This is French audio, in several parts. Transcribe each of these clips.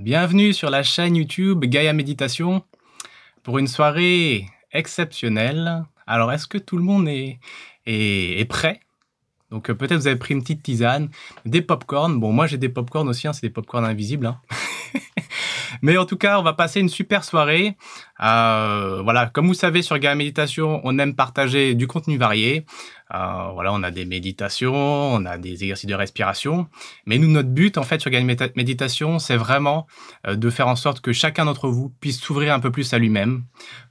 Bienvenue sur la chaîne YouTube Gaia Méditation pour une soirée exceptionnelle. Alors, est-ce que tout le monde est, prêt Donc, euh, peut-être vous avez pris une petite tisane, des pop-corns. Bon, moi j'ai des pop-corns aussi, hein, c'est des pop-corns invisibles. Hein. Mais en tout cas, on va passer une super soirée. Euh, voilà, comme vous savez, sur Gaia Méditation, on aime partager du contenu varié. Euh, voilà, on a des méditations, on a des exercices de respiration. Mais nous, notre but, en fait, sur Gaia Méditation, c'est vraiment euh, de faire en sorte que chacun d'entre vous puisse s'ouvrir un peu plus à lui-même.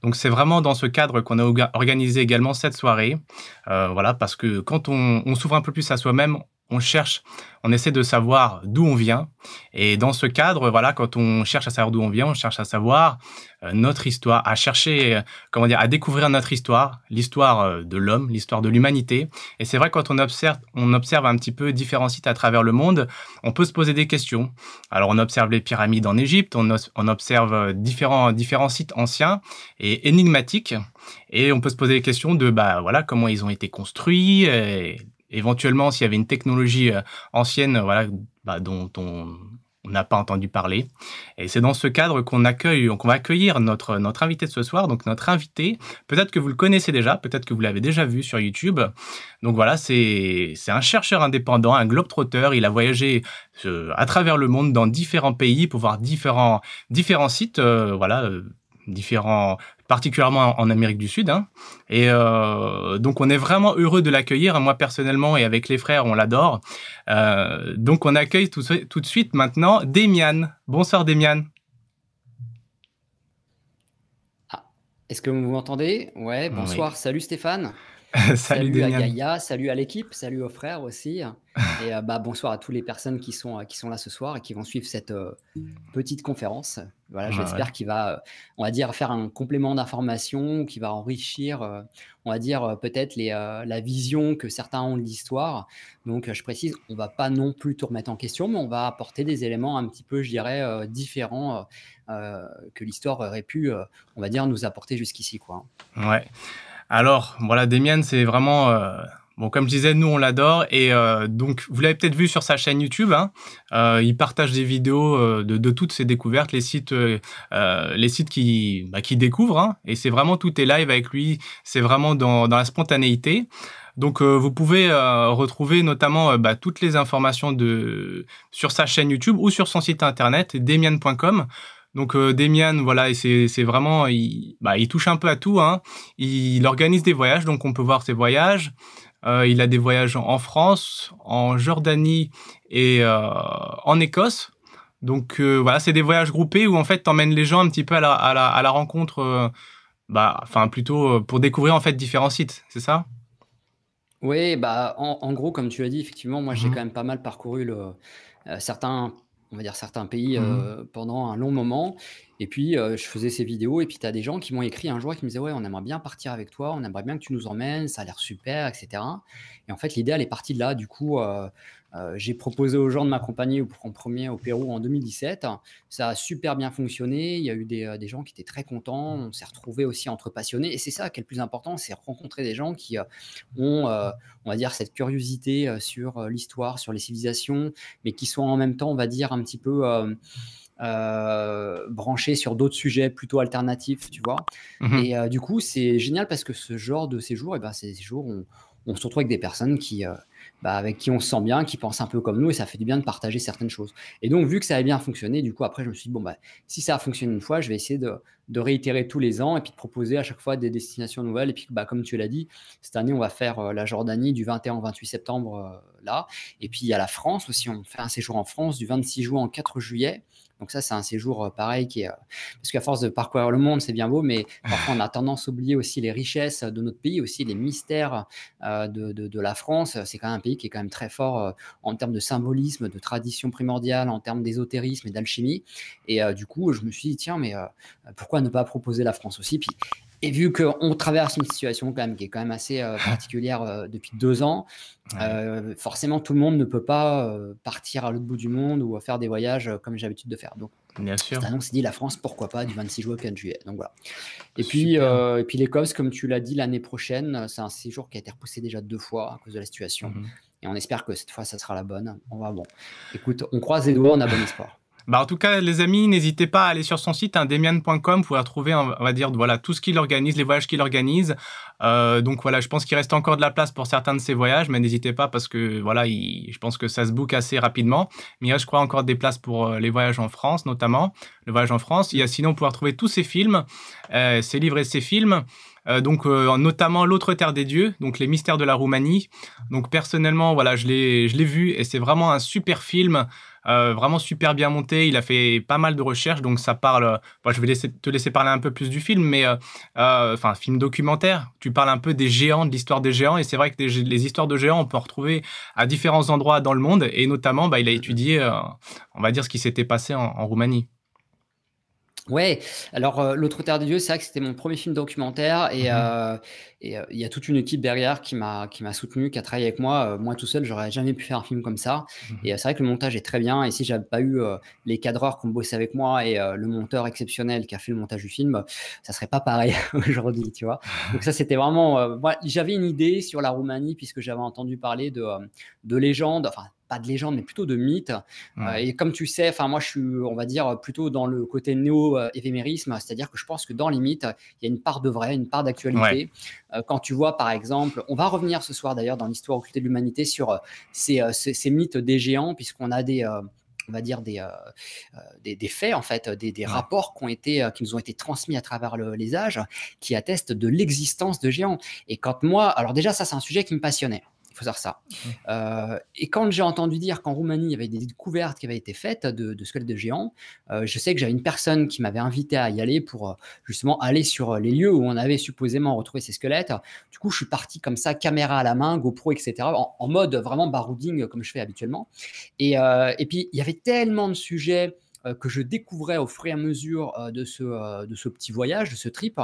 Donc, c'est vraiment dans ce cadre qu'on a organisé également cette soirée. voilà, parce que quand on s'ouvre un peu plus à soi-même, on cherche, on essaie de savoir d'où on vient. Et dans ce cadre, voilà, quand on cherche à savoir d'où on vient, on cherche à savoir euh, notre histoire, à chercher, euh, comment dire, à découvrir notre histoire, l'histoire euh, de l'homme, l'histoire de l'humanité. Et c'est vrai quand on observe, on observe un petit peu différents sites à travers le monde, on peut se poser des questions. Alors on observe les pyramides en Égypte, on, observe différents différents sites anciens et énigmatiques, et on peut se poser des questions de bah voilà comment ils ont été construits. Et, éventuellement, s'il y avait une technologie euh, ancienne, euh, voilà, bah, dont on n'a pas entendu parler. Et c'est dans ce cadre qu'on accueille, qu'on va accueillir notre, notre invité de ce soir. Donc, notre invité, peut-être que vous le connaissez déjà, peut-être que vous l'avez déjà vu sur YouTube. Donc, voilà, c'est un chercheur indépendant, un globetrotter. Il a voyagé euh, à travers le monde dans différents pays pour voir différents, différents sites, voilà, différents particulièrement en, Amérique du Sud. Hein. Et euh, donc, on est vraiment heureux de l'accueillir. Moi, personnellement, et avec les frères, on l'adore. Euh, donc, on accueille tout, de suite maintenant Demian. Bonsoir, Demian. Ah, est-ce que vous m'entendez Ouais, bonsoir. Salut, Stéphane. salut, à Gaïa, salut à l'équipe, salut aux frères aussi. et euh, bah, bonsoir à toutes les personnes qui sont, euh, qui sont là ce soir et qui vont suivre cette euh, petite conférence. Voilà, j'espère qu'il va, on va dire, faire un complément d'information qui va enrichir, on va dire, peut-être la vision que certains ont de l'histoire. Donc, je précise, on va pas non plus tout remettre en question, mais on va apporter des éléments un petit peu, je dirais, différents que l'histoire aurait pu, on va dire, nous apporter jusqu'ici. Quoi. Ouais. Alors voilà, Damien, c'est vraiment... Euh, bon, comme je disais, nous, on l'adore. Et euh, donc, vous l'avez peut-être vu sur sa chaîne YouTube. Hein. Euh, il partage des vidéos de, toutes ses découvertes, les sites, les sites qui, bah, qui découvre. Hein. et c'est vraiment tout est live avec lui. C'est vraiment dans, dans la spontanéité. Donc vous pouvez retrouver notamment bah, toutes les informations de... sur sa chaîne YouTube ou sur son site internet demian.com. Donc euh, Damien, voilà, c'est vraiment, bah, il, touche un peu à tout. Hein. Il, organise des voyages, donc on peut voir ses voyages. Euh, il a des voyages en France, en Jordanie et euh, en Écosse. Donc voilà, c'est des voyages groupés où en fait emmènes les gens un petit peu à la, à la, rencontre, bah, enfin plutôt pour découvrir en fait différents sites, c'est ça Oui, bah en, gros comme tu as dit, effectivement, moi j'ai mhm. quand même pas mal parcouru le, certains on va dire certains pays mmh. euh, pendant un long moment. Et puis euh, je faisais ces vidéos et puis tu as des gens qui m'ont écrit un jour qui me disaient ouais on aimerait bien partir avec toi, on aimerait bien que tu nous emmènes, ça a l'air super, etc. Et en fait l'idée elle est partie de là. Du coup euh, euh, j'ai proposé aux gens de m'accompagner en premier au Pérou en 2017. Ça a super bien fonctionné. Il y a eu euh, des, gens qui étaient très contents. On s'est retrouvés aussi entre passionnés. Et c'est ça qui est le plus important, c'est rencontrer des gens qui euh, ont, on va dire, cette curiosité sur l'histoire, sur les civilisations, mais qui sont en même temps, on va dire, un petit peu... branchés sur d'autres sujets plutôt alternatifs, tu vois. Mhm. Et du coup, c'est génial parce que ce genre de séjour, eh ben, ces séjours, on, se retrouve avec des personnes qui, bah, avec qui on se sent bien, qui pense un peu comme nous, et ça fait du bien de partager certaines choses. Et donc, vu que ça avait bien fonctionné, du coup, après, je me suis dit, bon, bah, si ça a fonctionné une fois, je vais essayer de, réitérer tous les ans et puis de proposer à chaque fois des destinations nouvelles. Et puis, bah, comme tu l'as dit, cette année, on va faire euh, la Jordanie du 21 au 28 septembre, euh, là. Et puis, il y a la France aussi, on fait un séjour en France du 26 juin au 4 juillet. Donc ça, c'est un séjour euh, pareil qui est... Euh, parce qu'à force de parcourir le monde, c'est bien beau, mais ah. parfois on a tendance à oublier aussi les richesses de notre pays, aussi les mystères euh, de, la France. C'est quand même un pays qui est quand même très fort en termes de symbolisme, de tradition primordiale, en termes d'ésotérisme et d'alchimie. Et du coup, je me suis dit, tiens, mais pourquoi ne pas proposer la France aussi Puis et vu qu'on traverse une situation quand même qui est quand même assez euh, ah. particulière euh, depuis deux ans, euh, forcément tout le monde ne peut pas partir à l'autre bout du monde ou faire des voyages comme j'ai l'habitude de faire. Donc, Bien sûr. Cette annonce dit la France, pourquoi pas, du 26 juin au 4 juillet. Donc voilà. Et puis, et puis les COPS, comme tu l'as dit, l'année prochaine, c'est un séjour qui a été repoussé déjà deux fois à cause de la situation. Mhm. Et on espère que cette fois, ça sera la bonne. On va bon. Écoute, on croise les doigts, on a bon espoir. Bah, en tout cas, les amis, n'hésitez pas à aller sur son site, hein, demian.com, pour trouver retrouver, on va dire, voilà, tout ce qu'il organise, les voyages qu'il organise. Euh, donc voilà, je pense qu'il reste encore de la place pour certains de ses voyages, mais n'hésitez pas parce que voilà, je pense que ça se boucle assez rapidement. Mais il y a, je crois, encore des places pour euh, les voyages en France, notamment le voyage en France. Il y a sinon, pouvoir trouver tous ses films, euh, ses livres et ses films. Euh, donc notamment l'autre terre des dieux, donc les mystères de la Roumanie. Donc personnellement, voilà, je l'ai, je l'ai vu et c'est vraiment un super film. Euh, vraiment super bien monté. Il a fait pas mal de recherches, donc ça parle. Euh, bah, je vais te laisser parler un peu plus du film, mais euh, enfin, film documentaire. Tu parles un peu des géants, de l'histoire des géants, et c'est vrai que les histoires de géants, on peut en retrouver à différents endroits dans le monde, et notamment, bah, il a étudié, on va dire, ce qui s'était passé en Roumanie. Ouais, alors euh, L'autre Terre des Dieu, c'est vrai que c'était mon premier film documentaire et mhm. euh, euh, il y a toute une équipe derrière qui m'a soutenu, qui a travaillé avec moi. moi tout seul, j'aurais jamais pu faire un film comme ça. Mhm. Et c'est vrai que le montage est très bien et si j'avais pas eu les cadreurs qui ont bossé avec moi et le monteur exceptionnel qui a fait le montage du film, ça serait pas pareil aujourd'hui, tu vois. Donc ça, c'était vraiment... j'avais une idée sur la Roumanie puisque j'avais entendu parler de, de légendes, enfin pas de légende, mais plutôt de mythes. Euh, et comme tu sais, enfin moi je suis, on va dire, plutôt dans le côté néo-éphémérisme, c'est-à-dire que je pense que dans les mythes, il y a une part de vrai, une part d'actualité. Euh, quand tu vois, par exemple, on va revenir ce soir d'ailleurs dans l'histoire occultée de l'humanité sur euh, ces, mythes des géants, puisqu'on a des on va dire des, des, faits en fait, des, rapports qui, ont été, qui nous ont été transmis à travers les âges, qui attestent de l'existence de géants. Et quand moi, alors déjà ça c'est un sujet qui me passionnait faut faire ça. Mmh. Euh, et quand j'ai entendu dire qu'en Roumanie, il y avait des découvertes qui avaient été faites de, squelettes de géants, euh, je sais que j'avais une personne qui m'avait invité à y aller pour euh, justement aller sur les lieux où on avait supposément retrouvé ces squelettes. Du coup, je suis parti comme ça, caméra à la main, GoPro, etc., en, en mode vraiment barouding comme je fais habituellement. Et, et puis, il y avait tellement de sujets euh, que je découvrais au fur et à mesure euh, de, ce, euh, de ce petit voyage, de ce trip,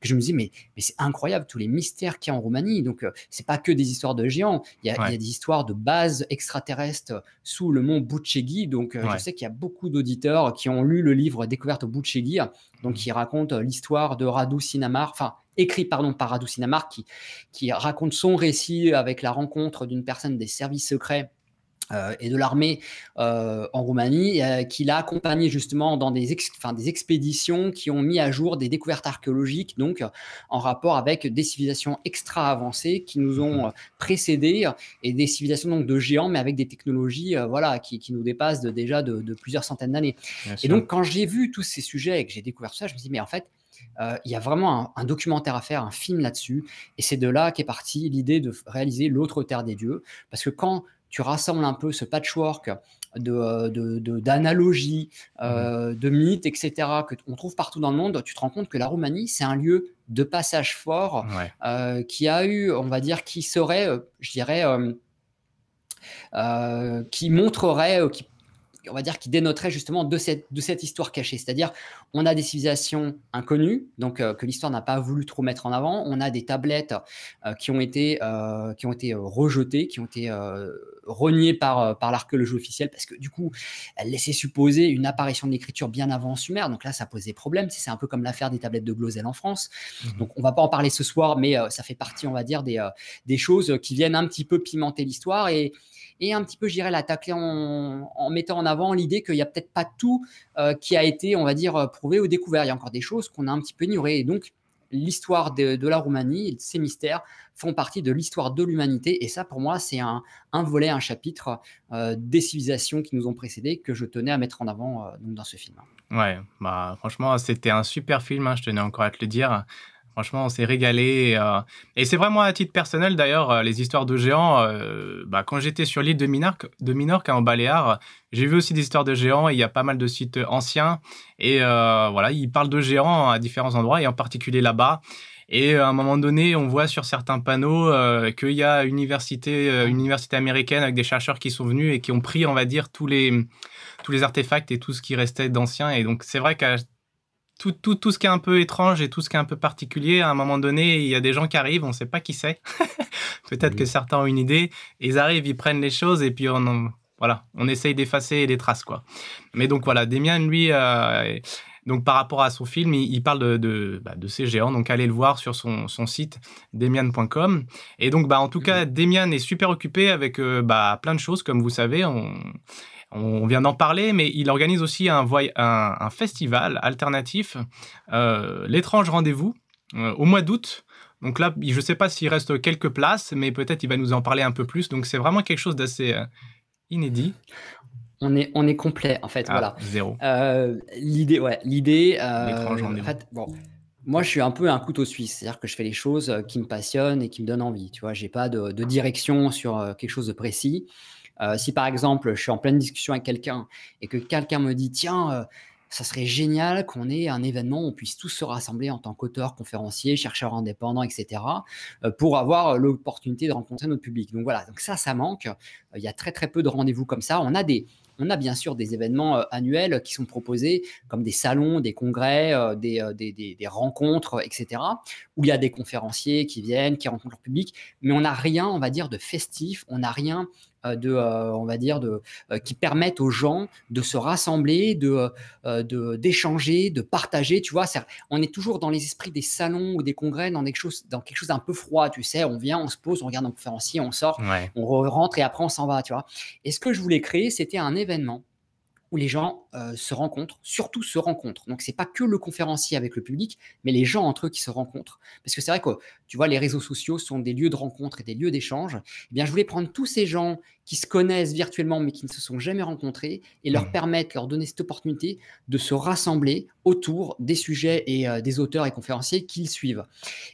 que je me disais, mais, c'est incroyable tous les mystères qu'il y a en Roumanie. Donc, c'est pas que des histoires de géants, il y, a, des histoires de bases extraterrestres sous le mont Butchegui. Donc, je sais qu'il y a beaucoup d'auditeurs qui ont lu le livre Découverte au Butchegi, donc mmh. qui raconte l'histoire de Radu Sinamar, enfin, écrit pardon par Radu Sinamar, qui, qui raconte son récit avec la rencontre d'une personne des services secrets euh, et de l'armée euh, en Roumanie, euh, qui l'a accompagné justement dans des, des, expéditions qui ont mis à jour des découvertes archéologiques, donc en rapport avec des civilisations extra avancées qui nous ont mhm. précédés et des civilisations donc de géants, mais avec des technologies voilà qui, nous dépassent déjà de, plusieurs centaines d'années. Et donc quand j'ai vu tous ces sujets et que j'ai découvert ça, je me suis dit mais en fait il y a vraiment un, un, documentaire à faire, un film là-dessus. Et c'est de là qu'est partie l'idée de réaliser L'autre Terre des Dieux. Parce que quand tu rassembles un peu ce patchwork d'analogies, euh, de, de, euh, de, mythes, etc., qu'on trouve partout dans le monde, tu te rends compte que la Roumanie, c'est un lieu de passage fort euh, qui a eu, on va dire, qui serait, je dirais, qui montrerait, qui on va dire, qui dénoterait justement de cette, de cette histoire cachée. C'est-à-dire, on a des civilisations inconnues, donc euh, que l'histoire n'a pas voulu trop mettre en avant. On a des tablettes euh, qui ont été, euh, qui ont été rejetées, qui ont été reniées par, par l'archéologie officielle, parce que du coup, elle laissait supposer une apparition de l'écriture bien avant Sumer. Donc là, ça posait problème. C'est un peu comme l'affaire des tablettes de Glosel en France. Mhm. Donc on va pas en parler ce soir, mais ça fait partie, on va dire, des, des choses qui viennent un petit peu pimenter l'histoire et et un petit peu, j'irais l'attaquer en, mettant en avant l'idée qu'il n'y a peut-être pas tout euh, qui a été, on va dire, euh, prouvé ou découvert. Il y a encore des choses qu'on a un petit peu ignorées. Et donc, l'histoire de, de, la Roumanie et ses mystères font partie de l'histoire de l'humanité. Et ça, pour moi, c'est un, un, volet, un chapitre euh, des civilisations qui nous ont précédés que je tenais à mettre en avant dans ce film. Ouais, bah, franchement, c'était un super film, hein, je tenais encore à te le dire. Franchement, on s'est régalé. Euh, et, c'est vraiment à titre personnel, d'ailleurs, euh, les histoires de géants. Euh, bah, quand j'étais sur l'île de Minorque, de Minorque en hein, Baléares, j'ai vu aussi des histoires de géants. il y a pas mal de sites anciens. Et voilà, ils parlent de géants à différents endroits, et en particulier là-bas. Et à un moment donné, on voit sur certains panneaux qu'il y a une université, université américaine avec des chercheurs qui sont venus et qui ont pris, on va dire, tous les, tous les artefacts et tout ce qui restait d'anciens Et donc, c'est vrai qu'à tout, ce qui est un peu étrange et tout ce qui est un peu particulier, à un moment donné, il y a des gens qui arrivent, on ne sait pas qui c'est. Peut-être que certains ont une idée. Ils arrivent, ils prennent les choses et puis on, voilà, on essaye d'effacer les traces. quoi. Mais donc voilà, Damien, lui, euh, donc par rapport à son film, il, parle de, bah, de, ces géants. Donc allez le voir sur son, site, demian.com. Et donc, bah, en tout mmh cas, Damien est super occupé avec euh, bah, plein de choses, comme vous savez. On on vient d'en parler, mais il organise aussi un, festival alternatif, euh, l'étrange rendez-vous, euh, au mois d'août. Donc là, je ne sais pas s'il reste quelques places, mais peut-être il va nous en parler un peu plus. Donc c'est vraiment quelque chose d'assez euh, inédit. On est, on est complet, en fait. Ah, voilà. Zéro. l'idée, ouais, l'idée. bon moi, je suis un peu un couteau suisse, c'est-à-dire que je fais les choses qui me passionnent et qui me donnent envie. Tu vois, j'ai pas de, direction sur quelque chose de précis. Euh, si par exemple, je suis en pleine discussion avec quelqu'un et que quelqu'un me dit tiens, euh, ça serait génial qu'on ait un événement où on puisse tous se rassembler en tant qu'auteur conférencier chercheurs indépendants, etc., euh, pour avoir l'opportunité de rencontrer notre public. Donc voilà, donc ça, ça manque. Il y a très très peu de rendez-vous comme ça. On a bien sûr des événements annuels qui sont proposés, comme des salons, des congrès, des, des, rencontres, etc., où il y a des conférenciers qui viennent, qui rencontrent leur public, mais on n'a rien, on va dire, de festif, on n'a rien euh, de, euh, on va dire, de, euh, qui permettent aux gens de se rassembler, de, d'échanger, de, partager. Tu vois, on est toujours dans les esprits des salons ou des congrès, dans quelque chose, dans quelque chose d'un peu froid. Tu sais, on vient, on se pose, on regarde un conférencier, on sort, on rentre et après on s'en va. Tu vois. Et ce que je voulais créer, c'était un événement où les gens euh, se rencontrent, surtout se rencontrent. Donc, ce n'est pas que le conférencier avec le public, mais les gens entre eux qui se rencontrent. Parce que c'est vrai que, tu vois, les réseaux sociaux sont des lieux de rencontre et des lieux d'échange. Eh bien, je voulais prendre tous ces gens qui se connaissent virtuellement mais qui ne se sont jamais rencontrés et leur mmh. permettre, leur donner cette opportunité de se rassembler autour des sujets et euh, des auteurs et conférenciers qu'ils suivent.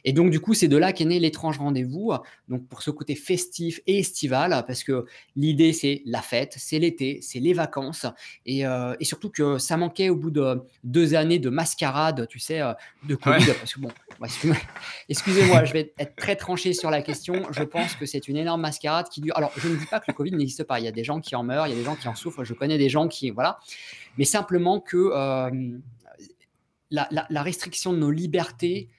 Et donc du coup, c'est de là qu'est né l'étrange rendez-vous, donc pour ce côté festif et estival, parce que l'idée c'est la fête, c'est l'été, c'est les vacances, et, euh, surtout que ça manquait au bout de deux années de mascarade, tu sais, euh, de Covid, bon, excusez-moi, je vais être très tranché sur la question, je pense que c'est une énorme mascarade qui dure. Alors, je ne dis pas que le Covid n'existe pas. Il y a des gens qui en meurent, il y a des gens qui en souffrent. Je connais des gens qui. Voilà. Mais simplement que euh, la, restriction de nos libertés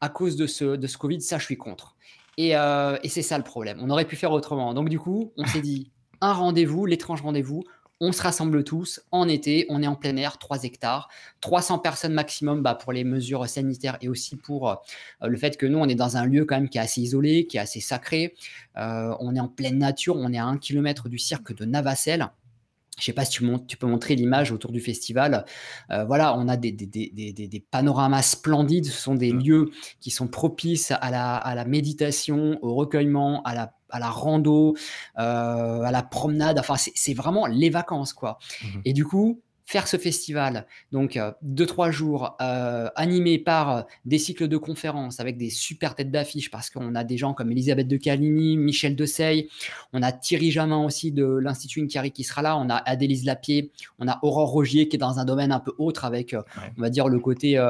à cause de ce, de ce Covid, ça, je suis contre. Euh, et c'est ça le problème. On aurait pu faire autrement. Donc, du coup, on s'est dit un rendez-vous, l'étrange rendez-vous on se rassemble tous en été, on est en plein air, 3 hectares, 300 personnes maximum bah, pour les mesures sanitaires et aussi pour euh, le fait que nous, on est dans un lieu quand même qui est assez isolé, qui est assez sacré. Euh, on est en pleine nature, on est à un kilomètre du cirque de Navacelles. Je sais pas si tu, tu peux montrer l'image autour du festival. Euh, voilà, on a des, panoramas splendides. Ce sont des lieux qui sont propices à la, à la méditation, au recueillement, à la à la rando, euh, à la promenade. Enfin, c'est vraiment les vacances, quoi. Mmh et du coup, faire ce festival, donc euh, deux, trois jours euh, animé par des cycles de conférences avec des super têtes d'affiche parce qu'on a des gens comme Elisabeth de Caligny, Michel Desey, on a Thierry Jamin aussi de l'Institut Incari qui sera là, on a Adélise Lapier, on a Aurore Rogier qui est dans un domaine un peu autre avec, on va dire, le côté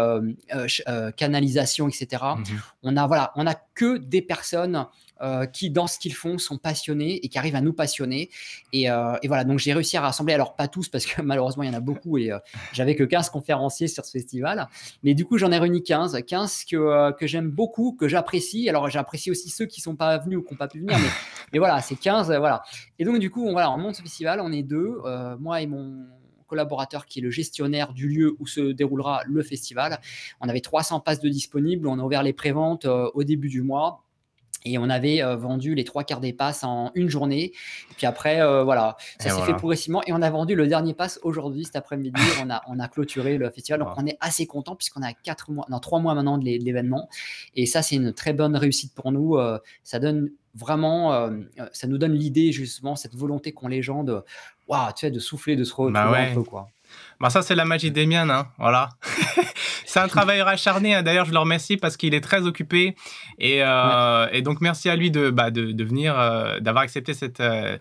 canalisation, etc. Mmh on a, voilà, on a que des personnes euh, qui, dans ce qu'ils font, sont passionnés et qui arrivent à nous passionner. Et, euh, voilà, donc j'ai réussi à rassembler, alors pas tous, parce que malheureusement, il y en a beaucoup et euh, j'avais que 15 conférenciers sur ce festival. Mais du coup, j'en ai réuni 15, 15 que, que j'aime beaucoup, que j'apprécie. Alors, j'apprécie aussi ceux qui ne sont pas venus ou qui n'ont pas pu venir, mais, voilà, c'est 15, voilà. Et donc, du coup, on, voilà, on monte ce festival, on est deux, moi et mon collaborateur qui est le gestionnaire du lieu où se déroulera le festival. On avait 300 passes de disponibles, on a ouvert les préventes au début du mois et on avait euh, vendu les trois quarts des passes en une journée. puis après, euh, voilà, ça s'est fait progressivement. Et on a vendu le dernier pass aujourd'hui, cet après-midi. on, a, on a clôturé le festival. Donc ah. on est assez content puisqu'on a quatre mois, non, trois mois maintenant de l'événement. Et ça, c'est une très bonne réussite pour nous. Euh, ça donne vraiment, ça nous donne l'idée justement, cette volonté qu'ont les gens de, tu sais, de souffler, de se bah retrouver quoi. Bah ça, c'est la magie des miennes, hein. voilà. C'est un travailleur acharné. Hein. D'ailleurs, je le remercie parce qu'il est très occupé. Et, euh, donc, merci à lui de, bah, venir, euh, d'avoir accepté cette. Euh,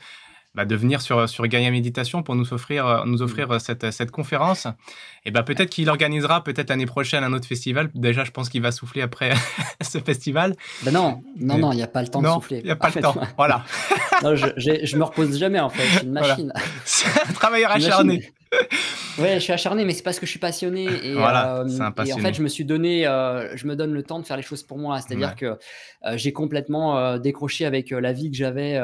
bah, de venir sur, sur Gaia Méditation pour nous offrir, nous offrir cette, cette conférence. Et bah, peut-être qu'il organisera peut-être l'année prochaine un autre festival. Déjà, je pense qu'il va souffler après ce festival. Ben non, non, non, il n'y a pas le temps de souffler. Il n'y a pas le temps. Voilà. non, je, je me repose jamais en fait. Je une machine. C'est un travailleur acharné ouais, je suis acharné, mais c'est parce que je suis passionné. Et, voilà, euh, et en fait, je me suis donné, euh, je me donne le temps de faire les choses pour moi. C'est-à-dire que euh, j'ai complètement décroché avec la vie que j'avais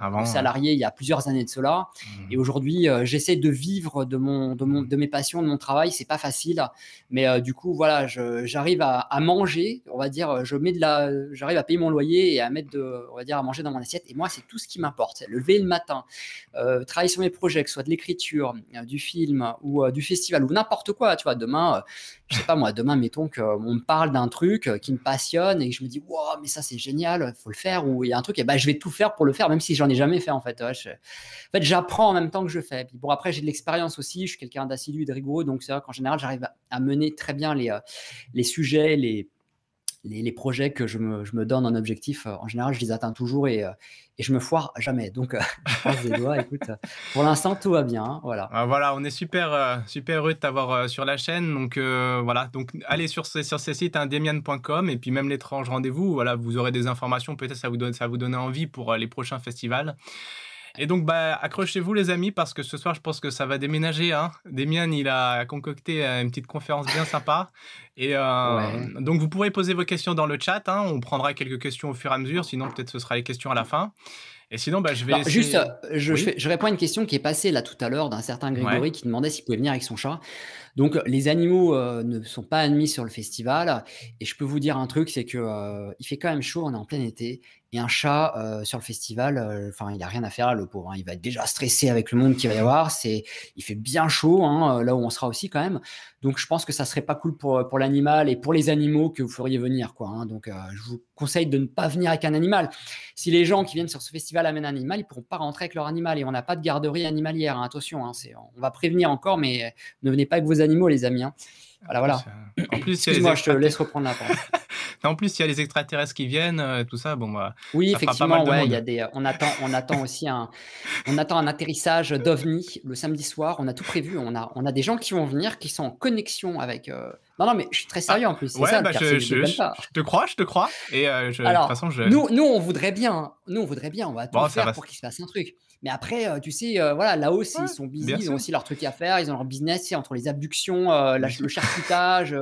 en salarié il y a plusieurs années de cela. Mmh. Et aujourd'hui, j'essaie de vivre de mon, de mon, mmh. de mes passions, de mon travail. C'est pas facile, mais du coup, voilà, j'arrive à, manger. On va dire, je mets de la, j'arrive à payer mon loyer et à mettre de, on va dire, à manger dans mon assiette. Et moi, c'est tout ce qui m'importe. Lever le matin, travailler sur mes projets, que ce soit de l'écriture, du film ou euh, du festival ou n'importe quoi, tu vois, demain, euh, je sais pas moi, demain, mettons qu'on euh, me parle d'un truc qui me passionne et je me dis, wow, mais ça c'est génial, faut le faire, ou il y a un truc, et ben je vais tout faire pour le faire, même si j'en ai jamais fait en fait. En fait, j'apprends en même temps que je fais. Puis bon, après, j'ai de l'expérience aussi, je suis quelqu'un d'assidu et de rigoureux, donc c'est vrai qu'en général, j'arrive à mener très bien les, les sujets, les les, projets que je me, donne en objectif, euh, en général, je les atteins toujours et, euh, et je me foire jamais. Donc, euh, pour l'instant, tout va bien. Hein, voilà. Ah, voilà, on est super, super heureux de t'avoir sur la chaîne. Donc, voilà. Donc, allez sur ces, sur ces sites, hein, demian.com et puis même l'étrange rendez-vous. Voilà, vous aurez des informations. Peut-être ça vous ça vous donner envie pour les prochains festivals. Et donc, bah, accrochez-vous, les amis, parce que ce soir, je pense que ça va déménager. Hein. Damien, il a concocté euh, une petite conférence bien sympa. Et euh, donc, vous pourrez poser vos questions dans le chat. Hein. On prendra quelques questions au fur et à mesure. Sinon, peut-être ce sera les questions à la fin. Et sinon, bah, je vais. Bah, juste, euh, je, réponds à une question qui est passée là tout à l'heure d'un certain Grégory qui demandait s'il pouvait venir avec son chat. Donc les animaux euh, ne sont pas admis sur le festival. Et je peux vous dire un truc, c'est que euh, il fait quand même chaud, on est en plein été. Et un chat euh, sur le festival, enfin il a rien à faire le pauvre. Hein. il va être déjà stressé avec le monde qu'il va y avoir. C'est, il fait bien chaud hein, là où on sera aussi quand même. Donc je pense que ça serait pas cool pour, pour l'animal et pour les animaux que vous feriez venir quoi. Hein. Donc je vous conseille de ne pas venir avec un animal. Si les gens qui viennent sur ce festival amènent un animal, ils pourront pas rentrer avec leur animal et on n'a pas de garderie animalière. attention, c'est, on va prévenir encore, mais ne venez pas avec vos animaux, les amis. Hein. Voilà, voilà. Euh, en plus, Excuse-moi, je te laisse reprendre la parole. en plus, il y a les extraterrestres qui viennent, euh, tout ça. Bon, bah, oui, effectivement, il y a des, euh, on attend, on attend aussi un, on attend un atterrissage d'OVNI le samedi soir. On a tout prévu. On a, on a des gens qui vont venir, qui sont en connexion avec. Non, non, mais je suis très sérieux en plus. Bah, je, te crois, je te crois. Et je. Alors, nous, nous, on voudrait bien, nous, on voudrait bien, on va tout faire pour qu'il se passe un truc. Mais après, euh, tu sais, euh, voilà, là-haut, ils sont busy, ils ont aussi leur truc à faire, ils ont leur business, entre les abductions, euh, le charcutage, et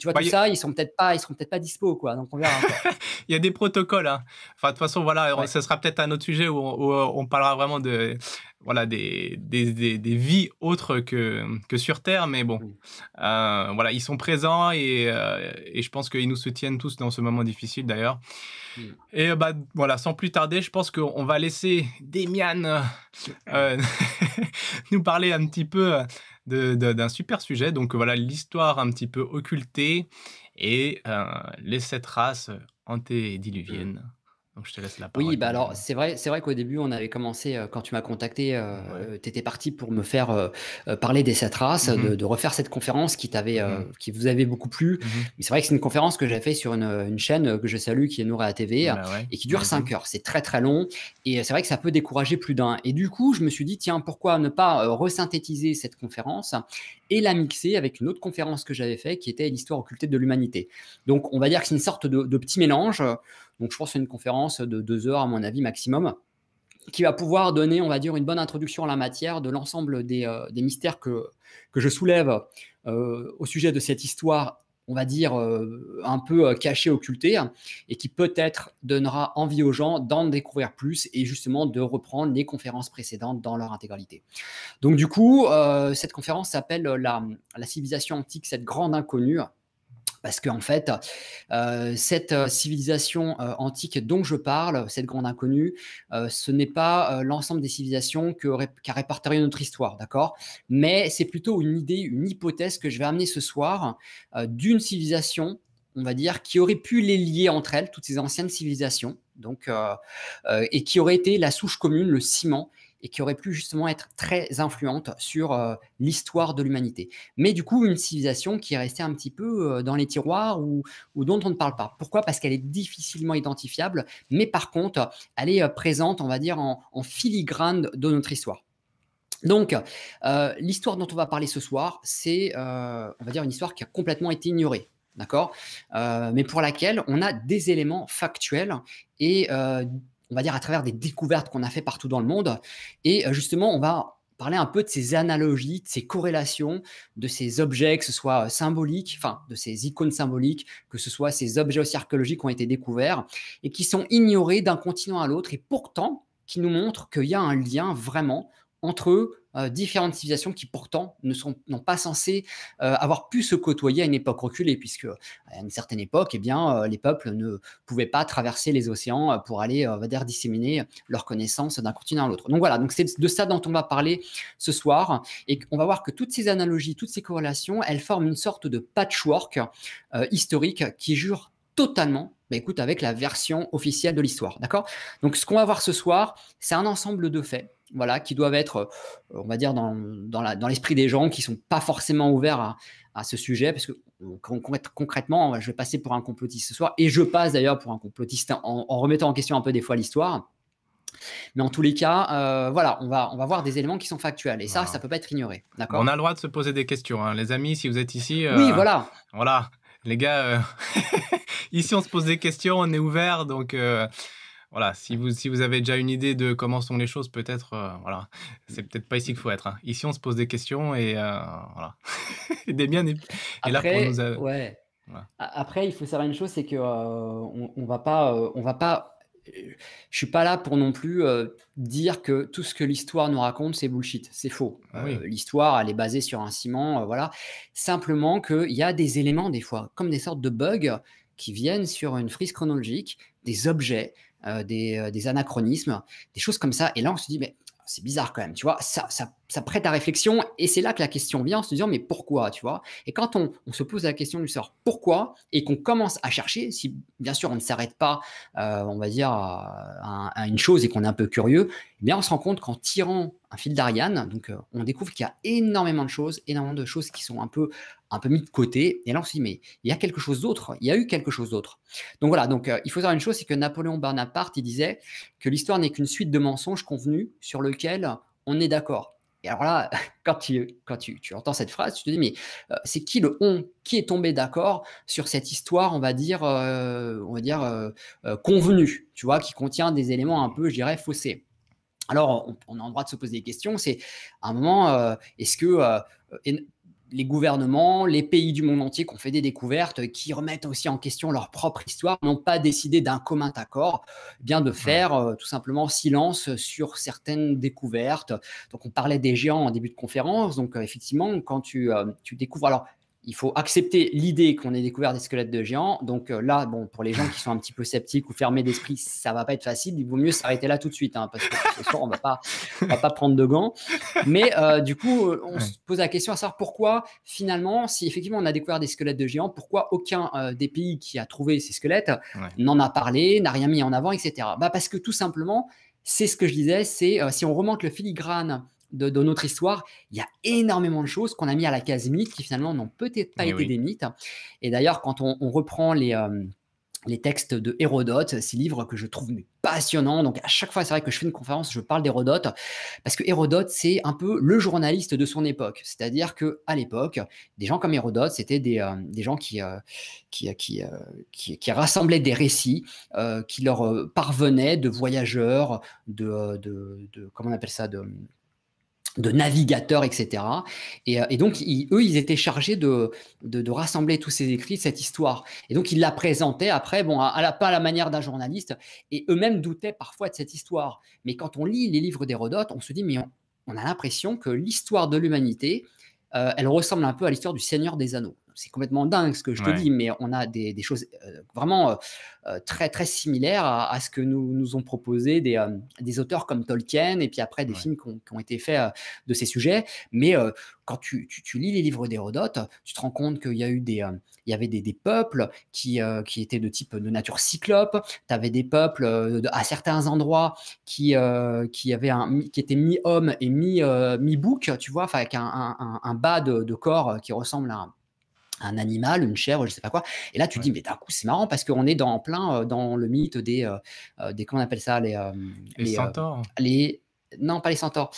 tu vois bah, tout ça, ils sont peut-être pas, ils seront peut-être pas dispo, quoi. Donc on verra. Il y a des protocoles. Hein. Enfin, de toute façon, voilà, sera peut-être un autre sujet où, on parlera vraiment de, voilà, des, des, des, vies autres que, que sur Terre, mais bon, voilà, ils sont présents et, et je pense qu'ils nous soutiennent tous dans ce moment difficile, d'ailleurs. Mm. Et euh, bah, voilà, sans plus tarder, je pense qu'on va laisser Demian euh, euh, nous parler un petit peu d'un super sujet. Donc voilà, l'histoire un petit peu occultée et les sept races antédiluviennes je te laisse la parole. Oui, bah alors euh, c'est vrai, c'est vrai qu'au début on avait commencé euh, quand tu m'as contacté, euh, tu étais parti pour me faire parler des sept mm-hmm. de, refaire cette conférence qui t'avait, mm-hmm. qui vous avait beaucoup plu. Mm-hmm. c'est vrai que c'est une conférence que j'ai fait sur une, chaîne que je salue, qui est Noura TV, bah, et qui dure 5 heures. C'est très très long, et c'est vrai que ça peut décourager plus d'un. Et du coup, je me suis dit tiens, pourquoi ne pas resynthétiser cette conférence et la mixer avec une autre conférence que j'avais fait, qui était l'histoire occultée de l'humanité. Donc on va dire que c'est une sorte de, de petit mélange. Donc, je pense c'est une conférence de deux heures, à mon avis, maximum, qui va pouvoir donner, on va dire, une bonne introduction à la matière de l'ensemble des, euh, mystères que, que je soulève euh, au sujet de cette histoire, on va dire, euh, un peu cachée, occultée, et qui peut-être donnera envie aux gens d'en découvrir plus et justement de reprendre les conférences précédentes dans leur intégralité. Donc, du coup, cette conférence s'appelle la, la civilisation antique, cette grande inconnue parce qu'en fait, euh, cette euh, civilisation euh, antique dont je parle, cette grande inconnue, ce n'est pas l'ensemble des civilisations qu'a ré notre histoire, d'accord Mais c'est plutôt une idée, une hypothèse que je vais amener ce soir d'une civilisation, on va dire, qui aurait pu les lier entre elles, toutes ces anciennes civilisations, donc, et qui aurait été la souche commune, le ciment et qui aurait pu justement être très influente sur euh, l'histoire de l'humanité. Mais du coup, une civilisation qui est restée un petit peu euh, dans les tiroirs ou, ou, dont on ne parle pas. Pourquoi Parce qu'elle est difficilement identifiable, mais par contre, elle est euh, présente, on va dire, en, filigrane de notre histoire. Donc, l'histoire dont on va parler ce soir, c'est, on va dire, une histoire qui a complètement été ignorée d'accord Mais pour laquelle on a des éléments factuels et on va dire, à travers des découvertes qu'on a fait partout dans le monde. Et euh, justement, on va parler un peu de ces analogies, de ces corrélations, de ces objets, que ce soit euh, symboliques, enfin, de ces icônes symboliques, que ce soit ces objets aussi archéologiques qui ont été découverts et qui sont ignorés d'un continent à l'autre et pourtant qui nous montrent qu'il y a un lien vraiment entre eux euh, différentes civilisations qui pourtant ne sont pas censées euh, avoir pu se côtoyer à une époque reculée, puisque euh, à une certaine époque, eh bien, les peuples ne pouvaient pas traverser les océans pour aller, disséminer leurs connaissances d'un continent à l'autre. Donc voilà, donc c'est de ça dont on va parler ce soir, et on va voir que toutes ces analogies, toutes ces corrélations, elles forment une sorte de patchwork historique qui jure totalement bah écoute, avec la version officielle de l'histoire. D'accord Donc, ce qu'on va voir ce soir, c'est un ensemble de faits voilà, qui doivent être, euh, on va dire, dans, dans l'esprit des gens qui ne sont pas forcément ouverts à, ce sujet, parce que concrètement, je vais passer pour un complotiste ce soir, et je passe d'ailleurs pour un complotiste en, remettant en question un peu des fois l'histoire. Mais en tous les cas, euh, voilà, on va, on va voir des éléments qui sont factuels. Et ça, ça ne peut pas être ignoré. D'accord on a le droit de se poser des questions. Hein. Les amis, si vous êtes ici. Euh, oui, voilà. Voilà. Les gars, ici, on se pose des questions, on est ouvert. Donc, voilà, si vous, si vous avez déjà une idée de comment sont les choses, peut-être, euh, voilà, mm. c'est peut-être pas ici qu'il faut être. Hein. Ici, on se pose des questions et euh, voilà. Et Après, là Ouais. Après, il faut savoir une chose, c'est que euh, on, va pas, on va pas. Je suis pas là pour non plus dire que tout ce que l'histoire nous raconte c'est bullshit, c'est faux. Ah l'histoire, elle est basée sur un ciment, voilà. Simplement qu'il y a des éléments des fois, comme des sortes de bugs qui viennent sur une frise chronologique, des objets, euh, euh, des, anachronismes, des choses comme ça. Et là, on se dit, mais c'est bizarre quand même, tu vois, ça, ça ça prête à réflexion et c'est là que la question vient en se disant mais pourquoi tu vois et quand on, se pose la question du sort pourquoi et qu'on commence à chercher si bien sûr on ne s'arrête pas euh, on va dire à, une chose et qu'on est un peu curieux eh bien on se rend compte qu'en tirant un fil d'Ariane donc euh, on découvre qu'il y a énormément de choses énormément de choses qui sont un peu un peu mis de côté et là on se dit mais il y a quelque chose d'autre il y a eu quelque chose d'autre donc voilà donc euh, il faut savoir une chose c'est que Napoléon Bonaparte il disait que l'histoire n'est qu'une suite de mensonges convenus sur lequel on est d'accord et alors là, quand tu, quand tu, entends cette phrase, tu te dis, mais euh, c'est qui le on Qui est tombé d'accord sur cette histoire, on va dire, euh, on va dire euh, convenue, tu vois, qui contient des éléments un peu, je dirais, faussés alors, on, on, a le droit de se poser des questions. C'est à un moment, est-ce que les gouvernements, les pays du monde entier qui ont fait des découvertes, qui remettent aussi en question leur propre histoire, n'ont pas décidé d'un commun accord eh bien de faire euh, tout simplement silence sur certaines découvertes. Donc on parlait des géants en début de conférence, donc euh, effectivement quand tu, euh, tu découvres, alors il faut accepter l'idée qu'on ait découvert des squelettes de géants. Donc euh, là, bon, pour les gens qui sont un petit peu sceptiques ou fermés d'esprit, ça va pas être facile. Il vaut mieux s'arrêter là tout de suite, hein, parce que ce soir, on va pas, va pas prendre de gants. Mais euh, du coup, euh, on se pose la question à savoir pourquoi, finalement, si effectivement on a découvert des squelettes de géants, pourquoi aucun des pays qui a trouvé ces squelettes n'en a parlé, n'a rien mis en avant, etc. Bah parce que tout simplement, c'est ce que je disais, c'est si on remonte le filigrane de, notre histoire, il y a énormément de choses qu'on a mis à la case mythe qui finalement n'ont peut-être pas eh été des mythes. Et d'ailleurs, quand on, reprend les, euh, les textes de Hérodote, ces livres que je trouve passionnants, donc à chaque fois, c'est vrai que je fais une conférence, je parle d'Hérodote, parce que Hérodote, c'est un peu le journaliste de son époque. C'est-à-dire que à l'époque, des gens comme Hérodote, c'était des, euh, gens qui, euh, qui, qui, qui, rassemblaient des récits qui leur parvenaient de voyageurs, de, comment on appelle ça, de navigateurs, etc. Euh, et, donc, eux, ils étaient chargés de, de, rassembler tous ces écrits, cette histoire. Et donc, ils la présentaient après, bon, à, pas à la manière d'un journaliste, et eux-mêmes doutaient parfois de cette histoire. Mais quand on lit les livres d'Hérodote, on se dit, mais on, a l'impression que l'histoire de l'humanité, euh, elle ressemble un peu à l'histoire du Seigneur des Anneaux c'est complètement dingue ce que je te dis, mais on a des, choses euh, vraiment euh, euh, très très similaires à, ce que nous nous ont proposé des, auteurs comme Tolkien et puis après des films qui ont, été faits de ces sujets. Mais quand tu, lis les livres d'Hérodote, tu te rends compte qu'il y a eu des il y avait des, peuples qui, qui étaient de type de nature cyclope. Tu avais des peuples à certains endroits qui qui avaient un qui étaient mi homme et mi mi bouc, tu vois, enfin avec un, bas de, de corps qui ressemble à un un animal, une chèvre, je sais pas quoi. Et là, tu dis, mais d'un coup, c'est marrant parce qu'on est dans, plein euh, dans le mythe des, euh, euh, des comment on appelle ça, les, les, centaures. non, pas les centaures.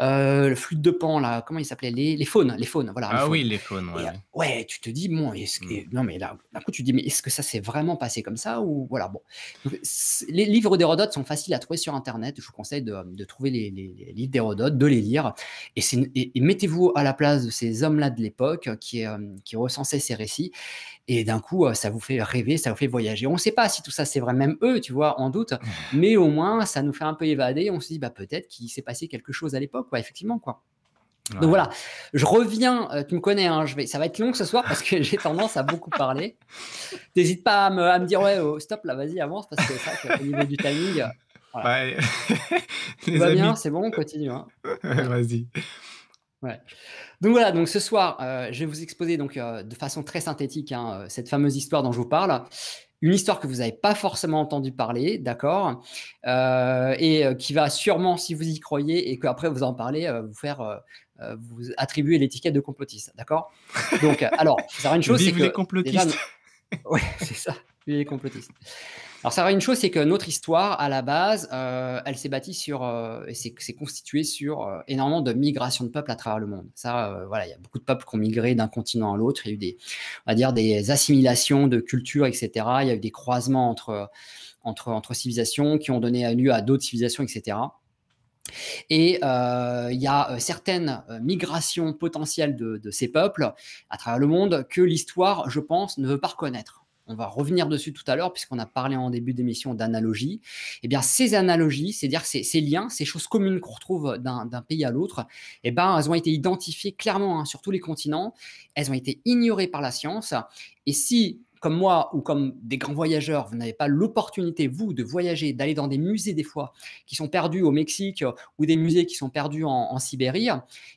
Euh, le flûte de pan, là, comment il s'appelait les, les, faunes, les faunes, voilà. Ah oui, les faunes, ouais. ouais, tu te dis, bon, est-ce que, mm. non, mais là, d'un coup, tu te dis, mais est-ce que ça s'est vraiment passé comme ça ou voilà, bon. les livres d'Hérodote sont faciles à trouver sur Internet. Je vous conseille de, de trouver les, les livres d'Hérodote, de les lire. Et, c'est mettez-vous à la place de ces hommes-là de l'époque qui, euh, qui recensaient ces récits. Et d'un coup, euh, ça vous fait rêver, ça vous fait voyager. On ne sait pas si tout ça c'est vrai, même eux, tu vois, en doute. Mm. Mais au moins, ça nous fait un peu évader. On se dit, bah, peut-être qu'il s'est passé quelque chose à l'époque effectivement, quoi. Donc voilà, je reviens, euh, tu me connais, hein, je vais, ça va être long ce soir parce que j'ai tendance à beaucoup parler. N'hésite pas à me, dire, ouais, oh, stop, là, vas-y, avance, parce que c'est niveau du timing, Tout va bien, c'est bon, on continue. Hein. vas-y. Donc voilà, donc ce soir, euh, je vais vous exposer donc euh, de façon très synthétique hein, cette fameuse histoire dont je vous parle une histoire que vous n'avez pas forcément entendu parler, d'accord, euh, et euh, qui va sûrement, si vous y croyez, et qu'après vous en parlez, euh, vous faire vous attribuer l'étiquette de complotiste, d'accord Donc, alors, ça une chose, c'est que les complotistes. Oui, c'est ça, les complotistes. Alors, ça va une chose, c'est que notre histoire, à la base, euh, elle s'est bâtie sur, euh, et c'est constituée sur euh, énormément de migrations de peuples à travers le monde. Ça, voilà, il y a beaucoup de peuples qui ont migré d'un continent à l'autre. Il y a eu des, va dire, des assimilations de cultures, etc. Il y a eu des croisements entre, entre, entre civilisations qui ont donné lieu à d'autres civilisations, etc. Et il y a certaines migrations potentielles de, ces peuples à travers le monde que l'histoire, je pense, ne veut pas reconnaître on va revenir dessus tout à l'heure, puisqu'on a parlé en début d'émission d'analogies. eh bien ces analogies, c'est-à-dire ces, liens, ces choses communes qu'on retrouve d'un pays à l'autre, eh ben, elles ont été identifiées clairement hein, sur tous les continents, elles ont été ignorées par la science, et si comme moi ou comme des grands voyageurs, vous n'avez pas l'opportunité, vous, de voyager, d'aller dans des musées des fois qui sont perdus au Mexique euh, ou des musées qui sont perdus en, Sibérie,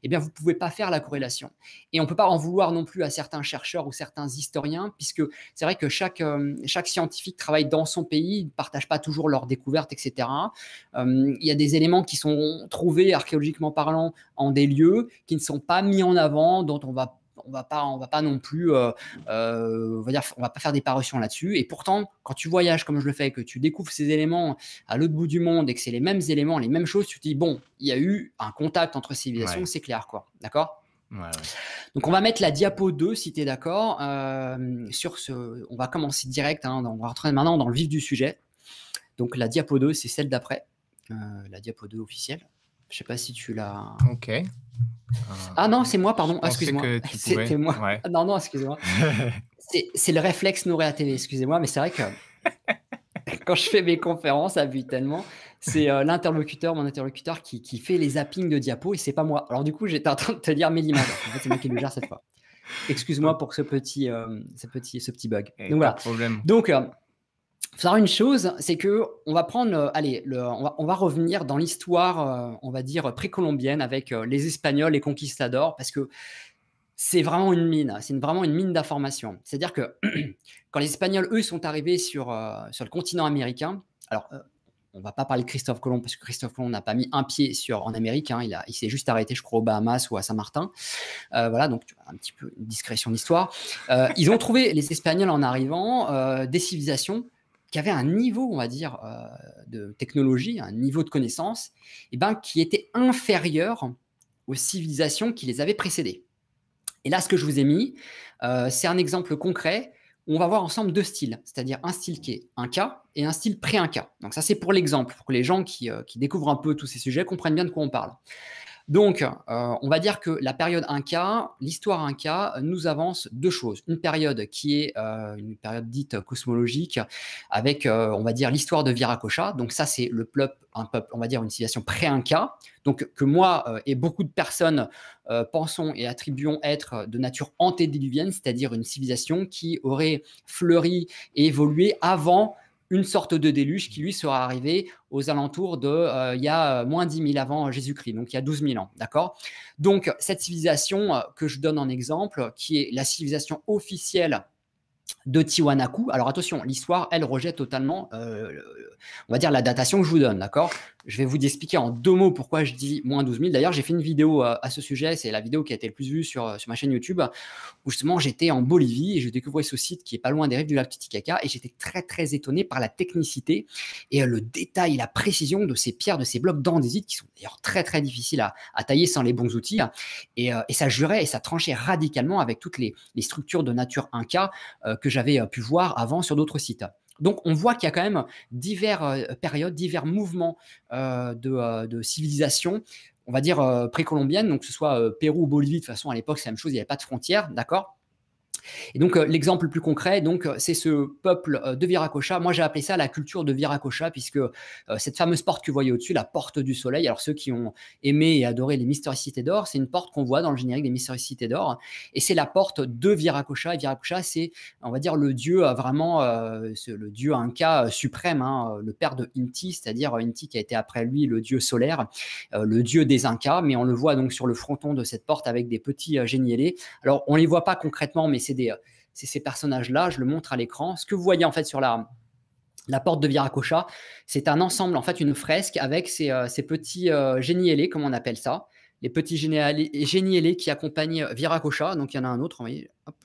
eh bien, vous ne pouvez pas faire la corrélation. Et on ne peut pas en vouloir non plus à certains chercheurs ou certains historiens, puisque c'est vrai que chaque, euh, chaque scientifique travaille dans son pays, ne partage pas toujours leurs découvertes, etc. Euh, il y a des éléments qui sont trouvés, archéologiquement parlant, en des lieux qui ne sont pas mis en avant, dont on va on va pas, on va pas non plus, euh, euh, on va dire, on va pas faire des parutions là-dessus. Et pourtant, quand tu voyages comme je le fais, que tu découvres ces éléments à l'autre bout du monde et que c'est les mêmes éléments, les mêmes choses, tu te dis bon, il y a eu un contact entre civilisations, c'est clair, quoi. D'accord. Donc on va mettre la diapo 2 si tu es d'accord euh, ce. On va commencer direct. Hein, on va rentrer maintenant dans le vif du sujet. Donc la diapo 2, c'est celle d'après, la diapo 2 officielle. Je sais pas si tu l'as. Ok. Euh, ah non, c'est moi, pardon. Excuse-moi. moi. Non, non, excuse-moi. c'est le réflexe nourri à télé, excusez-moi, mais c'est vrai que quand je fais mes conférences à tellement c'est euh, l'interlocuteur, mon interlocuteur qui, qui, fait les zappings de diapos et c'est pas moi. Alors du coup, j'étais en train de te dire Mélima. En fait, c'est moi qui le gère cette fois. Excuse-moi pour ce petit, euh, ce petit, ce petit bug. Eh, Donc voilà. Problème. Donc savoir une chose, c'est que on va prendre, euh, allez, on, va, revenir dans l'histoire, euh, on va dire précolombienne avec euh, les Espagnols, les conquistadors, parce que c'est vraiment une mine, c'est vraiment une mine d'informations. C'est-à-dire que quand les Espagnols, eux, sont arrivés sur, sur le continent américain, alors on va pas parler de Christophe Colomb parce que Christophe Colomb n'a pas mis un pied sur en Amérique. Hein, il, il s'est juste arrêté, je crois, aux Bahamas ou à Saint-Martin. voilà, donc un petit peu une discrétion d'histoire. ils ont trouvé les Espagnols en arrivant des civilisations qui avait un niveau, on va dire, euh, de technologie, un niveau de connaissance, et eh ben, qui était inférieur aux civilisations qui les avaient précédées. Et là, ce que je vous ai mis, euh, c'est un exemple concret. on va voir ensemble deux styles, c'est-à-dire un style qui est un cas et un style pré-un cas. Donc ça, c'est pour l'exemple, pour que les gens euh, qui découvrent un peu tous ces sujets comprennent bien de quoi on parle. Donc, euh, on va dire que la période Inca, l'histoire Inca, nous avance deux choses. Une période qui est euh, une période dite cosmologique, avec, euh, on va dire, l'histoire de Viracocha. Donc, ça, c'est le peuple, un peuple, on va dire, une civilisation pré-Inca. Donc, que moi et beaucoup de personnes pensons et attribuons être de nature antédiluvienne, c'est-à-dire une civilisation qui aurait fleuri et évolué avant une sorte de déluge qui lui sera arrivé aux alentours de euh, il y a euh, moins 10 000 avant Jésus-Christ, donc il y a 12 000 ans, d'accord Donc cette civilisation euh, que je donne en exemple, qui est la civilisation officielle de Tiwanaku. Alors attention, l'histoire, elle rejette totalement, on va dire, la datation que je vous donne, d'accord je vais vous expliquer en deux mots pourquoi je dis moins 12 000. D'ailleurs, j'ai fait une vidéo euh, à ce sujet. C'est la vidéo qui a été le plus vue euh, sur, ma chaîne YouTube où justement j'étais en Bolivie et je découvrais ce site qui est pas loin des rives du lac Titicaca et j'étais très très étonné par la technicité et euh, le détail, la précision de ces pierres, de ces blocs d'andésite qui sont d'ailleurs très très difficiles à, tailler sans les bons outils. Et, ça jurait et ça tranchait radicalement avec toutes les, les structures de nature Inca que j'avais pu voir avant sur d'autres sites. Donc on voit qu'il y a quand même diverses euh, périodes, divers mouvements euh, euh, de, civilisation, on va dire précolombienne, donc que ce soit Pérou ou Bolivie, de toute façon à l'époque c'est la même chose, il n'y avait pas de frontières, d'accord et donc, euh, l'exemple le plus concret, donc, euh, c'est ce peuple euh, de Viracocha. Moi, j'ai appelé ça la culture de Viracocha, puisque cette fameuse porte que vous voyez au-dessus, la porte du soleil, alors ceux qui ont aimé et adoré les cités d'or, c'est une porte qu'on voit dans le générique des cités d'or, et c'est la porte de Viracocha. Et Viracocha, c'est, on va dire, le dieu vraiment, le dieu Inca suprême, hein, le père de Inti, c'est-à-dire Inti qui a été après lui le dieu solaire, le dieu des Incas, mais on le voit donc sur le fronton de cette porte avec des petits génielés. Alors, on les voit pas concrètement, mais c'est euh, c'est ces personnages-là, je le montre à l'écran. Ce que vous voyez en fait sur la, la porte de Viracocha, c'est un ensemble, en fait une fresque avec ces, euh, petits euh, génies ailés, comme on appelle ça, les petits génies ailés qui accompagnent Viracocha. Donc il y en a un autre, je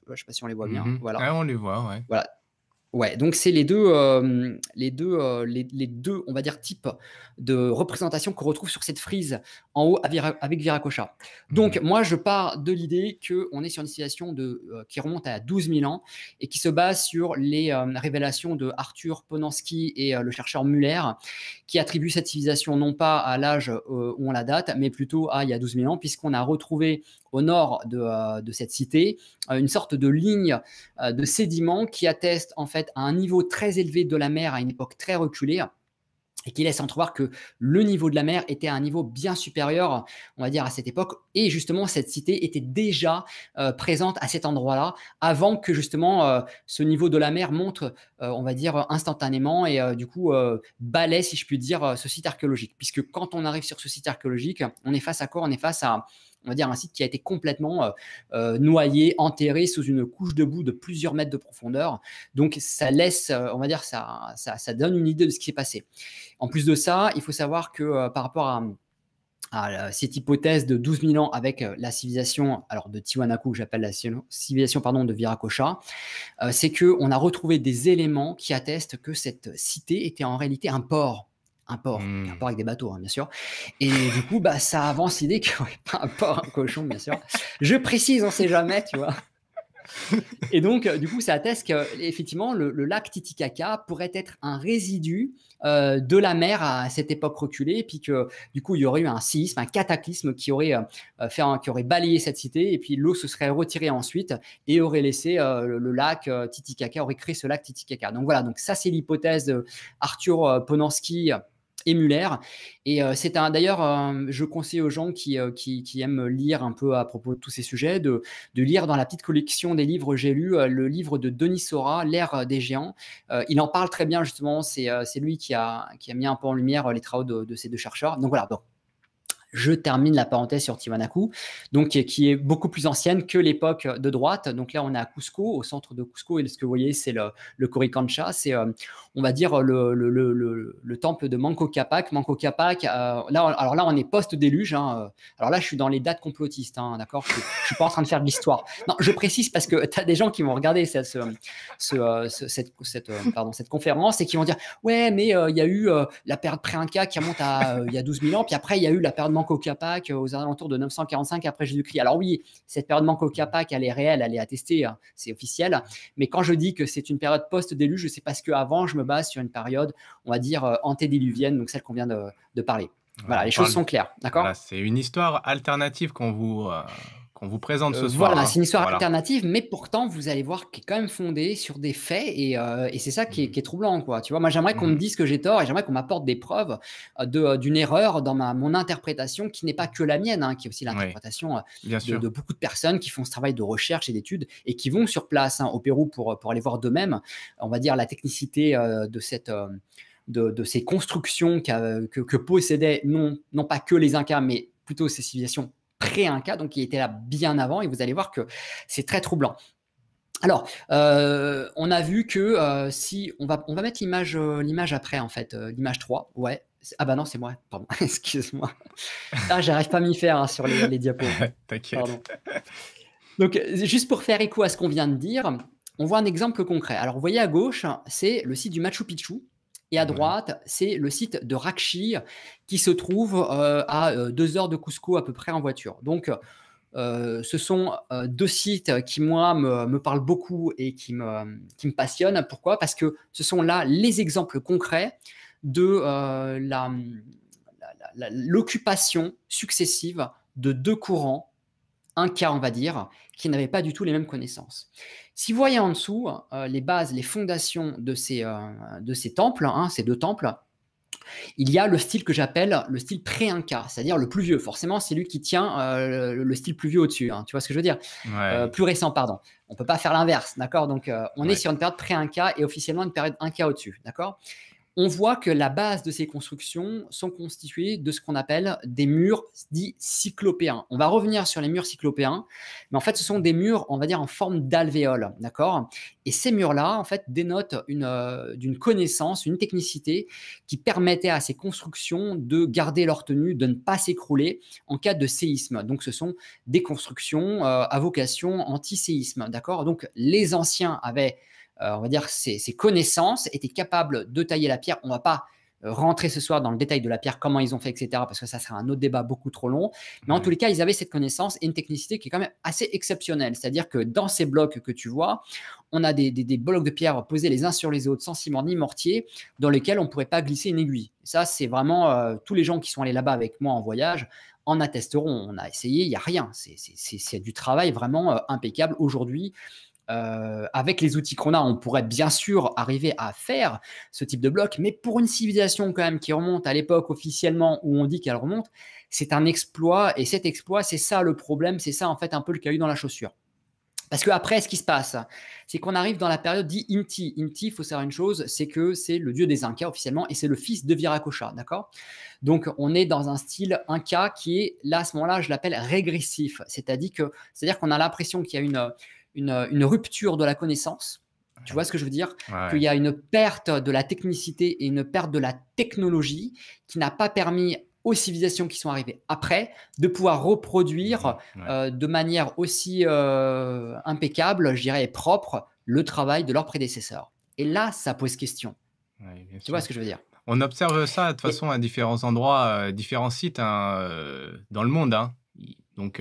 ne sais pas si on les voit bien. Mhm. Voilà. on les voit, Voilà. Ouais, donc c'est les deux, euh, les, deux euh, les, deux, on va dire, types de représentation qu'on retrouve sur cette frise en haut avec Viracocha. Donc, mhm. moi, je pars de l'idée qu'on est sur une civilisation de, euh, qui remonte à 12 000 ans et qui se base sur les révélations de Arthur Ponansky et le chercheur Muller, qui attribuent cette civilisation non pas à l'âge où on la date, mais plutôt à il y a 12 000 ans, puisqu'on a retrouvé au nord de, euh, cette cité, euh, une sorte de ligne euh, de sédiments qui atteste en fait à un niveau très élevé de la mer à une époque très reculée et qui laisse entrevoir que le niveau de la mer était à un niveau bien supérieur, on va dire, à cette époque. Et justement, cette cité était déjà présente à cet endroit-là, avant que justement ce niveau de la mer montre, on va dire, instantanément et du coup balaie, si je puis dire, ce site archéologique. Puisque quand on arrive sur ce site archéologique, on est face à quoi On est face à on va dire, un site qui a été complètement euh, euh, noyé, enterré sous une couche de boue de plusieurs mètres de profondeur. Donc, ça laisse, euh, on va dire, ça, ça, donne une idée de ce qui s'est passé. En plus de ça, il faut savoir que par rapport à, cette hypothèse de 12 000 ans avec la civilisation, alors de Tiwanaku, j'appelle la civilisation pardon, de Viracocha, c'est qu'on a retrouvé des éléments qui attestent que cette cité était en réalité un port un port, un mmh. port avec des bateaux, hein, bien sûr. Et du coup, bah, ça avance l'idée qu'il n'y aurait pas un port, un cochon, bien sûr. Je précise, on ne sait jamais, tu vois. Et donc, euh, du coup, ça atteste qu'effectivement, le, lac Titicaca pourrait être un résidu euh, de la mer à cette époque reculée, et puis que du coup, il y aurait eu un séisme, un cataclysme qui aurait, euh, fait qui aurait balayé cette cité, et puis l'eau se serait retirée ensuite et aurait laissé le, lac Titicaca, aurait créé ce lac Titicaca. Donc voilà, donc ça, c'est l'hypothèse d'Arthur Ponansky et Muller. Et euh, c'est un, d'ailleurs, euh, je conseille aux gens euh, qui, qui, aiment lire un peu à propos de tous ces sujets de, lire dans la petite collection des livres que j'ai lus le livre de Denis Sora, L'ère des géants. il en parle très bien justement. C'est, c'est lui qui a, qui a mis un peu en lumière les travaux de, ces deux chercheurs. Donc voilà, donc je termine la parenthèse sur Tiwanaku, donc qui est beaucoup plus ancienne que l'époque de droite. Donc là, on est à Cusco, au centre de Cusco, et ce que vous voyez, c'est le, le Coricancha, c'est euh, on va dire le, temple de Manco Capac. Manco Capac, euh, là, alors là, on est post-déluge. Hein, euh, alors là, je suis dans les dates complotistes, hein, d'accord je, ne suis pas en train de faire de l'histoire. Non, je précise parce que tu as des gens qui vont regarder cette, cette, pardon, cette conférence et qui vont dire Ouais, mais il y a eu la perte pré-Inca qui remonte à il y a 12 000 ans, puis après, il y a eu la période Manco au Capac euh, aux alentours de 945 après Jésus-Christ. Alors oui, cette période manque au Capac, elle est réelle, elle est attestée, hein, c'est officiel. Mais quand je dis que c'est une période post-déluge, c'est parce qu'avant, je me base sur une période, on va dire, euh, antédiluvienne, donc celle qu'on vient de, de parler. Voilà, les choses sont claires, d'accord C'est une histoire alternative qu'on vous, euh, qu'on vous présente euh, ce soir. Voilà, c'est une histoire alternative, mais pourtant, vous allez voir qu'elle est quand même fondée sur des faits, et, euh, c'est ça mm. qui est, troublant, quoi. Tu vois, moi, j'aimerais qu'on me mm. dise que j'ai tort, et j'aimerais qu'on m'apporte des preuves euh, d'une erreur dans ma, mon interprétation, qui n'est pas que la mienne, hein, qui est aussi l'interprétation de, beaucoup de personnes qui font ce travail de recherche et d'études, et qui vont sur place hein, au Pérou pour, pour aller voir de même, on va dire, la technicité de cette... de, ces constructions que, que possédaient non, non pas que les Incas, mais plutôt ces civilisations un cas donc il était là bien avant, et vous allez voir que c'est très troublant. Alors, euh, on a vu que euh, si on va, on va mettre l'image, euh, l'image après en fait, l'image 3, ouais. Ah bah non, c'est moi, pardon, excuse-moi. Ah, j'arrive pas à m'y faire hein, sur les, les diapos. T'inquiète. Donc, juste pour faire écho à ce qu'on vient de dire, on voit un exemple concret. Alors, vous voyez à gauche, c'est le site du Machu Picchu et à droite, c'est le site de Rakshi qui se trouve euh, à euh, deux heures de Cusco à peu près en voiture. Donc, euh, ce sont deux sites qui, moi, me, parlent beaucoup et qui me, qui me passionnent. Pourquoi Parce que ce sont là les exemples concrets de l'occupation successive de deux courants un cas, on va dire, qui n'avait pas du tout les mêmes connaissances. Si vous voyez en dessous euh, les bases, les fondations de ces, euh, de ces temples, hein, ces deux temples, il y a le style que j'appelle le style pré-inca, c'est-à-dire le plus vieux. Forcément, c'est lui qui tient euh, le, style plus vieux au-dessus. Hein, tu vois ce que je veux dire Plus récent, pardon. On peut pas faire l'inverse, d'accord Donc, on est sur une période pré-inca et officiellement une période inca au-dessus, d'accord on voit que la base de ces constructions sont constituées de ce qu'on appelle des murs dits cyclopéens. On va revenir sur les murs cyclopéens, mais en fait, ce sont des murs, on va dire, en forme d'alvéole, d'accord Et ces murs-là, en fait, dénotent une, euh, d'une connaissance, une technicité qui permettait à ces constructions de garder leur tenue, de ne pas s'écrouler en cas de séisme. Donc, ce sont des constructions euh, à vocation anti-séisme, d'accord Donc, les anciens avaient euh, on va dire, ses, connaissances, étaient capables de tailler la pierre. On ne va pas euh, rentrer ce soir dans le détail de la pierre, comment ils ont fait, etc., parce que ça sera un autre débat beaucoup trop long. Mais en tous les cas, ils avaient cette connaissance et une technicité qui est quand même assez exceptionnelle. C'est-à-dire que dans ces blocs que tu vois, on a des, blocs de pierre posés les uns sur les autres, sans ciment ni mortier, dans lesquels on ne pourrait pas glisser une aiguille. Ça, c'est vraiment euh, tous les gens qui sont allés là-bas avec moi en voyage en attesteront. On a essayé, il n'y a rien. C'est du travail vraiment impeccable. Aujourd'hui, euh, avec les outils qu'on a, on pourrait bien sûr arriver à faire ce type de bloc, mais pour une civilisation quand même qui remonte à l'époque officiellement où on dit qu'elle remonte, c'est un exploit, et cet exploit, c'est ça le problème, c'est ça en fait un peu le caillou dans la chaussure. Parce que après, ce qui se passe, c'est qu'on arrive dans la période dit Inti. Inti, il faut savoir une chose, c'est que c'est le dieu des Incas officiellement et c'est le fils de Viracocha, d'accord Donc on est dans un style Inca qui est, là à ce moment-là, je l'appelle régressif. C'est-à-dire que, c'est-à-dire qu'on a l'impression qu'il y a une, euh, une, rupture de la connaissance. Tu vois ce que je veux dire Qu'il y a une perte de la technicité et une perte de la technologie qui n'a pas permis aux civilisations qui sont arrivées après de pouvoir reproduire euh, de manière aussi euh, impeccable, je dirais, propre le travail de leurs prédécesseurs. Et là, ça pose question. tu vois ce que je veux dire On observe ça de toute façon à différents endroits, différents sites hein, dans le monde. Hein. Donc,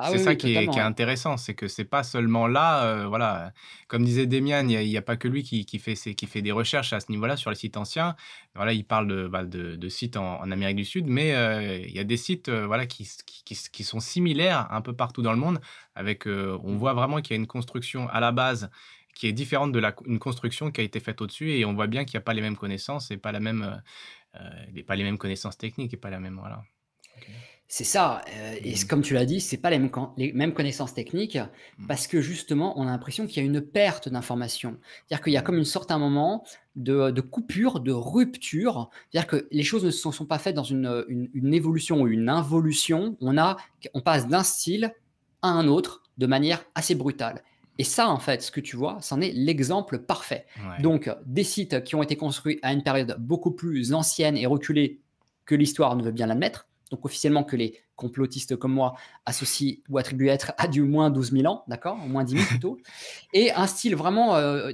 ah c'est ça qui, est, intéressant, c'est que c'est pas seulement là, euh, voilà, comme disait Demian, il n'y a, pas que lui qui, fait, qui fait des recherches à ce niveau-là sur les sites anciens. Voilà, il parle de, bah, de, sites en, Amérique du Sud, mais euh, il y a des sites euh, voilà, qui, qui, sont similaires un peu partout dans le monde. Avec, on voit vraiment qu'il y a une construction à la base qui est différente de la, une construction qui a été faite au-dessus et on voit bien qu'il n'y a pas les mêmes connaissances et pas, la même, pas les mêmes connaissances techniques et pas la même. Voilà. C'est ça. Euh, et mmh. comme tu l'as dit, c'est pas les mêmes, les mêmes, connaissances techniques mmh. parce que justement, on a l'impression qu'il y a une perte d'information. C'est-à-dire qu'il y a mmh. comme une sorte un moment de, coupure, de rupture. C'est-à-dire que les choses ne se sont pas faites dans une, évolution ou une involution. On, a, on passe d'un style à un autre de manière assez brutale. Et ça, en fait, ce que tu vois, c'en est l'exemple parfait. Donc, des sites qui ont été construits à une période beaucoup plus ancienne et reculée que l'histoire ne veut bien l'admettre, donc officiellement que les complotistes comme moi associent ou attribuent être à du moins 12 000 ans, d'accord Au moins 10 000 plutôt. Et un style vraiment euh,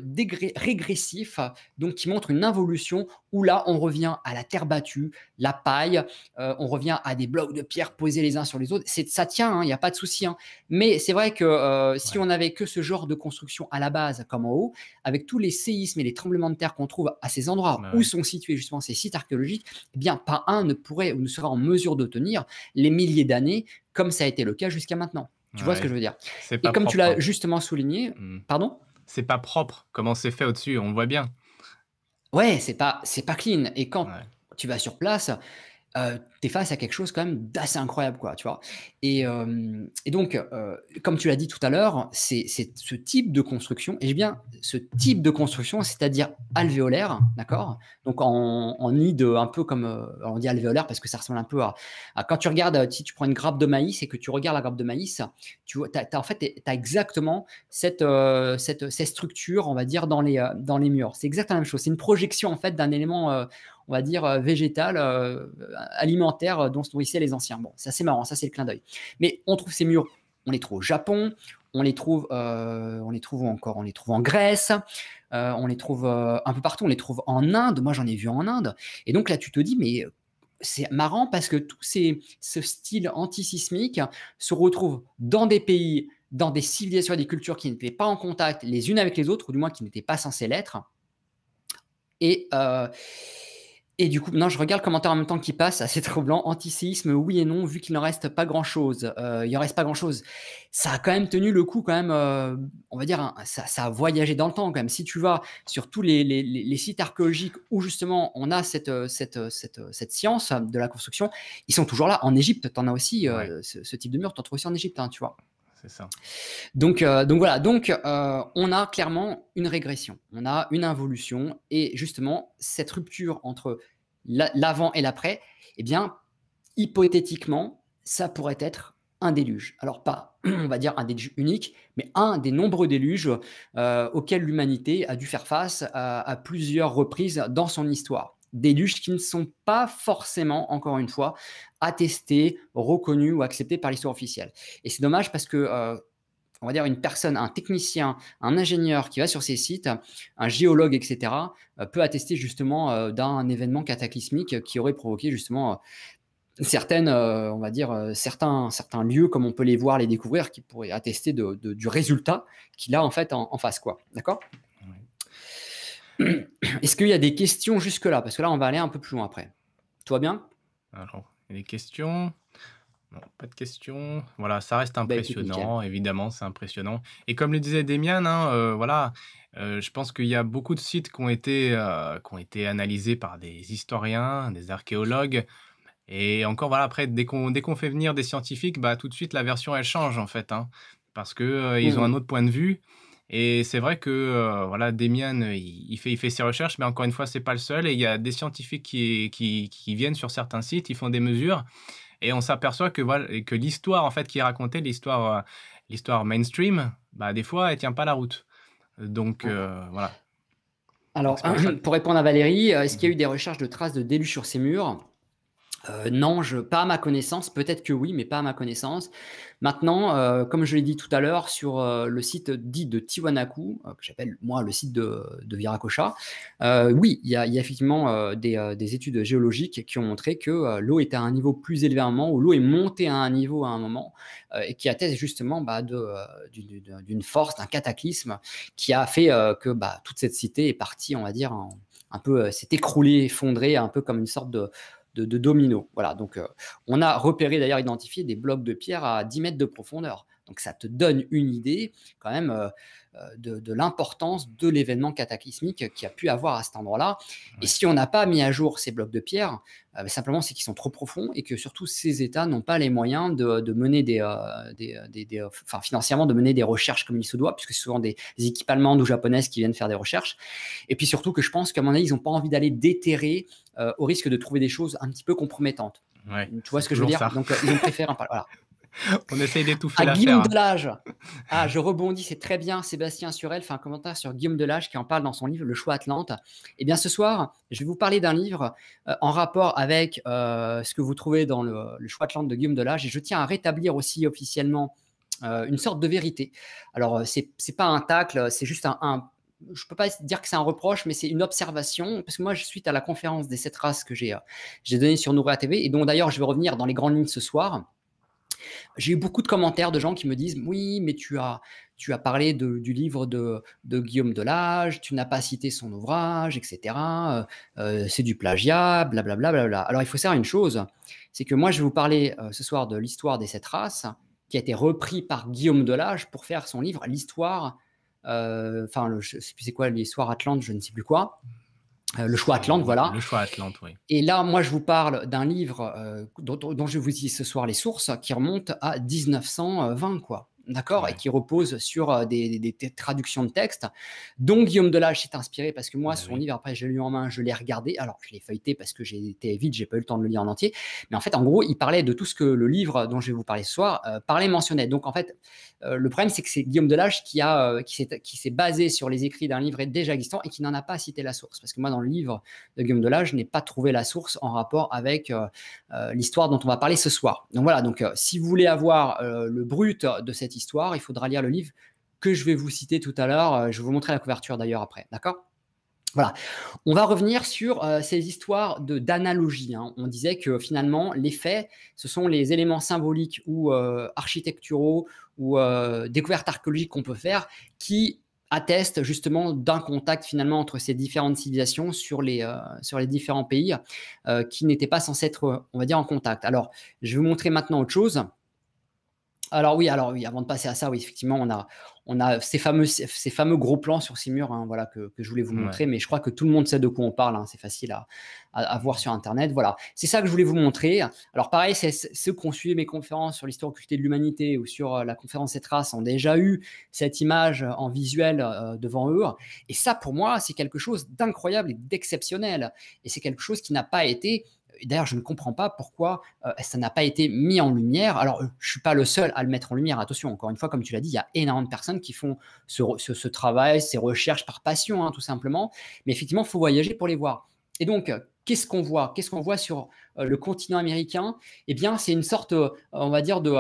régressif, donc qui montre une involution où là, on revient à la terre battue, la paille, euh, on revient à des blocs de pierre posés les uns sur les autres. C'est, ça tient, hein, il n'y a pas de souci. Hein, mais c'est vrai que euh, si on n'avait que ce genre de construction à la base, comme en haut, avec tous les séismes et les tremblements de terre qu'on trouve à ces endroits où sont situés justement ces sites archéologiques, eh bien, pas un ne pourrait ou ne sera en mesure de tenir les milliers d'années, comme ça a été le cas jusqu'à maintenant. Tu vois ce que je veux dire Et comme tu l'as hein. justement souligné, hmm. pardon C'est pas propre comment c'est fait au-dessus, on voit bien. Ouais, c'est pas c'est pas clean. Et quand tu vas sur place, euh, tu es face à quelque chose quand même d'assez incroyable, quoi, tu vois. Et, euh, donc, euh, comme tu l'as dit tout à l'heure, c'est ce type de construction, et bien ce type de construction, c'est-à-dire alvéolaire, d'accord Donc en, nid un peu comme on dit alvéolaire parce que ça ressemble un peu à, quand tu regardes, si tu prends une grappe de maïs et que tu regardes la grappe de maïs, tu vois, as, en fait, tu exactement cette, structure, on va dire, dans les, dans les murs. C'est exactement la même chose. C'est une projection en fait d'un élément on va dire, euh, végétal euh, alimentaire euh, dont se nourrissaient les anciens. Bon, ça c'est marrant, ça c'est le clin d'œil. Mais on trouve ces murs, on les trouve au Japon, on les trouve, on les trouve encore, on les trouve en Grèce, on les trouve un peu partout, on les trouve en Inde, moi j'en ai vu en Inde. Et donc là tu te dis, mais c'est marrant parce que tout ce style antisismique se retrouve dans des pays, dans des civilisations des cultures qui n'étaient pas en contact les unes avec les autres, ou du moins qui n'étaient pas censées l'être. Et, et du coup, non, je regarde le commentaire en même temps qui passe, assez troublant. Antiséisme, oui et non, vu qu'il n'en reste pas grand-chose. Euh, il n'en reste pas grand-chose. Ça a quand même tenu le coup, quand même, euh, on va dire, hein, ça, a voyagé dans le temps, quand même. Si tu vas sur tous les, sites archéologiques où, justement, on a cette, euh, cette, cette, cette, science de la construction, ils sont toujours là. En Égypte, tu en as aussi, ce, type de mur, tu en trouves aussi en Égypte, hein, tu vois. Donc, euh, donc voilà, donc euh, on a clairement une régression, on a une involution, et justement, cette rupture entre l'avant et l'après, eh bien, hypothétiquement, ça pourrait être un déluge. Alors pas, on va dire, un déluge unique, mais un des nombreux déluges euh, auxquels l'humanité a dû faire face à plusieurs reprises dans son histoire. Des luches qui ne sont pas forcément, encore une fois, attestés, reconnus ou acceptés par l'histoire officielle. Et c'est dommage parce que, euh, on va dire, une personne, un technicien, un ingénieur qui va sur ces sites, un géologue, etc., euh, peut attester justement euh, d'un événement cataclysmique qui aurait provoqué justement certaines, on va dire, certains, certains lieux comme on peut les voir, les découvrir, qui pourraient attester du résultat qu'il a en fait en face, quoi. D'accord Est-ce qu'il y a des questions jusque-là Parce que là, on va aller un peu plus loin après. Toi bien Alors, il y a des questions non, Pas de questions. Voilà, ça reste bah, impressionnant, évidemment, c'est impressionnant. Et comme le disait Damien, hein, euh, voilà, euh, je pense qu'il y a beaucoup de sites qui ont été, euh, qui ont été analysés par des historiens, des archéologues. Et encore, voilà, après, dès qu'on fait venir des scientifiques, bah, tout de suite, la version, elle change, en fait. Hein. parce qu'ils ils ont mmh. un autre point de vue. Et c'est vrai que euh, voilà, Demian, euh, il, fait, il fait ses recherches, mais encore une fois, c'est pas le seul. Et il y a des scientifiques qui, viennent sur certains sites, ils font des mesures, et on s'aperçoit que voilà, que l'histoire en fait qui est racontée, l'histoire, euh, l'histoire mainstream, bah, des fois, elle tient pas la route. Donc voilà. Alors, pour répondre à Valérie, est-ce qu'il y a eu mhm. des recherches de traces de déluge sur ces murs euh, non, je, pas à ma connaissance. Peut-être que oui, mais pas à ma connaissance. Maintenant, euh, comme je l'ai dit tout à l'heure, sur euh, le site dit de Tiwanaku, que j'appelle moi le site de, de Viracocha, oui, il y, a effectivement des, études géologiques qui ont montré que l'eau était à un niveau plus élevé à un moment, ou l'eau est montée à un niveau à un moment, et qui atteste justement bah, d'une force, d'un cataclysme qui a fait que bah, toute cette cité est partie, on va dire, un peu, s'est écroulée, effondrée, un peu comme une sorte de de, dominos. Voilà, donc euh, on a repéré d'ailleurs, identifié des blocs de pierre à 10 mètres de profondeur. Donc ça te donne une idée quand même euh, euh, de, l'importance de l'événement cataclysmique qui a pu avoir à cet endroit-là. Et si on n'a pas mis à jour ces blocs de pierre, euh, bah, simplement c'est qu'ils sont trop profonds et que surtout ces États n'ont pas les moyens de, mener des, euh, financièrement de mener des recherches comme il se doit, puisque c'est souvent des, équipes allemandes ou japonaises qui viennent faire des recherches. Et puis surtout que je pense qu'à mon avis, ils n'ont pas envie d'aller déterrer au risque de trouver des choses un petit peu compromettantes. tu vois ce que je veux dire Donc ils préfèrent... voilà. On essaye d'étouffer à Guillaume Delage. Ah, je rebondis, c'est très bien. Sébastien Surel fait un commentaire sur Guillaume Delage qui en parle dans son livre Le choix Atlante. Eh bien, ce soir, je vais vous parler d'un livre euh, en rapport avec euh, ce que vous trouvez dans le, choix Atlante de Guillaume Delage. Et je tiens à rétablir aussi officiellement euh, une sorte de vérité. Alors, c'est n'est pas un tacle, c'est juste un, je ne peux pas dire que c'est un reproche, mais c'est une observation, parce que moi, je suis à la conférence des sept races que j'ai j'ai donnée sur Noura TV, et dont d'ailleurs je vais revenir dans les grandes lignes ce soir, j'ai eu beaucoup de commentaires de gens qui me disent Oui, mais tu as, tu as parlé du livre de, Guillaume Delage, tu n'as pas cité son ouvrage, etc. Euh, euh, c'est du plagiat, blablabla. Bla, bla, Alors, il faut savoir une chose c'est que moi, je vais vous parler euh, ce soir de l'histoire des sept races qui a été repris par Guillaume Delage pour faire son livre L'histoire, enfin, je sais c'est quoi, l'histoire Atlante, je ne sais plus quoi. Euh, le choix Atlante, voilà. Le choix Atlante, oui. Et là, moi, je vous parle d'un livre euh, dont, je vous dis ce soir les sources, qui remonte à 1920, quoi. D'accord Et qui repose sur euh, des, traductions de textes, dont Guillaume Delage s'est inspiré parce que moi, bah son livre, après, je l'ai lu en main, je l'ai regardé. Alors, je l'ai feuilleté parce que j'étais été vite, j'ai pas eu le temps de le lire en entier. Mais en fait, en gros, il parlait de tout ce que le livre dont je vais vous parler ce soir parlait, mentionnait. Donc, en fait, euh, le problème, c'est que c'est Guillaume Delage qui, a, euh, qui s'est basé sur les écrits d'un livre déjà existant et qui n'en a pas cité la source. Parce que moi, dans le livre de Guillaume Delage, je n'ai pas trouvé la source en rapport avec euh, l'histoire dont on va parler ce soir. Donc voilà, donc, si vous voulez avoir le brut de cette histoire, il faudra lire le livre que je vais vous citer tout à l'heure. Je vais vous montrer la couverture d'ailleurs après. D'accord voilà. On va revenir sur euh, ces histoires de d'analogie. Hein. On disait que finalement, les faits, ce sont les éléments symboliques ou euh, architecturaux ou euh, découvertes archéologiques qu'on peut faire qui attestent justement d'un contact finalement entre ces différentes civilisations sur les, sur les différents pays qui n'étaient pas censés être, on va dire, en contact. Alors, je vais vous montrer maintenant autre chose. Alors oui, alors oui, avant de passer à ça, oui, effectivement, on a, on a ces fameux, ces fameux gros plans sur ces murs hein, voilà, que, je voulais vous montrer, mais je crois que tout le monde sait de quoi on parle, hein, c'est facile à, à, voir sur Internet. Voilà, c'est ça que je voulais vous montrer. Alors pareil, c'est, ceux qui ont suivi mes conférences sur l'histoire occultée de l'humanité ou sur euh, la conférence des traces ont déjà eu cette image euh, en visuel euh, devant eux. Et ça, pour moi, c'est quelque chose d'incroyable et d'exceptionnel. Et c'est quelque chose qui n'a pas été D'ailleurs, je ne comprends pas pourquoi euh, ça n'a pas été mis en lumière. Alors, euh, je ne suis pas le seul à le mettre en lumière. Attention, encore une fois, comme tu l'as dit, il y a énormément de personnes qui font ce, travail, ces recherches par passion, hein, tout simplement. Mais effectivement, il faut voyager pour les voir. Et donc, euh, qu'est-ce qu'on voit Qu'est-ce qu'on voit sur le continent américain Eh bien, c'est une sorte, on va dire, de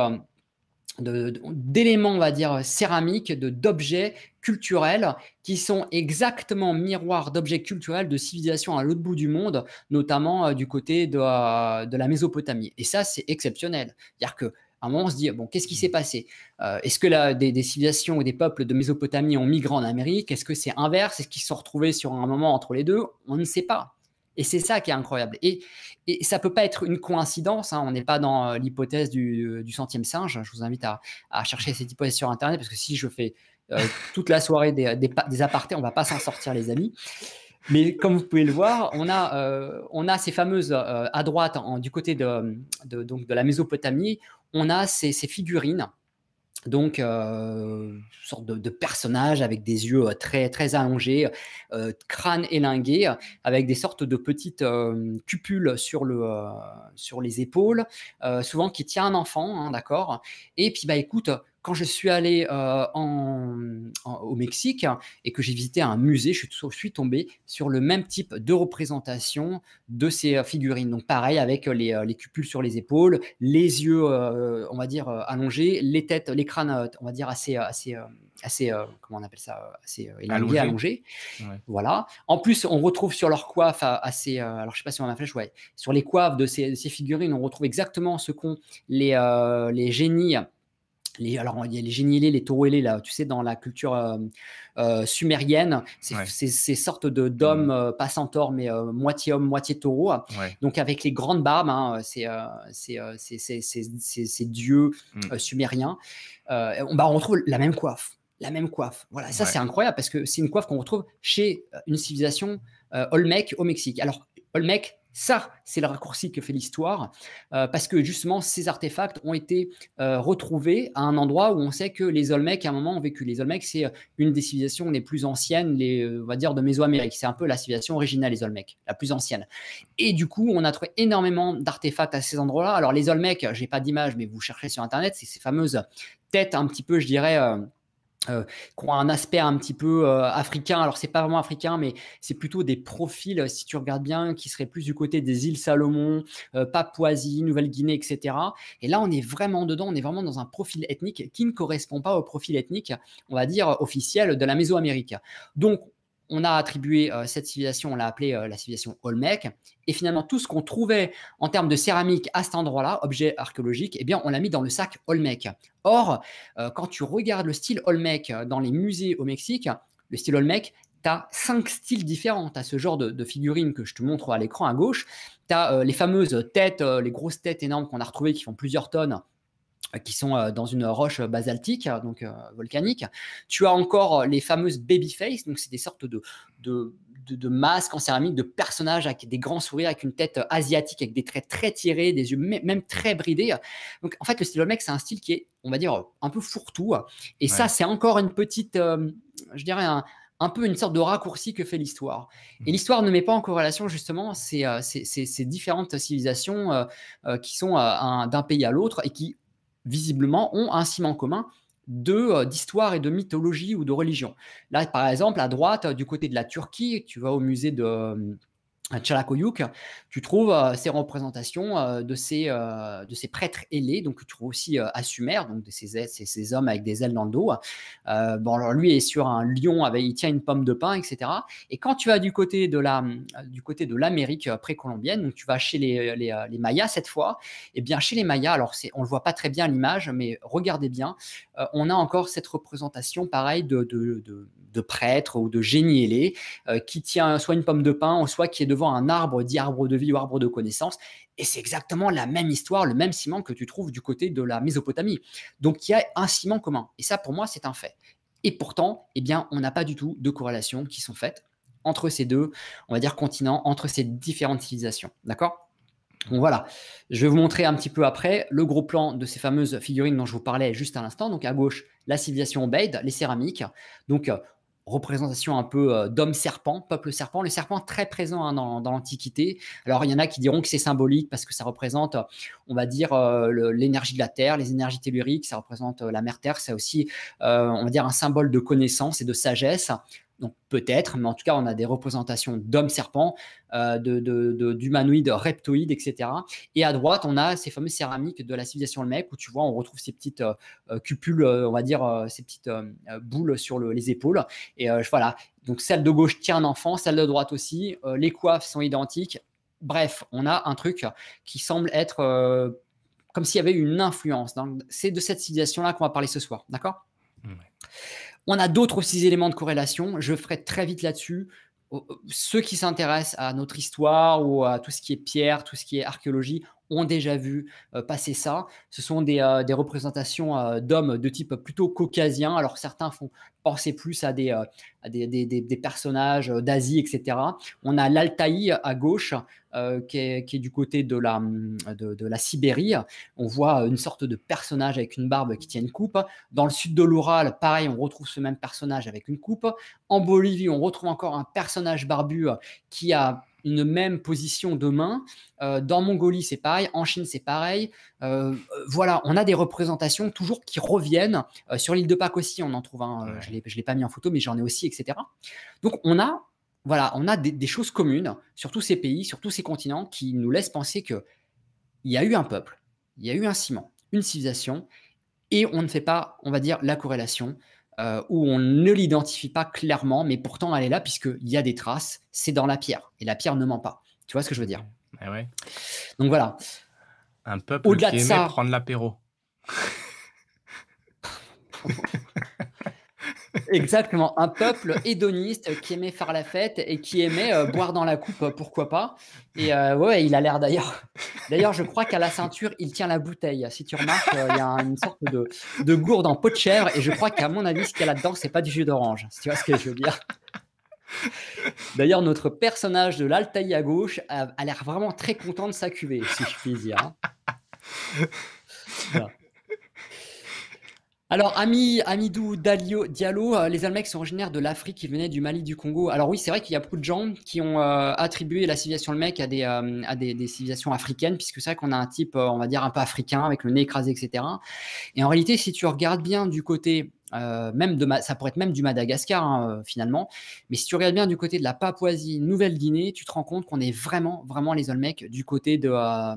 d'éléments, on va dire, céramiques, d'objets culturels qui sont exactement miroirs d'objets culturels de civilisations à l'autre bout du monde, notamment euh, du côté euh, de, la Mésopotamie. Et ça, c'est exceptionnel. C'est-à-dire que à un moment, on se dit, bon, qu'est-ce qui s'est mm. passé euh, Est-ce que là, des, des, civilisations ou des peuples de Mésopotamie ont migré en Amérique Est-ce que c'est inverse Est-ce qu'ils se sont retrouvés sur un moment entre les deux On ne sait pas. Et c'est ça qui est incroyable. Et, et ça peut pas être une coïncidence. Hein. on n'est pas dans euh, l'hypothèse euh, du, centième singe. Je vous invite à, chercher cette hypothèse sur Internet parce que si je fais euh, toute la soirée des, apartés, on va pas s'en sortir, les amis. Mais comme vous pouvez le voir, on a, ces fameuses à droite, du côté de, donc de la Mésopotamie, on a ces figurines donc, euh, sorte de, personnage avec des yeux euh, très, très allongés, euh, crâne élingué, avec des sortes de petites cupules sur, les épaules, souvent qui tient un enfant, hein, d'accord Et puis, bah écoute, quand je suis allé euh, en, au Mexique et que j'ai visité un musée, je suis, tombé sur le même type de représentation de ces euh, figurines. Donc pareil avec les, euh, les cupules sur les épaules, les yeux, on va dire, allongés, les têtes, les crânes, on va dire, assez... assez assez, comment on appelle ça, assez Voilà. En plus, on retrouve sur leur coiffe assez, alors je sais pas si on a flèche, ouais, sur les coiffes de ces, figurines, on retrouve exactement ce qu'ont les, les génies alors, il y a les génies ailés, les taureaux là, tu sais, dans la culture euh, euh, sumérienne, c'est ces sortes de, mmh. d'hommes, euh, pas centaures, mais moitié homme, moitié taureau. Donc, avec les grandes barbes, c'est, ces dieux sumériens. on, bah, on retrouve la même coiffe. La même coiffe. Voilà, ça, c'est incroyable parce que c'est une coiffe qu'on retrouve chez une civilisation Olmec au Mexique. Alors, Olmec, ça, c'est le raccourci que fait l'histoire, euh, parce que justement, ces artefacts ont été euh, retrouvés à un endroit où on sait que les Olmecs, à un moment, ont vécu. Les Olmecs, c'est euh, une des civilisations les plus anciennes, les, on va dire, de Mésoamérique. C'est un peu la civilisation originale, les Olmecs, la plus ancienne. Et du coup, on a trouvé énormément d'artefacts à ces endroits-là. Alors, les Olmecs, j'ai pas d'image, mais vous cherchez sur Internet, c'est ces fameuses têtes un petit peu, je dirais euh, qui un aspect un petit peu euh, africain. Alors, c'est pas vraiment africain, mais c'est plutôt des profils, euh, si tu regardes bien, qui seraient plus du côté des îles Salomon, euh, Papouasie, Nouvelle-Guinée, etc. Et là, on est vraiment dedans, on est vraiment dans un profil ethnique qui ne correspond pas au profil ethnique, on va dire, officiel de la Mésoamérique. Donc, on a attribué euh, cette civilisation, on l'a appelée euh, la civilisation Olmec. Et finalement, tout ce qu'on trouvait en termes de céramique à cet endroit-là, objet archéologique, eh bien, on l'a mis dans le sac Olmec. Or, euh, quand tu regardes le style Olmec dans les musées au Mexique, le style Olmec, tu as cinq styles différents. Tu as ce genre de, de figurines que je te montre à l'écran à gauche. Tu as les fameuses têtes, les grosses têtes énormes qu'on a retrouvées qui font plusieurs tonnes euh, qui sont euh, dans une roche basaltique, hein, donc euh, volcanique. Tu as encore les fameuses baby face donc c'est des sortes de, de, de, masques en céramique, de personnages avec des grands sourires, avec une tête asiatique, avec des traits très tirés, des yeux même très bridés. Donc en fait, le style mec, c'est un style qui est, on va dire, un peu fourre-tout. Et ça, c'est encore une petite, je dirais, un, peu une sorte de raccourci que fait l'histoire. Et mmh. l'histoire ne met pas en corrélation justement ces différentes civilisations qui sont d'un pays à l'autre et qui visiblement, ont un ciment commun euh, d'histoire et de mythologie ou de religion. Là, par exemple, à droite, euh, du côté de la Turquie, tu vas au musée de euh, Tchalakoyuk, tu trouves euh, ces représentations euh, de, ces, euh, de ces prêtres ailés, donc tu trouves aussi à Sumer, donc de ces, ces, ces, hommes avec des ailes dans le dos. bon, alors lui est sur un lion, il tient une pomme de pain, etc. Et quand tu vas du côté de la, du côté de l'Amérique précolombienne, donc tu vas chez les, les, Mayas cette fois, et eh bien chez les Mayas, alors on le voit pas très bien l'image, mais regardez bien, on a encore cette représentation pareil de, de, de, prêtres ou de génie ailé qui tient soit une pomme de pain, soit qui est de devant un arbre dit arbre de vie ou arbre de connaissance. Et c'est exactement la même histoire, le même ciment que tu trouves du côté de la Mésopotamie. Donc il y a un ciment commun. Et ça, pour moi, c'est un fait. Et pourtant, eh bien, on n'a pas du tout de corrélation qui sont faites entre ces deux, on va dire, continents, entre ces différentes civilisations. D'accord donc voilà, je vais vous montrer un petit peu après le gros plan de ces fameuses figurines dont je vous parlais juste à l'instant. Donc à gauche, la civilisation Obeid, les céramiques. Donc représentation un peu euh, d'homme serpent, peuple serpent, le serpent très présent hein, dans, l'Antiquité. Alors il y en a qui diront que c'est symbolique parce que ça représente, on va dire, euh, l'énergie de la terre, les énergies telluriques, ça représente euh, la mer terre, c'est aussi, on va dire, un symbole de connaissance et de sagesse. Donc peut-être, mais en tout cas, on a des représentations d'hommes serpents, d'humanoïdes, euh, de, de, reptoïdes, etc. Et à droite, on a ces fameuses céramiques de la civilisation le mec, où tu vois, on retrouve ces petites euh, euh, cupules, on va dire, ces petites boules sur les épaules. Et voilà. Donc celle de gauche tient un enfant, celle de droite aussi. les coiffes sont identiques. Bref, on a un truc qui semble être comme s'il y avait une influence. C'est de cette civilisation-là qu'on va parler ce soir, d'accord on a d'autres aussi éléments de corrélation. Je ferai très vite là-dessus. Ceux qui s'intéressent à notre histoire ou à tout ce qui est pierre, tout ce qui est archéologie, ont déjà vu euh, passer ça. Ce sont des, euh, représentations euh, d'hommes de type plutôt caucasien. Alors certains font penser plus à des, personnages d'Asie, etc. On a l'Altaï à gauche, qui est, du côté de la, hum, de, la Sibérie. On voit une sorte de personnage avec une barbe qui tient une coupe. Dans le sud de l'Oural, pareil, on retrouve ce même personnage avec une coupe. En Bolivie, on retrouve encore un personnage barbu qui a une même position de main. Euh, dans Mongolie, c'est pareil. En Chine, c'est pareil. Euh, voilà, on a des représentations toujours qui reviennent. Euh, sur l'île de Pâques aussi, on en trouve un. je ne l'ai pas mis en photo, mais j'en ai aussi, etc. Donc, on a, voilà, on a des, des, choses communes sur tous ces pays, sur tous ces continents qui nous laissent penser que il y a eu un peuple, il y a eu un ciment, une civilisation, et on ne fait pas, on va dire, la corrélation euh, où on ne l'identifie pas clairement, mais pourtant elle est là puisqu'il y a des traces, c'est dans la pierre. Et la pierre ne ment pas. Tu vois ce que je veux dire eh Donc voilà. Un peuple qui de aimait prendre l'apéro. Exactement, un peuple hédoniste qui aimait faire la fête et qui aimait euh, boire dans la coupe, pourquoi pas. Et euh, ouais, il a l'air d'ailleurs. D'ailleurs, je crois qu'à la ceinture, il tient la bouteille. Si tu remarques, euh, il y a une sorte de, gourde en pot de chèvre et je crois qu'à mon avis, ce qu'il y a là-dedans, c'est pas du jus d'orange. Si tu vois ce que je veux dire. D'ailleurs, notre personnage de l'Altaï à gauche a, l'air vraiment très content de sa cuvée, si je puis dire. Hein. Voilà. Alors, ami, Amidou Dalio, Diallo, euh, les Almecs sont originaires de l'Afrique, ils venaient du Mali, du Congo. Alors oui, c'est vrai qu'il y a beaucoup de gens qui ont euh, attribué la civilisation mec à, des, euh, à des, des, civilisations africaines, puisque c'est vrai qu'on a un type, on va dire, un peu africain, avec le nez écrasé, etc. Et en réalité, si tu regardes bien du côté euh, même de, ça pourrait être même du Madagascar hein, euh, finalement. Mais si tu regardes bien du côté de la Papouasie, Nouvelle-Guinée, tu te rends compte qu'on est vraiment, vraiment les Olmecs du côté euh,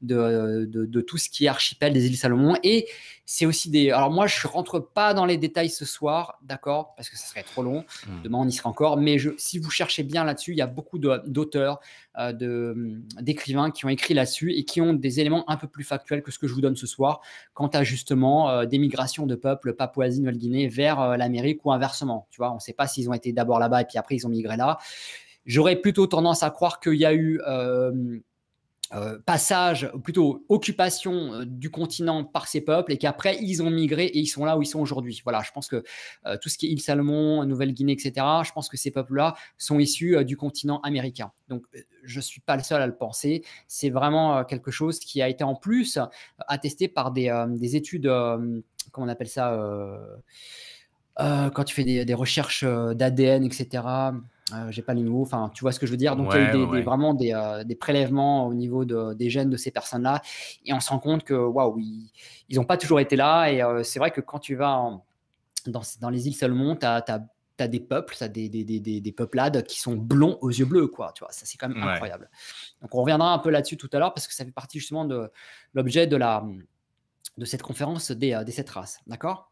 de, de, de, tout ce qui est archipel des îles Salomon. Et c'est aussi des. Alors moi, je rentre pas dans les détails ce soir, d'accord, parce que ça serait trop long. Hmm. Demain, on y sera encore. Mais je, si vous cherchez bien là-dessus, il y a beaucoup d'auteurs, euh, hum, d'écrivains qui ont écrit là-dessus et qui ont des éléments un peu plus factuels que ce que je vous donne ce soir quant à justement euh, des migrations de peuples Papouasie-Nouvelle-Guinée vers euh, l'Amérique ou inversement. Tu vois, on ne sait pas s'ils ont été d'abord là-bas et puis après ils ont migré là. J'aurais plutôt tendance à croire qu'il y a eu euh, passage, plutôt occupation euh, du continent par ces peuples et qu'après ils ont migré et ils sont là où ils sont aujourd'hui. Voilà, je pense que euh, tout ce qui est île Salomon, Nouvelle-Guinée, etc., je pense que ces peuples-là sont issus du continent américain. Donc je ne suis pas le seul à le penser. C'est vraiment quelque chose qui a été en plus attesté par des, des études, comment on appelle ça euh, quand tu fais des, recherches euh, d'ADN, etc. Euh, j'ai pas les mots, enfin, tu vois ce que je veux dire. Donc, il y a eu vraiment des, prélèvements au niveau des gènes de ces personnes-là. Et on se rend compte que, waouh, ils n'ont pas toujours été là. Et c'est vrai que quand tu vas dans, les îles Salomon, tu as, des peuples, tu des, peuplades qui sont blonds aux yeux bleus, quoi. Tu vois, ça c'est quand même incroyable. Donc on reviendra un peu là-dessus tout à l'heure parce que ça fait partie justement de l'objet de de cette conférence des, sept races, d'accord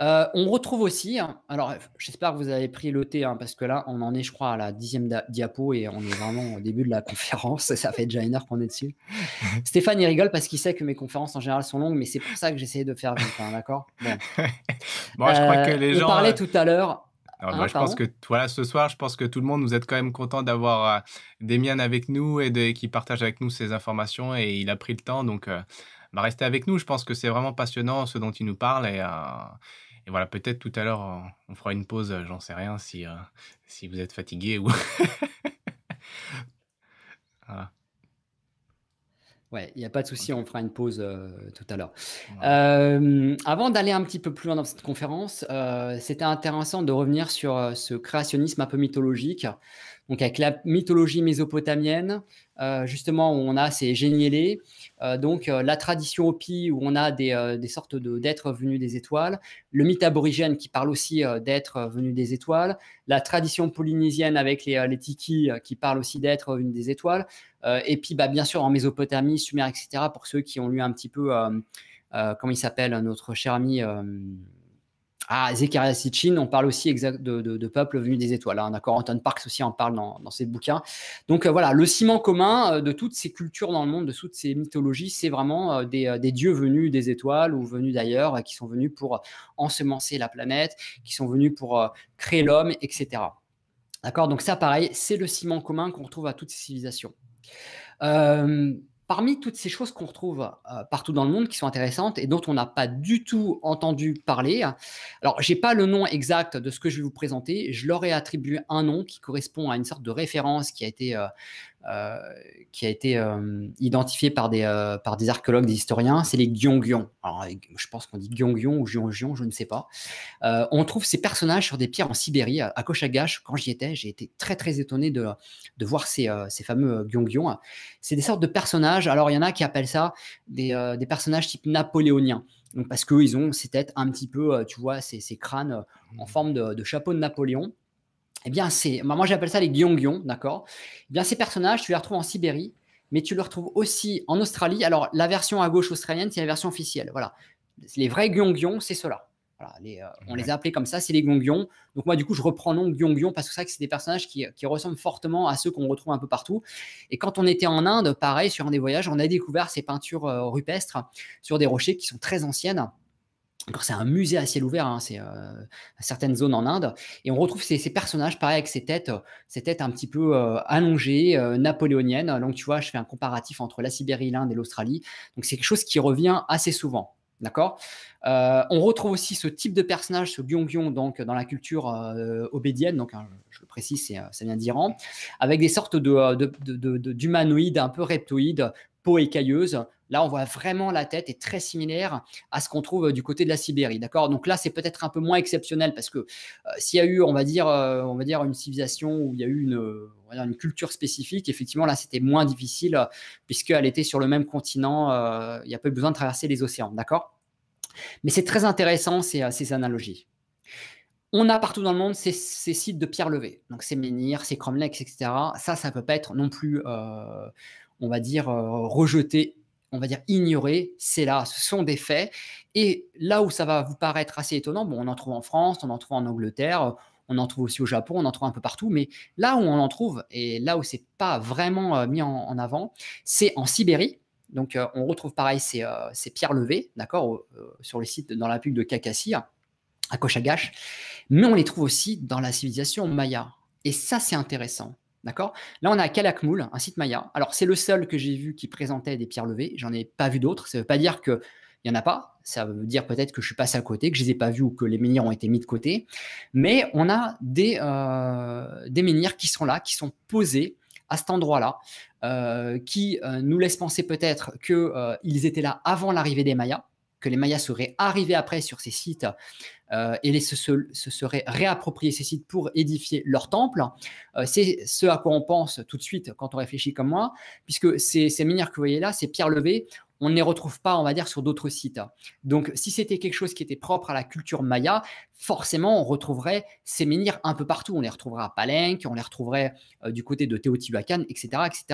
euh, on retrouve aussi, hein, alors j'espère que vous avez pris le thé, hein, parce que là on en est je crois à la dixième diapo et on est vraiment au début de la conférence, ça fait déjà une heure qu'on est dessus. Stéphane il rigole parce qu'il sait que mes conférences en général sont longues, mais c'est pour ça que j'essayais de faire vite, hein, d'accord bon. je crois que euh, les gens... On parlait euh, tout à l'heure, alors, moi, ah, bah, je pense que voilà, ce soir, je pense que tout le monde, nous êtes quand même content d'avoir des Damien avec nous et, qui partage avec nous ces informations et il a pris le temps. Donc, bah, restez avec nous. Je pense que c'est vraiment passionnant ce dont il nous parle. Et, euh, voilà, peut-être tout à l'heure, on fera une pause. Euh, j'en sais rien euh, si, vous êtes fatigué ou. Ouais, il n'y a pas de souci, on fera une pause tout à l'heure. avant d'aller un petit peu plus loin dans cette conférence, c'était intéressant de revenir sur ce créationnisme un peu mythologique donc avec la mythologie mésopotamienne, euh, justement, où on a ces génielés, euh, donc euh, la tradition Hopi, où on a des, sortes d'êtres venus des étoiles, le mythe aborigène qui parle aussi d'êtres venus des étoiles, la tradition polynésienne avec les, les tikis qui parle aussi d'êtres venus des étoiles, et puis bah, bien sûr en Mésopotamie, Sumer, etc., pour ceux qui ont lu un petit peu, comment il s'appelle, notre cher ami... Ah, Zekaria Sitchin, on parle aussi exact de, peuples venus peuple des étoiles. Hein. D'accord, Anton Parks aussi en parle dans, ses bouquins. Donc euh, voilà, le ciment commun euh, de toutes ces cultures dans le monde, de toutes ces mythologies, c'est vraiment euh, des, dieux venus des étoiles ou venus d'ailleurs, qui sont venus pour ensemencer la planète, qui sont venus pour créer l'homme, etc. D'accord, donc ça, pareil, c'est le ciment commun qu'on retrouve à toutes ces civilisations parmi toutes ces choses qu'on retrouve euh, partout dans le monde qui sont intéressantes et dont on n'a pas du tout entendu parler, alors n'ai pas le nom exact de ce que je vais vous présenter, je leur ai attribué un nom qui correspond à une sorte de référence qui a été euh, euh, qui a été euh, identifié par des, euh, par des archéologues, des historiens, c'est les Giongion. je pense qu'on dit Giongion ou Giongion, je ne sais pas. on trouve ces personnages sur des pierres en Sibérie, à, Kochagash. Quand j'y étais, j'ai été très très étonné de, de voir ces, ces fameux Giongion. C'est des sortes de personnages. Alors, il y en a qui appellent ça des, des personnages type napoléoniens. Donc parce qu'ils ont ces têtes un petit peu, tu vois, ces, ces crânes en mmh. forme de, de chapeau de Napoléon. Eh bien, c'est, bah, moi j'appelle ça les guion-guion, d'accord eh bien, ces personnages, tu les retrouves en Sibérie, mais tu les retrouves aussi en Australie. Alors, la version à gauche australienne, c'est la version officielle. Voilà. Les vrais guion-guion, c'est ceux-là. Euh, on les a appelés comme ça, c'est les Gyeongyeong. Donc moi, du coup, je reprends le nom parce que c'est c'est des personnages qui, ressemblent fortement à ceux qu'on retrouve un peu partout. Et quand on était en Inde, pareil, sur un des voyages, on a découvert ces peintures euh, rupestres sur des rochers qui sont très anciennes c'est un musée à ciel ouvert, hein, c'est euh, certaines zones en Inde. Et on retrouve ces, personnages, pareil, avec ces têtes, ces un petit peu euh, allongées, euh, napoléoniennes. Donc, tu vois, je fais un comparatif entre la Sibérie, l'Inde et l'Australie. Donc, c'est quelque chose qui revient assez souvent. D'accord On retrouve aussi ce type de personnage, ce gyong donc dans la culture obédienne, donc hein, je le précise, ça vient d'Iran, avec des sortes de, d'humanoïdes un peu reptoïdes, peau écailleuse. Là, on voit vraiment la tête est très similaire à ce qu'on trouve euh, du côté de la Sibérie, d'accord Donc là, c'est peut-être un peu moins exceptionnel parce que euh, s'il y a eu, on va dire, euh, on va dire une civilisation où il y a eu une, culture spécifique, effectivement, là, c'était moins difficile puisqu'elle était sur le même continent. il n'y a pas eu besoin de traverser les océans, d'accord Mais c'est très intéressant ces, ces analogies. On a partout dans le monde ces, sites de pierres levées, donc ces menhirs, ces cromlechs, etc. Ça, ça peut pas être non plus, on va dire, euh, rejeté on va dire ignorer. C'est là, ce sont des faits. Et là où ça va vous paraître assez étonnant, bon, on en trouve en France, on en trouve en Angleterre, on en trouve aussi au Japon, on en trouve un peu partout, mais là où on en trouve, et là où c'est pas vraiment euh, mis en, avant, c'est en Sibérie. Donc euh, on retrouve pareil ces, pierres levées, d'accord, sur les sites dans la pub de Kakassi, à Kochagash, mais on les trouve aussi dans la civilisation maya. Et ça, c'est intéressant. D'accord Là, on a Kalakmoul, un site Maya. Alors, c'est le seul que j'ai vu qui présentait des pierres levées. J'en ai pas vu d'autres. Ça ne veut pas dire qu'il n'y en a pas. Ça veut dire peut-être que je suis passé à côté, que je ne les ai pas vus ou que les menhirs ont été mis de côté. Mais on a des, euh, des menhirs qui sont là, qui sont posés à cet endroit-là, euh, qui euh, nous laissent penser peut-être qu'ils étaient là avant l'arrivée des Mayas que les Mayas seraient arrivés après sur ces sites euh, et les, se, seraient réappropriés ces sites pour édifier leur temple. Euh, c'est ce à quoi on pense tout de suite quand on réfléchit comme moi, puisque ces, ces minières que vous voyez là, ces pierres levées, on ne les retrouve pas, on va dire, sur d'autres sites. Hein. Donc, si c'était quelque chose qui était propre à la culture maya, forcément, on retrouverait ces menhirs un peu partout. On les retrouverait à Palenque, on les retrouverait euh, du côté de Teotihuacan, etc., etc.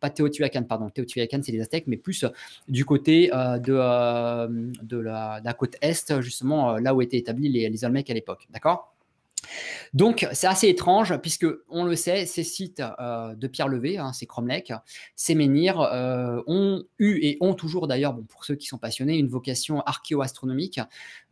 pas Teotihuacan, pardon. Teotihuacan, c'est les Aztèques, mais plus euh, du côté euh, de, la, côte est, justement, là où étaient établis les, les Olmecs à l'époque. D'accord donc, c'est assez étrange, puisque, on le sait, ces sites euh, de pierre levée, hein, ces cromlechs, ces menhirs, euh, ont eu et ont toujours d'ailleurs, bon, pour ceux qui sont passionnés, une vocation archéo-astronomique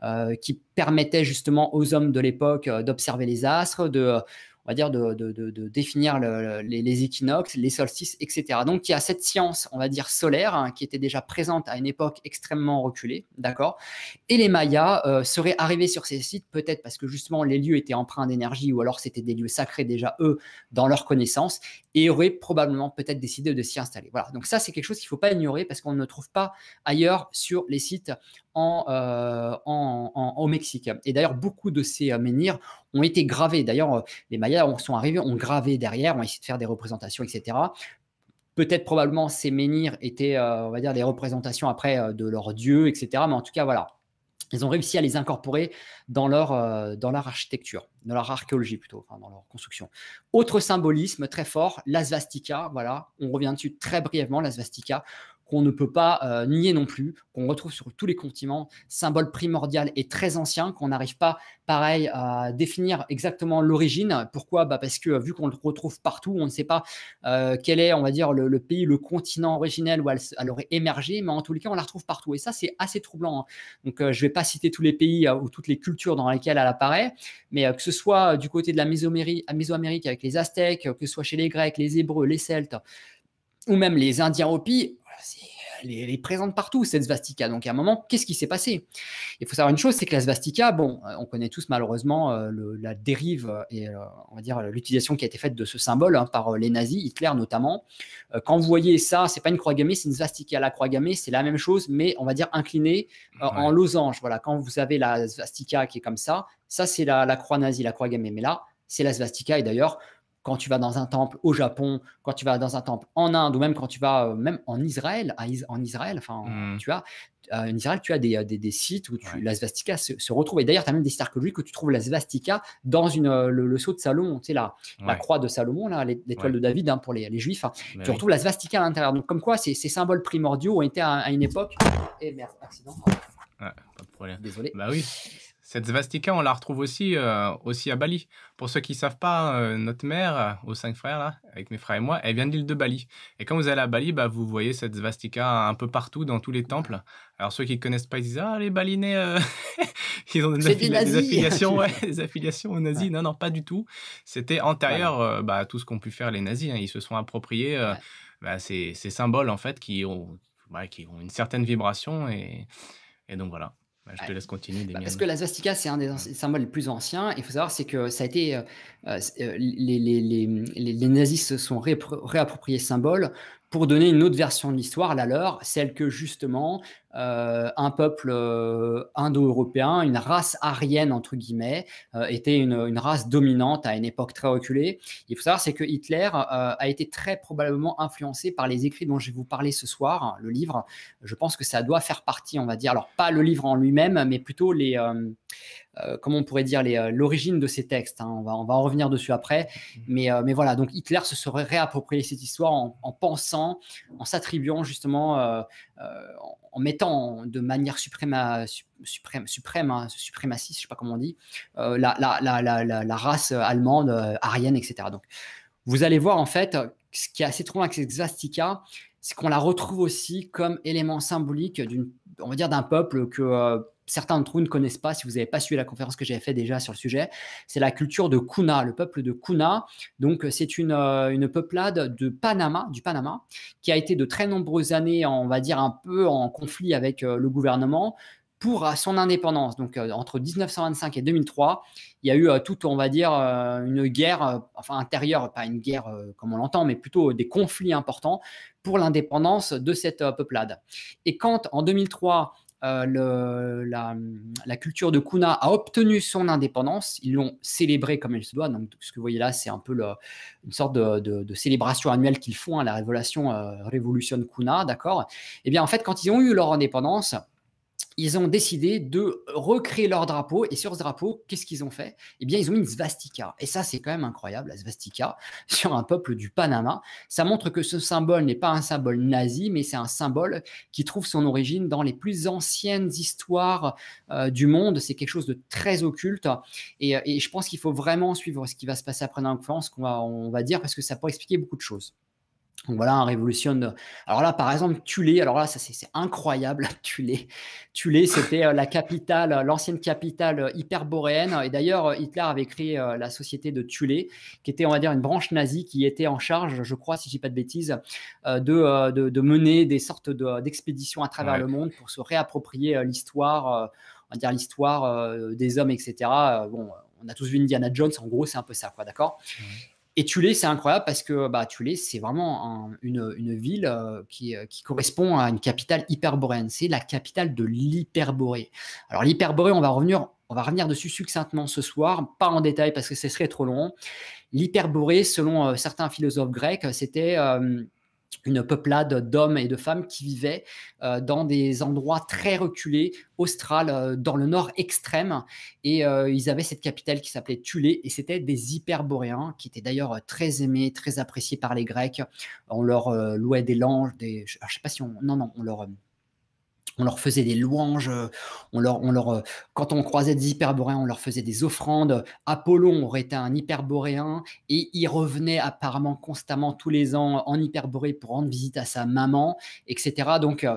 euh, qui permettait justement aux hommes de l'époque d'observer les astres, de on va dire, de, définir les, équinoxes, les solstices, etc. Donc, il y a cette science, on va dire, solaire, hein, qui était déjà présente à une époque extrêmement reculée, d'accord Et les Mayas euh, seraient arrivés sur ces sites, peut-être parce que justement, les lieux étaient empreints d'énergie, ou alors c'était des lieux sacrés déjà, eux, dans leur connaissance, et auraient probablement peut-être décidé de s'y installer. Voilà, donc ça, c'est quelque chose qu'il ne faut pas ignorer, parce qu'on ne trouve pas ailleurs sur les sites euh, en, en, au Mexique. Et d'ailleurs, beaucoup de ces euh, menhirs ont été gravés. D'ailleurs, euh, les Mayas sont arrivés, ont gravé derrière, ont essayé de faire des représentations, etc. Peut-être probablement ces menhirs étaient, on va dire, des représentations après de leurs dieux, etc. Mais en tout cas, voilà, ils ont réussi à les incorporer dans leur, dans leur architecture, dans leur archéologie plutôt, dans leur construction. Autre symbolisme très fort, la svastika, voilà, on revient dessus très brièvement, la svastika qu'on ne peut pas euh, nier non plus, qu'on retrouve sur tous les continents, symbole primordial et très ancien, qu'on n'arrive pas, pareil, à définir exactement l'origine. Pourquoi bah Parce que euh, vu qu'on le retrouve partout, on ne sait pas euh, quel est, on va dire, le, pays, le continent originel où elle, aurait émergé, mais en tous les cas, on la retrouve partout. Et ça, c'est assez troublant. Hein. Donc, je ne vais pas citer tous les pays ou toutes les cultures dans lesquelles elle apparaît, mais que ce soit du côté de la Mésoamérique, Mésoamérique avec les Aztèques, que ce soit chez les Grecs, les Hébreux, les Celtes, ou même les Indiens Hopis, elle, est, euh, présente partout, cette svastika. Donc, à un moment, qu'est-ce qui s'est passé Il faut savoir une chose, c'est que la svastika, bon, euh, on connaît tous malheureusement euh, la dérive et on va dire l'utilisation qui a été faite de ce symbole hein, par les nazis, Hitler notamment. quand vous voyez ça, c'est pas une croix gammée, c'est une à La croix gammée, c'est la même chose, mais on va dire inclinée en losange. Voilà, quand vous avez la svastika qui est comme ça, ça c'est la, croix nazie, la croix gammée. Mais là, c'est la svastika. Et d'ailleurs, quand tu vas dans un temple au Japon, quand tu vas dans un temple en Inde, ou même quand tu vas euh, même en Israël, en Israël, enfin, mmh. tu as euh, Israël, tu as des, euh, sites où tu, la svastika se, retrouve. Et d'ailleurs, tu as même des sites archéologiques où tu trouves la svastika dans une, le, saut sceau de Salomon, tu sais, la, croix de Salomon, l'étoile de David hein, pour les, juifs. Hein. Bah tu retrouves la svastika à l'intérieur. Donc, comme quoi, ces, symboles primordiaux ont été à, une époque. Et merde, accident. pas de problème. Désolé. Bah oui. Cette svastika, on la retrouve aussi, euh, aussi à Bali. Pour ceux qui ne savent pas, euh, notre mère, euh, aux cinq frères, là, avec mes frères et moi, elle vient de l'île de Bali. Et quand vous allez à Bali, bah, vous voyez cette svastika un peu partout, dans tous les temples. Alors ceux qui ne connaissent pas, ils disent Ah, les Balinais, ils ont des, affiliations, des affiliations aux nazis. Non, non, pas du tout. C'était antérieur bah, à tout ce qu'ont pu faire les nazis. Hein. Ils se sont appropriés bah, ces, symboles, en fait, qui ont, qui ont une certaine vibration. et donc voilà. Bah, je te laisse continuer. Bah, parce que la swastika, c'est un des symboles les plus anciens. Il faut savoir, c'est que ça a été. Euh, euh, euh, les, les, nazis se sont réappropriés ce symbole pour donner une autre version de l'histoire, la leur, celle que justement euh, un peuple euh, indo-européen, une race arienne entre guillemets, euh, était une, race dominante à une époque très reculée. Il faut savoir c'est que Hitler a été très probablement influencé par les écrits dont je vais vous parler ce soir, le livre. Je pense que ça doit faire partie, on va dire, alors pas le livre en lui-même, mais plutôt les euh, comment on pourrait dire, euh, l'origine de ces textes. Hein. On, va, on va en revenir dessus après. Mmh. Mais, euh, mais voilà, donc Hitler se serait réapproprié cette histoire en, pensant, en s'attribuant justement, en, mettant de manière suprême suprême, suprême hein, suprémaciste, je sais pas comment on dit, la, la, race allemande, arienne, etc. Donc vous allez voir en fait, ce qui est assez troublant avec cette Zastika, c'est qu'on la retrouve aussi comme élément symbolique d'une on va d'un peuple que certains d'entre vous ne connaissent pas, si vous n'avez pas suivi la conférence que j'avais fait déjà sur le sujet, c'est la culture de Kuna, le peuple de Kuna. Donc, euh, c'est euh, une, peuplade de Panama, du Panama, qui a été de très nombreuses années, on va dire, un peu en conflit avec euh, le gouvernement pour son indépendance. Donc, entre 1925 et 2003, il y a eu tout, on va dire, une guerre, enfin intérieure, pas une guerre comme on l'entend, mais plutôt des conflits importants pour l'indépendance de cette peuplade. Et quand, en 2003, euh, la, culture de Kuna a obtenu son indépendance. Ils l'ont célébrée comme il se doit. Donc, ce que vous voyez là, c'est un peu le, une sorte de, célébration annuelle qu'ils font, à hein, la révolution euh, Révolution Kuna, d'accord Eh bien, en fait, quand ils ont eu leur indépendance, ils ont décidé de recréer leur drapeau. Et sur ce drapeau, qu'est-ce qu'ils ont fait Eh bien, ils ont mis une svastika. Et ça, c'est quand même incroyable, la svastika, sur un peuple du Panama. Ça montre que ce symbole n'est pas un symbole nazi, mais c'est un symbole qui trouve son origine dans les plus anciennes histoires euh, du monde. C'est quelque chose de très occulte. Euh, et, je pense qu'il faut vraiment suivre ce qui va se passer après la ce qu'on va, on va dire, parce que ça pourrait expliquer beaucoup de choses. Donc voilà, un révolutionne. Euh, alors là, par exemple, Tulé, alors là, ça c'est incroyable, Tulé. Tulé, c'était euh, la capitale, euh, l'ancienne capitale hyperboréenne. Et d'ailleurs, Hitler avait créé la société de Tulé, qui était, on va dire, une branche nazie qui était en charge, je crois, si je dis pas de bêtises, de, mener des sortes d'expéditions à travers le monde pour se réapproprier l'histoire, on va dire l'histoire des hommes, etc. Bon, on a tous vu Indiana Jones, en gros, c'est un peu ça, quoi, d'accord et Tulé, c'est incroyable parce que bah, Tulé, c'est vraiment une, ville euh, euh, qui, correspond à une capitale hyperboréenne. C'est la capitale de l'hyperborée. Alors l'hyperborée, on va revenir, on va revenir dessus succinctement ce soir, pas en détail parce que ce serait trop long. L'hyperborée, selon euh, certains philosophes grecs, c'était une peuplade d'hommes et de femmes qui vivaient euh, dans des endroits très reculés, australes, euh, dans le nord extrême. Et euh, ils avaient cette capitale qui s'appelait Thulé, et c'était des hyperboréens, qui étaient d'ailleurs très aimés, très appréciés par les Grecs. On leur louait des langes, des... je je sais pas si on... Non, non, on leur on leur faisait des louanges, euh, on leur, on leur, euh, quand on croisait des hyperboréens, on leur faisait des offrandes. Apollon aurait été un hyperboréen et il revenait apparemment constamment tous les ans en Hyperborée pour rendre visite à sa maman, etc. Donc, euh,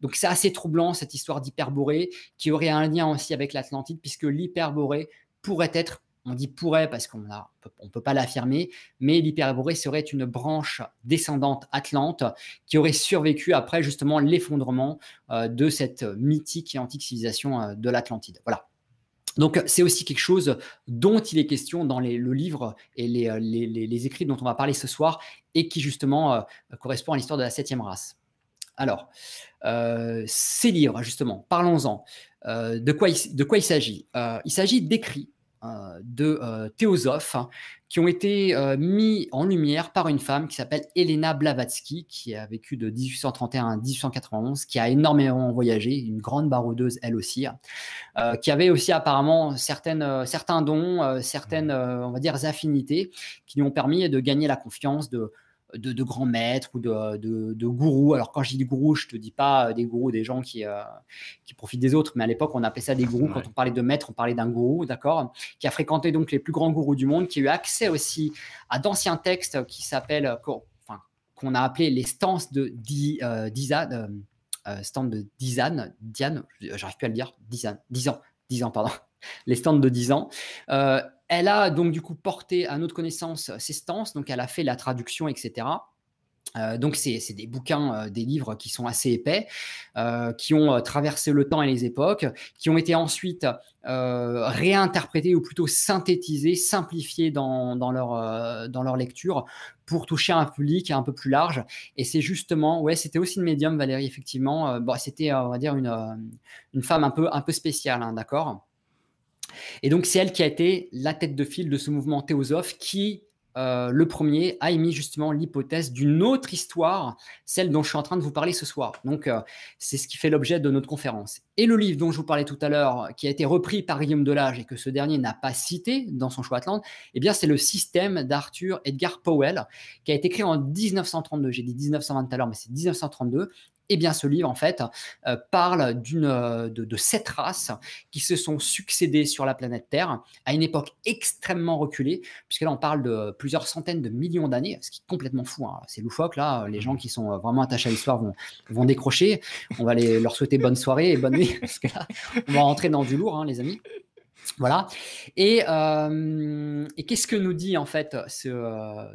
donc c'est assez troublant cette histoire d'hyperboré qui aurait un lien aussi avec l'Atlantide puisque l'hyperborée pourrait être on dit pourrait parce qu'on ne peut pas l'affirmer, mais l'Hyperborée serait une branche descendante atlante qui aurait survécu après justement l'effondrement euh, de cette mythique et antique civilisation euh, de l'Atlantide. Voilà. Donc c'est aussi quelque chose dont il est question dans le livre et euh, les, écrits dont on va parler ce soir et qui justement correspond à l'histoire de la septième race. Alors, ces livres, justement, parlons-en. de quoi il s'agit Il s'agit d'écrits euh, de euh, théosophes hein, qui ont été euh, mis en lumière par une femme qui s'appelle Elena Blavatsky, qui a vécu de 1831 à 1891, qui a énormément voyagé, une grande baroudeuse elle aussi, hein, qui avait aussi apparemment certaines, certains dons, certaines, mmh. on va dire, affinités qui lui ont permis de gagner la confiance de de, grands maîtres ou de, de, gourous. Alors quand je dis gourous, je te dis pas euh, des gourous, des gens euh, qui, profitent des autres, mais à l'époque on appelait ça des gourous. Quand on parlait de maître, on parlait d'un gourou, d'accord, qui a fréquenté donc les plus grands gourous du monde, qui a eu accès aussi à d'anciens textes qui s'appellent, euh, qu'on a appelé les stances de euh, stand de Dizan, Diane, j'arrive plus à le dire, Dizan, 10 ans, 10 ans, pardon, les stands de 10 ans. Elle a donc du coup porté à notre connaissance euh, ses stances, donc elle a fait la traduction, etc. Euh, donc c'est des bouquins, euh, des livres qui sont assez épais, qui ont traversé le temps et les époques, qui ont été ensuite réinterprétés ou plutôt synthétisés, simplifiés dans, leur, dans leur lecture pour toucher un public un peu plus large. Et c'est justement, ouais, c'était aussi une médium, Valérie, effectivement. bon, c'était, on va dire, une, femme un peu, un peu spéciale, hein, d'accord et donc, c'est elle qui a été la tête de file de ce mouvement théosophe qui, euh, le premier, a émis justement l'hypothèse d'une autre histoire, celle dont je suis en train de vous parler ce soir. Donc, euh, c'est ce qui fait l'objet de notre conférence. Et le livre dont je vous parlais tout à l'heure, qui a été repris par Guillaume Delage et que ce dernier n'a pas cité dans son choix Atlante, eh bien, c'est le système d'Arthur Edgar Powell, qui a été créé en 1932. J'ai dit 1920 tout à l'heure, mais c'est 1932, eh bien, ce livre, en fait, euh, parle d'une, euh, de, sept races qui se sont succédées sur la planète Terre à une époque extrêmement reculée, puisque là, on parle de plusieurs centaines de millions d'années, ce qui est complètement fou. Hein. C'est loufoque, là. Les gens qui sont euh, vraiment attachés à l'histoire vont, décrocher. On va les, leur souhaiter bonne soirée et bonne nuit, parce que là, on va rentrer dans du lourd, hein, les amis. Voilà. Et, qu'est-ce que nous dit, en fait, ce,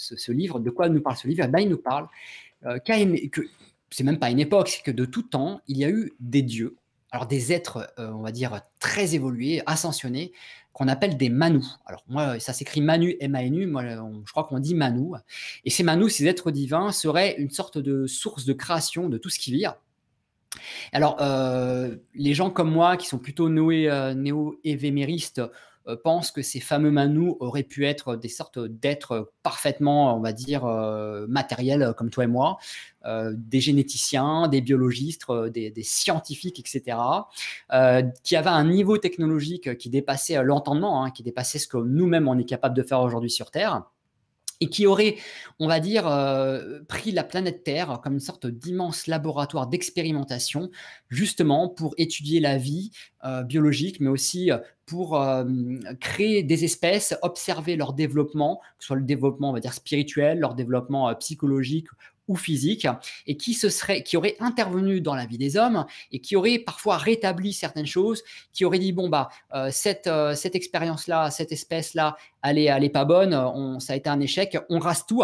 ce, livre De quoi nous parle ce livre eh ben, Il nous parle c'est même pas une époque, c'est que de tout temps, il y a eu des dieux, alors des êtres, euh, on va dire, très évolués, ascensionnés, qu'on appelle des Manus. Alors moi, ça s'écrit Manu, M-A-N-U, moi, euh, je crois qu'on dit Manu. Et ces Manus, ces êtres divins, seraient une sorte de source de création de tout ce qui vit. Alors, euh, les gens comme moi, qui sont plutôt néo-évéméristes, euh, pense que ces fameux Manous auraient pu être des sortes d'êtres parfaitement, on va dire, euh, matériels euh, comme toi et moi, des généticiens, des biologistes, des, scientifiques, etc., qui avaient un niveau technologique qui dépassait l'entendement, hein, qui dépassait ce que nous-mêmes on est capable de faire aujourd'hui sur Terre et qui aurait, on va dire, euh, pris la planète Terre comme une sorte d'immense laboratoire d'expérimentation, justement pour étudier la vie euh, biologique, mais aussi euh, pour créer des espèces, observer leur développement, que ce soit le développement, va dire, spirituel, leur développement psychologique ou physique, et qui, se serait, qui aurait intervenu dans la vie des hommes et qui aurait parfois rétabli certaines choses, qui aurait dit, bon, bah, euh, cette, euh, cette expérience-là, cette espèce-là, elle est, pas bonne, euh, on, ça a été un échec, on rase tout,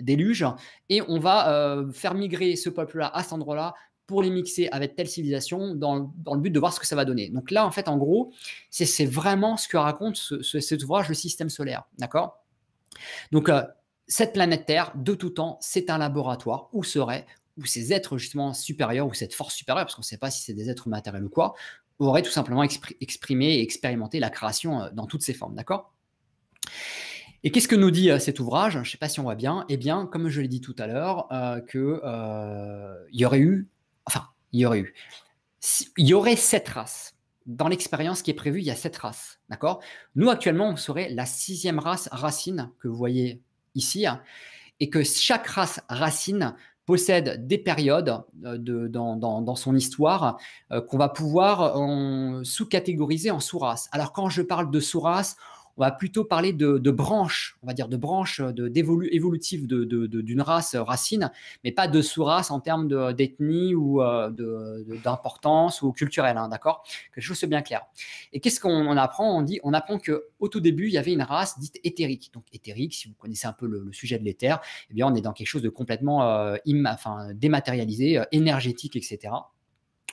déluge, et on va faire migrer ce peuple-là à cet endroit-là pour les mixer avec telle civilisation dans, le but de voir ce que ça va donner. Donc là, en fait, en gros, c'est vraiment ce que raconte cet ouvrage, le système solaire. D'accord Donc, cette planète Terre, de tout temps, c'est un laboratoire où seraient, où ces êtres justement supérieurs, ou cette force supérieure, parce qu'on ne sait pas si c'est des êtres matériels ou quoi, auraient tout simplement exprimé et expérimenté la création euh, dans toutes ses formes, d'accord et qu'est-ce que nous dit euh, cet ouvrage Je ne sais pas si on voit bien. Eh bien, comme je l'ai dit tout à l'heure, euh, que euh, il y aurait eu, enfin, il y aurait eu, il y aurait sept races. Dans l'expérience qui est prévue, il y a sept races, d'accord Nous actuellement, on serait la sixième race racine que vous voyez ici, hein, et que chaque race racine possède des périodes euh, dans, son histoire euh, qu'on va pouvoir euh, sous-catégoriser en sous-races. Alors quand je parle de sous-races, on va plutôt parler de, branches, on va dire de branches euh, de, évolutives d'une race euh, racine, mais pas de sous-race en termes d'ethnie ou euh, d'importance ou culturelle, hein, d'accord Que je de bien clair. Et qu'est-ce qu'on apprend On dit, on apprend qu'au au tout début, il y avait une race dite éthérique. Donc éthérique, si vous connaissez un peu le, sujet de l'éther, eh bien on est dans quelque chose de complètement dématérialisé, énergétique, etc.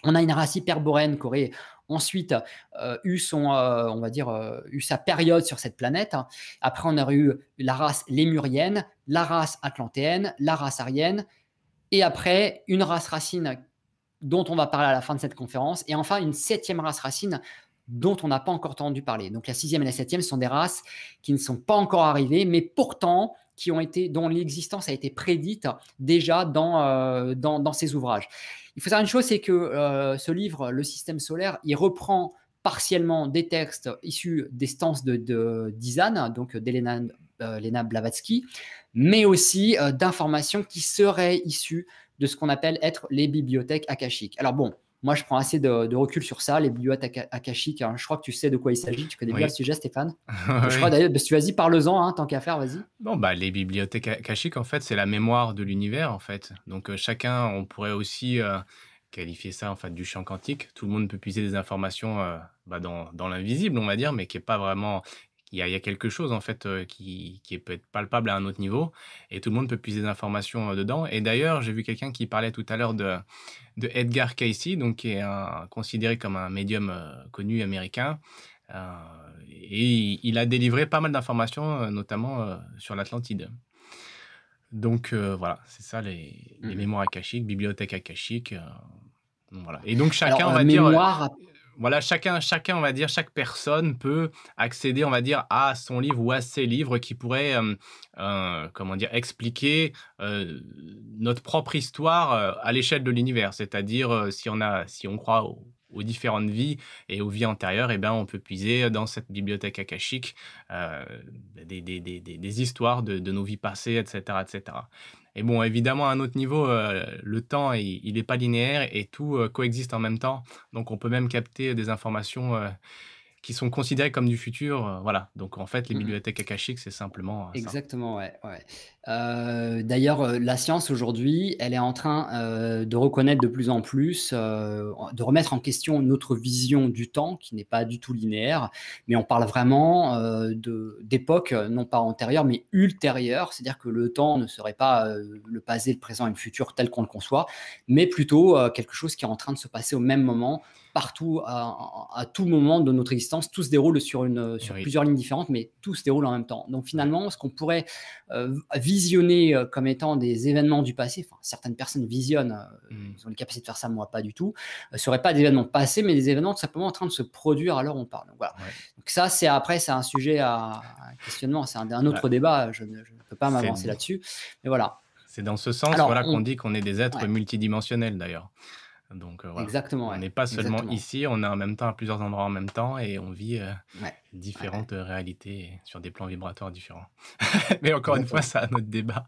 On a une race hyperboréenne qui aurait ensuite euh, eu son, euh, on va dire, euh, eu sa période sur cette planète. Après, on aurait eu la race lémurienne, la race atlantéenne, la race arienne, et après une race racine dont on va parler à la fin de cette conférence, et enfin une septième race racine dont on n'a pas encore entendu parler. Donc la sixième et la septième sont des races qui ne sont pas encore arrivées, mais pourtant qui ont été, dont l'existence a été prédite déjà dans, euh, dans, ces ouvrages. Il faut savoir une chose, c'est que euh, ce livre, Le système solaire, il reprend partiellement des textes issus des stances de, d'Izan, donc d'Elena euh, Blavatsky, mais aussi d'informations qui seraient issues de ce qu'on appelle être les bibliothèques akashiques. Alors bon, moi, je prends assez de, recul sur ça, les bibliothèques akashiques. Je crois que tu sais de quoi il s'agit. Tu connais bien le sujet, Stéphane. je crois d'ailleurs, tu bah, vas-y, parle-en, hein, tant qu'à faire, vas-y. Bon, bah, les bibliothèques akashiques, en fait, c'est la mémoire de l'univers, en fait. Donc, euh, chacun, on pourrait aussi euh, qualifier ça, en fait, du champ quantique. Tout le monde peut puiser des informations euh, bah, dans, dans l'invisible, on va dire, mais qui n'est pas vraiment il y, a, quelque chose en fait qui, peut être palpable à un autre niveau et tout le monde peut puiser des informations dedans. Et d'ailleurs, j'ai vu quelqu'un qui parlait tout à l'heure de, de, Edgar Cayce, donc qui est un, considéré comme un médium connu américain. et il a délivré pas mal d'informations, notamment sur l'Atlantide. Donc voilà, c'est ça les, mmh mémoires akashiques, bibliothèque akashique. Voilà. Et donc chacun, va mémoire dire voilà, chacun, chacun, on va dire, chaque personne peut accéder, on va dire, à son livre ou à ses livres qui pourraient, euh, euh, comment dire, expliquer euh, notre propre histoire à l'échelle de l'univers. C'est-à-dire, si on a, si on croit aux différentes vies et aux vies antérieures, et eh ben, on peut puiser dans cette bibliothèque akashique des, histoires de, de, nos vies passées, etc. etc. Et bon, évidemment, à un autre niveau, euh, le temps, il n'est pas linéaire et tout euh, coexiste en même temps. Donc, on peut même capter des informations euh, qui sont considérés comme du futur. Euh, voilà. Donc en fait, les mmh bibliothèques akashiques, c'est simplement euh, Exactement, ouais. Euh, d'ailleurs, la science aujourd'hui, elle est en train de reconnaître de plus en plus, de remettre en question notre vision du temps, qui n'est pas du tout linéaire, mais on parle vraiment de, d'époque, non pas antérieure, mais ultérieure, c'est-à-dire que le temps ne serait pas le passé, le présent et le futur tel qu'on le conçoit, mais plutôt quelque chose qui est en train de se passer au même moment partout, à, tout moment de notre existence. Tout se déroule sur, eh plusieurs lignes différentes, mais tout se déroule en même temps. Donc finalement, ce qu'on pourrait euh, visionner euh, comme étant des événements du passé, certaines personnes visionnent, euh, hmm. ont les capacités de faire ça, moi pas du tout, ce ne seraient pas des événements passés, mais des événements tout simplement en train de se produire à l'heure où on parle. Donc, voilà. ça, c'est après, c'est un sujet à, questionnement, c'est un, autre débat, je ne, peux pas m'avancer là-dessus. Mais voilà. C'est dans ce sens voilà, qu'on dit qu'on est des êtres multidimensionnels d'ailleurs. Donc, euh, Exactement. On n'est pas seulement ici, on est en même temps à plusieurs endroits en même temps et on vit. Euh, différentes euh, réalités sur des plans vibratoires différents. mais encore une fois, ça a notre débat.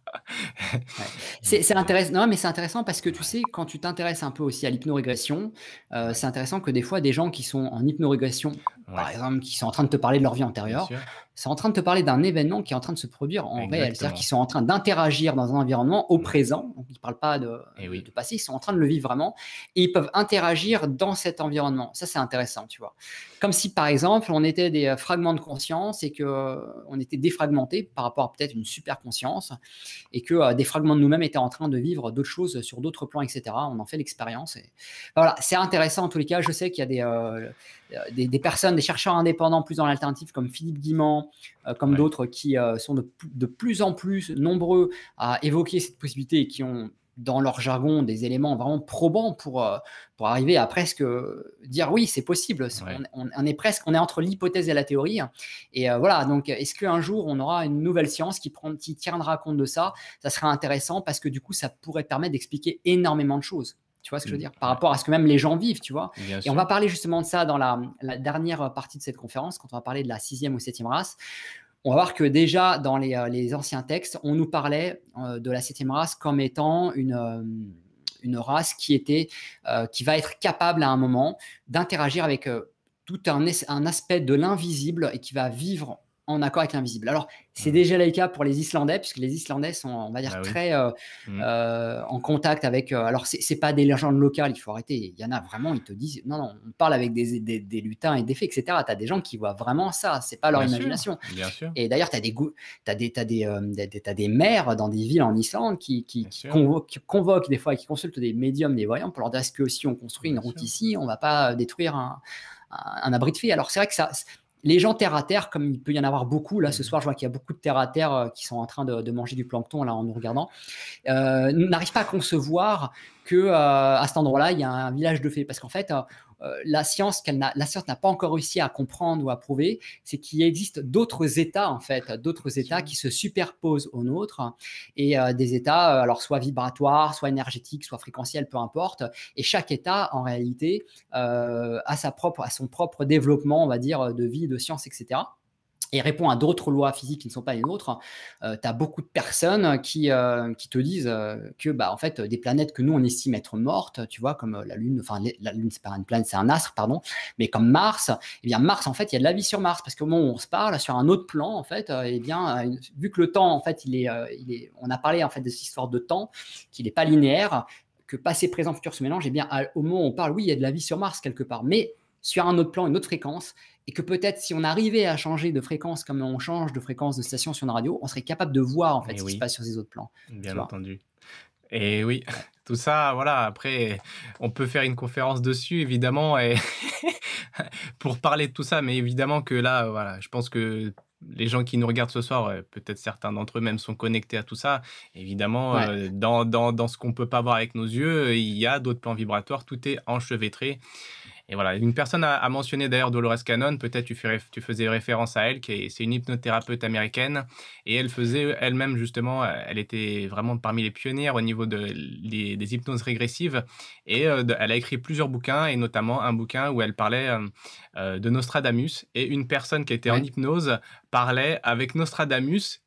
c'est intéressant. Non, mais c'est intéressant parce que tu sais, quand tu t'intéresses un peu aussi à l'hypnorégression, euh, c'est intéressant que des fois, des gens qui sont en hypnorégression, par exemple, qui sont en train de te parler de leur vie antérieure, c'est en train de te parler d'un événement qui est en train de se produire en réel. C'est-à-dire qu'ils sont en train d'interagir dans un environnement au mm. présent. ils ne parlent pas de, eh de passé, ils sont en train de le vivre vraiment. Et ils peuvent interagir dans cet environnement. Ça, c'est intéressant, tu vois. Comme si, par exemple, on était des euh, fragments de conscience et qu'on euh, était défragmenté par rapport à peut-être une super conscience et que euh, des fragments de nous-mêmes étaient en train de vivre d'autres choses sur d'autres plans, etc. On en fait l'expérience. Voilà, c'est intéressant en tous les cas. Je sais qu'il y a des, des, personnes, des chercheurs indépendants plus dans l'alternative comme Philippe Guimand, comme d'autres qui sont de, de, plus en plus nombreux à évoquer cette possibilité et qui ont dans leur jargon des éléments vraiment probants pour, euh, pour arriver à presque euh, dire oui, c'est possible. On, est presque, on est entre l'hypothèse et la théorie. Et euh, voilà, donc est-ce qu'un jour on aura une nouvelle science qui, prend, qui tiendra compte de ça Ça serait intéressant parce que du coup, ça pourrait permettre d'expliquer énormément de choses. Tu vois ce que je veux mmh. dire Par rapport à ce que même les gens vivent, tu vois. et on va parler justement de ça dans la, dernière partie de cette conférence, quand on va parler de la sixième ou septième race on va voir que déjà dans les, euh, anciens textes, on nous parlait euh, de la septième race comme étant une, euh, une race qui, était, qui va être capable à un moment d'interagir avec tout un, un aspect de l'invisible et qui va vivre en accord avec l'invisible. Alors, c'est ah. déjà le cas pour les Islandais, puisque les Islandais sont, on va dire, bah très euh, mmh. euh, en contact avec. Euh, alors, c'est pas des légendes locales, il faut arrêter. Il y en a vraiment, ils te disent non, non, on parle avec des, des, lutins et des fées, etc. Tu as des gens qui voient vraiment ça, c'est pas leur imagination. bien sûr. Et d'ailleurs, tu as des, as des, as des, as des, maires dans des villes en Islande qui, qui, convoquent, des fois, qui consultent des médiums, des voyants pour leur dire est-ce que si on construit une route ici, on va pas détruire un un abri de filles. Alors c'est vrai que ça, les gens terre à terre, comme il peut y en avoir beaucoup, là ce mmh. soir, je vois qu'il y a beaucoup de terre à terre euh, qui sont en train de, manger du plancton là en nous regardant, euh, n'arrivent pas à concevoir que euh, à cet endroit-là, il y a un village de fées. Parce qu'en fait, euh, la science qu'elle n'a, la science n'a pas encore réussi à comprendre ou à prouver, c'est qu'il existe d'autres États en fait, d'autres États qui se superposent aux nôtres et euh, des États, euh, alors soit vibratoires, soit énergétiques, soit fréquentiels, peu importe. Et chaque État en réalité a sa propre, a son propre développement, on va dire, de vie, de science, etc et répond à d'autres lois physiques qui ne sont pas les nôtres, euh, tu as beaucoup de personnes qui, euh, qui te disent euh, que bah, en fait, des planètes que nous on estime être mortes, tu vois, comme la Lune, enfin la Lune c'est pas une planète, c'est un astre, pardon, mais comme Mars, eh bien Mars en fait il y a de la vie sur Mars parce qu'au moment où on se parle sur un autre plan en fait, et eh bien vu que le temps en fait il est, on a parlé en fait de cette histoire de temps qu'il n'est pas linéaire, que passé, présent, futur se mélange et eh bien au moment où on parle, oui il y a de la vie sur Mars quelque part, mais sur un autre plan, une autre fréquence, et que peut-être si on arrivait à changer de fréquence comme on change de fréquence de station sur une radio, on serait capable de voir en fait eh ce qui se passe sur ces autres plans. Bien entendu. Et eh oui, tout ça, voilà, après, on peut faire une conférence dessus, évidemment, et pour parler de tout ça, mais évidemment que là, voilà, je pense que les gens qui nous regardent ce soir, euh, peut-être certains d'entre eux même sont connectés à tout ça. Évidemment, euh, dans, dans, dans, ce qu'on peut pas voir avec nos yeux, il y a d'autres plans vibratoires, tout est enchevêtré. Et voilà, une personne a, mentionné d'ailleurs Dolores Cannon, peut-être tu, tu, faisais référence à elle, qui c'est une hypnothérapeute américaine, et elle faisait elle-même justement, euh, elle était vraiment parmi les pionnières au niveau de, des hypnoses régressives, et euh, elle a écrit plusieurs bouquins, et notamment un bouquin où elle parlait euh, de Nostradamus, et une personne qui était en hypnose parlait avec Nostradamus,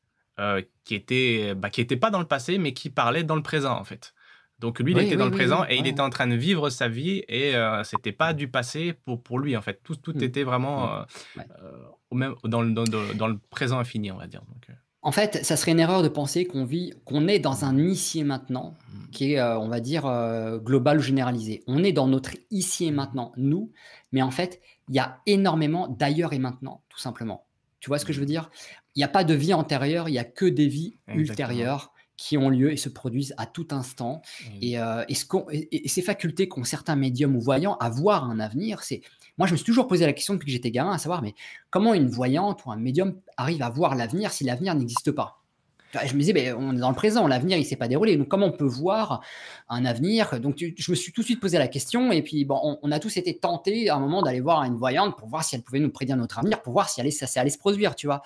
qui était bah, qui pas dans le passé, mais qui parlait dans le présent en fait. Donc lui, il était dans le présent et il était en train de vivre sa vie et euh, c'était pas du passé pour, lui en fait. Tout, tout mm. était vraiment mm. euh, euh, dans, le, dans, le présent infini, on va dire. Euh. en fait, ça serait une erreur de penser qu'on vit, qu'on est dans un ici et maintenant mm. qui est, on va dire, global ou généralisé. On est dans notre ici et maintenant, nous, mais en fait, il y a énormément d'ailleurs et maintenant, tout simplement. Tu vois ce que je veux dire Il n'y a pas de vie antérieure, il n'y a que des vies ultérieures qui ont lieu et se produisent à tout instant. Mmh. Euh, et, et, ces facultés qu'ont certains médiums ou voyants à voir un avenir, c'est. Moi, je me suis toujours posé la question depuis que j'étais gamin, à savoir, mais comment une voyante ou un médium arrive à voir l'avenir si l'avenir n'existe pas je me disais, ben, on est dans le présent, l'avenir, il ne s'est pas déroulé. Donc, comment on peut voir un avenir Donc, je me suis tout de suite posé la question. Et puis, bon, on, a tous été tentés à un moment d'aller voir une voyante pour voir si elle pouvait nous prédire notre avenir, pour voir si ça, allait se produire, tu vois.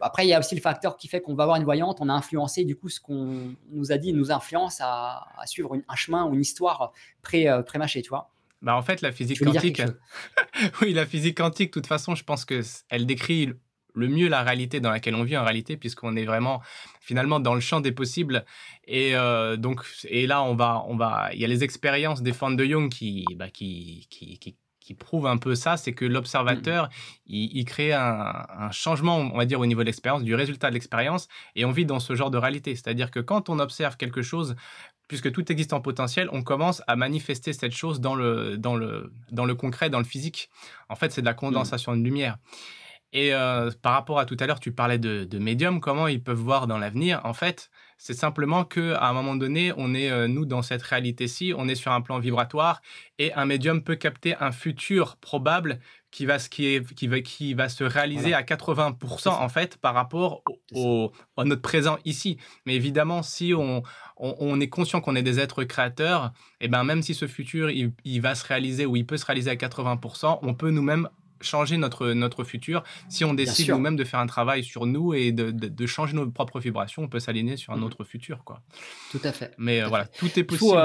Après, il y a aussi le facteur qui fait qu'on va voir une voyante, on a influencé, du coup, ce qu'on nous a dit nous influence à, suivre un chemin ou une histoire euh, pré-mâchée, tu vois. Bah en fait, la physique quantique. oui, la physique quantique, de toute façon, je pense que elle décrit le mieux la réalité dans laquelle on vit en réalité, puisqu'on est vraiment finalement dans le champ des possibles. Et euh, donc, et là, on va, on va, il y a les expériences des fans de Jung bah, qui, qui, qui, qui, prouvent un peu ça, c'est que l'observateur, mm. il, crée un, changement, on va dire, au niveau de l'expérience, du résultat de l'expérience, et on vit dans ce genre de réalité. C'est-à-dire que quand on observe quelque chose, puisque tout existe en potentiel, on commence à manifester cette chose dans le, dans le, dans le concret, dans le physique. En fait, c'est de la condensation mm. de lumière. Et euh, par rapport à tout à l'heure, tu parlais de, de médium, comment ils peuvent voir dans l'avenir. En fait, c'est simplement que à un moment donné, on est euh, nous dans cette réalité-ci, on est sur un plan vibratoire et un médium peut capter un futur probable qui va, qui qui se réaliser à 80% en fait par rapport au, à notre présent ici. Mais évidemment, si on, est conscient qu'on est des êtres créateurs, et ben même si ce futur il, va se réaliser ou il peut se réaliser à 80%, on peut nous-mêmes changer notre, notre futur. Si on décide nous-mêmes de faire un travail sur nous et de, de, changer nos propres vibrations, on peut s'aligner sur un mm. autre futur. Quoi. Tout à fait. Mais euh, voilà, tout est possible.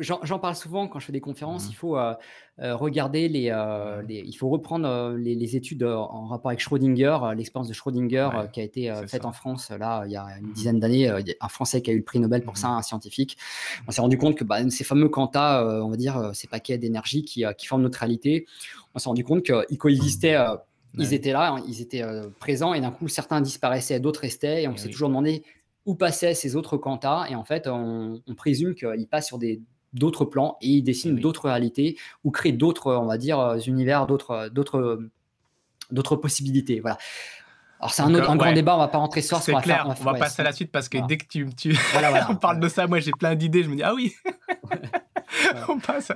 J'en parle souvent quand je fais des conférences, mm. il faut euh, euh, regarder mm. les, Il faut reprendre les, études en rapport avec Schrödinger, l'expérience de Schrödinger qui a été faite en France là, il y a une dizaine d'années. Un Français qui a eu le prix Nobel pour ça, un scientifique. On s'est rendu compte que bah, ces fameux quanta, on va dire, ces paquets d'énergie qui, qui forment notre réalité, on s'est rendu compte qu'ils coexistaient. Euh, hein, ils étaient là, ils étaient présents et d'un coup certains disparaissaient, d'autres restaient et on eh s'est toujours demandé où passaient ces autres quantas et en fait on, présume qu'ils passent sur d'autres plans et ils dessinent eh d'autres réalités ou créent d'autres, on va dire, euh, univers, euh, d'autres, possibilités. Voilà. Alors c'est un, autre, un grand débat, on va pas rentrer ce soir. C'est clair, on va, passer à la suite parce que dès que tu, tu... parles de ça, moi j'ai plein d'idées, je me dis ah oui. on passe à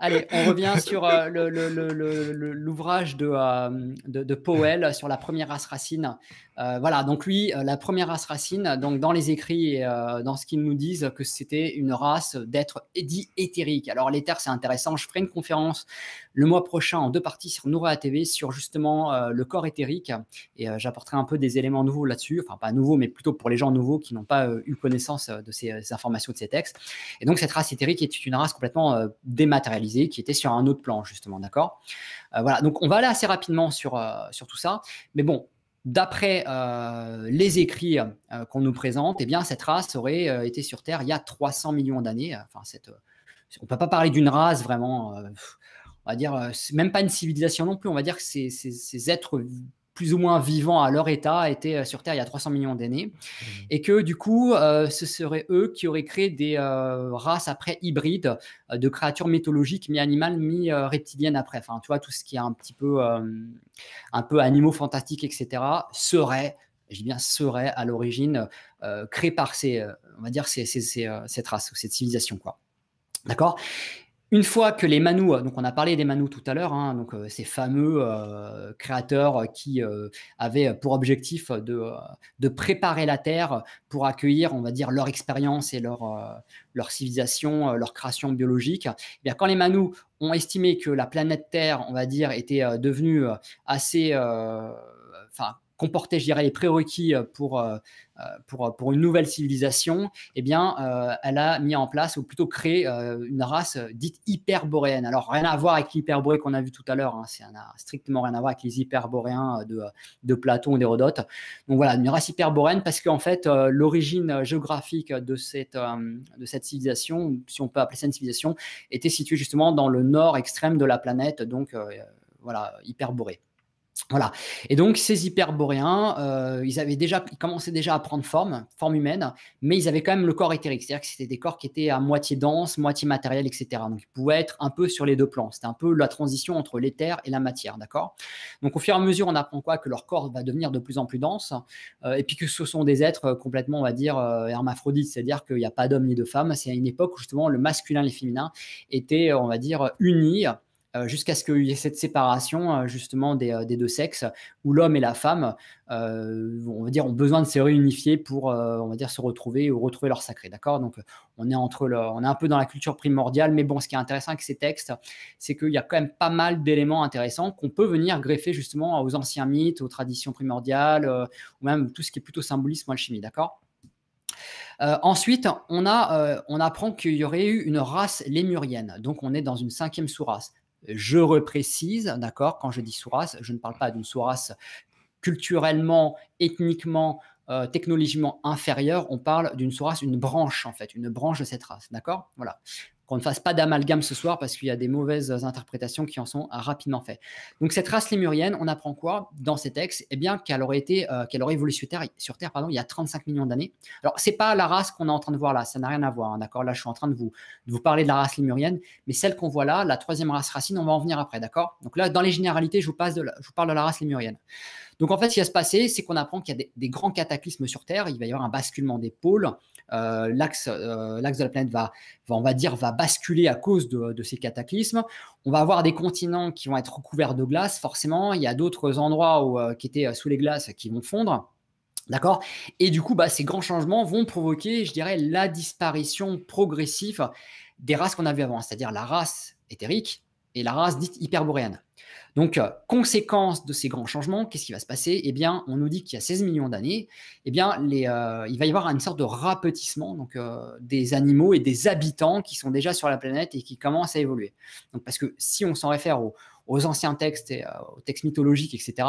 allez, on revient sur euh, l'ouvrage euh, de, de, Powell sur la première race racine. Euh, voilà, donc lui, la première race racine, donc dans les écrits et dans ce qu'ils nous disent, que c'était une race d'êtres dits éthériques. Alors, l'éther, c'est intéressant. Je ferai une conférence le mois prochain en deux parties sur Noura TV sur justement le corps éthérique et j'apporterai un peu des éléments nouveaux là-dessus. Enfin, pas nouveaux, mais plutôt pour les gens nouveaux qui n'ont pas eu connaissance de ces, ces informations, de ces textes. Et donc, cette race éthérique est une race complètement euh, dématérialisée qui était sur un autre plan, justement, d'accord euh, Voilà, donc on va aller assez rapidement sur, euh, sur tout ça. Mais bon, d'après les écrits qu'on nous présente, eh bien, cette race aurait été sur Terre il y a 300 millions d'années. Enfin, cette, on peut pas parler d'une race vraiment on va dire, même pas une civilisation non plus, on va dire que c'est ces, ces êtres plus ou moins vivants à leur état étaient euh, sur Terre il y a 300 millions d'années, mmh. et que du coup, euh, ce seraient eux qui auraient créé des euh, races après hybrides de créatures mythologiques, mi-animales, mi-reptiliennes après. Enfin, tu vois, tout ce qui est un petit peu, un peu animaux fantastiques, etc., serait, dis bien serait à l'origine créé par ces, on va dire, ces, ces, cette race ou cette civilisation, quoi. D'accord une fois que les Manus, euh, donc on a parlé des Manus tout à l'heure, hein, donc euh, ces fameux euh, créateurs qui avaient pour objectif de, préparer la Terre pour accueillir, on va dire, leur expérience et leur, leur civilisation, leur création biologique, eh bien, quand les Manus ont estimé que la planète Terre, on va dire, était devenue assez... Enfin, comportait, je dirais, les prérequis euh, pour, euh, euh, pour, pour une nouvelle civilisation, eh bien, elle a mis en place, ou plutôt créé, une race dite hyperboréenne. Alors, rien à voir avec l'hyperboré qu'on a vu tout à l'heure, hein, ça n'a strictement rien à voir avec les hyperboréens de, de Platon ou d'Hérodote. Donc voilà, une race hyperboréenne parce qu'en fait, l'origine géographique de cette, de cette civilisation, si on peut appeler ça une civilisation, était située justement dans le nord extrême de la planète, donc voilà, hyperborée. Voilà. Et donc, ces hyperboréens, euh, ils, avaient déjà, ils commençaient déjà à prendre forme, forme humaine, mais ils avaient quand même le corps éthérique. C'est-à-dire que c'était des corps qui étaient à moitié dense, moitié matériel, etc. Donc, ils pouvaient être un peu sur les deux plans. C'était un peu la transition entre l'éther et la matière, d'accord Donc, au fur et à mesure, on apprend quoi Que leur corps va devenir de plus en plus dense, euh, et puis que ce sont des êtres euh, complètement, on va dire, hermaphrodites, c'est-à-dire qu'il n'y a pas d'homme ni de femme. C'est à une époque où, justement, le masculin et le féminin étaient, on va dire, unis euh, jusqu'à ce qu'il y ait cette séparation euh, justement euh, des, deux sexes, où l'homme et la femme, on va dire, ont besoin de se réunifier pour, on va dire, se retrouver ou retrouver leur sacré, d'accord Donc, on est entre on est un peu dans la culture primordiale, mais bon, ce qui est intéressant avec ces textes, c'est qu'il y a quand même pas mal d'éléments intéressants qu'on peut venir greffer justement aux anciens mythes, aux traditions primordiales, ou même tout ce qui est plutôt symbolisme alchimie, d'accord ensuite, on, a, on apprend qu'il y aurait eu une race lémurienne. Donc, on est dans une cinquième sous-race. Je reprécise, d'accord, quand je dis sous-race, je ne parle pas d'une sous-race culturellement, ethniquement, euh, technologiquement inférieure, on parle d'une sous-race, une branche en fait, une branche de cette race, d'accord Voilà qu'on ne fasse pas d'amalgame ce soir parce qu'il y a des mauvaises interprétations qui en sont rapidement faites. Donc cette race lémurienne, on apprend quoi dans ces textes Eh bien qu'elle aurait été, euh, qu'elle aurait évolué sur Terre, pardon, il y a 35 millions d'années. Alors c'est pas la race qu'on est en train de voir là, ça n'a rien à voir, hein, d'accord Là je suis en train de vous, vous parler de la race lémurienne, mais celle qu'on voit là, la troisième race racine, on va en venir après, d'accord Donc là dans les généralités, je vous, passe de je vous parle de la race lémurienne. Donc en fait, ce qui va se passer, c'est qu'on apprend qu'il y a des, grands cataclysmes sur Terre. Il va y avoir un basculement des pôles. Euh, euh, l'axe, de la planète va, on va dire, va basculer à cause de, ces cataclysmes. On va avoir des continents qui vont être recouverts de glace. Forcément, il y a d'autres endroits euh, qui étaient sous les glaces qui vont fondre. D'accord Et du coup, bah, ces grands changements vont provoquer, je dirais, la disparition progressive des races qu'on avait avant, c'est-à-dire la race éthérique et la race dite hyperboréenne. Donc, euh, conséquence de ces grands changements, qu'est-ce qui va se passer Eh bien, on nous dit qu'il y a 16 millions d'années, eh bien, euh, il va y avoir une sorte de rapetissement donc, euh, des animaux et des habitants qui sont déjà sur la planète et qui commencent à évoluer. Donc, parce que si on s'en réfère aux, anciens textes et aux textes mythologiques, etc.,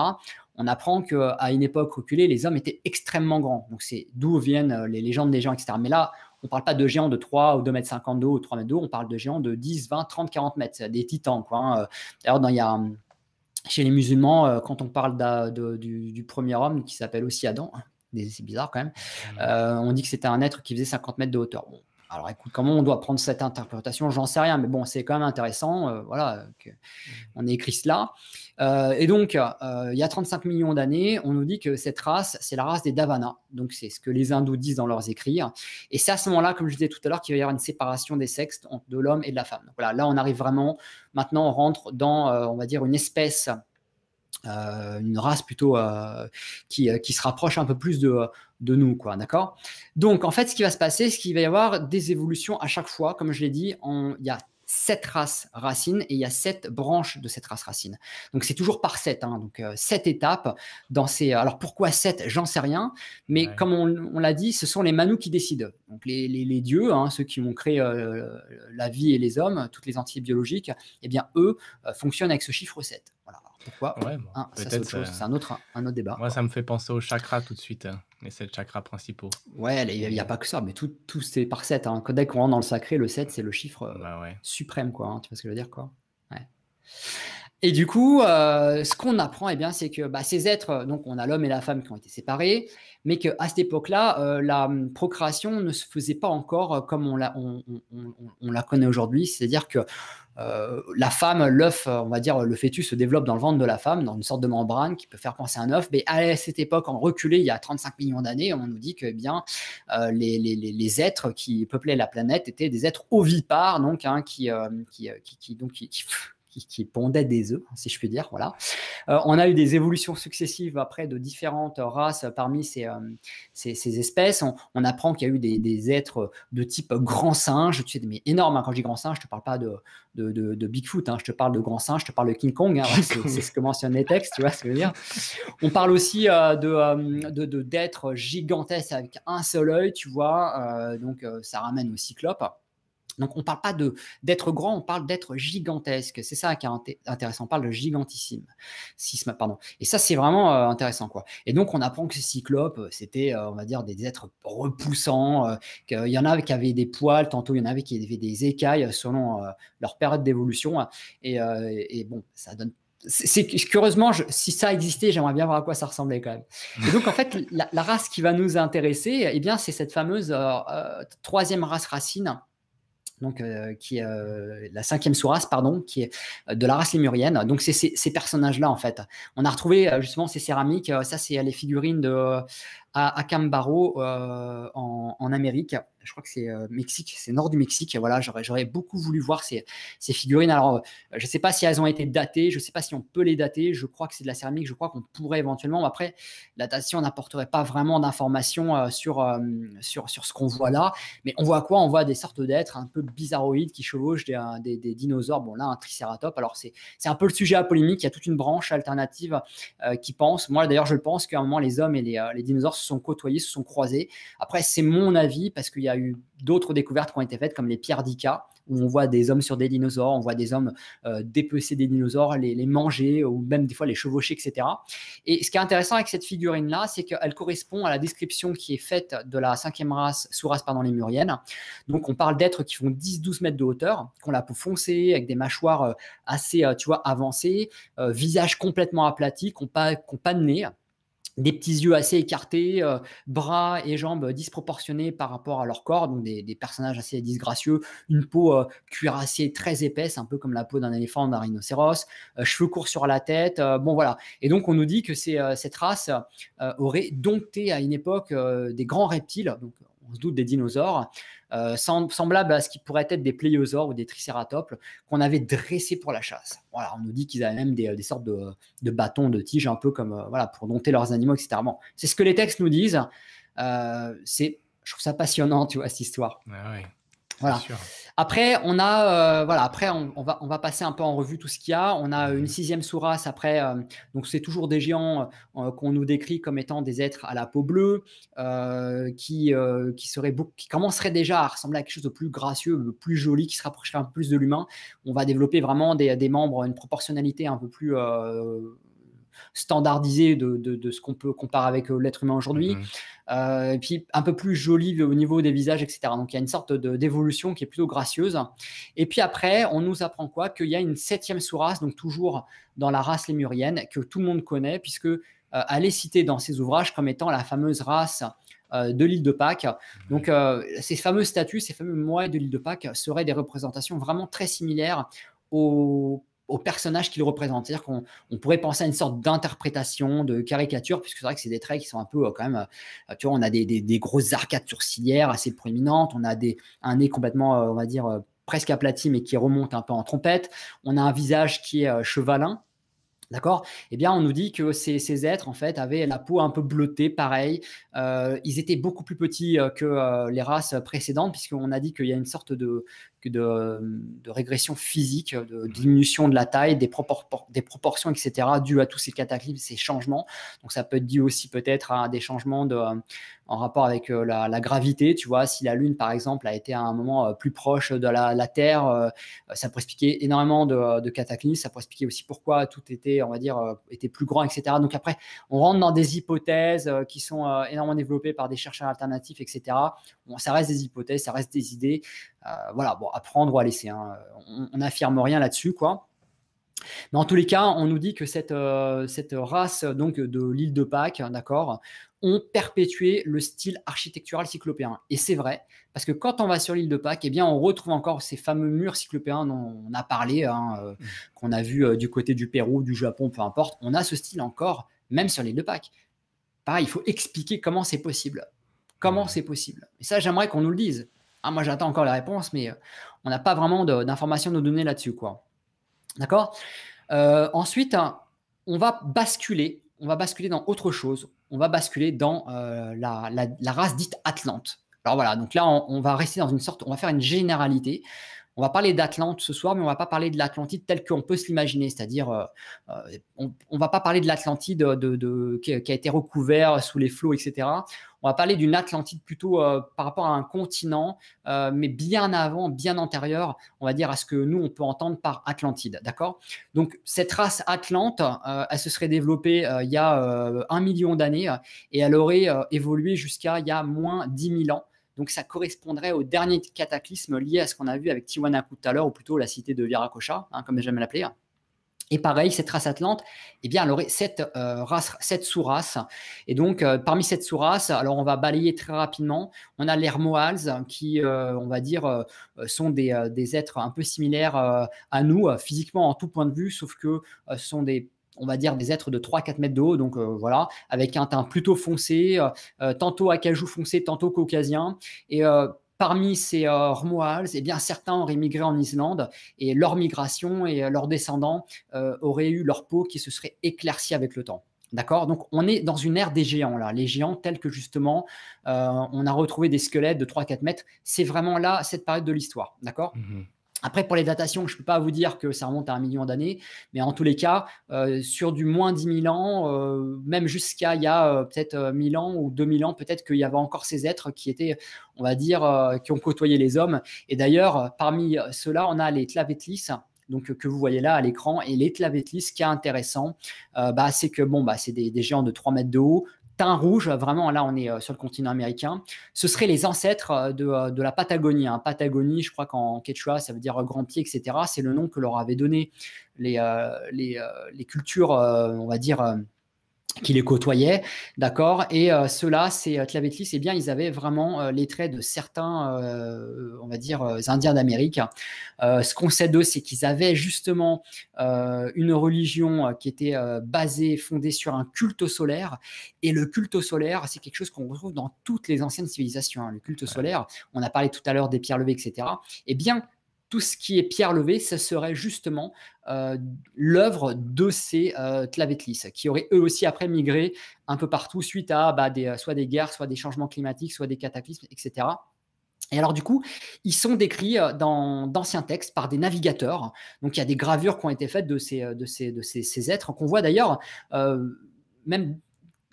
on apprend qu'à une époque reculée, les hommes étaient extrêmement grands. Donc, c'est d'où viennent les légendes des gens, etc. Mais là, on ne parle pas de géants de 3 ou 2 mètres 50 d'eau ou 3 mètres d'eau, on parle de géants de 10, 20, 30, 40 mètres, des titans. Quoi, hein. D'ailleurs, il y a. Hum, chez les musulmans, euh, quand on parle du, premier homme qui s'appelle aussi Adam, hein, c'est bizarre quand même, mmh. euh, on dit que c'était un être qui faisait 50 mètres de hauteur. Bon, alors écoute, comment on doit prendre cette interprétation J'en sais rien, mais bon, c'est quand même intéressant, euh, voilà, qu'on mmh. ait écrit cela. Euh, et donc, euh, il y a 35 millions d'années, on nous dit que cette race, c'est la race des Davanas. Donc, c'est ce que les hindous disent dans leurs écrits. Et c'est à ce moment-là, comme je disais tout à l'heure, qu'il va y avoir une séparation des sexes de l'homme et de la femme. Donc, voilà, là, on arrive vraiment, maintenant, on rentre dans, euh, on va dire, une espèce une race plutôt qui, se rapproche un peu plus de, nous, quoi, d'accord Donc, en fait, ce qui va se passer, c'est qu'il va y avoir des évolutions à chaque fois. Comme je l'ai dit, il y a sept races racines et il y a sept branches de cette race racine. Donc c'est toujours par sept, hein. donc euh, sept étapes dans ces. Alors pourquoi sept J'en sais rien, mais comme on, l'a dit, ce sont les manous qui décident. Donc les, dieux, hein, ceux qui ont créé euh, la vie et les hommes, toutes les entités biologiques, eh bien eux euh, fonctionnent avec ce chiffre 7. Voilà. Pourquoi ah, c'est autre chose, c'est un autre, débat. Moi, ça me fait penser au chakra tout de suite, hein, les sept chakras principaux. Ouais, il n'y a, pas que ça, mais tout, c'est par 7. Quand hein. Dès qu'on rentre dans le sacré, le 7, c'est le chiffre euh, bah suprême, quoi. Hein. Tu vois ce que je veux dire, quoi. Ouais. Et du coup, euh, ce qu'on apprend, eh bien, c'est que bah, ces êtres, euh, donc on a l'homme et la femme qui ont été séparés, mais qu'à cette époque-là, euh, la hum, procréation ne se faisait pas encore comme on la, connaît aujourd'hui, c'est-à-dire que la femme, l'œuf, on va dire le fœtus se développe dans le ventre de la femme, dans une sorte de membrane qui peut faire penser à un œuf. Mais à cette époque, en reculé, il y a 35 millions d'années, on nous dit que eh bien les, êtres qui peuplaient la planète étaient des êtres ovipares, donc hein, donc, qui qui, pondaient des œufs, si je puis dire. Voilà. Euh, on a eu des évolutions successives après de différentes races parmi ces, euh, ces, espèces. On, apprend qu'il y a eu des, êtres de type grand singe, tu sais, mais énorme. Hein, quand je dis grand singe, je te parle pas de, de, Bigfoot, hein. je te parle de grand singe, je te parle de King hein. Kong. c'est ce que mentionne les textes, tu vois ce que je veux dire. On parle aussi euh, de d'êtres gigantesques avec un seul œil, tu vois. donc ça ramène au cyclope. Donc on ne parle pas de d'être grand, on parle d'être gigantesque. C'est ça qui est intéressant. On parle de gigantissime. pardon. Et ça c'est vraiment euh, intéressant quoi. Et donc on apprend que ces cyclopes euh, c'était euh, on va dire des êtres repoussants. qu'il y en avait qui avaient des poils, tantôt il y en avait qui avaient des écailles selon leur période d'évolution. Et, bon ça donne. C'est curieusement, si ça existait, j'aimerais bien voir à quoi ça ressemblait quand même. donc en fait, la, race qui va nous intéresser, eh bien, c'est cette fameuse troisième race racine donc euh, qui est euh, la cinquième race, pardon, qui est euh, de la race lémurienne. Donc c'est ces personnages-là en fait. On a retrouvé justement ces céramiques. ça c'est les figurines de Akambaro en, Amérique je crois que c'est euh, Mexique, c'est nord du Mexique. Voilà, j'aurais beaucoup voulu voir ces, figurines. Alors, euh, je ne sais pas si elles ont été datées, je ne sais pas si on peut les dater. Je crois que c'est de la céramique, je crois qu'on pourrait éventuellement. Après, la datation n'apporterait pas vraiment d'informations euh, sur, sur, sur ce qu'on voit là. Mais on voit quoi On voit des sortes d'êtres un peu bizarroïdes qui chevauchent des, dinosaures. Bon, là, un tricératope Alors, c'est un peu le sujet à polémique. Il y a toute une branche alternative qui pense. Moi, d'ailleurs, je pense qu'à un moment, les hommes et les, les dinosaures se sont côtoyés, se sont croisés. Après, c'est mon avis parce qu'il y a a eu d'autres découvertes qui ont été faites, comme les pierres où on voit des hommes sur des dinosaures, on voit des hommes euh, dépecer des dinosaures, les, manger, ou même des fois les chevaucher, etc. Et ce qui est intéressant avec cette figurine-là, c'est qu'elle correspond à la description qui est faite de la cinquième race, sous-race les muriennes. Donc on parle d'êtres qui font 10-12 mètres de hauteur, qui ont la peau foncée, avec des mâchoires euh, assez, euh, tu vois, avancées, visage complètement aplati, qui n'ont pas, pas de nez des petits yeux assez écartés, euh, bras et jambes disproportionnés par rapport à leur corps, donc des, personnages assez disgracieux, une peau euh, cuirassée très épaisse, un peu comme la peau d'un éléphant, d'un rhinocéros, euh, cheveux courts sur la tête, bon voilà. Et donc on nous dit que cette race aurait dompté à une époque des grands reptiles, donc on se doute des dinosaures, euh, semblable semblables à ce qui pourrait être des pléiosaures ou des tricératops qu'on avait dressés pour la chasse. Voilà, on nous dit qu'ils avaient même des, euh, sortes de, bâtons, de tiges, un peu comme euh, voilà pour dompter leurs animaux, etc. c'est ce que les textes nous disent. c'est, je trouve ça passionnant, tu vois, cette histoire. Après, on a, euh, voilà, après on, va, on va passer un peu en revue tout ce qu'il y a. On a mhm. une sixième sous-race après, euh, donc c'est toujours des géants euh, qu'on nous décrit comme étant des êtres à la peau bleue, qui, qui, qui commenceraient déjà à ressembler à quelque chose de plus gracieux, de plus joli, qui se rapprocherait un peu plus de l'humain. On va développer vraiment des, des, membres, une proportionnalité un peu plus standardisé de, ce qu'on peut comparer avec euh, l'être humain aujourd'hui. Mhm. Euh, et puis un peu plus joli au niveau des visages, etc. Donc il y a une sorte d'évolution qui est plutôt gracieuse. Et puis après, on nous apprend quoi Qu'il y a une septième sous-race, donc toujours dans la race lémurienne, que tout le monde connaît, puisque euh, elle est citée dans ses ouvrages comme étant la fameuse race de l'île de Pâques. Mhm. Donc, ces fameux statues, ces fameux moais de l'île de Pâques seraient des représentations vraiment très similaires aux au personnage qu'il représente. C'est-à-dire qu'on on pourrait penser à une sorte d'interprétation, de caricature, puisque c'est vrai que c'est des traits qui sont un peu euh, quand même, euh, tu vois, on a des, grosses arcades sourcilières assez proéminentes, on a des, un nez complètement, euh, on va dire, presque aplati, mais qui remonte un peu en trompette, on a un visage qui est chevalin, D'accord Eh bien, on nous dit que ces, êtres, en fait, avaient la peau un peu bleutée, pareil. ils étaient beaucoup plus petits que les races précédentes, puisqu'on a dit qu'il y a une sorte de, de, régression physique, de mhm. diminution de la taille, des, proportions, etc., dues à tous ces cataclysmes, ces changements. Donc ça peut être dû aussi peut-être à des changements en rapport avec euh, la, gravité. Tu vois, si la Lune, par exemple, a été à un moment euh, plus proche de la, Terre, euh, ça pourrait expliquer énormément de, de, cataclysmes. Ça pourrait expliquer aussi pourquoi tout était, on va dire, était plus grand, etc. Donc après, on rentre dans des hypothèses qui sont énormément développées par des chercheurs alternatifs, etc. Bon, ça reste des hypothèses, ça reste des idées. Euh, voilà, bon, à prendre ou à laisser. Hein. On n'affirme rien là-dessus, quoi. Mais en tous les cas, on nous dit que cette, euh, race donc de l'île de Pâques, d'accord, ont perpétué le style architectural cyclopéen. Et c'est vrai, parce que quand on va sur l'île de Pâques, eh bien, on retrouve encore ces fameux murs cyclopéens dont on a parlé, hein, euh, mmh. qu'on a vu du côté du Pérou, du Japon, peu importe. On a ce style encore, même sur l'île de Pâques. Pareil, il faut expliquer comment c'est possible. Comment mmh. c'est possible. Et ça, j'aimerais qu'on nous le dise ah, moi j'attends encore la réponse, mais euh, on n'a pas vraiment d'informations à nous donner là-dessus. quoi. D'accord euh, Ensuite, hein, on va basculer, on va basculer dans autre chose. On va basculer dans euh, la, race dite Atlante. Alors voilà, donc là, on, va rester dans une sorte, on va faire une généralité. On va parler d'Atlante ce soir, mais on va pas parler de l'Atlantide tel qu'on peut se l'imaginer, c'est-à-dire euh, euh, on, ne va pas parler de l'Atlantide euh, qui, a été recouvert sous les flots, etc. On va parler d'une Atlantide plutôt par rapport à un continent, mais bien avant, bien antérieur, on va dire à ce que nous on peut entendre par Atlantide, d'accord Donc cette race Atlante, elle se serait développée il y a un million d'années et elle aurait évolué jusqu'à il y a moins dix mille ans. Donc ça correspondrait au dernier cataclysme lié à ce qu'on a vu avec Tiwanaku tout à l'heure, ou plutôt la cité de Viracocha, hein, comme j'aime l'appeler. Et pareil, cette race atlante, eh bien, elle aurait euh, cette sous race Et donc, euh, parmi cette sous race alors on va balayer très rapidement. On a les Hermoals, qui, euh, on va dire, sont des, des, êtres un peu similaires à nous, physiquement en tout point de vue, sauf que ce sont des on va dire des êtres de 3-4 mètres de haut, donc euh, voilà, avec un teint plutôt foncé, euh, euh, tantôt acajou foncé, tantôt caucasien. Et parmi ces Rmoals, eh bien, certains auraient migré en Islande et leur migration et leurs descendants auraient eu leur peau qui se serait éclaircie avec le temps. D'accord Donc, on est dans une ère des géants, là. Les géants, tels que justement, on a retrouvé des squelettes de 3-4 mètres. C'est vraiment là, cette période de l'histoire. D'accord mhm. Après, pour les datations, je ne peux pas vous dire que ça remonte à un million d'années, mais en tous les cas, euh, sur du moins 10 000 ans, euh, même jusqu'à il y a euh, peut-être 1000 ans ou 2000 ans, peut-être qu'il y avait encore ces êtres qui étaient, on va dire, qui ont côtoyé les hommes. Et d'ailleurs, parmi ceux-là, on a les Tlavetlis, donc que vous voyez là à l'écran. Et les Tlavetlis, ce qui est intéressant, bah, c'est que bon, bah, c'est des, des, géants de 3 mètres de haut, teint rouge, vraiment là on est euh, sur le continent américain, ce seraient les ancêtres euh, euh, de, la Patagonie. Hein. Patagonie, je crois qu'en quechua ça veut dire grand pied, etc. C'est le nom que leur avaient donné les cultures, on va dire, qui les côtoyaient, d'accord Et cela, euh, ceux-là, ces euh, Tlavetli, eh bien, ils avaient vraiment euh, les traits de certains, euh, on va dire, Indiens d'Amérique. ce qu'on sait d'eux, c'est qu'ils avaient justement une religion qui était basée, fondée sur un culte solaire. Et le culte solaire, c'est quelque chose qu'on retrouve dans toutes les anciennes civilisations. Hein. Le culte solaire, on a parlé tout à l'heure des pierres levées, etc. Eh bien, tout ce qui est pierre levée, ce serait justement euh, l'œuvre de ces euh, Tlavetlis, qui auraient eux aussi après migré un peu partout suite à bah, des, euh, soit des guerres, soit des changements climatiques, soit des cataclysmes, etc. Et alors du coup, ils sont décrits euh, dans d'anciens textes par des navigateurs. Donc il y a des gravures qui ont été faites de ces, de ces, de ces, êtres qu'on voit d'ailleurs même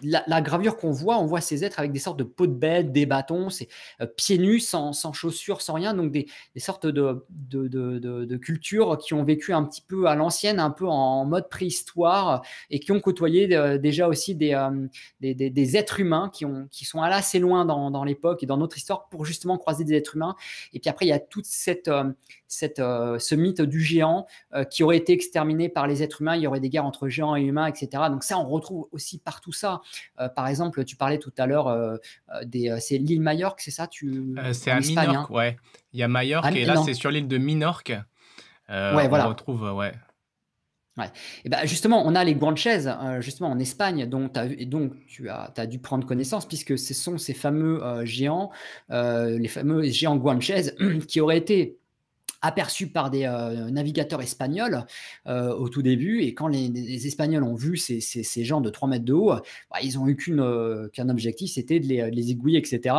la, gravure qu'on voit, on voit ces êtres avec des sortes de peaux de bête, des bâtons, c'est euh, pieds nus, sans, chaussures, sans rien, donc des, sortes de, cultures qui ont vécu un petit peu à l'ancienne, un peu en mode préhistoire, et qui ont côtoyé euh, déjà aussi des, euh, êtres humains qui, sont allés assez loin dans, l'époque et dans notre histoire pour justement croiser des êtres humains. Et puis après, il y a toute cette, cette ce mythe du géant qui aurait été exterminé par les êtres humains, il y aurait des guerres entre géants et humains, etc. Donc ça, on retrouve aussi partout ça. Euh, par exemple, tu parlais tout à l'heure euh, euh, des. c'est l'île Majorque, c'est ça tu... C'est à Minorque, oui. Hein. ouais. Il y a Majorque ah, et là, c'est sur l'île de Minorque. ouais, on retrouve, ouais. Ouais. Et ben justement, on a les guanches, justement en Espagne dont as, donc tu as, as, dû prendre connaissance puisque ce sont ces fameux géants, les fameux géants guanches qui auraient été aperçu par des euh, navigateurs espagnols euh, au tout début. Et quand les, Espagnols ont vu ces, gens de 3 mètres de haut, bah, ils n'ont eu euh, qu'un objectif, c'était de les, aiguilles, aiguiller, etc.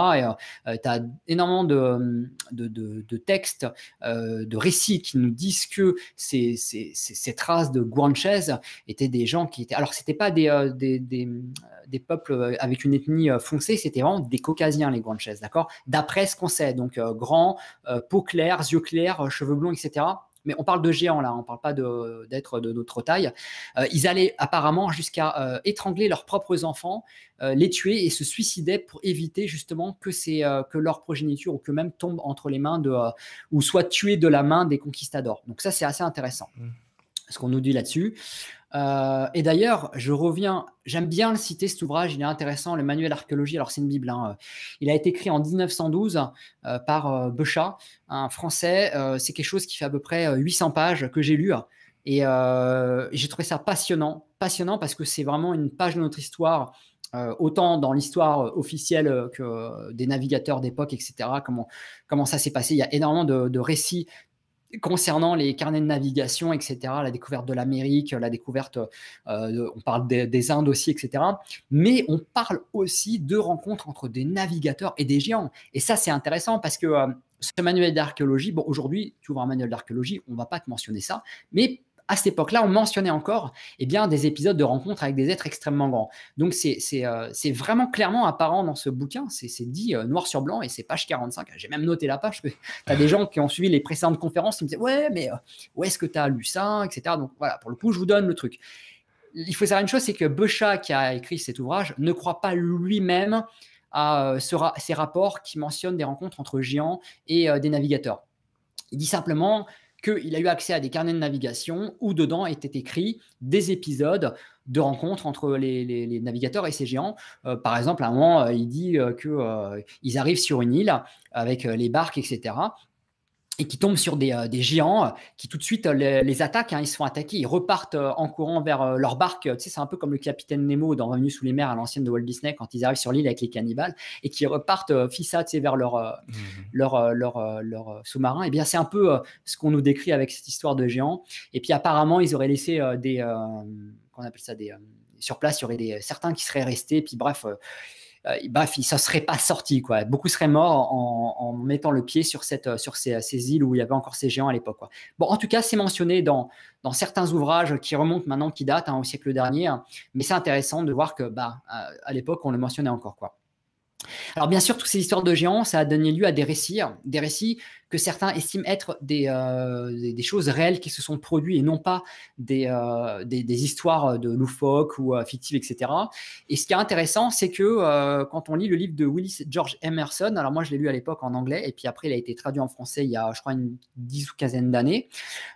Et tu as énormément de, textes, de récits qui nous disent que ces, ces traces de guanches étaient des gens qui étaient... Alors, ce c'était pas des des peuples euh, avec une ethnie euh, foncée, c'était vraiment des caucasiens, les Grandes Chaises, d'accord D'après ce qu'on sait, donc euh, grands, peau claire, yeux clairs, cheveux blonds, etc mais on parle de géants là, on ne parle pas d'être de, notre taille. ils allaient apparemment jusqu'à étrangler leurs propres enfants, les tuer et se suicidaient pour éviter justement que, que leur progéniture ou que même tombe entre les mains de ou soit tués de la main des conquistadors. Donc ça c'est assez intéressant. Mmh. Ce qu'on nous dit là-dessus. Euh, et d'ailleurs, je reviens, j'aime bien le citer cet ouvrage, il est intéressant, le manuel archéologie, alors c'est une Bible, hein, euh. il a été écrit en 1912 euh, par Beuchat un Français, c'est quelque chose qui fait à peu près 800 pages que j'ai lu, hein. et j'ai trouvé ça passionnant, passionnant parce que c'est vraiment une page de notre histoire autant dans l'histoire officielle que des navigateurs d'époque, etc., comment, comment ça s'est passé. Il y a énormément de, de récits concernant les carnets de navigation, etc., la découverte de l'Amérique, la découverte, euh, on parle des, Indes aussi, etc. Mais on parle aussi de rencontres entre des navigateurs et des géants. Et ça, c'est intéressant parce que euh, ce manuel d'archéologie, bon, aujourd'hui, tu ouvres un manuel d'archéologie, on ne va pas te mentionner ça, mais à cette époque-là, on mentionnait encore eh bien, des épisodes de rencontres avec des êtres extrêmement grands. Donc c'est euh, vraiment clairement apparent dans ce bouquin, c'est dit euh, noir sur blanc et c'est page 45. J'ai même noté la page, tu as des gens qui ont suivi les précédentes conférences qui me disaient Ouais, mais euh, où est-ce que tu as lu ça etc. Donc voilà, pour le coup, je vous donne le truc. Il faut savoir une chose c'est que Becha, qui a écrit cet ouvrage, ne croit pas lui-même à ces rapports qui mentionnent des rencontres entre géants et des navigateurs. Il dit simplement, qu'il a eu accès à des carnets de navigation où dedans étaient écrits des épisodes de rencontres entre les, navigateurs et ces géants. Euh, par exemple, à un moment, euh, il dit euh, qu'ils arrivent sur une île avec les barques, etc et qui tombent sur des, euh, des géants euh, qui tout de suite euh, les, attaquent, hein, ils se font attaquer, ils repartent en courant vers leur barque. Tu sais, c'est un peu comme le capitaine Nemo dans Revenu sous les mers à l'ancienne de Walt Disney quand ils arrivent sur l'île avec les cannibales et qui repartent fissa vers leur, mmh. leur, leur, leur sous-marin. Et eh bien, c'est un peu ce qu'on nous décrit avec cette histoire de géants. Et puis, apparemment, ils auraient laissé des. qu'on appelle ça des, Sur place, il des, certains qui seraient restés. Puis, bref euh, il ne serait pas sorti. Quoi. Beaucoup seraient morts en, mettant le pied sur, cette, euh, sur euh, ces, îles où il y avait encore ces géants à l'époque. Bon, en tout cas, c'est mentionné dans, dans, certains ouvrages qui remontent maintenant, qui datent hein, au siècle dernier. Hein. mais c'est intéressant de voir que bah, euh, à l'époque, on le mentionnait encore. Quoi. Alors bien sûr, toutes ces histoires de géants, ça a donné lieu à des récits, hein, des récits que certains estiment être des, euh, choses réelles qui se sont produites et non pas euh, des, des, histoires de loufoques ou euh, fictives, etc. Et ce qui est intéressant, c'est que quand on lit le livre de Willis George Emerson, alors moi je l'ai lu à l'époque en anglais et puis après il a été traduit en français il y a, je crois, une dix ou quinzaine d'années,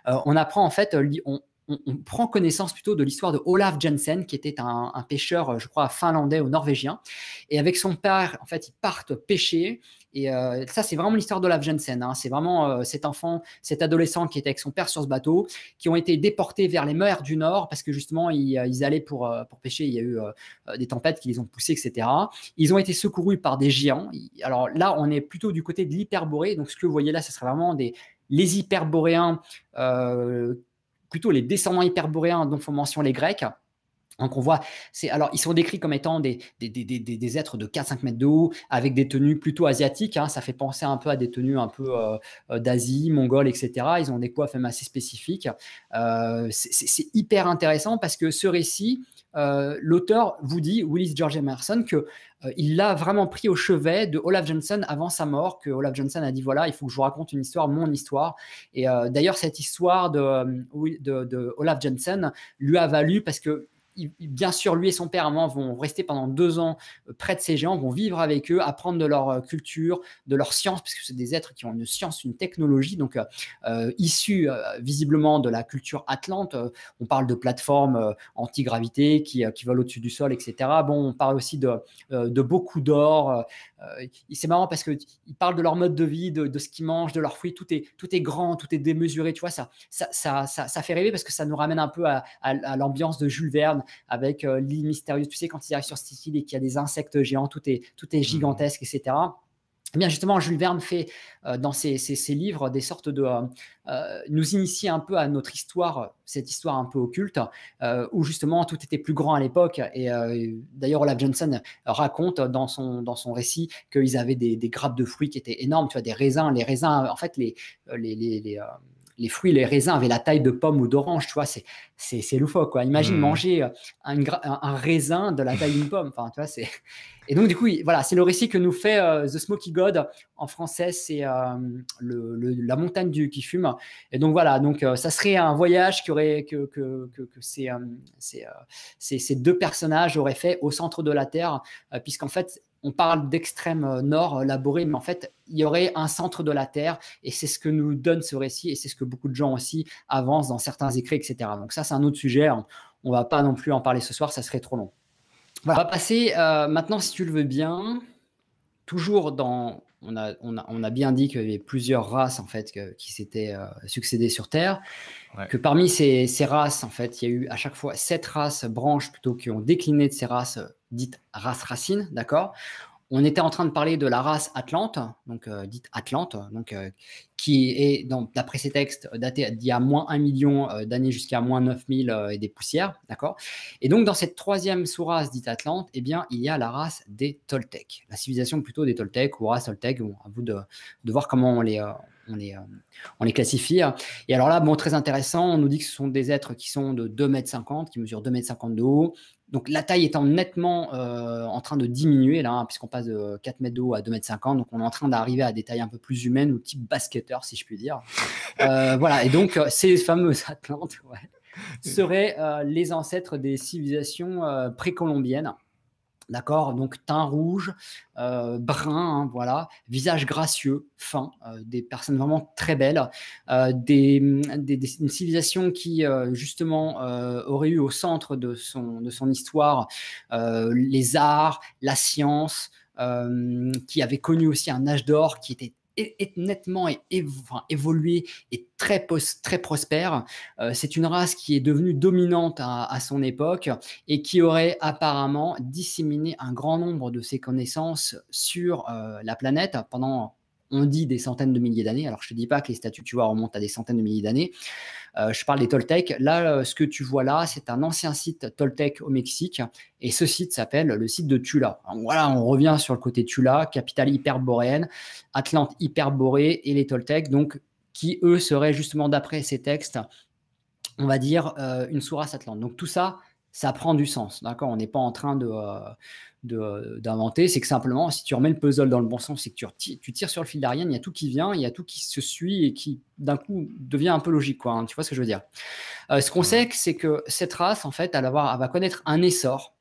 on apprend en fait, on, on, prend connaissance plutôt de l'histoire de Olaf Jensen, qui était un, pêcheur, euh, je crois, finlandais ou norvégien. Et avec son père, en fait, ils partent pêcher. Et euh, ça, c'est vraiment l'histoire d'Olaf Jensen. Hein. C'est vraiment euh, cet enfant, cet adolescent qui était avec son père sur ce bateau, qui ont été déportés vers les mers du Nord parce que justement, ils, allaient pour, pêcher. Il y a eu des tempêtes qui les ont poussés, etc. Ils ont été secourus par des géants. Alors là, on est plutôt du côté de l'hyperborée. Donc ce que vous voyez là, ce serait vraiment les hyperboréens euh, plutôt les descendants hyperboréens dont font mention les Grecs. Donc on voit, c'est alors ils sont décrits comme étant des, des, des, des, êtres de 4-5 mètres de haut, avec des tenues plutôt asiatiques. Hein. ça fait penser un peu à des tenues un peu euh, euh, d'Asie, mongole, etc. Ils ont des coiffes assez spécifiques. Euh, c'est hyper intéressant parce que ce récit, l'auteur vous dit, Willis George Emerson, que euh, il l'a vraiment pris au chevet de Olaf Jensen avant sa mort, que Olaf Johnson a dit voilà, il faut que je vous raconte une histoire, mon histoire. Et euh, d'ailleurs, cette histoire euh, de, de, Olaf Johnson lui a valu, parce que bien sûr, lui et son père vont rester pendant deux ans euh, près de ces géants, vont vivre avec eux, apprendre de leur euh, culture, de leur science, parce que c'est des êtres qui ont une science, une technologie, donc euh, euh visiblement de la culture atlante. on parle de plateformes anti-gravité qui, qui volent au-dessus du sol, etc. Bon, on parle aussi de, de beaucoup d'or. c'est marrant parce qu'ils parlent de leur mode de vie, de, ce qu'ils mangent, de leurs fruits. Tout est, tout est grand, tout est démesuré. Tu vois, ça, ça, ça, ça, fait rêver parce que ça nous ramène un peu à l'ambiance de Jules Verne avec l'île euh, mystérieuse. Tu sais, quand ils arrivent sur cette île et qu'il y a des insectes géants, tout est, tout est mmh. gigantesque, etc. Eh bien justement, Jules Verne fait euh, dans ses, livres des sortes de euh, nous initier un peu à notre histoire, cette histoire un peu occulte, où justement tout était plus grand à l'époque. Et d'ailleurs, Olaf Johnson raconte dans son, dans son récit qu'ils avaient des, grappes de fruits qui étaient énormes, tu vois, des raisins. Les raisins, en fait, les, les les fruits, les raisins avaient la taille de pomme ou d'orange, tu vois, c'est, c'est, loufoque, quoi. Imagine hmm. manger euh, un, raisin de la taille d'une pomme, enfin, tu vois, c'est... Et donc, du coup, voilà, c'est le récit que nous fait euh, The Smoky God. En français, c'est euh, la montagne du, qui fume. Et donc, voilà, donc ça serait un voyage qui aurait, que, que, que, ces, deux personnages auraient fait au centre de la Terre, puisqu'en fait, on parle d'extrême euh, nord euh, laboré, mais en fait, il y aurait un centre de la Terre, et c'est ce que nous donne ce récit, et c'est ce que beaucoup de gens aussi avancent dans certains écrits, etc. Donc ça, c'est un autre sujet, hein. on ne va pas non plus en parler ce soir, ça serait trop long. On va passer euh, maintenant, si tu le veux bien, toujours dans... On a, bien dit qu'il y avait plusieurs races, en fait, qui s'étaient succédées sur Terre, que parmi ces, ces, races, en fait, il y a eu à chaque fois sept races, branches plutôt, qui ont décliné de ces races dite race racine, d'accord on était en train de parler de la race Atlante, donc euh, dite Atlante, donc, euh, qui est, d'après ces textes, datée d'il y a moins 1 million euh, d'années jusqu'à moins 9000 et des poussières, d'accord Et donc, dans cette troisième sous-race dite Atlante, eh bien, il y a la race des Toltecs, la civilisation plutôt des Toltecs ou race Toltec, à vous de, de voir comment on les, on les, euh, on les classifie. Et alors là, bon, très intéressant, on nous dit que ce sont des êtres qui sont de 2,50 m, qui mesurent 2,50 m de haut. Donc la taille étant nettement euh, en train de diminuer, là, hein, puisqu'on passe de 4 mètres de haut à 2,50 mètres donc on est en train d'arriver à des tailles un peu plus humaines ou type basketteur, si je puis dire. Euh, voilà, et donc ces fameuses Atlantes seraient les ancêtres des civilisations précolombiennes. D'accord Donc teint rouge, euh, brun, hein, voilà, visage gracieux, fin, euh, des personnes vraiment très belles, euh, mm, des, des, une civilisation qui justement aurait eu au centre de son, de son histoire les arts, la science, qui avait connu aussi un âge d'or qui était nettement évolué et très, prospère. Euh, c'est une race qui est devenue dominante à, son époque et qui aurait apparemment disséminé un grand nombre de ses connaissances sur euh, la planète pendant on dit des centaines de milliers d'années. Alors, je ne te dis pas que les statues tu vois remontent à des centaines de milliers d'années. Euh, je parle des Toltecs. Là, euh, ce que tu vois là, c'est un ancien site Toltec au Mexique. Et ce site s'appelle le site de Tula. voilà, on revient sur le côté Tula, capitale hyperboréenne, Atlante hyperborée et les Toltecs, donc, qui eux seraient justement, d'après ces textes, on va dire, euh, une sous Atlante. Donc, tout ça, ça prend du sens. D'accord On n'est pas en train de, euh, euh, d'inventer. c'est que simplement, si tu remets le puzzle dans le bon sens, c'est que tu, tu, tires sur le fil d'Ariane, il y a tout qui vient, il y a tout qui se suit et qui, d'un coup, devient un peu logique. Quoi, hein, tu vois ce que je veux dire euh, Ce qu'on sait, c'est que cette race, en fait, elle, va connaître un essor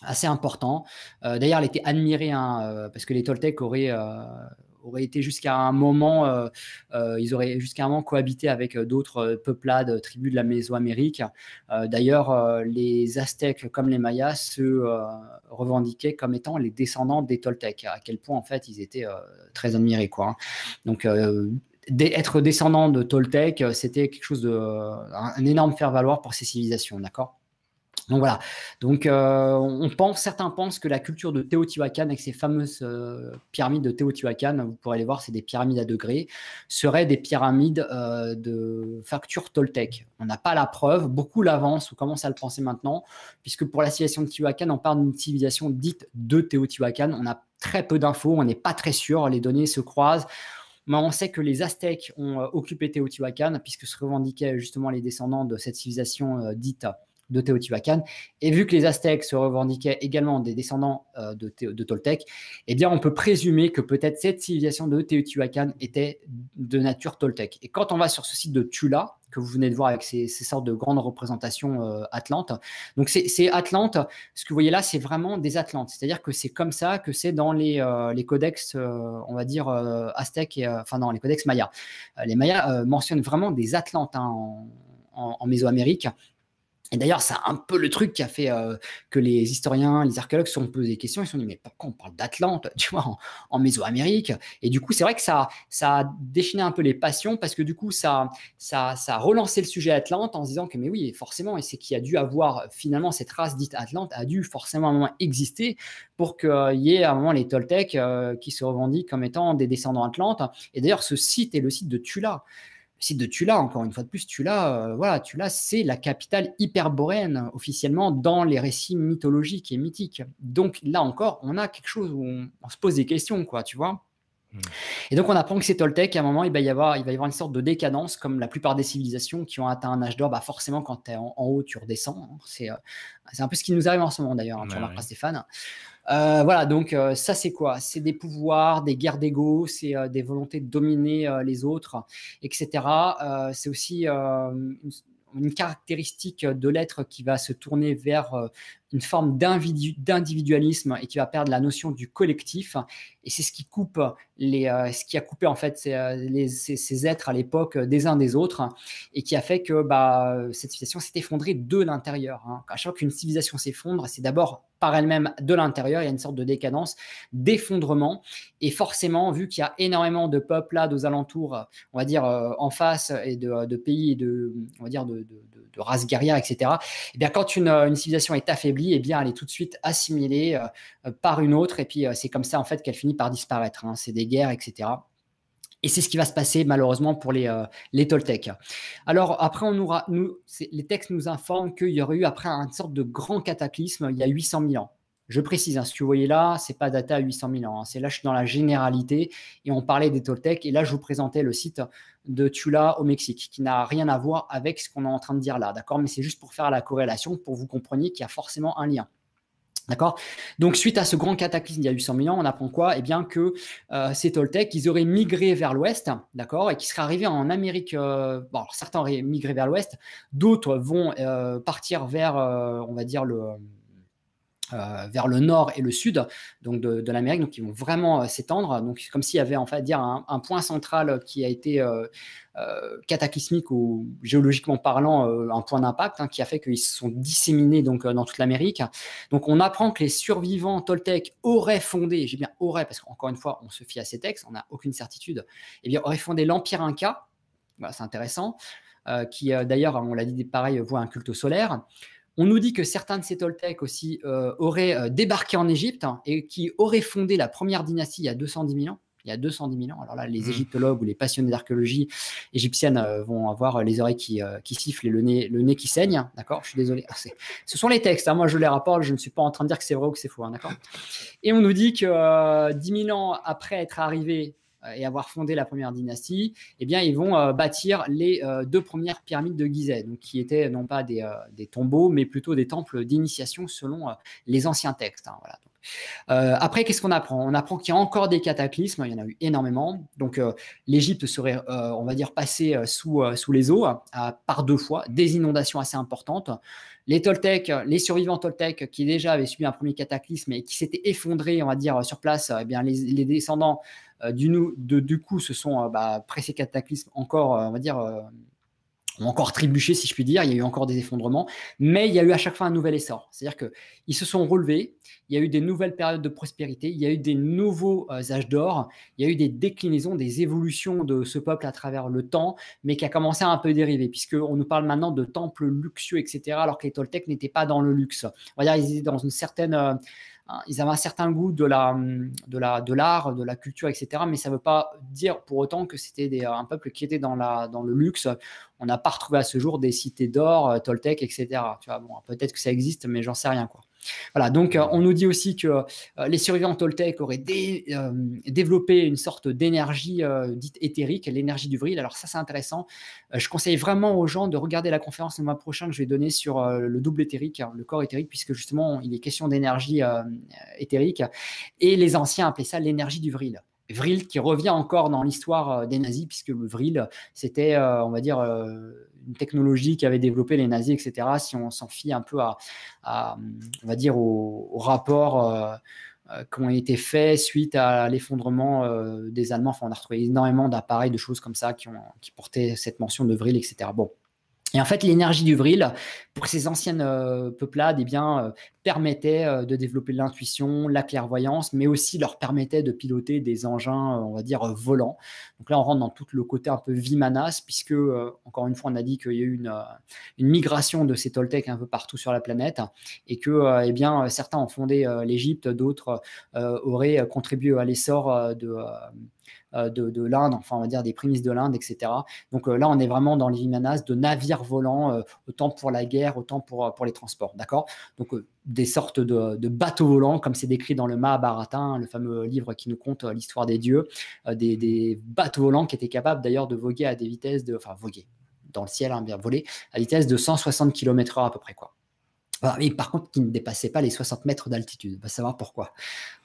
assez important. D'ailleurs, elle était admirée hein, parce que les Toltecs auraient aurait été jusqu'à un moment, euh, euh, ils auraient jusqu'à un moment cohabité avec euh, d'autres peuplades, tribus de la Mésoamérique. D'ailleurs, les Aztèques comme les Mayas se revendiquaient comme étant les descendants des Toltecs. À quel point en fait ils étaient très admirés, quoi. Hein. Donc être descendant de Toltec, c'était quelque chose de un énorme faire-valoir pour ces civilisations, d'accord donc voilà. Donc euh, on pense, certains pensent que la culture de Teotihuacan avec ces fameuses euh, pyramides de Teotihuacan, vous pourrez les voir, c'est des pyramides à degrés, seraient des pyramides euh, de facture Toltec. On n'a pas la preuve, beaucoup l'avancent on commence à le penser maintenant, puisque pour la civilisation de Teotihuacan, on parle d'une civilisation dite de Teotihuacan. On a très peu d'infos, on n'est pas très sûr, les données se croisent. Mais on sait que les Aztèques ont occupé Teotihuacan, puisque se revendiquaient justement les descendants de cette civilisation dite de Teotihuacan. Et vu que les Aztèques se revendiquaient également des descendants euh, de, de, Toltec, et eh bien, on peut présumer que peut-être cette civilisation de Teotihuacan était de nature Toltec. Et quand on va sur ce site de Tula, que vous venez de voir avec ces, sortes de grandes représentations euh, atlantes, donc ces atlantes, ce que vous voyez là, c'est vraiment des atlantes. C'est-à-dire que c'est comme ça que c'est dans les, euh, codex, on va dire, aztèques, et, enfin non, les codex mayas. les mayas mentionnent vraiment des atlantes hein, en, en, en Mésoamérique. Et d'ailleurs, c'est un peu le truc qui a fait euh, que les historiens, les archéologues se sont posés des questions. Ils se sont dit, mais pourquoi on parle d'Atlante, tu vois, en, Mésoamérique Et du coup, c'est vrai que ça, ça a déchaîné un peu les passions parce que du coup, ça, ça, a relancé le sujet Atlante en se disant que, mais oui, forcément, et c'est qu'il a dû avoir, finalement, cette race dite Atlante a dû forcément un moment exister pour qu'il euh, y ait à un moment les Toltecs euh, qui se revendiquent comme étant des descendants Atlantes. Et d'ailleurs, ce site est le site de Tula. C'est site de Tula, encore une fois de plus, Tula, euh, voilà, Tula, c'est la capitale hyperboréenne officiellement dans les récits mythologiques et mythiques. Donc là encore, on a quelque chose où on, se pose des questions, quoi, tu vois. Hmm. Et donc on apprend que c'est Toltec, à un moment il va, y avoir, il va y avoir une sorte de décadence, comme la plupart des civilisations qui ont atteint un âge d'or, bah forcément quand tu es en, haut tu redescends, hein. euh, c'est un peu ce qui nous arrive en ce moment d'ailleurs, hein, tu des bah Stéphane. Euh, voilà, donc euh, ça c'est quoi C'est des pouvoirs, des guerres d'ego, c'est euh, des volontés de dominer les autres, etc. c'est aussi une, caractéristique de l'être qui va se tourner vers une forme d'individualisme et qui va perdre la notion du collectif. Et c'est ce qui coupe les, euh, ce qui a coupé en fait ces, euh, ces, êtres à l'époque euh, des uns des autres et qui a fait que bah, cette civilisation s'est effondrée de l'intérieur. Hein. À chaque fois qu'une civilisation s'effondre, c'est d'abord par elle-même de l'intérieur, il y a une sorte de décadence, d'effondrement. Et forcément, vu qu'il y a énormément de peuples là aux alentours, on va dire en face, et de, pays et de, on va dire de, de, races guerrières, etc., et eh bien quand une, une civilisation est affaiblie, et eh bien, elle est tout de suite assimilée euh, euh, par une autre. Et puis, euh, c'est comme ça, en fait, qu'elle finit par disparaître. Hein. C'est des guerres, etc. Et c'est ce qui va se passer malheureusement pour les, les Toltecs. Alors après, on nous, nous les textes nous informent qu'il y aurait eu après une sorte de grand cataclysme il y a 800 000 ans. Je précise, hein, ce que vous voyez là, c'est pas data à 800 000 ans. Hein. c'est là, je suis dans la généralité et on parlait des Toltecs. Et là, je vous présentais le site de Tula au Mexique, qui n'a rien à voir avec ce qu'on est en train de dire là, d'accord Mais c'est juste pour faire la corrélation, pour vous compreniez qu'il y a forcément un lien. D'accord Donc, suite à ce grand cataclysme il y a 800 000 ans, on apprend quoi Eh bien, que euh, ces Toltecs, ils auraient migré vers l'ouest, d'accord Et qui seraient arrivés en Amérique. Euh, bon, certains auraient migré vers l'ouest, d'autres vont euh, partir vers, on va dire, le euh, vers le nord et le sud donc de, l'Amérique, donc ils vont vraiment euh, s'étendre. Donc comme s'il y avait en fait dire un, point central qui a été euh, cataclysmique ou géologiquement parlant un point d'impact hein, qui a fait qu'ils se sont disséminés dans toute l'Amérique. Donc on apprend que les survivants Toltec auraient fondé, j'ai bien aurait parce qu'encore une fois on se fie à ces textes, on n'a aucune certitude, eh aurait fondé l'empire Inca. Voilà, c'est intéressant. qui d'ailleurs, on l'a dit pareil, voit un culte solaire. On nous dit que certains de ces Toltecs aussi euh, auraient euh, débarqué en Égypte hein, et qui auraient fondé la première dynastie il y a 210 000 ans. Il y a 210 000 ans. Alors là, les mmh. égyptologues ou les passionnés d'archéologie égyptienne euh, vont avoir les oreilles qui, sifflent et le nez, qui saigne. Hein, d'accord Je suis désolé. Ah, ce sont les textes. Hein, moi, je les rapporte. Je ne suis pas en train de dire que c'est vrai ou que c'est faux. d'accord et on nous dit que 10 000 ans après être arrivé euh, et avoir fondé la première dynastie, eh bien, ils vont euh, bâtir les euh, deux premières pyramides de Gizeh, donc qui étaient non pas des, des tombeaux, mais plutôt des temples d'initiation selon les anciens textes. Hein, après, qu'est-ce qu'on apprend On apprend, qu'il y a encore des cataclysmes, il y en a eu énormément. Donc, l'Égypte serait, on va dire, passée sous, sous les eaux par deux fois, des inondations assez importantes. Les les survivants Toltecs qui déjà avaient subi un premier cataclysme et qui s'étaient effondrés, on va dire, sur place, eh bien, les, les descendants euh, du, du, coup, se sont euh, après bah, ces cataclysmes encore, euh, on va dire, ont encore trébuché, si je puis dire. Il y a eu encore des effondrements, mais il y a eu à chaque fois un nouvel essor. C'est-à-dire qu'ils se sont relevés. Il y a eu des nouvelles périodes de prospérité. Il y a eu des nouveaux âges d'or. Il y a eu des déclinaisons, des évolutions de ce peuple à travers le temps, mais qui a commencé à un peu dériver, puisque on nous parle maintenant de temples luxueux, etc. Alors que les Toltecs n'étaient pas dans le luxe. On va dire, ils étaient dans une certaine Hein, ils avaient un certain goût de l'art, hum, de, la, de, l'art, de la culture, etc. Mais ça ne veut pas dire pour autant que c'était un peuple qui était dans, la, dans le luxe. On n'a pas retrouvé à ce jour des cités d'or, euh, Toltec, etc. Tu vois, bon, peut-être que ça existe, mais j'en sais rien. Quoi. Voilà, donc euh, on nous dit aussi que euh, les survivants Toltec auraient euh, développé une sorte d'énergie dite éthérique, l'énergie du vril. Alors ça, c'est intéressant. je conseille vraiment aux gens de regarder la conférence le mois prochain que je vais donner sur le double éthérique, hein, le corps éthérique, puisque justement, il est question d'énergie éthérique. Et les anciens appelaient ça l'énergie du vril. Vril qui revient encore dans l'histoire des nazis, puisque le vril, c'était, on va dire, une qui avait développé les nazis, etc., si on s'en fie un peu à, on va dire, aux rapports euh, euh, qui ont été faits suite à l'effondrement euh, des Allemands. Enfin, on a retrouvé énormément d'appareils, de choses comme ça qui, ont, qui portaient cette mention de etc. Bon, et en fait, l'énergie du vril, pour ces anciennes euh, peuplades, eh bien, euh, permettait euh, de développer l'intuition, la clairvoyance, mais aussi leur permettait de piloter des engins, on va dire, volants. Donc là, on rentre dans tout le côté un peu vimanas, puisque, encore une fois, on a dit qu'il y a eu une, une, migration de ces Toltecs un peu partout sur la planète, et que eh bien, certains ont fondé l'Égypte, d'autres auraient contribué à l'essor de euh, de, l'Inde, enfin on va dire des prémices de l'Inde, etc. Donc euh, là, on est vraiment dans les de navires volants, euh, autant pour la guerre, autant pour, pour les transports. D'accord Donc des sortes de, bateaux volants, comme c'est décrit dans le Mahabharata, hein, le fameux livre qui nous compte l'histoire des dieux, des, bateaux volants qui étaient capables d'ailleurs de voguer à des vitesses de... Enfin, voguer dans le ciel, hein, bien voler à vitesse de 160 km/h à peu près. quoi. mais ah par contre, qui ne dépassaient pas les 60 mètres d'altitude. On va savoir pourquoi.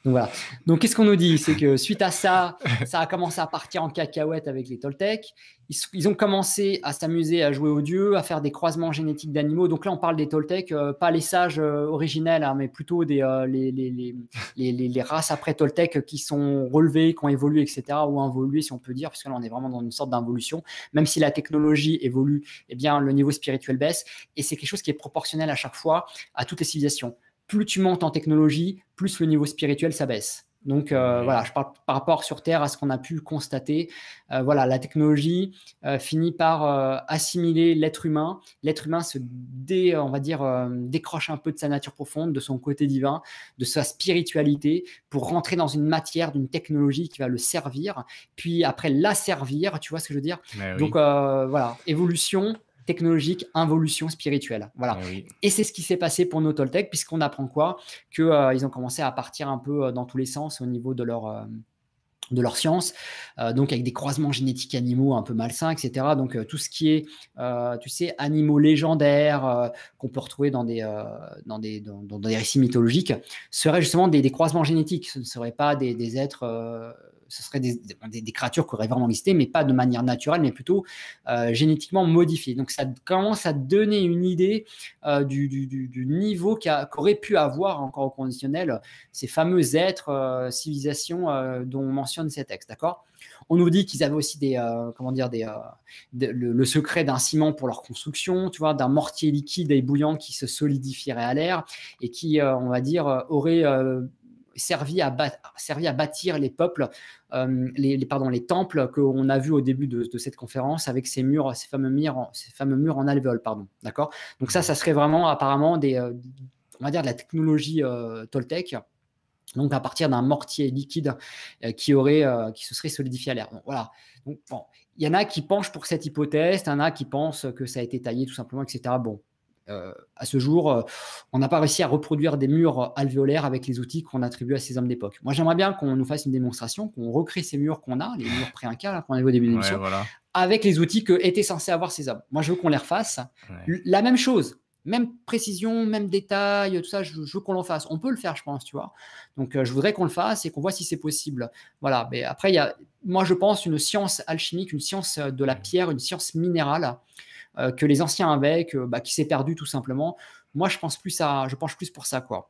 Donc voilà. Donc qu'est-ce qu'on nous dit C'est que suite à ça, ça a commencé à partir en cacahuète avec les Toltecs. Ils, ont commencé à s'amuser à jouer aux dieux, à faire des croisements génétiques d'animaux. Donc là, on parle des Toltecs, euh, pas les sages euh, originels, hein, mais plutôt des, euh, les, les, les, les, races après Toltecs qui sont relevées, qui ont évolué, etc. ou involuées, si on peut dire, puisque là, on est vraiment dans une sorte d'involution. Même si la technologie évolue, eh bien, le niveau spirituel baisse. Et c'est quelque chose qui est proportionnel à chaque fois à toutes les civilisations plus tu montes en technologie, plus le niveau spirituel s'abaisse. Donc euh, voilà, je parle par rapport sur Terre à ce qu'on a pu constater. Euh, voilà, la technologie euh, finit par assimiler l'être humain. L'être humain se dé, on va dire, décroche un peu de sa nature profonde, de son côté divin, de sa spiritualité, pour rentrer dans une matière, d'une technologie qui va le servir, puis après la servir. Tu vois ce que je veux dire Donc voilà, évolution, technologique, involution spirituelle. Voilà. Ah et c'est ce qui s'est passé pour nos Toltecs, puisqu'on apprend quoi Qu'ils euh, ils ont commencé à partir un peu euh, dans tous les sens au niveau de leur. Euh, de leur science, donc avec des croisements génétiques animaux un peu malsains, etc. Donc tout ce qui est, tu sais, animaux légendaires qu'on peut retrouver dans des, dans des, dans, récits mythologiques, seraient justement des, des croisements génétiques, ce ne seraient pas des, des êtres ce serait des, créatures qui auraient vraiment existé, mais pas de manière naturelle, mais plutôt euh, génétiquement modifiées. Donc ça commence à donner une idée euh, du, niveau qu'auraient pu avoir encore au conditionnel ces fameux êtres, euh, civilisations dont on mentionne ces textes. D'accord On nous dit qu'ils avaient aussi des, comment dire, des, le, secret d'un ciment pour leur construction, tu vois, d'un mortier liquide et bouillant qui se solidifierait à l'air et qui, on va dire, aurait servi à, à bâtir les peuples, euh, les, pardon, les temples qu'on a vus au début de, cette conférence avec ces murs, ces fameux murs, ces fameux murs en alvéole, pardon. D'accord Donc ça, ça serait vraiment apparemment des, euh, on va dire de la technologie euh, Toltec. Donc à partir d'un mortier liquide qui aurait, qui se serait solidifié à l'air. voilà. Donc il y en a qui penchent pour cette hypothèse, il y en a qui pensent que ça a été taillé tout simplement, etc. Bon, à ce jour, euh, on n'a pas réussi à reproduire des murs alvéolaires avec les outils qu'on attribue à ces hommes d'époque. Moi, j'aimerais bien qu'on nous fasse une démonstration, qu'on recrée ces murs qu'on a, les murs pré-incas qu'on avait au début de l'émission, avec les outils que étaient censés avoir ces hommes. Moi, je veux qu'on les refasse. La même chose, même précision, même détail, tout ça, je, veux qu'on l'en fasse. On peut le faire, je pense, tu vois. Donc, euh, je voudrais qu'on le fasse et qu'on voit si c'est possible. Voilà. Mais après, il y a, moi, je pense, une science alchimique, une science euh, de la pierre, une science minérale euh, que les anciens avaient, euh, bah, qui s'est perdu tout simplement. Moi, je pense plus à, je penche plus pour ça, quoi.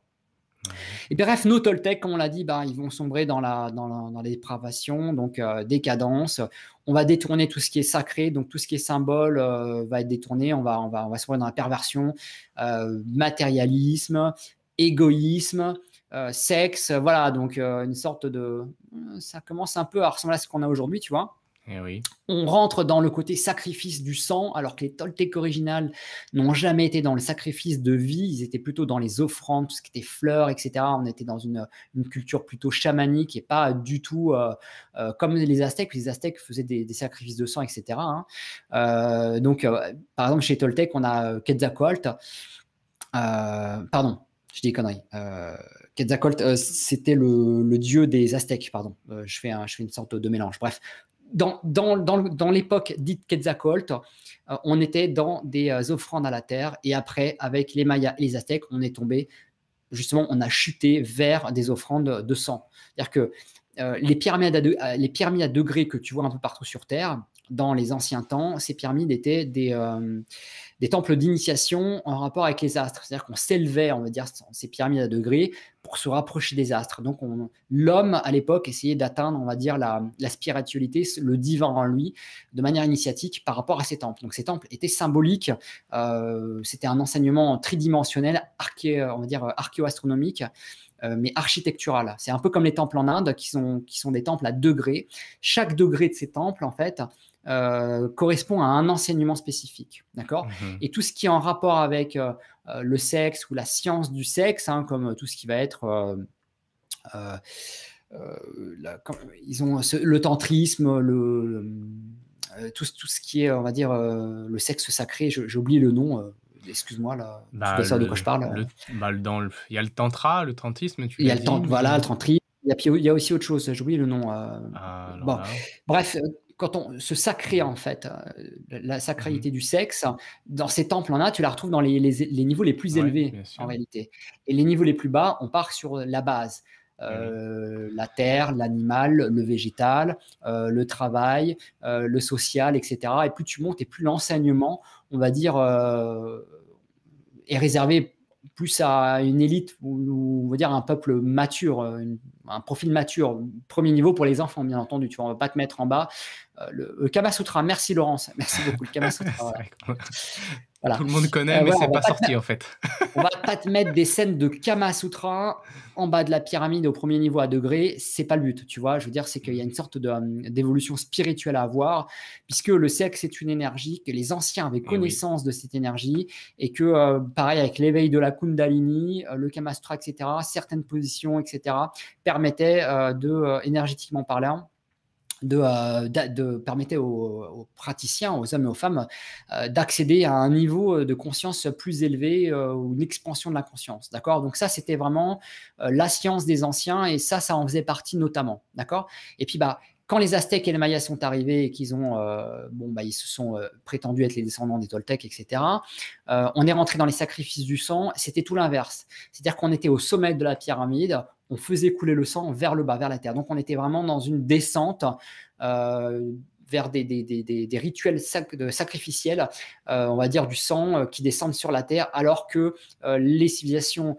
Et bref, nos Toltecs, comme on l'a dit, bah, ils vont sombrer dans la, dans dépravation, donc euh, décadence. On va détourner tout ce qui est sacré, donc tout ce qui est symbole va être détourné. On va, on va, on va sombrer dans la perversion, matérialisme, égoïsme. sexe, voilà, donc une sorte de... Ça commence un peu à ressembler à ce qu'on a aujourd'hui, tu vois. Eh on rentre dans le côté sacrifice du sang, alors que les Toltecs originales n'ont jamais été dans le sacrifice de vie, ils étaient plutôt dans les offrandes, tout ce qui était fleurs, etc. On était dans une, culture plutôt chamanique et pas du tout euh, euh, comme les Aztèques. Les Aztèques faisaient des, sacrifices de sang, etc. Hein. Euh, donc, par exemple, chez Toltec, on a Quetzalcoatl. pardon, je dis conneries. Quetzalcoatl, c'était le, dieu des Aztèques, pardon. je, fais un, je fais une sorte de mélange. Bref, dans, dans, l'époque dite Quetzalcoatl, euh, on était dans des euh, offrandes à la terre. Et après, avec les Mayas et les Aztèques, on est tombé, justement, on a chuté vers des offrandes de sang. C'est-à-dire que euh, les, pyramides les pyramides à degrés que tu vois un peu partout sur Terre, dans les anciens temps, ces pyramides étaient euh, des, temples d'initiation en rapport avec les astres. C'est-à-dire qu'on s'élevait, on va dire, ces pyramides à degrés pour se rapprocher des astres. Donc l'homme, à l'époque, essayait d'atteindre, on va dire, la, spiritualité, le divin en lui, de manière initiatique par rapport à ces temples. Donc ces temples étaient symboliques. Euh, c'était un enseignement tridimensionnel, on va dire, archéoastronomique euh, mais architectural. C'est un peu comme les temples en Inde qui sont, qui sont des temples à degrés. Chaque degré de ces temples, en fait, euh, correspond à un enseignement spécifique, d'accord mhm. Et tout ce qui est en rapport avec euh, euh, le sexe ou la science du sexe, hein, comme tout ce qui va être ils ont le tantrisme, le, tout, tout, ce qui est, on va dire, le sexe sacré, j'oublie le nom, excuse-moi là, bah, sais pas de quoi je parle. Bah, dans il y a le tantra, le tantrisme, tu Il y a le voilà, le tantrisme. Il y, a, aussi autre chose, j'oublie le nom. Ah, bon. Bref, quand on se sacré en fait, euh, la sacralité mhm. du sexe, dans ces temples-là, tu la retrouves dans les, les, niveaux les plus élevés en réalité. Et les niveaux les plus bas, on part sur la base. Euh, la terre, l'animal, le végétal, euh, le travail, le social, etc. Et plus tu montes et plus l'enseignement, on va dire, est réservé plus à une élite ou, on va dire un peuple mature, un profil mature. Premier niveau pour les enfants, bien entendu. Tu vois, on pas te mettre en bas euh, le, kama Kamasutra. Merci Laurence, merci beaucoup le Kamasutra. Tout le monde connaît, euh, mais c'est pas, sorti en fait. on va pas te mettre des scènes de Kama Sutra en bas de la pyramide au premier niveau à degré, c'est pas le but, tu vois. Je veux dire, c'est qu'il y a une sorte euh, d'évolution spirituelle à avoir, puisque le sexe c'est une énergie, que les anciens avaient eh connaissance de cette énergie, et que pareil avec l'éveil de la Kundalini, le Kama Sutra, etc., certaines positions, etc., permettaient de énergétiquement parlant de, euh, de, permettait aux, praticiens, aux hommes et aux femmes, euh, d'accéder à un niveau euh, de conscience plus élevé ou une expansion de la conscience. D'accord Donc ça, c'était vraiment la science des anciens et ça, ça en faisait partie notamment. D'accord Et puis, bah, quand les Aztèques et les Mayas sont arrivés et qu'ils ont, bon, bah, ils se sont prétendus être les descendants des Toltecs, etc. on est rentré dans les sacrifices du sang. C'était tout l'inverse. C'est-à-dire qu'on était au sommet de la pyramide on faisait couler le sang vers le bas, vers la terre. Donc on était vraiment dans une descente euh, vers des, des, rituels sacrificiels, euh, on va dire du sang euh, qui descend sur la terre, alors que les civilisations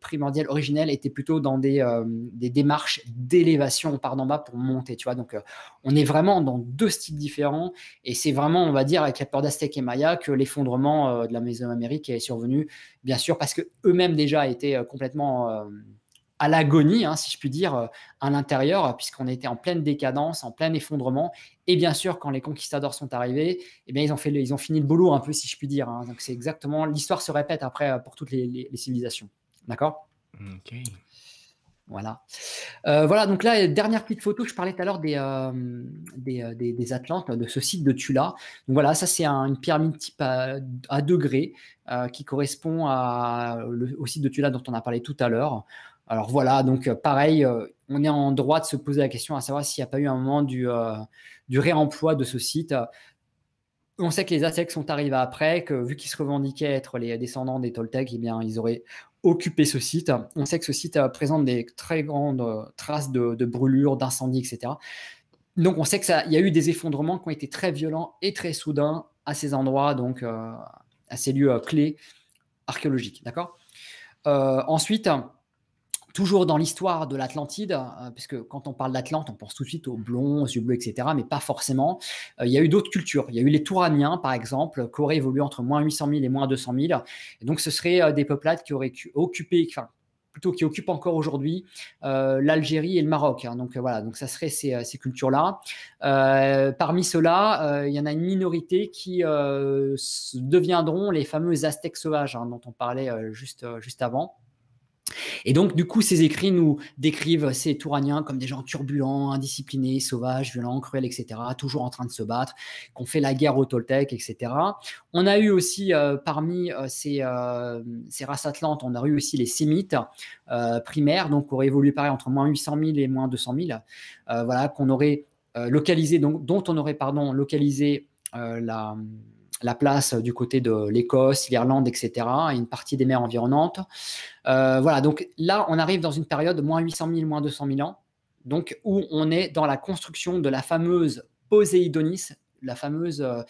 primordiales originelles étaient plutôt dans des, démarches d'élévation, on part d'en bas pour monter, tu vois. Donc on est vraiment dans deux styles différents, et c'est vraiment, on va dire, avec la peur d'Aztèque et Maya que l'effondrement de la maison Amérique est survenu, bien sûr, parce que eux-mêmes déjà étaient complètement à l'agonie, hein, si je puis dire, euh, à l'intérieur, puisqu'on était en pleine décadence, en plein effondrement. Et bien sûr, quand les conquistadors sont arrivés, eh bien, ils, ont fait ils ont fini le boulot un peu, si je puis dire. Hein. Donc, c'est exactement, l'histoire se répète après euh, pour toutes les, civilisations. D'accord Ok. Voilà. Euh, voilà, donc là, dernière petite photo, je parlais tout à l'heure des, des, Atlantes, de ce site de Tula. Donc voilà, ça c'est une pyramide type à, degrés qui correspond à le, au site de Tula dont on a parlé tout à l'heure. Alors voilà, donc euh, pareil, euh, on est en droit de se poser la question à savoir s'il n'y a pas eu un moment euh, du, réemploi de ce site. On sait que les Aztecs sont arrivés après, que vu qu'ils se revendiquaient être les descendants des Toltecs, eh bien, ils auraient occupé ce site. On sait que ce site présente des très grandes traces de, brûlures, d'incendies, etc. Donc on sait qu'il y a eu des effondrements qui ont été très violents et très soudains à ces endroits, donc à ces lieux clés archéologiques, d'accord. ensuite, toujours dans l'histoire de l'Atlantide, euh, puisque quand on parle d'Atlante, on pense tout de suite aux blonds, aux yeux bleus, etc., mais pas forcément. Euh, il y a eu d'autres cultures. Il y a eu les Touraniens, par exemple, qui auraient évolué entre moins 800 000 et moins 200 000. donc, ce seraient euh, des peuplades qui auraient occupé, enfin, plutôt qui occupent encore aujourd'hui l'Algérie et le Maroc. Hein. donc, voilà, donc ça serait ces, cultures-là. parmi ceux-là, il y en a une minorité qui deviendront les fameux Aztèques sauvages, hein, dont on parlait juste, juste avant. Et donc, du coup, ces écrits nous décrivent ces Touraniens comme des gens turbulents, indisciplinés, sauvages, violents, cruels, etc., toujours en train de se battre, qu'on fait la guerre aux Toltecs, etc. On a eu aussi, euh, parmi euh, ces, euh, ces, races atlantes, on a eu aussi les Sémites primaires, donc qui auraient évolué pareil entre moins 800 000 et moins 200 000, voilà, qu'on aurait localisé, donc, dont on aurait, pardon, localisé la la place euh, du côté de l'Écosse, l'Irlande, etc., et une partie des mers environnantes. Euh, voilà, donc là, on arrive dans une période de moins 800 000, moins 200 000 ans, donc où on est dans la construction de la fameuse Poséidonis, la fameuse, euh,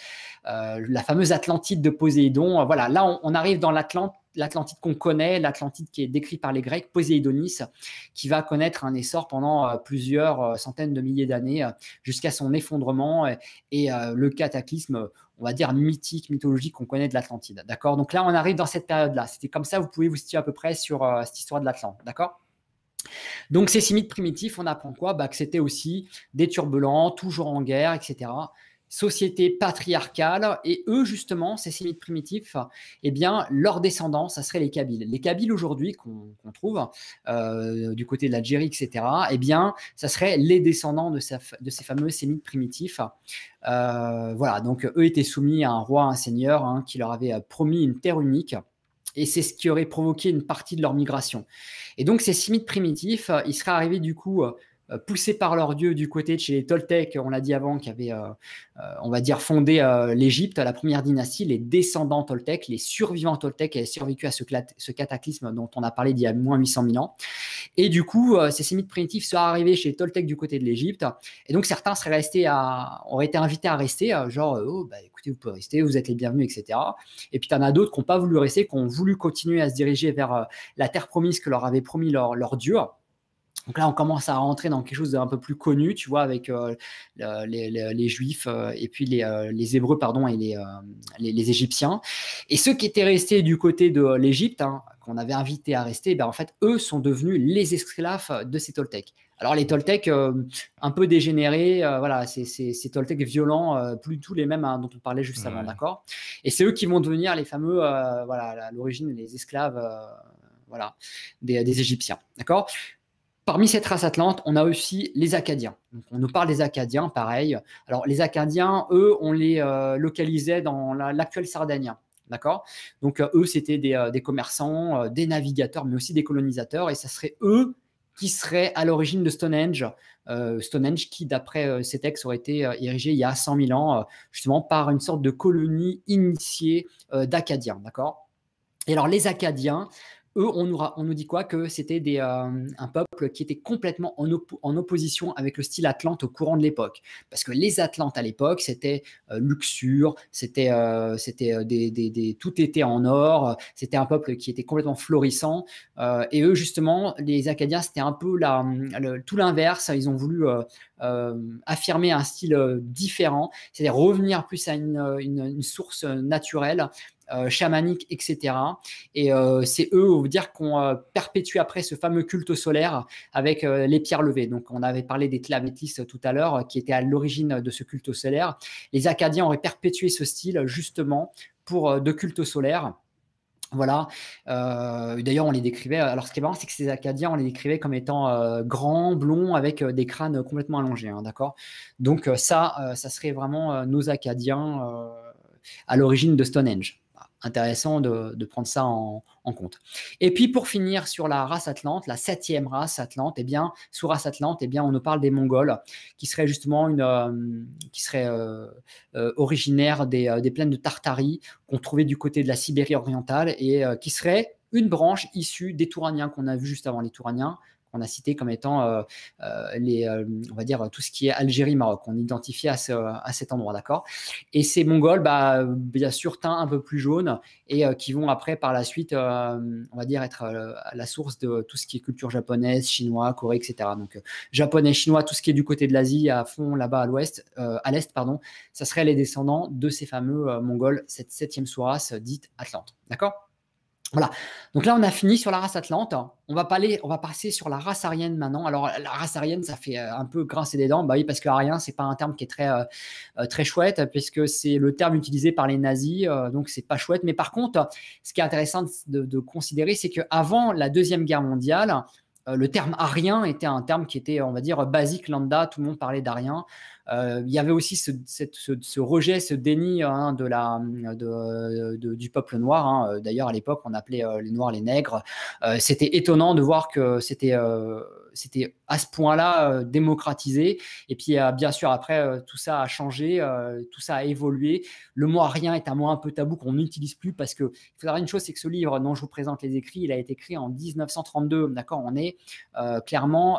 la fameuse Atlantide de Poséidon. Voilà, là, on, on arrive dans l'Atlante l'Atlantide qu'on connaît, l'Atlantide qui est décrit par les Grecs, Poséidonis, qui va connaître un essor pendant euh, plusieurs euh, centaines de milliers d'années euh, jusqu'à son effondrement et, le cataclysme on va dire mythique, mythologique qu'on connaît de l'Atlantide. D'accord Donc là, on arrive dans cette période-là. C'était comme ça, vous pouvez vous situer à peu près sur cette histoire de l'Atlante. D'accord Donc ces six mythes primitifs, on apprend quoi bah, Que c'était aussi des turbulents, toujours en guerre, etc société patriarcale. Et eux, justement, ces sémites primitifs, eh bien, leurs descendants, ça serait les Kabyles. Les Kabyles aujourd'hui qu'on trouve euh, du côté de l'Algérie, etc., eh bien, ça serait les descendants de, ces fameux sémites primitifs. Euh, voilà, donc eux étaient soumis à un roi, un seigneur, hein, qui leur avait euh, promis une terre unique. Et c'est ce qui aurait provoqué une partie de leur migration. Et donc, ces sémites primitifs, ils seraient arrivés du coup euh, poussés par leur dieu du côté de chez les Toltecs, on l'a dit avant, qui avaient, euh, euh, on va dire, fondé l'Égypte, la première dynastie, les descendants Toltecs, les survivants Toltecs qui avaient survécu à ce, cataclysme dont on a parlé d'il y a moins 800 000 ans. Et du coup, ces sémites primitifs sont arrivés chez les Toltecs du côté de l'Égypte. Et donc, certains seraient restés à, auraient été invités à rester, genre, oh, bah, écoutez, vous pouvez rester, vous êtes les bienvenus, etc. Et puis, tu en a d'autres qui n'ont pas voulu rester, qui ont voulu continuer à se diriger vers la terre promise que leur avait promis leur, leur dieu. Donc là, on commence à rentrer dans quelque chose d'un peu plus connu, tu vois, avec euh, les, Juifs euh, et puis euh, les, Hébreux, pardon, et les, Égyptiens. Et ceux qui étaient restés du côté de l'Égypte, hein, qu'on avait invités à rester, eh ben, en fait, eux sont devenus les esclaves de ces Toltecs. Alors les Toltecs, un peu dégénérés, voilà, ces Toltecs violents, plus tout les mêmes hein, dont on parlait justement, d'accord Et c'est eux qui vont devenir les fameux, voilà, l'origine, des esclaves voilà, des Égyptiens. D'accord Parmi ces traces atlantes, on a aussi les Acadiens. on nous parle des Acadiens, pareil. Alors, les Acadiens, eux, on les euh, localisait dans l'actuel la, D'accord Donc, euh, eux, c'était des, euh, commerçants, des navigateurs, mais aussi des colonisateurs. Et ça serait eux qui seraient à l'origine de Stonehenge. Stonehenge, qui, d'après ces textes, aurait été érigé il y a 100 000 ans, justement, par une sorte de colonie initiée d'Acadiens. D'accord Et alors, les Acadiens, eux, on nous, dit quoi Que c'était des, euh, un peuple qui était complètement en, opposition avec le style atlante au courant de l'époque. Parce que les Atlantes à l'époque, c'était euh, luxure, c'était, euh, tout était en or, c'était un peuple qui était complètement florissant. et eux, justement, les Acadiens, c'était un peu tout l'inverse. Ils ont voulu euh, affirmer un style euh, différent, c'est-à-dire revenir plus à une, euh, source naturelle, chamanique, etc. Et c'est eux, on dire, qu'on perpétue après ce fameux culte solaire avec les pierres levées. Donc, on avait parlé des Tlamétistes tout à l'heure, qui étaient à l'origine de ce culte solaire. Les Acadiens auraient perpétué ce style, justement, pour de culte solaires. Voilà. Euh, d'ailleurs, on les décrivait. Euh, alors, ce qui est marrant, c'est que ces Acadiens, on les décrivait comme étant euh, grands, blonds, avec des crânes complètement allongés. Hein, d'accord Donc, ça, ça serait vraiment nos Acadiens à l'origine de Stonehenge intéressant de, prendre ça en, compte. Et puis pour finir sur la race atlante, la septième race atlante, eh bien sous race atlante, eh bien on nous parle des Mongols, qui seraient justement une, euh, qui euh, euh, des, des, plaines de Tartarie, qu'on trouvait du côté de la Sibérie orientale et qui seraient une branche issue des Touraniens qu'on a vu juste avant les Touraniens, on a cité comme étant euh, euh, les, euh, on va dire tout ce qui est Algérie, Maroc, on identifie à, cet endroit, d'accord Et ces Mongols, bah, bien sûr, teints un peu plus jaunes et qui vont après, par la suite, on va dire être la source de tout ce qui est culture japonaise, chinoise, corée, etc. Donc japonais, chinois, tout ce qui est du côté de l'Asie à fond là-bas à l'ouest, à l'est, pardon, ça serait les descendants de ces fameux Mongols, cette septième sourace dite Atlante, d'accord voilà. Donc là, on a fini sur la race atlante. On va, on va passer sur la race arienne maintenant. Alors, la race arienne, ça fait euh, un peu grincer des dents. Bah oui, parce que arien, c'est pas un terme qui est euh, euh, très, chouette, puisque c'est le terme utilisé par les nazis. Donc, c'est pas chouette. Mais par contre, ce qui est intéressant de, de considérer, c'est qu'avant la Deuxième Guerre mondiale, euh, le terme arien était un terme qui était, on va dire, basique, lambda, tout le monde parlait d'arien. Euh, il y avait aussi ce, rejet, ce déni hein, de la, du peuple noir. Hein. Euh, d'ailleurs, à l'époque, on appelait les noirs les nègres. c'était étonnant de voir que c'était c'était à ce point-là euh, démocratisé. Et puis, euh, bien sûr, après, euh, tout ça a changé, tout ça a évolué. Le mot rien est un mot un peu tabou qu'on n'utilise plus parce que il faudra une chose, c'est que ce livre dont je vous présente les écrits, il a été écrit en 1932. D'accord, on est clairement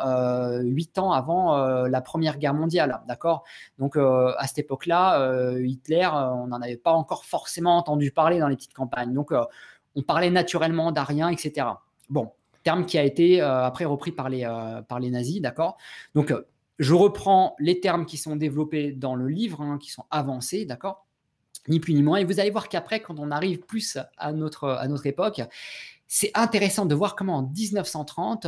huit ans avant la Première Guerre mondiale. D'accord, donc à cette époque-là, Hitler, on n'en avait pas encore forcément entendu parler dans les petites campagnes. Donc, on parlait naturellement d'Arien, etc. Bon, terme qui a été euh, après repris par les, euh, par les nazis, d'accord Donc, euh, je reprends les termes qui sont développés dans le livre, hein, qui sont avancés, d'accord Ni plus ni moins. Et vous allez voir qu'après, quand on arrive plus à notre, à notre époque, c'est intéressant de voir comment en 1930,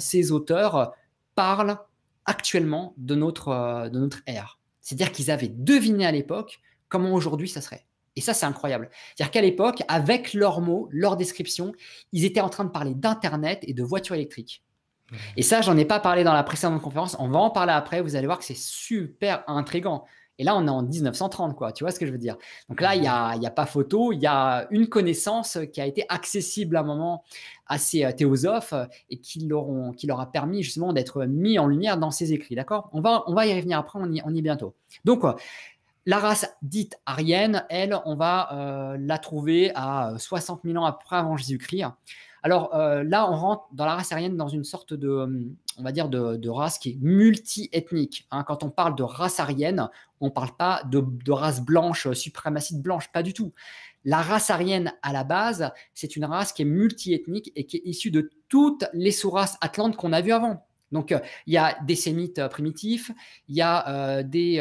ces auteurs parlent actuellement de notre, de notre ère. C'est-à-dire qu'ils avaient deviné à l'époque comment aujourd'hui ça serait. Et ça, c'est incroyable. C'est-à-dire qu'à l'époque, avec leurs mots, leurs descriptions, ils étaient en train de parler d'Internet et de voitures électriques. Mmh. Et ça, j'en ai pas parlé dans la précédente conférence. On va en parler après. Vous allez voir que c'est super intriguant. Et là, on est en 1930, quoi. Tu vois ce que je veux dire Donc là, il n'y a, a, pas photo, il y a une connaissance qui a été accessible à un moment à ces euh, théosophes euh, et qui, qui leur a permis justement d'être mis en lumière dans ces écrits, d'accord on va, on va y revenir après, on y, on y est bientôt. Donc, euh, la race dite arienne, elle, on va euh, la trouver à 60 euh, 000 ans après avant Jésus-Christ. Alors euh, là, on rentre dans la race arienne dans une sorte de, on va dire, de, race qui est multi-ethnique. Hein. quand on parle de race arienne, on ne parle pas de, race blanche, suprématie blanche, pas du tout. La race arienne, à la base, c'est une race qui est multi-ethnique et qui est issue de toutes les sous-races atlantes qu'on a vues avant. Donc, euh, il y a des Sémites euh, primitifs, il y a euh, des,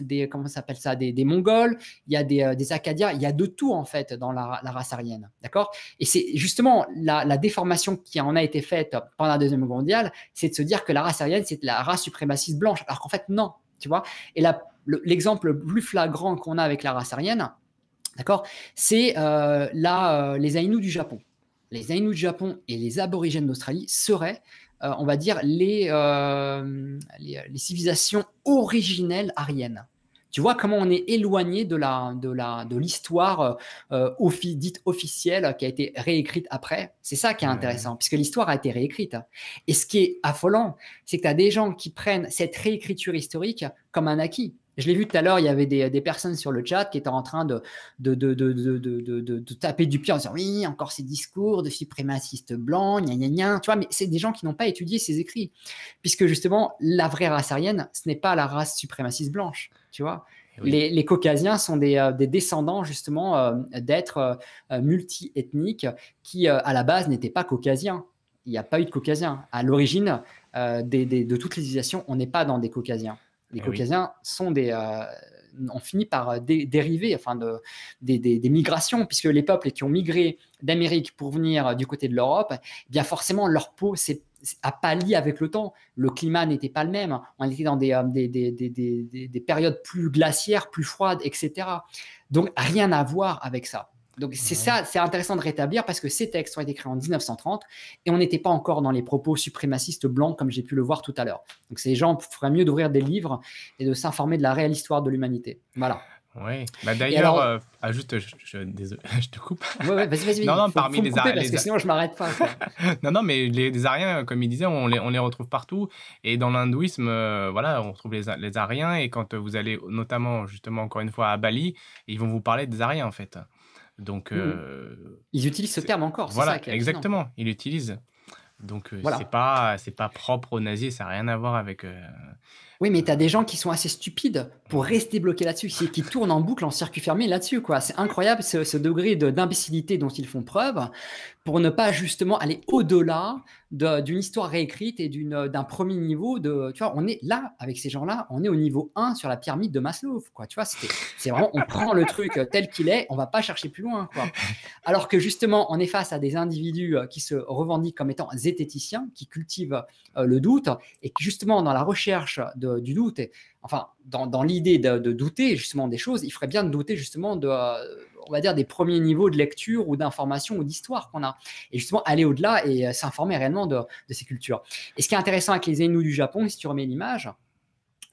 des, comment s'appelle ça, des, Mongols, il y a des, des, Acadiens, il y a de tout en fait dans la, race aryenne, d'accord Et c'est justement la, déformation qui en a été faite pendant la deuxième guerre mondiale, c'est de se dire que la race aryenne c'est la race suprémaciste blanche, alors qu'en fait non, tu vois Et l'exemple le, plus flagrant qu'on a avec la race aryenne, d'accord, c'est les aïnous du Japon. Les aïnous du Japon et les aborigènes d'Australie seraient euh, on va dire, euh, les, civilisations originelles ariennes. Tu vois comment on est éloigné de l'histoire euh, dite officielle qui a été réécrite après. C'est ça qui est intéressant, puisque l'histoire a été réécrite. Et ce qui est affolant, c'est que tu as des gens qui prennent cette réécriture historique comme un acquis. Je l'ai vu tout à l'heure, il y avait des, personnes sur le chat qui étaient en train de, de, taper du pied en disant oui, encore ces discours de suprémacistes blancs, gna gna gna. Tu vois, mais c'est des gens qui n'ont pas étudié ces écrits. Puisque justement, la vraie race aryenne, ce n'est pas la race suprémaciste blanche. Tu vois, eh Les, Caucasiens sont des, euh, descendants justement euh, d'êtres euh, multiethniques qui, à la base, n'étaient pas caucasiens. Il n'y a pas eu de caucasiens. À l'origine de toutes les civilisations, on n'est pas dans des caucasiens. Les ah Caucasiens sont des, euh, ont fini par euh, dériver, enfin des, migrations, puisque les peuples qui ont migré d'Amérique pour venir euh, du côté de l'Europe, eh bien forcément leur peau s'est a pâli avec le temps. Le climat n'était pas le même. On était dans des, des, des, périodes plus glaciaires, plus froides, etc. Donc, rien à voir avec ça. Donc c'est ça, c'est intéressant de rétablir parce que ces textes ont été écrits en 1930 et on n'était pas encore dans les propos suprémacistes blancs comme j'ai pu le voir tout à l'heure. Donc ces gens feraient mieux d'ouvrir des livres et de s'informer de la réelle histoire de l'humanité. Voilà. Oui, bah, d'ailleurs, euh, ah, juste, je, te coupe. ouais, vas-y, vas-y. non, non, parmi les Ariens. Parce que sinon, je m'arrête pas. non, non, mais les, les, Ariens, euh, comme il disait, on les, on les retrouve partout. Et dans l'hindouisme, euh, voilà, on retrouve les, les Ariens. Et quand vous allez, notamment, justement, encore une fois, à Bali, ils vont vous parler des Ariens, en fait. Donc, mmh. euh, ils utilisent ce terme encore. Voilà, ça exactement. Ils l'utilisent. Donc, euh, c'est pas, c'est pas propre aux nazis. Ça n'a rien à voir avec euh, oui, mais tu as des gens qui sont assez stupides pour rester bloqués là-dessus, qui, tournent en boucle en circuit fermé là-dessus. quoi. C'est incroyable ce, degré d'imbécilité dont ils font preuve pour ne pas justement aller au-delà d'une histoire réécrite et d'un premier niveau. De, tu vois, on est là, avec ces gens-là, on est au niveau 1 sur la pyramide de Maslow. Quoi. Tu vois, c'est vraiment, on prend le truc tel qu'il est, on va pas chercher plus loin. Alors que justement, on est face à des individus euh, qui se revendiquent comme étant zététiciens, qui cultivent euh, le doute et qui justement, dans la recherche de du doute. Et, enfin, dans, l'idée de, douter justement des choses, il ferait bien de douter justement de, euh, on va dire, des premiers niveaux de lecture ou d'information ou d'histoire qu'on a. Et justement, aller au-delà et euh, s'informer réellement de, de, ces cultures. Et ce qui est intéressant avec les Ainu du Japon, si tu remets l'image,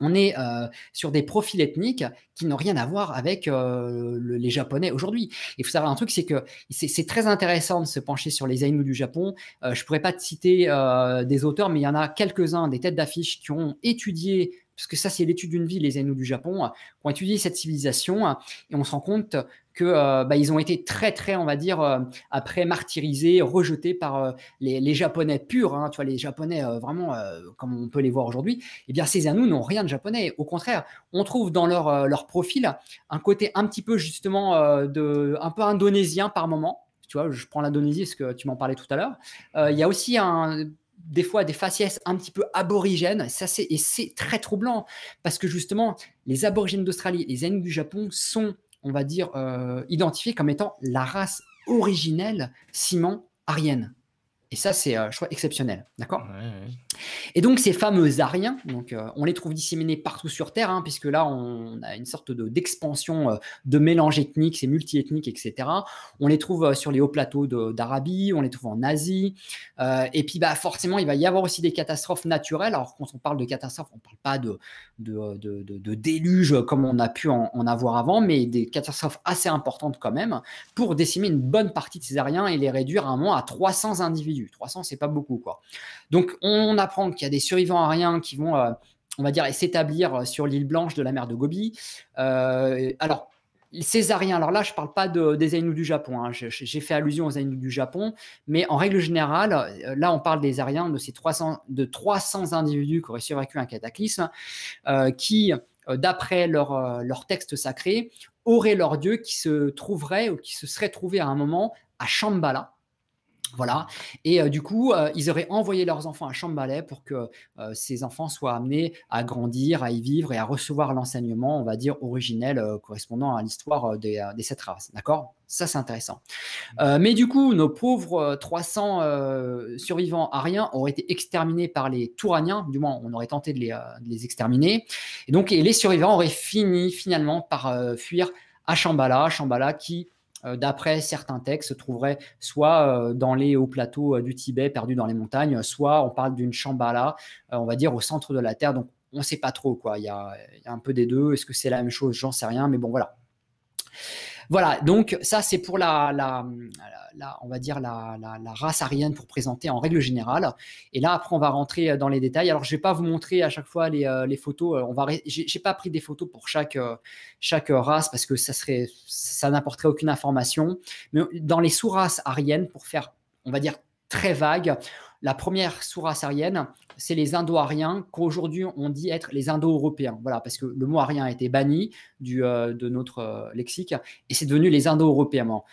on est euh, sur des profils ethniques qui n'ont rien à voir avec euh, les Japonais aujourd'hui. Et faut savoir un truc, c'est que c'est très intéressant de se pencher sur les Ainu du Japon. Euh, je pourrais pas te citer des auteurs, mais il y en a quelques-uns, des têtes d'affiche qui ont étudié parce que ça, c'est l'étude d'une vie, les Ainu du Japon, euh, qui ont étudié cette civilisation, euh, et on se rend compte que euh, bah, ils ont été très, très, on va dire, après martyrisés, rejetés par les, Japonais purs, hein, tu vois, les Japonais vraiment, comme on peut les voir aujourd'hui, eh bien, ces Ainu n'ont rien de japonais. Au contraire, on trouve dans leur, leur profil un côté un petit peu, justement, de, un peu indonésien par moment, tu vois, je prends l'Indonésie parce que tu m'en parlais tout à l'heure. Il y a aussi un, des fois des faciès un petit peu aborigènes. Ça, c'est, et c'est très troublant parce que justement, les aborigènes d'Australie, et les Zen du Japon sont, on va dire, euh, identifiés comme étant la race originelle ciment arienne. Et ça, c'est, euh, je crois, exceptionnel. D'accord Et donc, ces fameux Ariens, donc, euh, on les trouve disséminés partout sur Terre, hein, puisque là, on a une sorte de, d'expansion euh, de mélange ethnique, c'est multiethnique, etc. On les trouve sur les hauts plateaux d'Arabie, on les trouve en Asie. et puis, bah, forcément, il va y avoir aussi des catastrophes naturelles. Alors, quand on parle de catastrophes, on ne parle pas de, de, déluge comme on a pu en, avoir avant, mais des catastrophes assez importantes quand même pour décimer une bonne partie de ces Ariens et les réduire à un à 300 individus. 300, c'est pas beaucoup, quoi. Donc, on apprend qu'il y a des survivants ariens qui vont, euh, on va dire, s'établir euh, sur l'île blanche de la mer de Gobi. Euh, alors alors, césariens. Alors là, je ne parle pas des Ainu du Japon. Hein. J'ai fait allusion aux Ainu du Japon, mais en règle générale, là, on parle des Ariens, de ces 300, individus qui auraient survécu à un cataclysme, qui, d'après leur, leur, texte sacré, auraient leur dieu qui se trouverait ou qui se serait trouvé à un moment à Shambhala, voilà. Et euh, du coup, euh, ils auraient envoyé leurs enfants à Chambalais pour que euh, ces enfants soient amenés à grandir, à y vivre et à recevoir l'enseignement, on va dire, originel correspondant à l'histoire des, des, sept races. D'accord Ça, c'est intéressant. mais du coup, nos pauvres 300 survivants ariens auraient été exterminés par les Touraniens, du moins, on aurait tenté de les, exterminer. Et donc, les survivants auraient fini finalement par fuir à Shambhala, Shambhala qui euh, d'après certains textes, se trouverait soit euh, dans les hauts plateaux euh, du Tibet, perdus dans les montagnes, soit on parle d'une Shambhala, on va dire au centre de la Terre. Donc on ne sait pas trop, quoi. Il il y a un peu des deux. Est-ce que c'est la même chose J'en sais rien, mais bon, voilà. Voilà, donc ça c'est pour la, on va dire la, race arienne pour présenter en règle générale. Et là après on va rentrer dans les détails. Alors je ne vais pas vous montrer à chaque fois les, euh, photos. Euh, on va, j'ai pas pris des photos pour euh, chaque race parce que ça serait, ça n'apporterait aucune information. Mais dans les sous-races ariennes, pour faire, on va dire très vague, la première sourate arienne, c'est les Indo-Ariens qu'aujourd'hui on dit être les Indo-Européens. Voilà, parce que le mot arien a été banni du, euh, de notre euh, lexique et c'est devenu les Indo-Européens.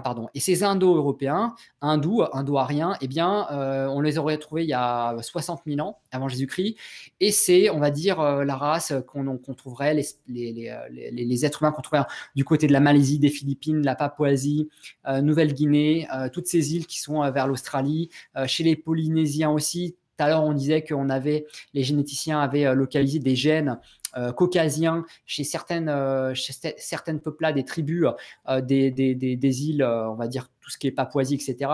pardon. Et ces Indo-Européens, hindous, Indo-Ariens, eh bien, euh, on les aurait trouvés il y a 60 000 ans avant Jésus-Christ. Et c'est, on va dire, euh, la race qu'on trouverait, euh, les, êtres humains qu'on trouverait hein, du côté de la Malaisie, des Philippines, la Papouasie, euh, Nouvelle-Guinée, toutes ces îles qui sont vers l'Australie, chez les Polynésiens aussi. Tout à l'heure, on disait que avait, les généticiens avaient localisé des gènes caucasiens, chez certaines, chez certaines peuplades des tribus des, îles, on va dire tout ce qui est Papouasie, etc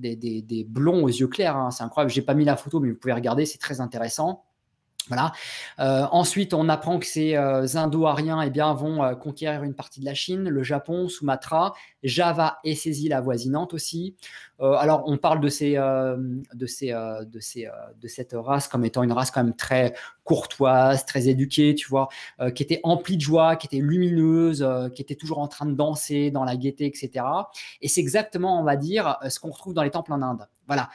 des, blonds aux yeux clairs. Hein. C'est incroyable. J'ai pas mis la photo, mais vous pouvez regarder, c'est très intéressant. Voilà. Euh, ensuite, on apprend que ces euh, Indo-Ariens eh bien, vont euh, conquérir une partie de la Chine, le Japon, Sumatra, Java et ses îles avoisinantes aussi. alors, on parle de, ces, de, ces, de, ces, de cette race comme étant une race quand même très courtoise, très éduquée, tu vois, qui était emplie de joie, qui était lumineuse, qui était toujours en train de danser dans la gaieté, etc. Et c'est exactement, on va dire, ce qu'on retrouve dans les temples en Inde. Voilà,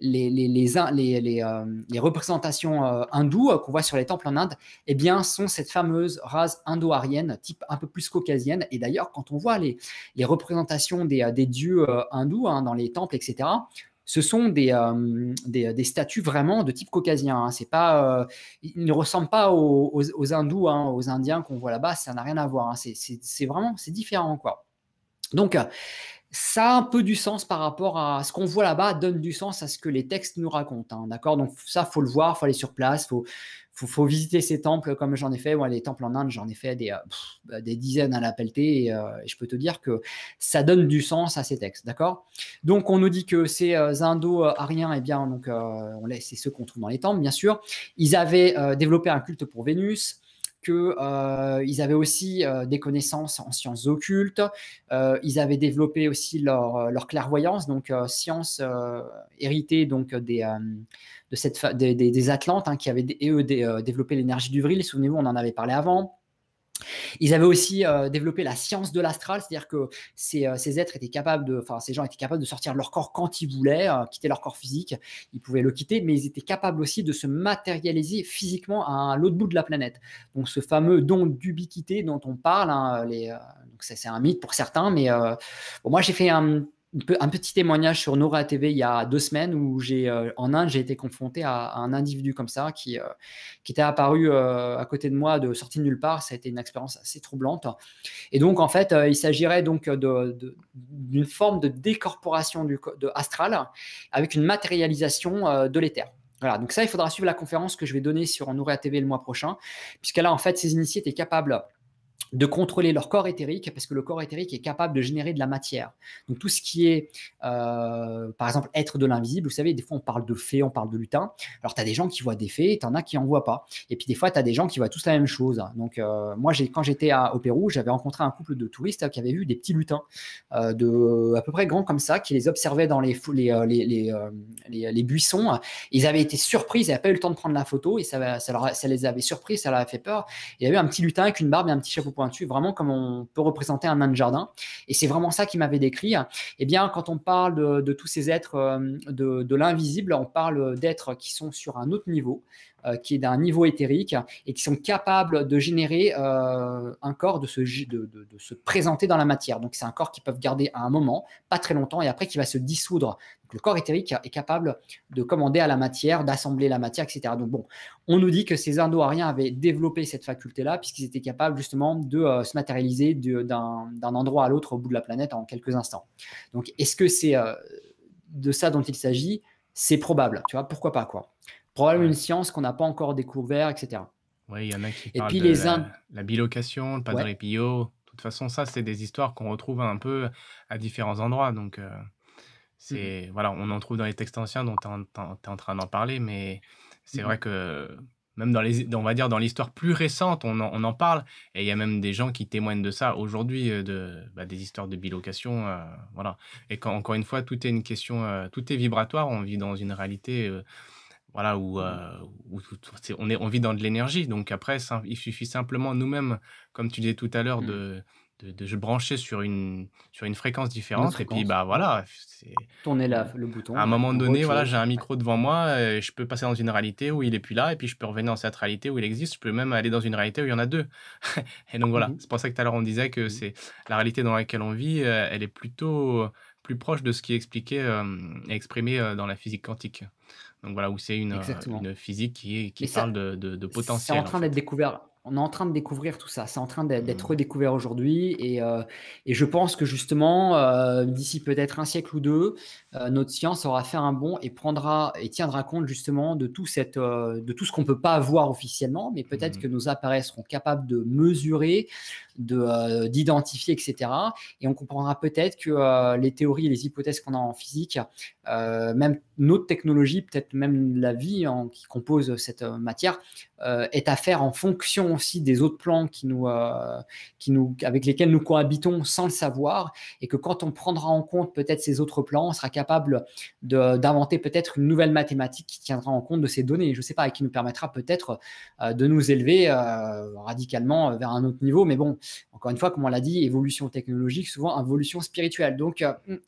les, les, les, euh, représentations euh, hindoues euh, qu'on voit sur les temples en Inde, eh bien, sont cette fameuse race indo-arienne, type un peu plus caucasienne. Et d'ailleurs, quand on voit les, représentations des, des dieux hindous hein, dans les temples, etc., ce sont des, des, statues vraiment de type caucasien. Hein. C'est pas, ils ne ressemblent pas aux, aux, hindous, hein, aux indiens qu'on voit là-bas. Ça n'a rien à voir. C'est vraiment, c'est différent, quoi. Donc, ça a un peu du sens par rapport à ce qu'on voit là-bas, donne du sens à ce que les textes nous racontent. Hein, d'accord Donc ça, faut le voir, faut aller sur place, faut faut, visiter ces temples comme j'en ai fait. les temples en Inde, j'en ai fait des, euh, bah, dizaines à la euh, et, je peux te dire que ça donne du sens à ces textes. D'accord Donc on nous dit que ces euh, Indo-Ariens, eh bien, donc c'est ceux qu'on trouve dans les temples, bien sûr. Ils avaient développé un culte pour Vénus qu'ils euh, ils avaient aussi euh, des connaissances en sciences occultes. Euh, ils avaient développé aussi leur, leur clairvoyance, donc science héritée donc des de cette des, Atlantes hein, qui avaient eux, développé l'énergie du vril. Souvenez-vous, on en avait parlé avant. Ils avaient aussi euh, développé la science de l'astral, c'est-à-dire que euh, ces, êtres étaient capables de, enfin ces gens étaient capables de sortir de leur corps quand ils voulaient, euh, quitter leur corps physique, ils pouvaient le quitter, mais ils étaient capables aussi de se matérialiser physiquement à, l'autre bout de la planète. Donc ce fameux don d'ubiquité dont on parle, hein, les, c'est, un mythe pour certains, mais moi j'ai fait un un petit témoignage sur Noura TV il y a deux semaines où j'ai euh, en Inde j'ai été confronté à, un individu comme ça qui, euh, était apparu euh, à côté de moi de sortie de nulle part. Ça a été une expérience assez troublante. Et donc en fait il s'agirait donc d'une forme de décorporation du, de astral avec une matérialisation de l'éther. Voilà, donc ça, il faudra suivre la conférence que je vais donner sur Noura TV le mois prochain, puisqu'elle a en fait ces initiés étaient capables de contrôler leur corps éthérique parce que le corps éthérique est capable de générer de la matière. Donc tout ce qui est, euh, par exemple, être de l'invisible, vous savez, des fois on parle de fées, on parle de lutins. Alors tu as des gens qui voient des fées, tu en as qui n'en voient pas. Et puis des fois tu as des gens qui voient tous la même chose. Donc euh, moi, quand j'étais au Pérou, j'avais rencontré un couple de touristes qui avaient vu des petits lutins euh, de, à peu près grands comme ça, qui les observaient dans les, buissons. Ils avaient été surpris, ils n'avaient pas eu le temps de prendre la photo et ça, ça les avait surpris, ça leur a fait peur. Il y avait un petit lutin avec une barbe et un petit chapeau pointu, vraiment comme on peut représenter un nain de jardin. Et c'est vraiment ça qui m'avait décrit. Eh bien, quand on parle de, tous ces êtres euh, de, de l'invisible, on parle d'êtres qui sont sur un autre niveau, euh, qui est d'un niveau éthérique et qui sont capables de générer euh, un corps, de se, présenter dans la matière. Donc c'est un corps qu'ils peuvent garder à un moment, pas très longtemps, et après qui va se dissoudre. le corps éthérique est capable de commander à la matière, d'assembler la matière, etc. Donc bon, on nous dit que ces Indo-Ariens avaient développé cette faculté-là puisqu'ils étaient capables justement de euh, se matérialiser d'un endroit à l'autre au bout de la planète en quelques instants. Donc est-ce que c'est de ça dont il s'agit C'est probable, tu vois, pourquoi pas quoi probablement une science qu'on n'a pas encore découvert, etc. Oui, il y en a qui parlent puis de les la, bilocation, le padre les pio. De toute façon, ça, c'est des histoires qu'on retrouve un peu à différents endroits. Donc, euh, c'est mm-hmm. voilà, on en trouve dans les textes anciens dont tu es, en train d'en parler, mais c'est vrai mm-hmm. que même dans les, on va dire dans l'histoire plus récente, on en, parle et il y a même des gens qui témoignent de ça aujourd'hui, euh, de bah, des histoires de bilocation, euh, voilà. Et encore une fois, tout est une question, tout est vibratoire. On vit dans une réalité voilà, où, mmh. euh, on, est, on vit dans de l'énergie. Donc après, ça, il suffit simplement nous-mêmes, comme tu disais tout à l'heure, mmh. de, de, brancher sur une, sur une fréquence différente. Et puis, bah voilà. Tourner le bouton. À un moment donné, voilà, j'ai un micro devant moi, et euh, je peux passer dans une réalité où il est plus là, et puis je peux revenir dans cette réalité où il existe. Je peux même aller dans une réalité où il y en a deux. et donc voilà, mmh. c'est pour ça que tout à l'heure on disait que c'est la réalité dans laquelle on vit, euh, elle est plutôt plus proche de ce qui est expliqué exprimé dans la physique quantique. Donc voilà, où c'est une, euh, physique qui, qui parle de, potentiel. C'est en train d'être découvert on est en train de découvrir tout ça. C'est en train d'être mmh. redécouvert aujourd'hui. Euh, et, je pense que justement, euh, d'ici peut-être un siècle ou deux, euh, notre science aura fait un bond et prendra et tiendra compte justement de tout, cette, de tout ce qu'on ne peut pas voir officiellement, mais peut-être mmh. que nos appareils seront capables de mesurer, d'identifier, etc. Et on comprendra peut-être que les théories et les hypothèses qu'on a en physique, même notre technologie, peut-être même la vie en, qui compose cette matière, est à faire en fonction aussi des autres plans qui nous, euh, qui nous, avec lesquels nous cohabitons sans le savoir, et que quand on prendra en compte peut-être ces autres plans, on sera capable d'inventer peut-être une nouvelle mathématique qui tiendra en compte de ces données, je ne sais pas, et qui nous permettra peut-être euh, de nous élever euh, radicalement vers un autre niveau. Mais bon, encore une fois, comme on l'a dit, évolution technologique, souvent évolution spirituelle. Donc hum,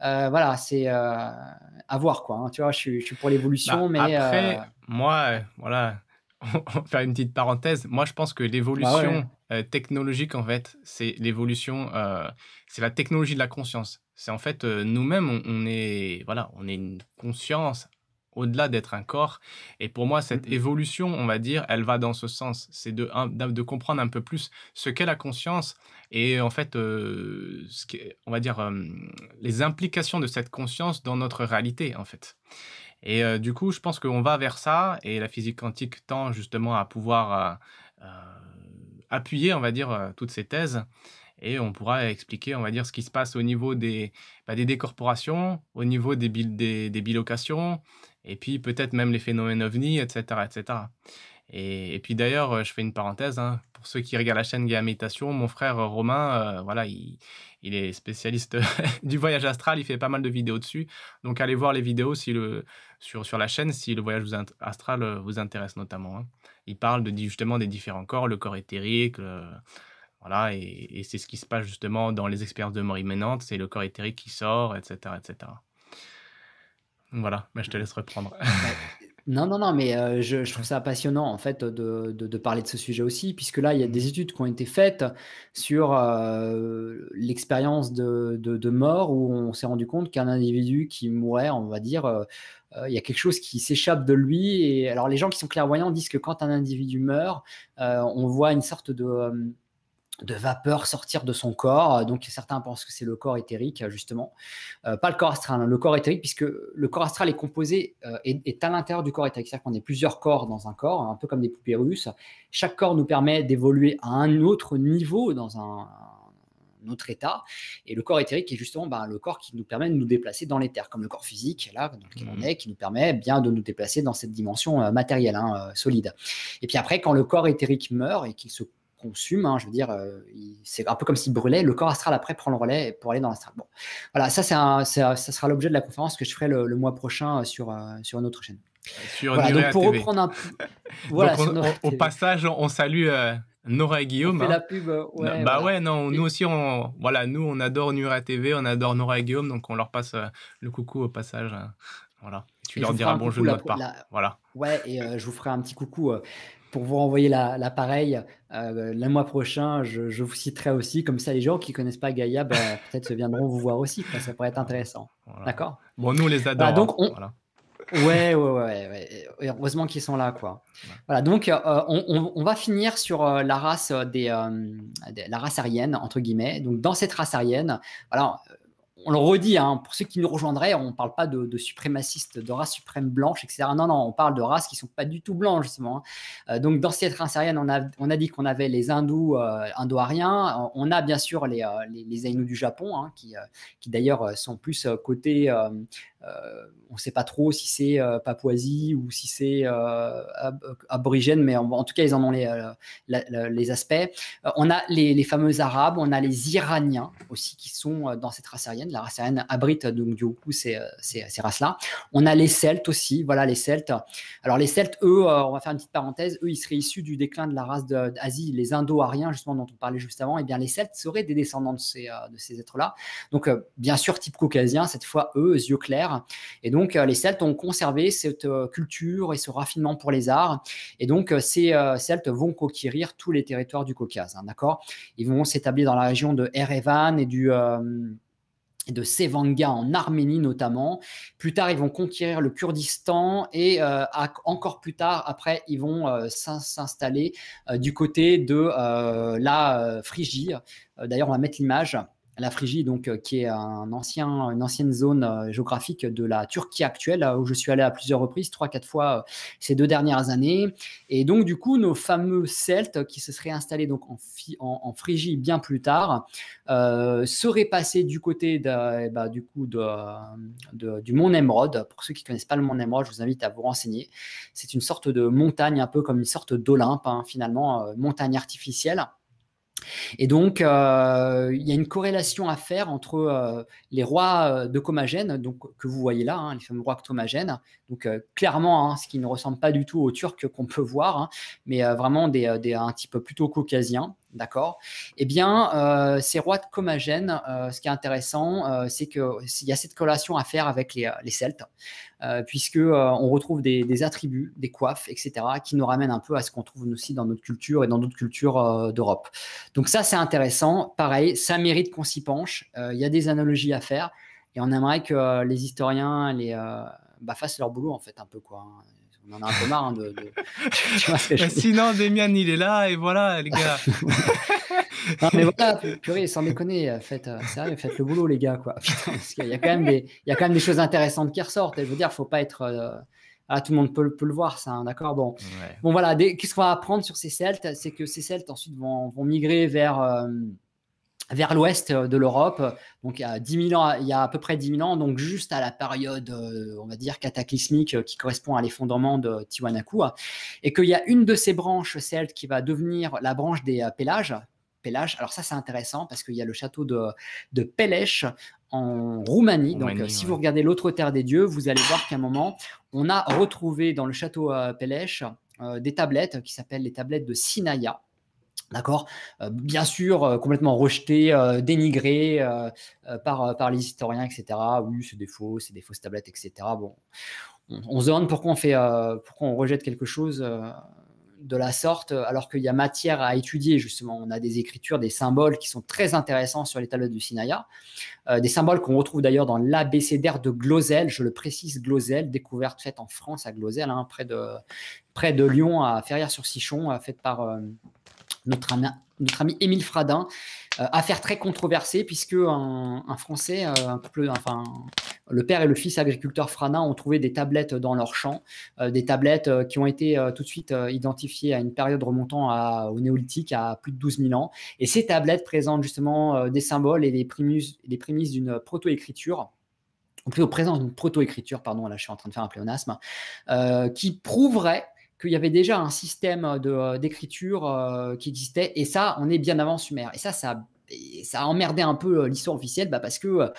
voilà, c'est à voir quoi. Hein. Tu vois, je suis, pour l'évolution, bah, mais après, moi, voilà faire une petite parenthèse. Moi, je pense que l'évolution ah euh, technologique, en fait, c'est l'évolution, euh, c'est la technologie de la conscience. C'est en fait euh, nous-mêmes, on, est, voilà, on est une conscience au-delà d'être un corps. Et pour moi, cette mmh. évolution, on va dire, elle va dans ce sens. C'est de, de comprendre un peu plus ce qu'est la conscience et en fait, ce on va dire, les implications de cette conscience dans notre réalité, en fait. Et euh, du coup, je pense qu'on va vers ça et la physique quantique tend justement à pouvoir euh, euh, appuyer, on va dire, toutes ces thèses. Et on pourra expliquer, on va dire, ce qui se passe au niveau des, bah, des décorporations, au niveau des, des bilocations, et puis peut-être même les phénomènes ovnis, etc., etc. Et, puis d'ailleurs, euh, je fais une parenthèse, hein, pour ceux qui regardent la chaîne Gaia mon frère euh, Romain, euh, voilà, il, est spécialiste du voyage astral, il fait pas mal de vidéos dessus. Donc allez voir les vidéos si le, sur, la chaîne si le voyage vous astral vous intéresse notamment. Hein. Il parle de, justement des différents corps, le corps éthérique, voilà, et, et c'est ce qui se passe justement dans les expériences de mort imminente, c'est le corps éthérique qui sort, etc. etc. Voilà, mais je te laisse reprendre. Non, non, non, mais euh, je, trouve ça passionnant en fait de, parler de ce sujet aussi, puisque là, il y a des études qui ont été faites sur euh, l'expérience de, mort où on s'est rendu compte qu'un individu qui mourait, on va dire, euh, il y a quelque chose qui s'échappe de lui. Et alors, les gens qui sont clairvoyants disent que quand un individu meurt, on voit une sorte de de vapeur sortir de son corps. Euh, donc certains pensent que c'est le corps éthérique, euh, justement. Euh, pas le corps astral, hein, le corps éthérique, puisque le corps astral est composé, est, à l'intérieur du corps éthérique. C'est-à-dire qu'on est plusieurs corps dans un corps, un peu comme des poupées russes. Chaque corps nous permet d'évoluer à un autre niveau dans un, autre état. Et le corps éthérique est justement ben, le corps qui nous permet de nous déplacer dans l'éther, comme le corps physique, là, dans lequel mmh. est, qui nous permet bien de nous déplacer dans cette dimension matérielle, hein, solide. Et puis après, quand le corps éthérique meurt et qu'il se consume. Hein, je veux dire, euh, c'est un peu comme s'il brûlait. Le corps astral après prend le relais pour aller dans l'astral. Bon, voilà, ça, c'est ça sera l'objet de la conférence que je ferai le, mois prochain euh, sur, euh, sur une autre chaîne. Sur voilà, donc pour reprendre un voilà, au passage, on salue. Nora et Guillaume. fait la hein. pub. bah ouais, non, nous aussi, on, voilà, nous, on adore Nura TV, on adore Nora et Guillaume, donc on leur passe le coucou au passage. voilà. Tu leur diras bonjour de notre part. Voilà. Ouais, et je vous ferai un petit coucou pour vous renvoyer l'appareil euh, le mois prochain. Je, vous citerai aussi, comme ça les gens qui connaissent pas Gaïa, bah, peut-être se viendront vous voir aussi. ça pourrait être intéressant. D'accord. Bon, nous les bah, adore. Hein. donc ouais, ouais, ouais, Heureusement qu'ils sont là, quoi. Voilà. Donc euh, on, va finir sur euh, la race des, la race arienne entre guillemets. Donc dans cette race arienne, alors on le redit, hein, pour ceux qui nous rejoindraient, on ne parle pas de, suprémacistes, de races suprêmes blanches, etc. Non, non, on parle de races qui ne sont pas du tout blanches, justement. Hein. Euh, donc, dans cette race on a, dit qu'on avait les hindous, euh, On a bien sûr les, euh, les, du Japon, hein, qui, euh, qui d'ailleurs sont plus côté euh, on ne sait pas trop si c'est euh, Papouasie ou si c'est euh, aborigène, mais en, tout cas, ils en ont les, les aspects. on a les, les, fameux Arabes, on a les Iraniens aussi qui sont dans cette race aérienne. La race aérienne abrite donc du coup ces, ces, races-là. On a les Celtes aussi, voilà les Celtes. Alors les Celtes, eux, on va faire une petite parenthèse, eux, ils seraient issus du déclin de la race d'Asie, les Indo-Ariens, justement, dont on parlait juste avant, et eh bien les Celtes seraient des descendants de ces, de ces êtres-là. Donc, bien sûr, type caucasien, cette fois, eux, yeux clairs, et donc, euh, les Celtes ont conservé cette euh, culture et ce raffinement pour les arts. Et donc, euh, ces Celtes vont conquérir tous les territoires du Caucase. Hein, d'accord Ils vont s'établir dans la région de Erevan et du de Sevanga en Arménie notamment. Plus tard, ils vont conquérir le Kurdistan et encore plus tard, après, ils vont s'installer du côté de la Phrygie. D'ailleurs, on va mettre l'image la Phrygie, donc, euh, qui est un ancien, une ancienne zone euh, géographique de la Turquie actuelle, euh, où je suis allé à plusieurs reprises, trois, quatre fois ces deux dernières années. Et donc, du coup, nos fameux Celtes qui se seraient installés donc en, en, Phrygie bien plus tard seraient passés du côté eh ben, de, du, mont Nemrod. Pour ceux qui ne connaissent pas le mont Nemrod, je vous invite à vous renseigner. C'est une sorte de montagne, un peu comme une sorte d'Olympe, hein, finalement, montagne artificielle. Et donc, euh, il y a une corrélation à faire entre euh, les rois euh, de Comagène, que vous voyez là, hein, les fameux rois Comagène, donc clairement, hein, ce qui ne ressemble pas du tout aux Turcs qu'on peut voir, hein, mais vraiment des, des, un type plutôt caucasien, d'accord Eh bien, euh, ces rois de comagène, euh, ce qui est intéressant, euh, c'est qu'il y a cette collation à faire avec les, Celtes, puisque on retrouve des, attributs, des coiffes, etc., qui nous ramènent un peu à ce qu'on trouve aussi dans notre culture et dans d'autres cultures d'Europe. Donc ça, c'est intéressant. Pareil, ça mérite qu'on s'y penche. Il y a des analogies à faire. Et on aimerait que les historiens les, bah, fassent leur boulot, en fait, un peu. quoi. Hein on en a un peu marre. Hein, de, Sinon, Demian, il est là, et voilà, les gars. non, mais voilà, purée, sans déconner, euh, faites, euh, faites le boulot, les gars. Quoi. parce qu'il y, a quand même des, il y a quand même des choses intéressantes qui ressortent. Et je veux dire, il faut pas être. Euh, ah, tout le monde peut, le voir, ça, hein, d'accord bon. bon, voilà. Qu'est-ce qu'on va apprendre sur ces Celtes C'est que ces Celtes, ensuite, vont, migrer vers vers l'ouest euh, de l'Europe. Donc, il y, a ans, il y a à peu près 10 000 ans, donc juste à la période, euh, on va dire, cataclysmique euh, qui correspond à l'effondrement de Tiwanaku. Et qu'il y a une de ces branches celle qui va devenir la branche des Pélages. Pélages. Alors ça c'est intéressant parce qu'il y a le château de, de Pelèche en Roumanie. Donc, si vous regardez l'autre terre des dieux, vous allez voir qu'à un moment, on a retrouvé dans le château Pélèche Pelèche des tablettes qui s'appellent les tablettes de Sinaya. D'accord euh, Bien sûr, euh, complètement rejeté, euh, dénigré par, par les historiens, etc. Oui, c'est des faux, c'est des fausses tablettes, etc. Bon, on, se demande pourquoi on, fait, pourquoi on rejette quelque chose de la sorte, alors qu'il y a matière à étudier, justement. On a des écritures, des symboles qui sont très intéressants sur les tablettes du Sinaïa, des symboles qu'on retrouve d'ailleurs dans l'abécédaire de Glosel, je le précise, Glosel, découverte faite en France à Glosel, hein, près, de, près de Lyon, à Ferrières-sur-Sichon, faite par notre, ami, notre Émile Fradin. Euh, affaire très controversée, puisque un, Français, euh, un enfin, le père et le fils agriculteur Fradin ont trouvé des tablettes dans leur champ, euh, des tablettes qui ont été tout de suite identifiées à une période remontant au néolithique, à plus de 12 000 ans. Et ces tablettes présentent justement des symboles et les prémices, prémices d'une proto-écriture en plus au présent d'une proto-écriture, pardon, là je suis en train de faire un pléonasme, qui prouverait qu'il y avait déjà un système euh, d'écriture euh, qui existait. Et ça, on est bien avant Sumer. Et ça, ça, ça a emmerdé un peu euh, l'histoire officielle bah, parce que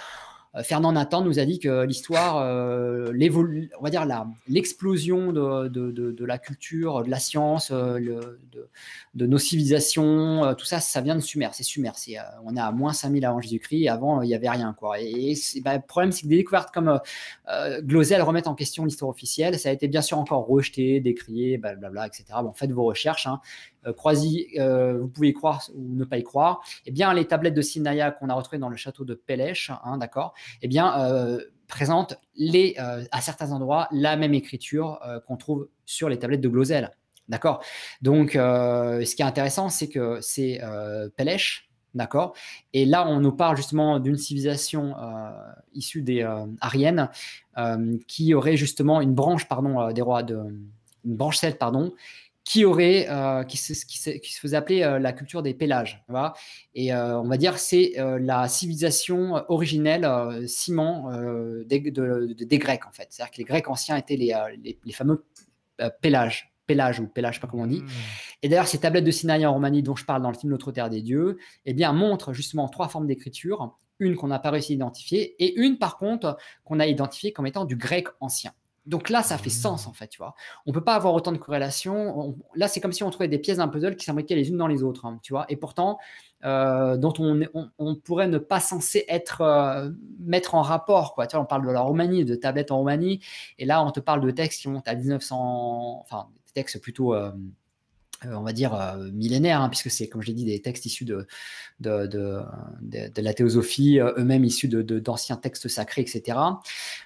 euh, Fernand Nathan nous a dit que l'histoire, euh, on va dire l'explosion de, la culture, de la science, euh, de, nos civilisations, tout ça, ça vient de Sumer. C'est Sumer. on est à moins 5000 avant Jésus-Christ. Avant, il n'y avait rien. Quoi. Et, bah, le problème, c'est que des découvertes comme Glosel remettent en question l'histoire officielle. Ça a été bien sûr encore rejeté, décrié, etc. Bon, faites vos recherches. Hein. Euh, croisy, euh, vous pouvez y croire ou ne pas y croire. Eh bien, les tablettes de Sinaïa qu'on a retrouvées dans le château de pelèche hein, d'accord, eh bien, euh, présentent les, à certains endroits la même écriture qu'on trouve sur les tablettes de Glosel. D'accord Donc, ce qui est intéressant, c'est que c'est Pelèche, d'accord Et là, on nous parle justement d'une civilisation issue des Ariennes qui aurait justement une branche, pardon, des rois de. Une branche pardon, qui aurait, euh, qui, se, qui, faisait appeler euh, la culture des pélages. Et euh, on va dire c'est la civilisation originelle ciment des, Grecs en fait. C'est-à-dire que les Grecs anciens étaient les, fameux pélages. Pélages ou Pélages, je sais pas comment on dit. Hmm. Et d'ailleurs, ces tablettes de Sinaï en Roumanie dont je parle dans le film L'autre terre des dieux, eh bien, montrent justement trois formes d'écriture. Une qu'on n'a pas réussi à identifier et une, par contre, qu'on a identifiée comme étant du grec ancien. Donc là, ça fait sens en fait, tu vois. On peut pas avoir autant de corrélations. là, c'est comme si on trouvait des pièces d'un puzzle qui s'imbriquaient les unes dans les autres, hein, tu vois. Et pourtant, euh, dont on, on, pourrait ne pas censé être euh, mettre en rapport, quoi. Tu vois, on parle de la Roumanie, de tablettes en Roumanie, et là, on te parle de textes qui montent à 1900, enfin, des textes plutôt euh, euh, on va dire, euh, millénaire, hein, puisque c'est, comme je l'ai dit, des textes issus de, de, de, la théosophie, euh, eux-mêmes issus de d'anciens textes sacrés, etc.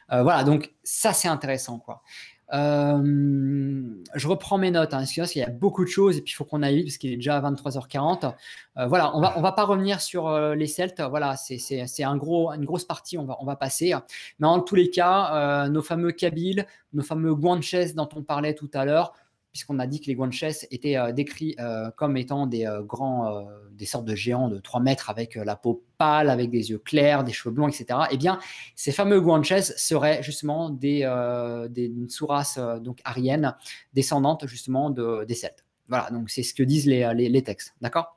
voilà, donc ça, c'est intéressant, quoi. je reprends mes notes, hein, parce qu'il y a beaucoup de choses et puis il faut qu'on aille parce qu'il est déjà à 23h40. voilà, on va, on va pas revenir sur les Celtes. Voilà, c'est un gros, une grosse partie, on va, on va passer. Mais en tous les cas, nos fameux Kabyles, nos fameux Guanches dont on parlait tout à l'heure, puisqu'on a dit que les guanches étaient euh, décrits euh, comme étant des euh, grands, des sortes de géants de 3 mètres avec la peau pâle, avec des yeux clairs, des cheveux blonds, etc. Eh bien, ces fameux guanches seraient justement des, des sous-races donc ariennes, descendantes justement de, des Celtes. Voilà, donc c'est ce que disent les textes, d'accord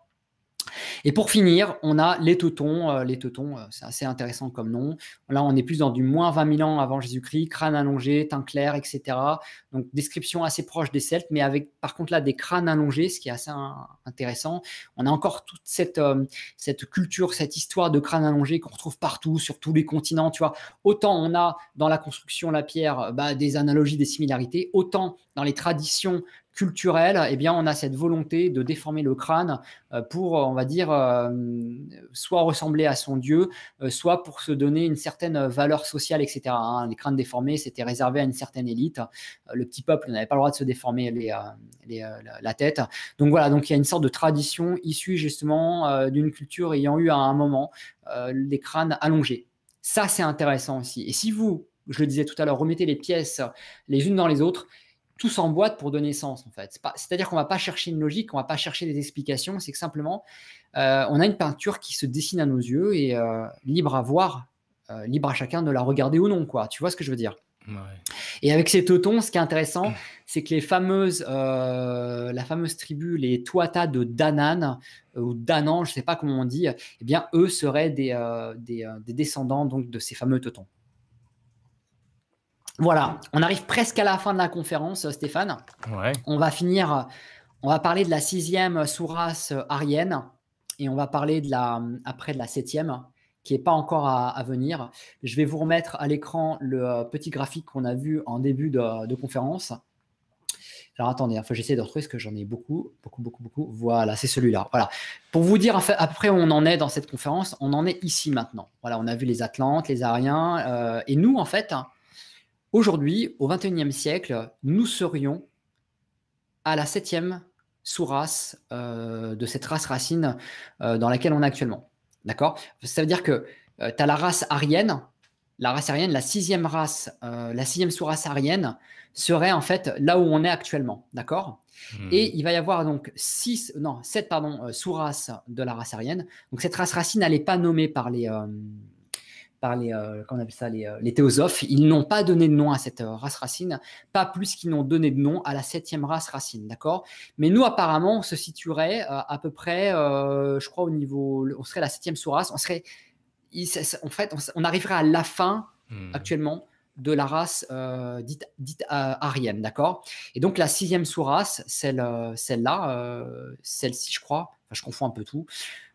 et pour finir, on a les Teutons. Euh, les Teutons, euh, c'est assez intéressant comme nom. Là, on est plus dans du moins 20 000 ans avant Jésus-Christ, crâne allongé, teint clair, etc. Donc, description assez proche des Celtes, mais avec par contre là des crânes allongés, ce qui est assez intéressant. On a encore toute euh, cette, culture, cette histoire de crâne allongé qu'on retrouve partout, sur tous les continents. Tu vois, autant on a dans la construction, la pierre, bah, des analogies, des similarités, autant dans les traditions culturel, eh bien, on a cette volonté de déformer le crâne euh, pour, on va dire, euh, soit ressembler à son dieu, euh, soit pour se donner une certaine valeur sociale, etc. Hein. Les crânes déformés, c'était réservé à une certaine élite. Le petit peuple n'avait pas le droit de se déformer les, la tête. Donc voilà, donc il y a une sorte de tradition issue justement d'une culture ayant eu à un moment les crânes allongés. Ça, c'est intéressant aussi. Et si vous, je le disais tout à l'heure, remettez les pièces les unes dans les autres, tout boîte pour donner sens en fait. C'est-à-dire qu'on ne va pas chercher une logique, on va pas chercher des explications, c'est que simplement euh, on a une peinture qui se dessine à nos yeux et euh, libre à voir, euh, libre à chacun de la regarder ou non quoi. Tu vois ce que je veux dire Et avec ces teutons, ce qui est intéressant, mmh. c'est que les fameuses, la fameuse tribu, les Tuata de Danan ou Danan, je ne sais pas comment on dit, eh bien eux seraient des, descendants donc de ces fameux teutons. Voilà, on arrive presque à la fin de la conférence, euh, Stéphane. On va finir, euh, on va parler de la sixième sous-race euh, arienne et on va parler de la, après de la septième qui n'est pas encore à, venir. Je vais vous remettre à l'écran le petit graphique qu'on a vu en début de, conférence. Alors attendez, hein, que j'essaie de retrouver ce que j'en ai beaucoup, beaucoup, beaucoup, beaucoup. Voilà, c'est celui-là. Voilà. Pour vous dire après on en est dans cette conférence, on en est ici maintenant. Voilà, on a vu les Atlantes, les Ariens, et nous en fait, hein, Aujourd'hui, au XXIe siècle, nous serions à la septième sous-race euh, de cette race racine euh, dans laquelle on est actuellement. D'accord Ça veut dire que euh, tu as la race aryenne, la race aryenne, la sixième race, la sixième sous-race aryenne serait en fait là où on est actuellement. D'accord hmm. Et il va y avoir donc six, non, sept pardon, sous-races de la race aryenne. Donc cette race racine, elle n'est pas nommée par les par les, euh, on ça, les, euh, les théosophes. Ils n'ont pas donné de nom à cette euh, race racine, pas plus qu'ils n'ont donné de nom à la septième race racine, d'accord Mais nous, apparemment, on se situerait à peu près, je crois, au niveau, on serait la septième sous-race, on serait, en fait, on, arriverait à la fin hmm. actuellement de la race dite, dite arienne, d'accord Et donc la sixième sous-race, celle, celle-là, celle-ci, je crois, enfin, je confonds un peu tout,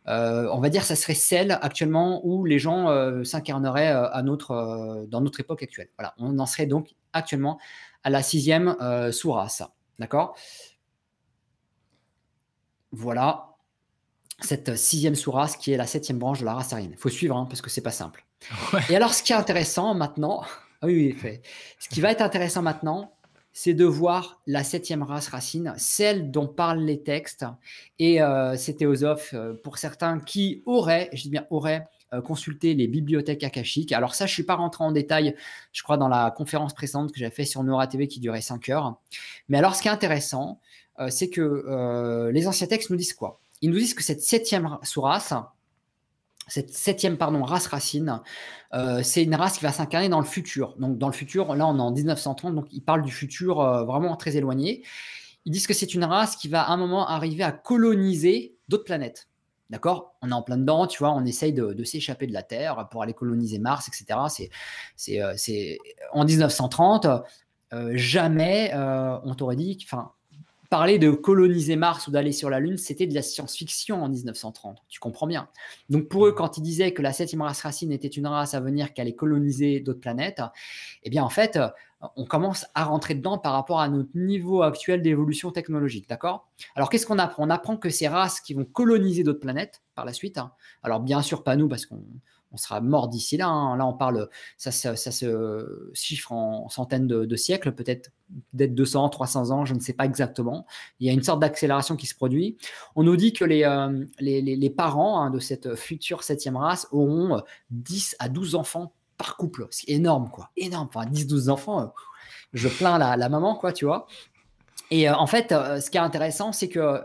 euh, on va dire ça serait celle actuellement où les gens euh, s'incarneraient euh, dans notre époque actuelle. Voilà, on en serait donc actuellement à la sixième sous-race. D'accord Voilà cette sixième sous-race qui est la septième branche de la race Il faut suivre hein, parce que c'est pas simple. Et alors, ce qui est intéressant maintenant, ah oui, oui, ce qui va être intéressant maintenant, c'est de voir la septième race racine, celle dont parlent les textes et euh, ces théosophes, euh, pour certains qui auraient, je dis bien auraient, euh, consulté les bibliothèques akashiques. Alors ça, je suis pas rentré en détail, je crois, dans la conférence précédente que j'avais fait sur Nora TV qui durait 5 heures. Mais alors, ce qui est intéressant, euh, c'est que les anciens textes nous disent quoi Ils nous disent que cette septième sous-race, cette septième pardon, race racine, euh, c'est une race qui va s'incarner dans le futur. Donc dans le futur, là on est en 1930, donc ils parlent du futur euh, vraiment très éloigné. Ils disent que c'est une race qui va à un moment arriver à coloniser d'autres planètes. D'accord On est en plein dedans, tu vois, on essaye de, s'échapper de la Terre pour aller coloniser Mars, etc. C'est, c'est, euh, En 1930, jamais on t'aurait dit, enfin, parler de coloniser Mars ou d'aller sur la Lune, c'était de la science-fiction en 1930. Tu comprends bien. Donc pour eux, mm. quand ils disaient que la septième race racine était une race à venir qui allait coloniser d'autres planètes, eh bien en fait, on commence à rentrer dedans par rapport à notre niveau actuel d'évolution technologique, d'accord Alors qu'est-ce qu'on apprend On apprend que ces races qui vont coloniser d'autres planètes par la suite, hein. alors bien sûr pas nous parce qu'on on sera mort d'ici là. Hein. Là, on parle, ça, se chiffre en centaines de, siècles, peut-être d'être 200, 300 ans, je ne sais pas exactement. Il y a une sorte d'accélération qui se produit. On nous dit que les, euh, les, parents hein, de cette future septième race auront 10 à 12 enfants par couple. C'est énorme, quoi. Énorme. Enfin, 10-12 enfants, euh, je plains la, la, maman, quoi, tu vois. Et euh, en fait, ce qui est intéressant, c'est que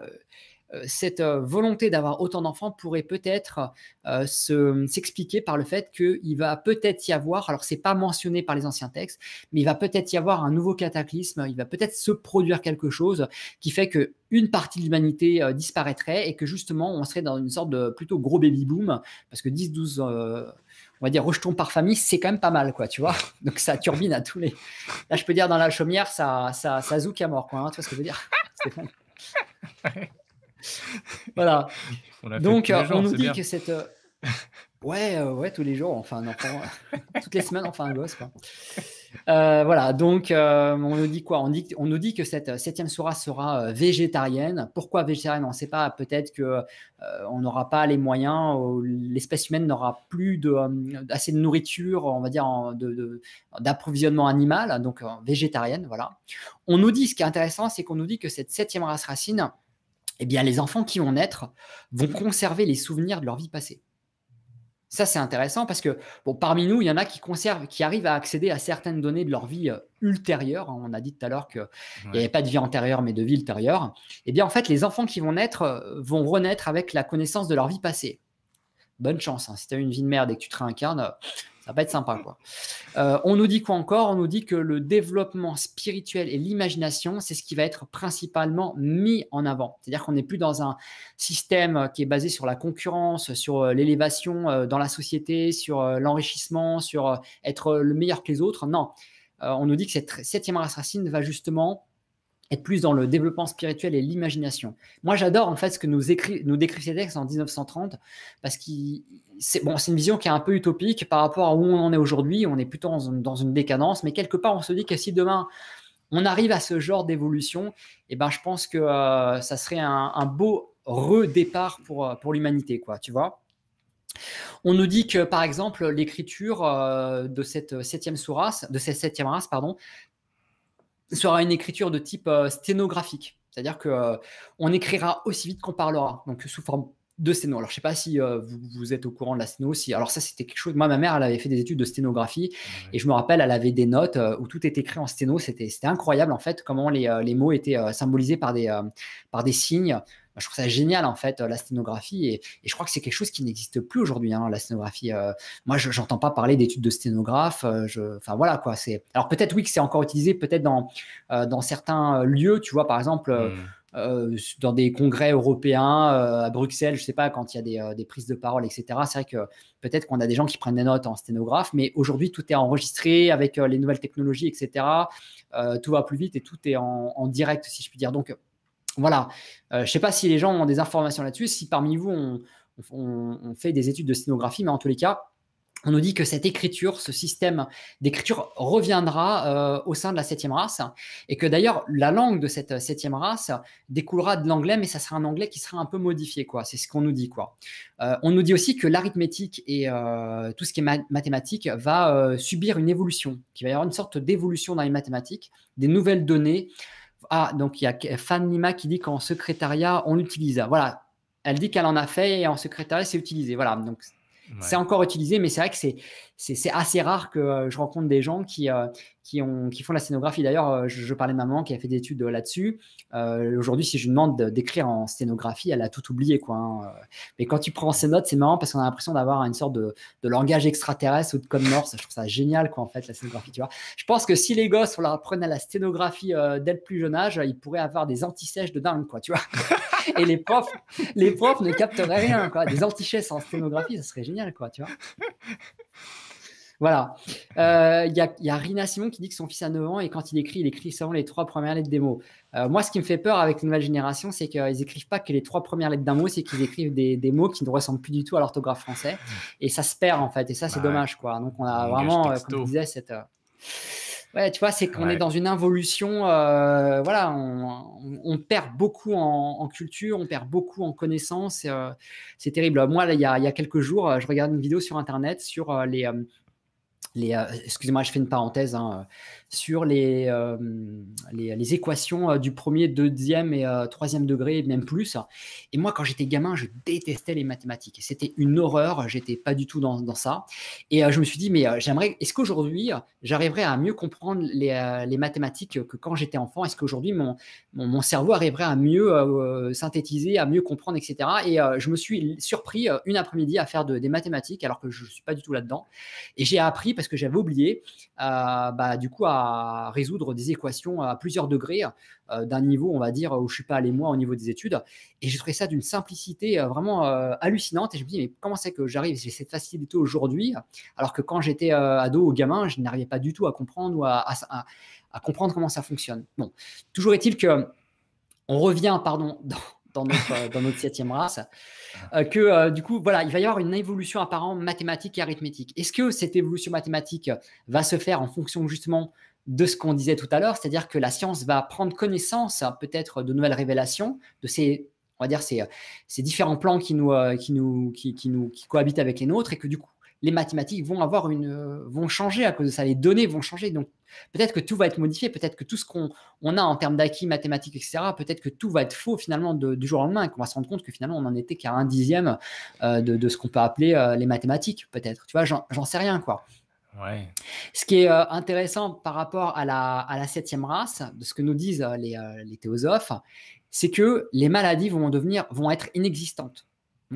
euh, cette euh, volonté d'avoir autant d'enfants pourrait peut-être euh, s'expliquer par le fait qu'il va peut-être y avoir, alors c'est pas mentionné par les anciens textes, mais il va peut-être y avoir un nouveau cataclysme, il va peut-être se produire quelque chose qui fait que une partie de l'humanité disparaîtrait et que justement on serait dans une sorte de plutôt gros baby boom parce que 10 12 on va dire rejetons par famille, c'est quand même pas mal quoi, tu vois. Donc ça turbine à tous les Là, je peux dire dans la chaumière ça ça zouk à mort quoi, hein, tu vois ce que je veux dire. voilà. Donc, euh, on nous dit que cette. Euh, ouais, euh, ouais, tous les jours, enfin, toutes les semaines, enfin, un gosse. Quoi. voilà, donc on nous dit quoi on, dit, on nous dit que cette septième sourate sera végétarienne. Pourquoi végétarienne On ne sait pas. Peut-être que on n'aura pas les moyens, l'espèce humaine n'aura plus de, assez de nourriture, on va dire, d'approvisionnement de, d'approvisionnement animal, donc végétarienne. Voilà. On nous dit, ce qui est intéressant, c'est qu'on nous dit que cette septième race racine, eh bien, les enfants qui vont naître vont conserver les souvenirs de leur vie passée. Ça, c'est intéressant parce que parmi nous, il y en a qui conservent, qui arrivent à accéder à certaines données de leur vie euh, ultérieure. Hein. On a dit tout à l'heure qu'il n'y avait pas de vie antérieure, mais de vie ultérieure. Eh bien, en fait, les enfants qui vont naître euh, vont renaître avec la connaissance de leur vie passée. Bonne chance. Hein. Si tu as eu une vie de merde et que tu te réincarnes, ça va être sympa, quoi. Euh, on nous dit quoi encore On nous dit que le développement spirituel et l'imagination, c'est ce qui va être principalement mis en avant. C'est-à-dire qu'on n'est plus dans un système euh, qui est basé sur la concurrence, sur euh, l'élévation dans la société, sur l'enrichissement, sur être le meilleur que les autres. Non. on nous dit que cette septième race racine va justement être plus dans le développement spirituel et l'imagination. Moi, j'adore en fait ce que nous, écrit, décrit ces textes en 1930, parce que c'est bon, une vision qui est un peu utopique par rapport à où on en est aujourd'hui. On est plutôt dans une, décadence, mais quelque part, on se dit que si demain on arrive à ce genre d'évolution, et eh ben, je pense que euh, ça serait un, un beau redépart pour, euh, pour l'humanité, quoi, tu vois. On nous dit que, par exemple, l'écriture euh, de cette septième sourate, de cette septième race, pardon, sera une écriture de type euh, sténographique. C'est-à-dire que euh, on écrira aussi vite qu'on parlera, donc sous forme de sténo. Alors, je ne sais pas si euh, vous, êtes au courant de la sténo. Alors, ça, c'était quelque chose. Moi, ma mère, elle avait fait des études de sténographie et je me rappelle, elle avait des notes où tout était écrit en sténo. C'était incroyable, en fait, comment les, mots étaient symbolisés par des, par des signes je trouve ça génial en fait euh, la sténographie et, je crois que c'est quelque chose qui n'existe plus aujourd'hui hein, la sténographie euh, moi je j'entends pas parler d'études de sténographe euh, enfin voilà quoi c'est alors peut-être oui que c'est encore utilisé peut-être dans dans certains lieux tu vois par exemple hmm. dans des congrès européens à Bruxelles, je sais pas quand il y a des, des prises de parole, etc. C'est vrai que peut-être qu'on a des gens qui prennent des notes en sténographe, mais aujourd'hui tout est enregistré avec les nouvelles technologies, etc. tout va plus vite et tout est en, en direct, si je puis dire. Donc voilà. Euh, je ne sais pas si les gens ont des informations là-dessus, si parmi vous on, fait des études de scénographie, mais en tous les cas, on nous dit que cette écriture, ce système d'écriture reviendra euh, au sein de la septième race, et que d'ailleurs la langue de cette euh, septième race découlera de l'anglais, mais ça sera un anglais qui sera un peu modifié, quoi. C'est ce qu'on nous dit, quoi. on nous dit aussi que l'arithmétique et tout ce qui est mathématique va subir une évolution, qu'il va y avoir une sorte d'évolution dans les mathématiques, des nouvelles données, ah, donc il y a Fan qui dit qu'en secrétariat, on l'utilise. Voilà. Elle dit qu'elle en a fait et en secrétariat, c'est utilisé. Voilà. Donc, c'est encore utilisé, mais c'est vrai que c'est assez rare que euh, je rencontre des gens qui, euh, qui, ont, qui font la scénographie. D'ailleurs, euh, je, parlais de maman qui a fait des études euh, là-dessus. Euh, aujourd'hui, si je lui demande d'écrire en scénographie, elle a tout oublié. Quoi, hein, Mais quand tu prends ces notes, c'est marrant parce qu'on a l'impression d'avoir une sorte de, langage extraterrestre ou de code morse. Je trouve ça génial, quoi, en fait, la scénographie. Tu vois je pense que si les gosses, on leur apprenait la scénographie dès le plus jeune âge, ils pourraient avoir des antisèches de dingue, quoi, tu vois. Et les profs, les profs ne capteraient rien, quoi. Des antisèches en scénographie, ça serait génial, quoi, tu vois. Voilà. Euh, il y, a Rina Simon qui dit que son fils a 9 ans et quand il écrit, il écrit seulement les trois premières lettres des mots. Euh, moi, ce qui me fait peur avec les nouvelle génération, c'est qu'ils n'écrivent pas que les trois premières lettres d'un mot, c'est qu'ils écrivent des, mots qui ne ressemblent plus du tout à l'orthographe français. Et ça se perd, en fait. Et ça, c'est bah dommage, quoi. Donc, on a vraiment, euh, comme tu disais, cette. Ouais, tu vois, c'est qu'on est dans une involution. voilà, on, perd beaucoup en, culture, on perd beaucoup en connaissances. c'est terrible. Moi, il, y a, quelques jours, je regardais une vidéo sur Internet sur les, les, euh, excusez-moi, je fais une parenthèse. Hein, euh, sur euh, les, les, équations euh, du premier, deuxième et euh, troisième degré, et même plus. Et moi, quand j'étais gamin, je détestais les mathématiques. C'était une horreur. J'étais pas du tout dans, dans ça. Et je me suis dit, mais j'aimerais, est-ce qu'aujourd'hui, j'arriverais à mieux comprendre les, les mathématiques que quand j'étais enfant Est-ce qu'aujourd'hui, mon, mon, cerveau arriverait à mieux synthétiser, à mieux comprendre, etc. Et je me suis surpris une après-midi à faire de, des mathématiques alors que je suis pas du tout là-dedans. Et j'ai appris parce que j'avais oublié, bah, du coup, à à résoudre des équations à plusieurs degrés euh, d'un niveau, on va dire, où je suis pas allé moi au niveau des études. Et j'ai trouvé ça d'une simplicité euh, vraiment euh, hallucinante. Et je me dis, mais comment c'est que j'arrive, j'ai cette facilité aujourd'hui, alors que quand j'étais ado ou gamin, je n'arrivais pas du tout à comprendre ou à, comprendre comment ça fonctionne. Bon, toujours est-il que on revient, pardon, dans, notre, dans notre septième race, que du coup, voilà, il va y avoir une évolution apparente mathématique et arithmétique. Est-ce que cette évolution mathématique va se faire en fonction justement de ce qu'on disait tout à l'heure, c'est-à-dire que la science va prendre connaissance hein, peut-être de nouvelles révélations, de ces on va dire ces, différents plans qui nous, euh, qui nous, qui, nous qui cohabitent avec les nôtres et que du coup les mathématiques vont avoir une euh, vont changer à cause de ça, les données vont changer. Donc peut-être que tout va être modifié, peut-être que tout ce qu'on a en termes d'acquis mathématiques, etc., peut-être que tout va être faux finalement du jour au lendemain qu'on va se rendre compte que finalement on n'en était qu'à un dixième euh, de, ce qu'on peut appeler les mathématiques, peut-être. Tu vois, j'en sais rien quoi. Ce qui est euh, intéressant par rapport à la, septième race, de ce que nous disent euh, euh, les, théosophes, c'est que les maladies vont devenir, vont être inexistantes.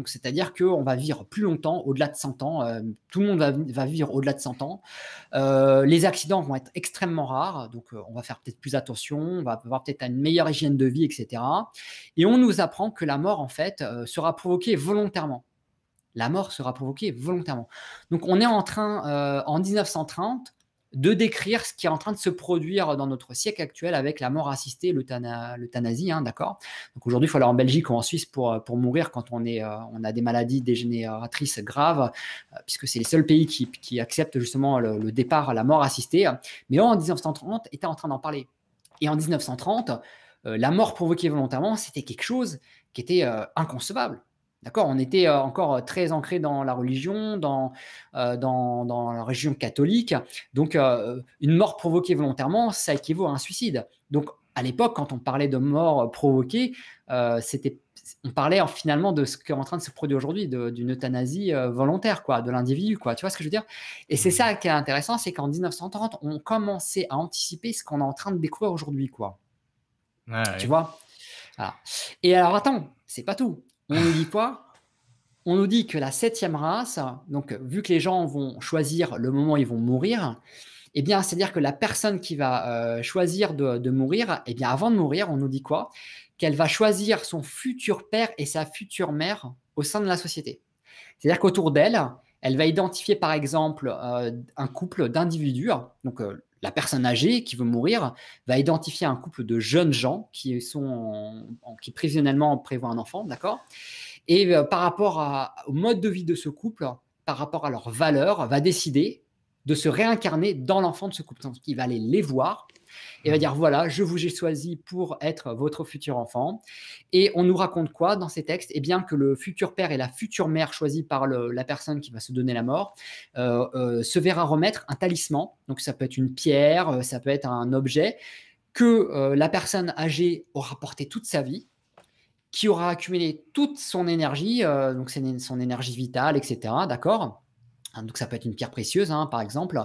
c'est-à-dire qu'on va vivre plus longtemps, au-delà de 100 ans. tout le monde va, va vivre au-delà de 100 ans. les accidents vont être extrêmement rares. Donc, on va faire peut-être plus attention. On va avoir peut-être une meilleure hygiène de vie, etc. Et on nous apprend que la mort, en fait, sera provoquée volontairement. La mort sera provoquée volontairement. Donc on est en train, euh, en 1930, de décrire ce qui est en train de se produire dans notre siècle actuel avec la mort assistée, l'euthanasie, hein, d'accord Donc aujourd'hui, il faut aller en Belgique ou en Suisse pour, euh, pour mourir quand on, est, euh, on a des maladies dégénératrices graves, puisque c'est les seuls pays qui, qui acceptent justement le, départ la mort assistée. Mais en 1930, était en train d'en parler. Et en 1930, la mort provoquée volontairement, c'était quelque chose qui était inconcevable. D'accord On était euh, encore euh, très ancré dans la religion, dans, euh, dans, dans, la région catholique. Donc, une mort provoquée volontairement, ça équivaut à un suicide. Donc, à l'époque, quand on parlait de mort provoquée, c'était, on parlait finalement de ce qui est en train de se produire aujourd'hui, d'une euthanasie volontaire, quoi, de l'individu, quoi. Tu vois ce que je veux dire Et c'est ça mmh. qui est intéressant, c'est qu'en 1930, on commençait à anticiper ce qu'on est en train de découvrir aujourd'hui, quoi. Ah, tu vois Et alors, attends, c'est pas tout on nous dit quoi On nous dit que la septième race, donc euh, vu que les gens vont choisir le moment où ils vont mourir, eh bien, c'est-à-dire que la personne qui va euh, choisir de, mourir, eh bien, avant de mourir, on nous dit quoi Qu'elle va choisir son futur père et sa future mère au sein de la société. C'est-à-dire qu'autour d'elle, elle va identifier par exemple euh, un couple d'individus, donc la personne âgée qui veut mourir va identifier un couple de jeunes gens qui sont qui prévisionnellement prévoient un enfant, d'accord Et euh, par rapport au mode de vie de ce couple, par rapport à leurs valeurs, va décider de se réincarner dans l'enfant de ce couple. Donc, il va aller les voir et va mmh. dire voilà, je vous ai choisi pour être votre futur enfant. Et on nous raconte quoi dans ces textes Eh bien que le futur père et la future mère choisie par la personne qui va se donner la mort euh, euh, se verra remettre un talisman. Donc ça peut être une pierre, euh, ça peut être un objet que la personne âgée aura porté toute sa vie, qui aura accumulé toute son énergie, donc son énergie vitale, etc. D'accord Hein, donc ça peut être une pierre précieuse, hein, par exemple,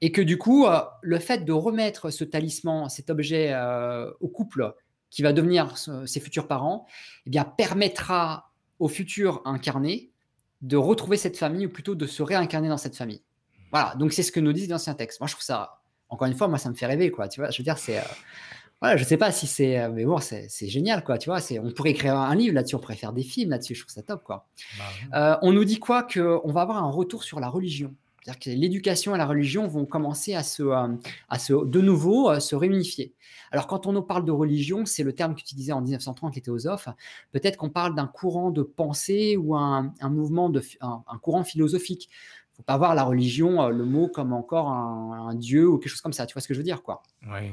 et que du coup, euh, le fait de remettre ce talisman, cet objet euh, au couple qui va devenir euh, ses futurs parents, eh bien, permettra au futur incarné de retrouver cette famille, ou plutôt de se réincarner dans cette famille. Voilà, donc c'est ce que nous disent les anciens textes. Moi, je trouve ça, encore une fois, moi, ça me fait rêver, quoi, tu vois, je veux dire, c'est voilà, je sais pas si c'est, euh, mais bon, c'est génial, quoi. Tu vois, on pourrait écrire un livre là-dessus, on pourrait faire des films là-dessus. Je trouve ça top, quoi. Bah euh, on nous dit quoi que on va avoir un retour sur la religion. C'est-à-dire que l'éducation et la religion vont commencer à se, euh, à se de nouveau se réunifier. Alors quand on nous parle de religion, c'est le terme qu'utilisaient en 1930 les théosophes. Peut-être qu'on parle d'un courant de pensée ou un, mouvement de un, courant philosophique. Faut pas voir la religion, le mot comme encore un, dieu ou quelque chose comme ça. Tu vois ce que je veux dire, quoi Oui.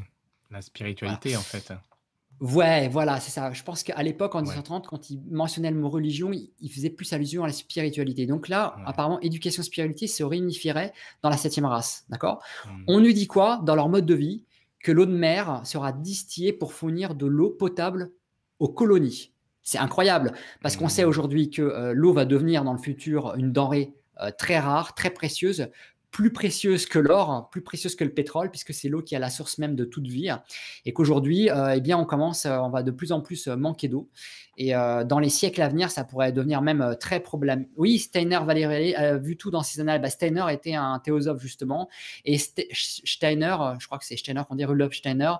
La spiritualité, bah, en fait. Ouais, voilà, c'est ça. Je pense qu'à l'époque, en 1930, quand il mentionnait le mot religion, il, faisait plus allusion à la spiritualité. Donc là, apparemment, éducation spiritualité se réunifierait dans la septième race, d'accord hmm. On nous dit quoi dans leur mode de vie Que l'eau de mer sera distillée pour fournir de l'eau potable aux colonies. C'est incroyable, parce qu'on sait hmm. aujourd'hui que euh, l'eau va devenir dans le futur une denrée euh, très rare, très précieuse, plus précieuse que l'or, hein, plus précieuse que le pétrole, puisque c'est l'eau qui est la source même de toute vie, et qu'aujourd'hui, euh, eh bien, on commence, euh, on va de plus en plus euh, manquer d'eau, et dans les siècles à venir, ça pourrait devenir même très problème. Oui, Steiner, Valéry, a vu tout dans ses annales. Bah, Steiner était un théosophe justement, et Steiner, je crois que c'est Steiner qu'on dit, Rudolf Steiner,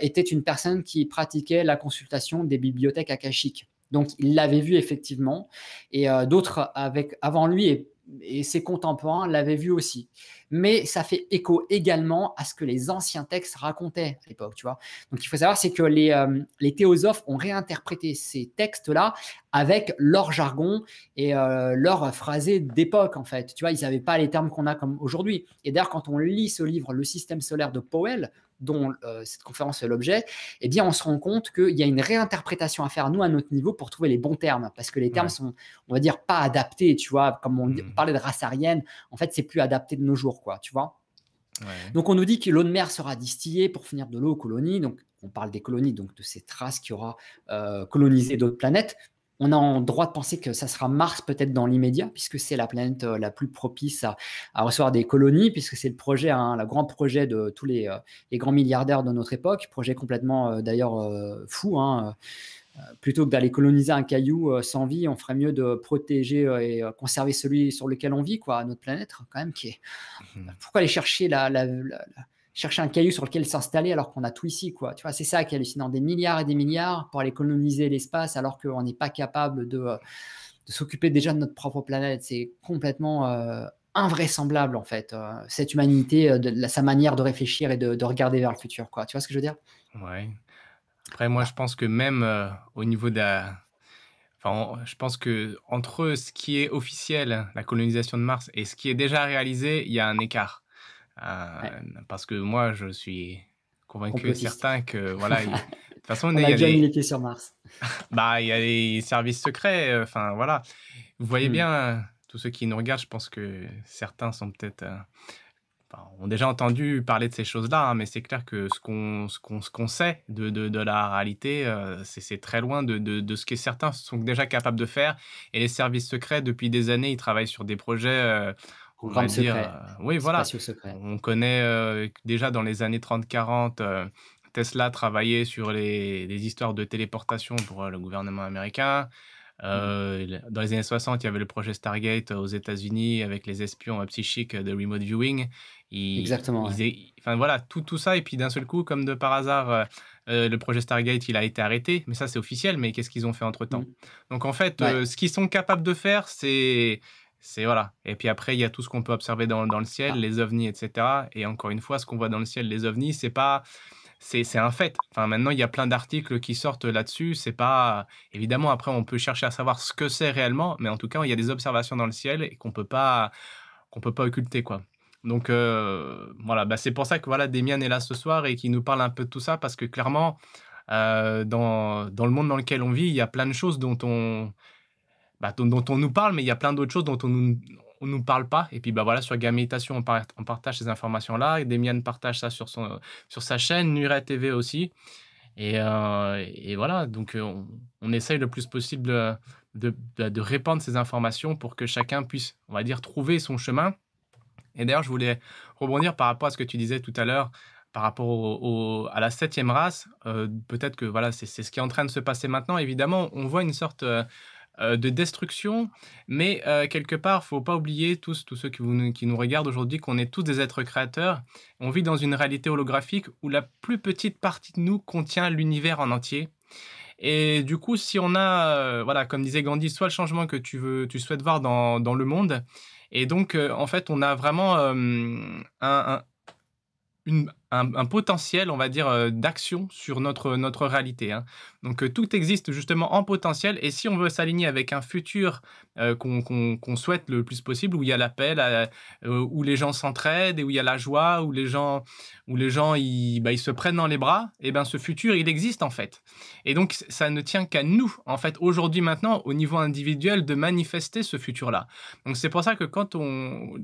était une personne qui pratiquait la consultation des bibliothèques akashiques. Donc, il l'avait vu effectivement, et d'autres avec avant lui et et ses contemporains l'avaient vu aussi. Mais ça fait écho également à ce que les anciens textes racontaient à l'époque, tu vois. Donc il faut savoir, c'est que les, euh, théosophes ont réinterprété ces textes-là avec leur jargon et euh, leur phrasé d'époque, en fait. Tu vois, ils n'avaient pas les termes qu'on a comme aujourd'hui. Et d'ailleurs, quand on lit ce livre, Le système solaire de Powell, dont euh, cette conférence est l'objet, eh bien, on se rend compte qu'il y a une réinterprétation à faire, nous, à notre niveau, pour trouver les bons termes. Parce que les termes sont, on va dire, pas adaptés, tu vois. Comme on, hmm. parlait de race aryenne, en fait, c'est plus adapté de nos jours, quoi, tu vois. Donc, on nous dit que l'eau de mer sera distillée pour finir de l'eau aux colonies. Donc, on parle des colonies, donc de ces traces qui aura euh, colonisé d'autres planètes on a en droit de penser que ça sera Mars peut-être dans l'immédiat, puisque c'est la planète euh, la plus propice à, recevoir des colonies, puisque c'est le projet, hein, le grand projet de tous euh, les, grands milliardaires de notre époque, projet complètement euh, d'ailleurs fou. Hein, plutôt que d'aller coloniser un caillou sans vie, on ferait mieux de protéger et conserver celui sur lequel on vit, quoi, notre planète, quand même. Qui est... Mmh Pourquoi aller chercher la chercher un caillou sur lequel s'installer alors qu'on a tout ici. Quoi. Tu vois, c'est ça qui est hallucinant. Des milliards et des milliards pour aller coloniser l'espace alors qu'on n'est pas capable de, euh, s'occuper déjà de notre propre planète. C'est complètement euh, invraisemblable, en fait, euh, cette humanité, de, sa manière de réfléchir et de, regarder vers le futur. Quoi. Tu vois ce que je veux dire Ouais. Après, moi, je pense que même au niveau de la... je pense que entre ce qui est officiel, la colonisation de Mars, et ce qui est déjà réalisé, il y a un écart. Euh, parce que moi, je suis convaincu et certain que, voilà, de toute façon, on, a, déjà mis les pieds sur Mars. bah, il y a les services secrets, euh, enfin, voilà. Vous voyez hmm. bien, tous ceux qui nous regardent, je pense que certains sont peut-être. Euh, ont déjà entendu parler de ces choses-là, hein, mais c'est clair que ce qu'on ce qu'on sait de, de, de, la réalité, c'est très loin de, de, ce que certains sont déjà capables de faire. Et les services secrets, depuis des années, ils travaillent sur des projets dire, euh, oui, voilà. On connaît euh, déjà dans les années 30-40. Euh, Tesla travaillait sur les, histoires de téléportation pour le gouvernement américain. Mmh. dans les années 60, il y avait le projet Stargate aux États-Unis avec les espions psychiques de remote viewing. Exactement. enfin voilà, tout, tout ça. Et puis d'un seul coup, comme de par hasard, le projet Stargate, il a été arrêté. Mais ça, c'est officiel. Mais qu'est-ce qu'ils ont fait entre-temps mmh. Donc en fait, ce qu'ils sont capables de faire, c'est c'est voilà. Et puis après, il y a tout ce qu'on peut observer dans, dans le ciel, ah. les ovnis, etc. Et encore une fois, ce qu'on voit dans le ciel, les ovnis, c'est pas c'est un fait. Enfin, maintenant, il y a plein d'articles qui sortent là-dessus. C'est pas évidemment après, on peut chercher à savoir ce que c'est réellement, mais en tout cas, il y a des observations dans le ciel et qu'on peut pas qu'on peut pas occulter quoi. Donc euh, voilà, bah, c'est pour ça que voilà, Damien est là ce soir et qui nous parle un peu de tout ça parce que clairement, euh, dans, dans le monde dans lequel on vit, il y a plein de choses dont on bah, dont, on nous parle, mais il y a plein d'autres choses dont on nous, on nous parle pas. Et puis bah voilà, sur Gamitation, on, on partage ces informations-là. et Demian partage ça sur, son, sur sa chaîne, Nuret TV aussi. Et, euh, et, voilà, donc euh, on, essaye le plus possible euh, de, de, de, répandre ces informations pour que chacun puisse, on va dire, trouver son chemin. Et d'ailleurs, je voulais rebondir par rapport à ce que tu disais tout à l'heure, par rapport au, à la septième race. Peut-être que voilà, c'est ce qui est en train de se passer maintenant. Évidemment, on voit une sorte... Euh, de destruction. Mais euh, quelque part, faut pas oublier tous, tous ceux qui, qui nous regardent aujourd'hui, qu'on est tous des êtres créateurs. On vit dans une réalité holographique où la plus petite partie de nous contient l'univers en entier. Et du coup, si on a, euh, voilà, comme disait Gandhi, soit le changement que tu veux, tu souhaites voir dans, le monde. Et donc, en fait, on a vraiment un, un un, potentiel, on va dire, euh, d'action sur notre, notre réalité. Hein. Donc euh, tout existe justement en potentiel, et si on veut s'aligner avec un futur euh, qu'on souhaite le plus possible, où il y a l'appel, où les gens s'entraident, et où il y a la joie, où les gens, où les gens ils, bah, se prennent dans les bras, et eh ben ce futur, il existe en fait. Et donc ça ne tient qu'à nous, en fait, aujourd'hui maintenant, au niveau individuel, de manifester ce futur-là. Donc c'est pour ça que quand on...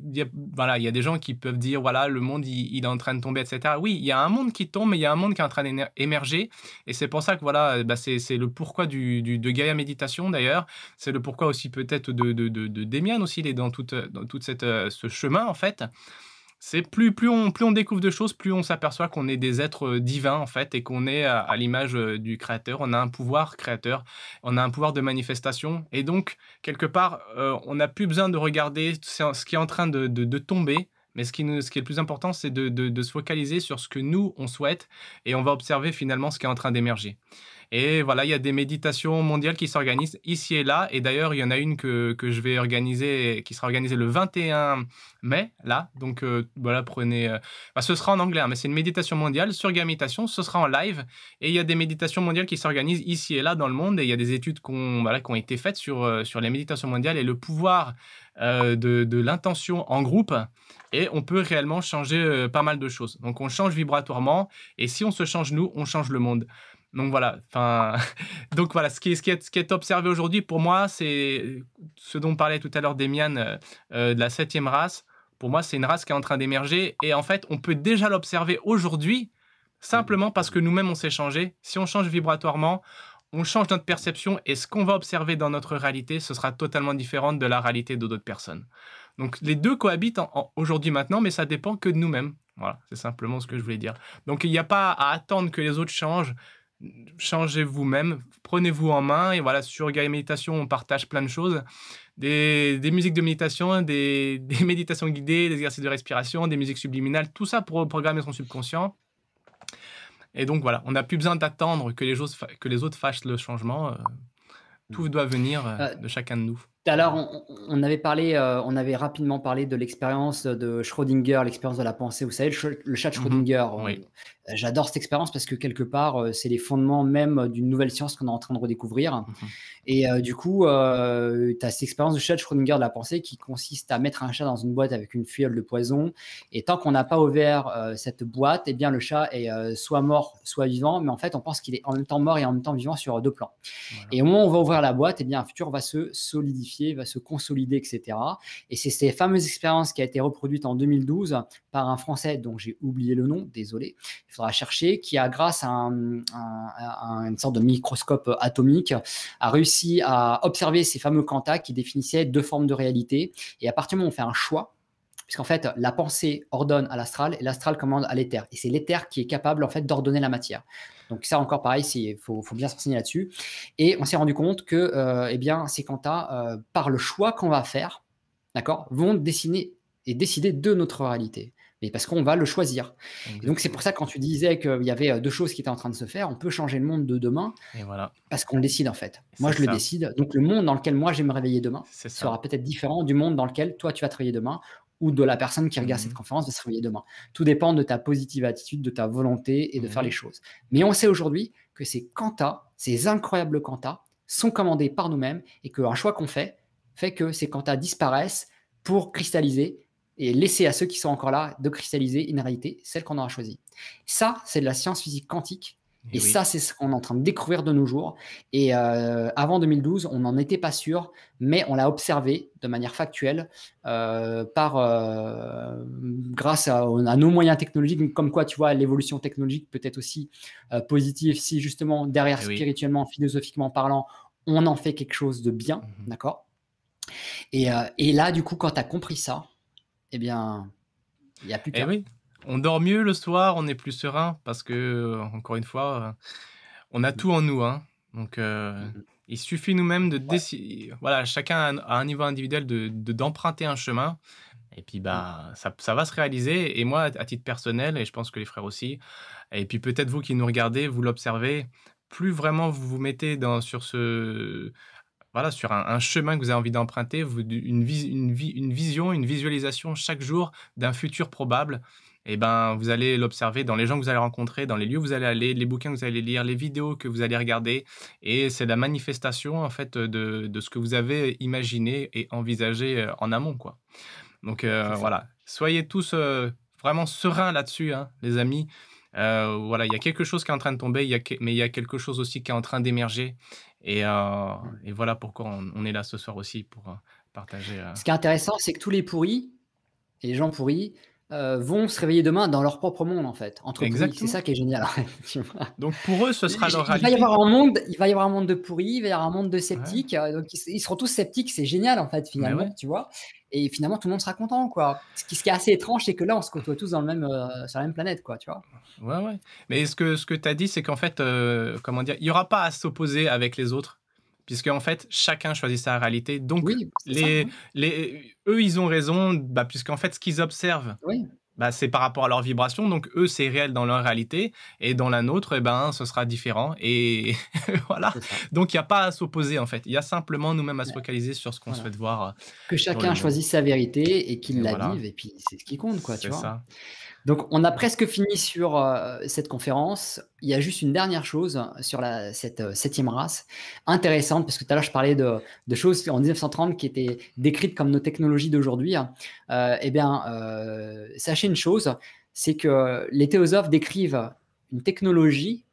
voilà, il y a des gens qui peuvent dire, voilà, le monde, il est en train de tomber, etc. Bah oui, il y a un monde qui tombe, mais il y a un monde qui est en train d'émerger. Et c'est pour ça que voilà, bah c'est le pourquoi du, de Gaia Méditation d'ailleurs. C'est le pourquoi aussi peut-être de, de, Demian aussi, il est dans tout dans toute euh, ce chemin en fait c'est plus, plus, on, plus on découvre de choses, plus on s'aperçoit qu'on est des êtres euh, divins en fait et qu'on est à, l'image euh, du créateur. On a un pouvoir créateur, on a un pouvoir de manifestation et donc quelque part on n'a plus besoin de regarder ce qui est en train de tomber mais ce qui, est le plus important, c'est de se focaliser sur ce que nous, on souhaite, et on va observer finalement ce qui est en train d'émerger. Et voilà, il y a des méditations mondiales qui s'organisent ici et là. Et d'ailleurs, il y en a une que, que, je vais organiser, qui sera organisée le 21 mai, là. Donc euh, voilà, prenez. Euh, bah, ce sera en anglais, hein, mais c'est une méditation mondiale sur gamitation. Ce sera en live. Et il y a des méditations mondiales qui s'organisent ici et là dans le monde. Et il y a des études qui ont, voilà, ont été faites sur, euh, sur les méditations mondiales et le pouvoir de, de l'intention en groupe. Et on peut réellement changer pas mal de choses. Donc on change vibratoirement. Et si on se change nous, on change le monde. Donc voilà, enfin, donc voilà, ce qui est, ce observé aujourd'hui pour moi, c'est ce dont parlait tout à l'heure Demian euh, euh, de la septième race. Pour moi, c'est une race qui est en train d'émerger et en fait, on peut déjà l'observer aujourd'hui simplement parce que nous-mêmes on s'est changé. Si on change vibratoirement, on change notre perception et ce qu'on va observer dans notre réalité, ce sera totalement différent de la réalité de d'autres personnes. Donc les deux cohabitent aujourd'hui maintenant, mais ça dépend que de nous-mêmes. Voilà, c'est simplement ce que je voulais dire. Donc il n'y a pas à attendre que les autres changent changez vous-même, prenez-vous en main. Et voilà, sur Guerrier Méditation, on partage plein de choses. Des, musiques de méditation, des, méditations guidées, des exercices de respiration, des musiques subliminales, tout ça pour programmer son subconscient. Et donc voilà, on n'a plus besoin d'attendre que, les autres, que fassent le changement. Euh, tout doit venir euh, euh, de chacun de nous. Alors, on, avait parlé, on avait rapidement parlé de l'expérience de Schrödinger, l'expérience de la pensée. Vous savez, le, chat mhm. Schrödinger. J'adore cette expérience parce que quelque part, euh, c'est les fondements même d'une nouvelle science qu'on est en train de redécouvrir. Mhm. Et euh, du coup, euh, tu as cette expérience de chat de Schrödinger de la pensée qui consiste à mettre un chat dans une boîte avec une fiole de poison. Et tant qu'on n'a pas ouvert cette boîte, et eh bien, le chat est soit mort, soit vivant. Mais en fait, on pense qu'il est en même temps mort et en même temps vivant sur deux plans. Et au moment où on va ouvrir la boîte, et eh bien, un futur va se solidifier, va se consolider, etc. Et c'est ces fameuses expériences qui a été reproduite en 2012 par un Français dont j'ai oublié le nom, désolé faudra chercher, qui a, grâce à, une sorte de microscope atomique, a réussi à observer ces fameux quantas qui définissaient deux formes de réalité. Et à partir du moment où on fait un choix, puisqu'en fait, la pensée ordonne à l'astral et l'astral commande à l'éther. Et c'est l'éther qui est capable, en fait, d'ordonner la matière. Donc ça, encore pareil, il faut, bien se là-dessus. Et on s'est rendu compte que, euh, eh bien, ces quantas, euh, par le choix qu'on va faire, d'accord, vont dessiner et décider de notre réalité mais parce qu'on va le choisir. donc c'est pour ça quand tu disais qu'il y avait euh, deux choses qui étaient en train de se faire, on peut changer le monde de demain, et voilà. parce qu'on le décide en fait. Moi je le décide, donc le monde dans lequel moi je vais me réveiller demain sera peut-être différent du monde dans lequel toi tu vas travailler demain ou de la personne qui regarde mhm. cette conférence va se réveiller demain. Tout dépend de ta positive attitude, de ta volonté et de faire mhm. les choses. Mais on sait aujourd'hui que ces quantas, ces incroyables quantas, sont commandés par nous-mêmes et qu'un choix qu'on fait fait que ces quantas disparaissent pour cristalliser et laisser à ceux qui sont encore là de cristalliser une réalité, celle qu'on aura choisie. Ça, c'est de la science physique quantique. Eh et, ça, c'est ce qu'on est en train de découvrir de nos jours. Et euh, avant 2012, on n'en était pas sûr, mais on l'a observé de manière factuelle euh, par, euh, grâce à, nos moyens technologiques. Comme quoi, tu vois, l'évolution technologique peut être aussi positive si justement derrière, eh spirituellement, philosophiquement parlant, on en fait quelque chose de bien. Mhm. D'accord et, et là, du coup, quand tu as compris ça, eh bien, il n'y a plus eh qu'à. On dort mieux le soir, on est plus serein parce que, euh, encore une fois, euh, on a tout en nous. Hein. Donc, euh, mm-hmm. il suffit nous-mêmes de décider. Voilà, chacun à un niveau individuel d'emprunter de, d'emprunter un chemin. Et puis, bah, mm-hmm. ça, va se réaliser. Et moi, à titre personnel, et je pense que les frères aussi, et puis peut-être vous qui nous regardez, vous l'observez, plus vraiment vous vous mettez dans, sur ce, voilà, sur un, chemin que vous avez envie d'emprunter, une, vision, une visualisation chaque jour d'un futur probable, et eh ben, vous allez l'observer dans les gens que vous allez rencontrer, dans les lieux où vous allez aller, les bouquins que vous allez lire, les vidéos que vous allez regarder. Et c'est la manifestation, en fait, de, ce que vous avez imaginé et envisagé euh, en amont, quoi. Donc, euh, voilà. Soyez tous euh, vraiment sereins là-dessus, hein, les amis. voilà, il y a quelque chose qui est en train de tomber, mais il y a quelque chose aussi qui est en train d'émerger. Euh, mmh. Et, voilà pourquoi on, est là ce soir aussi pour euh, partager. Euh, ce qui est intéressant, c'est que tous les pourris, et les gens pourris, vont se réveiller demain dans leur propre monde en fait. C'est ça qui est génial. donc pour eux, ce sera leur Il va y avoir un monde, il va y avoir un monde de pourris, il va y avoir un monde de sceptiques. Donc ils, seront tous sceptiques. C'est génial en fait bah finalement, tu vois et finalement tout le monde sera content quoi. Ce qui, ce qui est assez étrange c'est que là on se côtoie tous dans le même euh, sur la même planète quoi, tu vois. Ouais ouais. Mais ce que ce que tu as dit c'est qu'en fait euh, comment dire, il y aura pas à s'opposer avec les autres puisque en fait chacun choisit sa réalité. Donc les, les eux ils ont raison bah, puisqu'en fait ce qu'ils observent oui bah, c'est par rapport à leur vibration. Donc, eux, c'est réel dans leur réalité. Et dans la nôtre, et eh ben, ce sera différent. Et voilà. Donc, il n'y a pas à s'opposer, en fait. Il y a simplement nous-mêmes à se focaliser sur ce qu'on souhaite voir. Euh, que chacun choisisse sa vérité et qu'il la vive. Et puis, c'est ce qui compte, quoi. Tu vois donc, on a presque fini sur euh, cette conférence. Il y a juste une dernière chose sur la, cette euh, septième race, intéressante, parce que tout à l'heure, je parlais de, choses en 1930 qui étaient décrites comme nos technologies d'aujourd'hui. Euh, eh bien, sachez une chose, c'est que les théosophes décrivent une technologie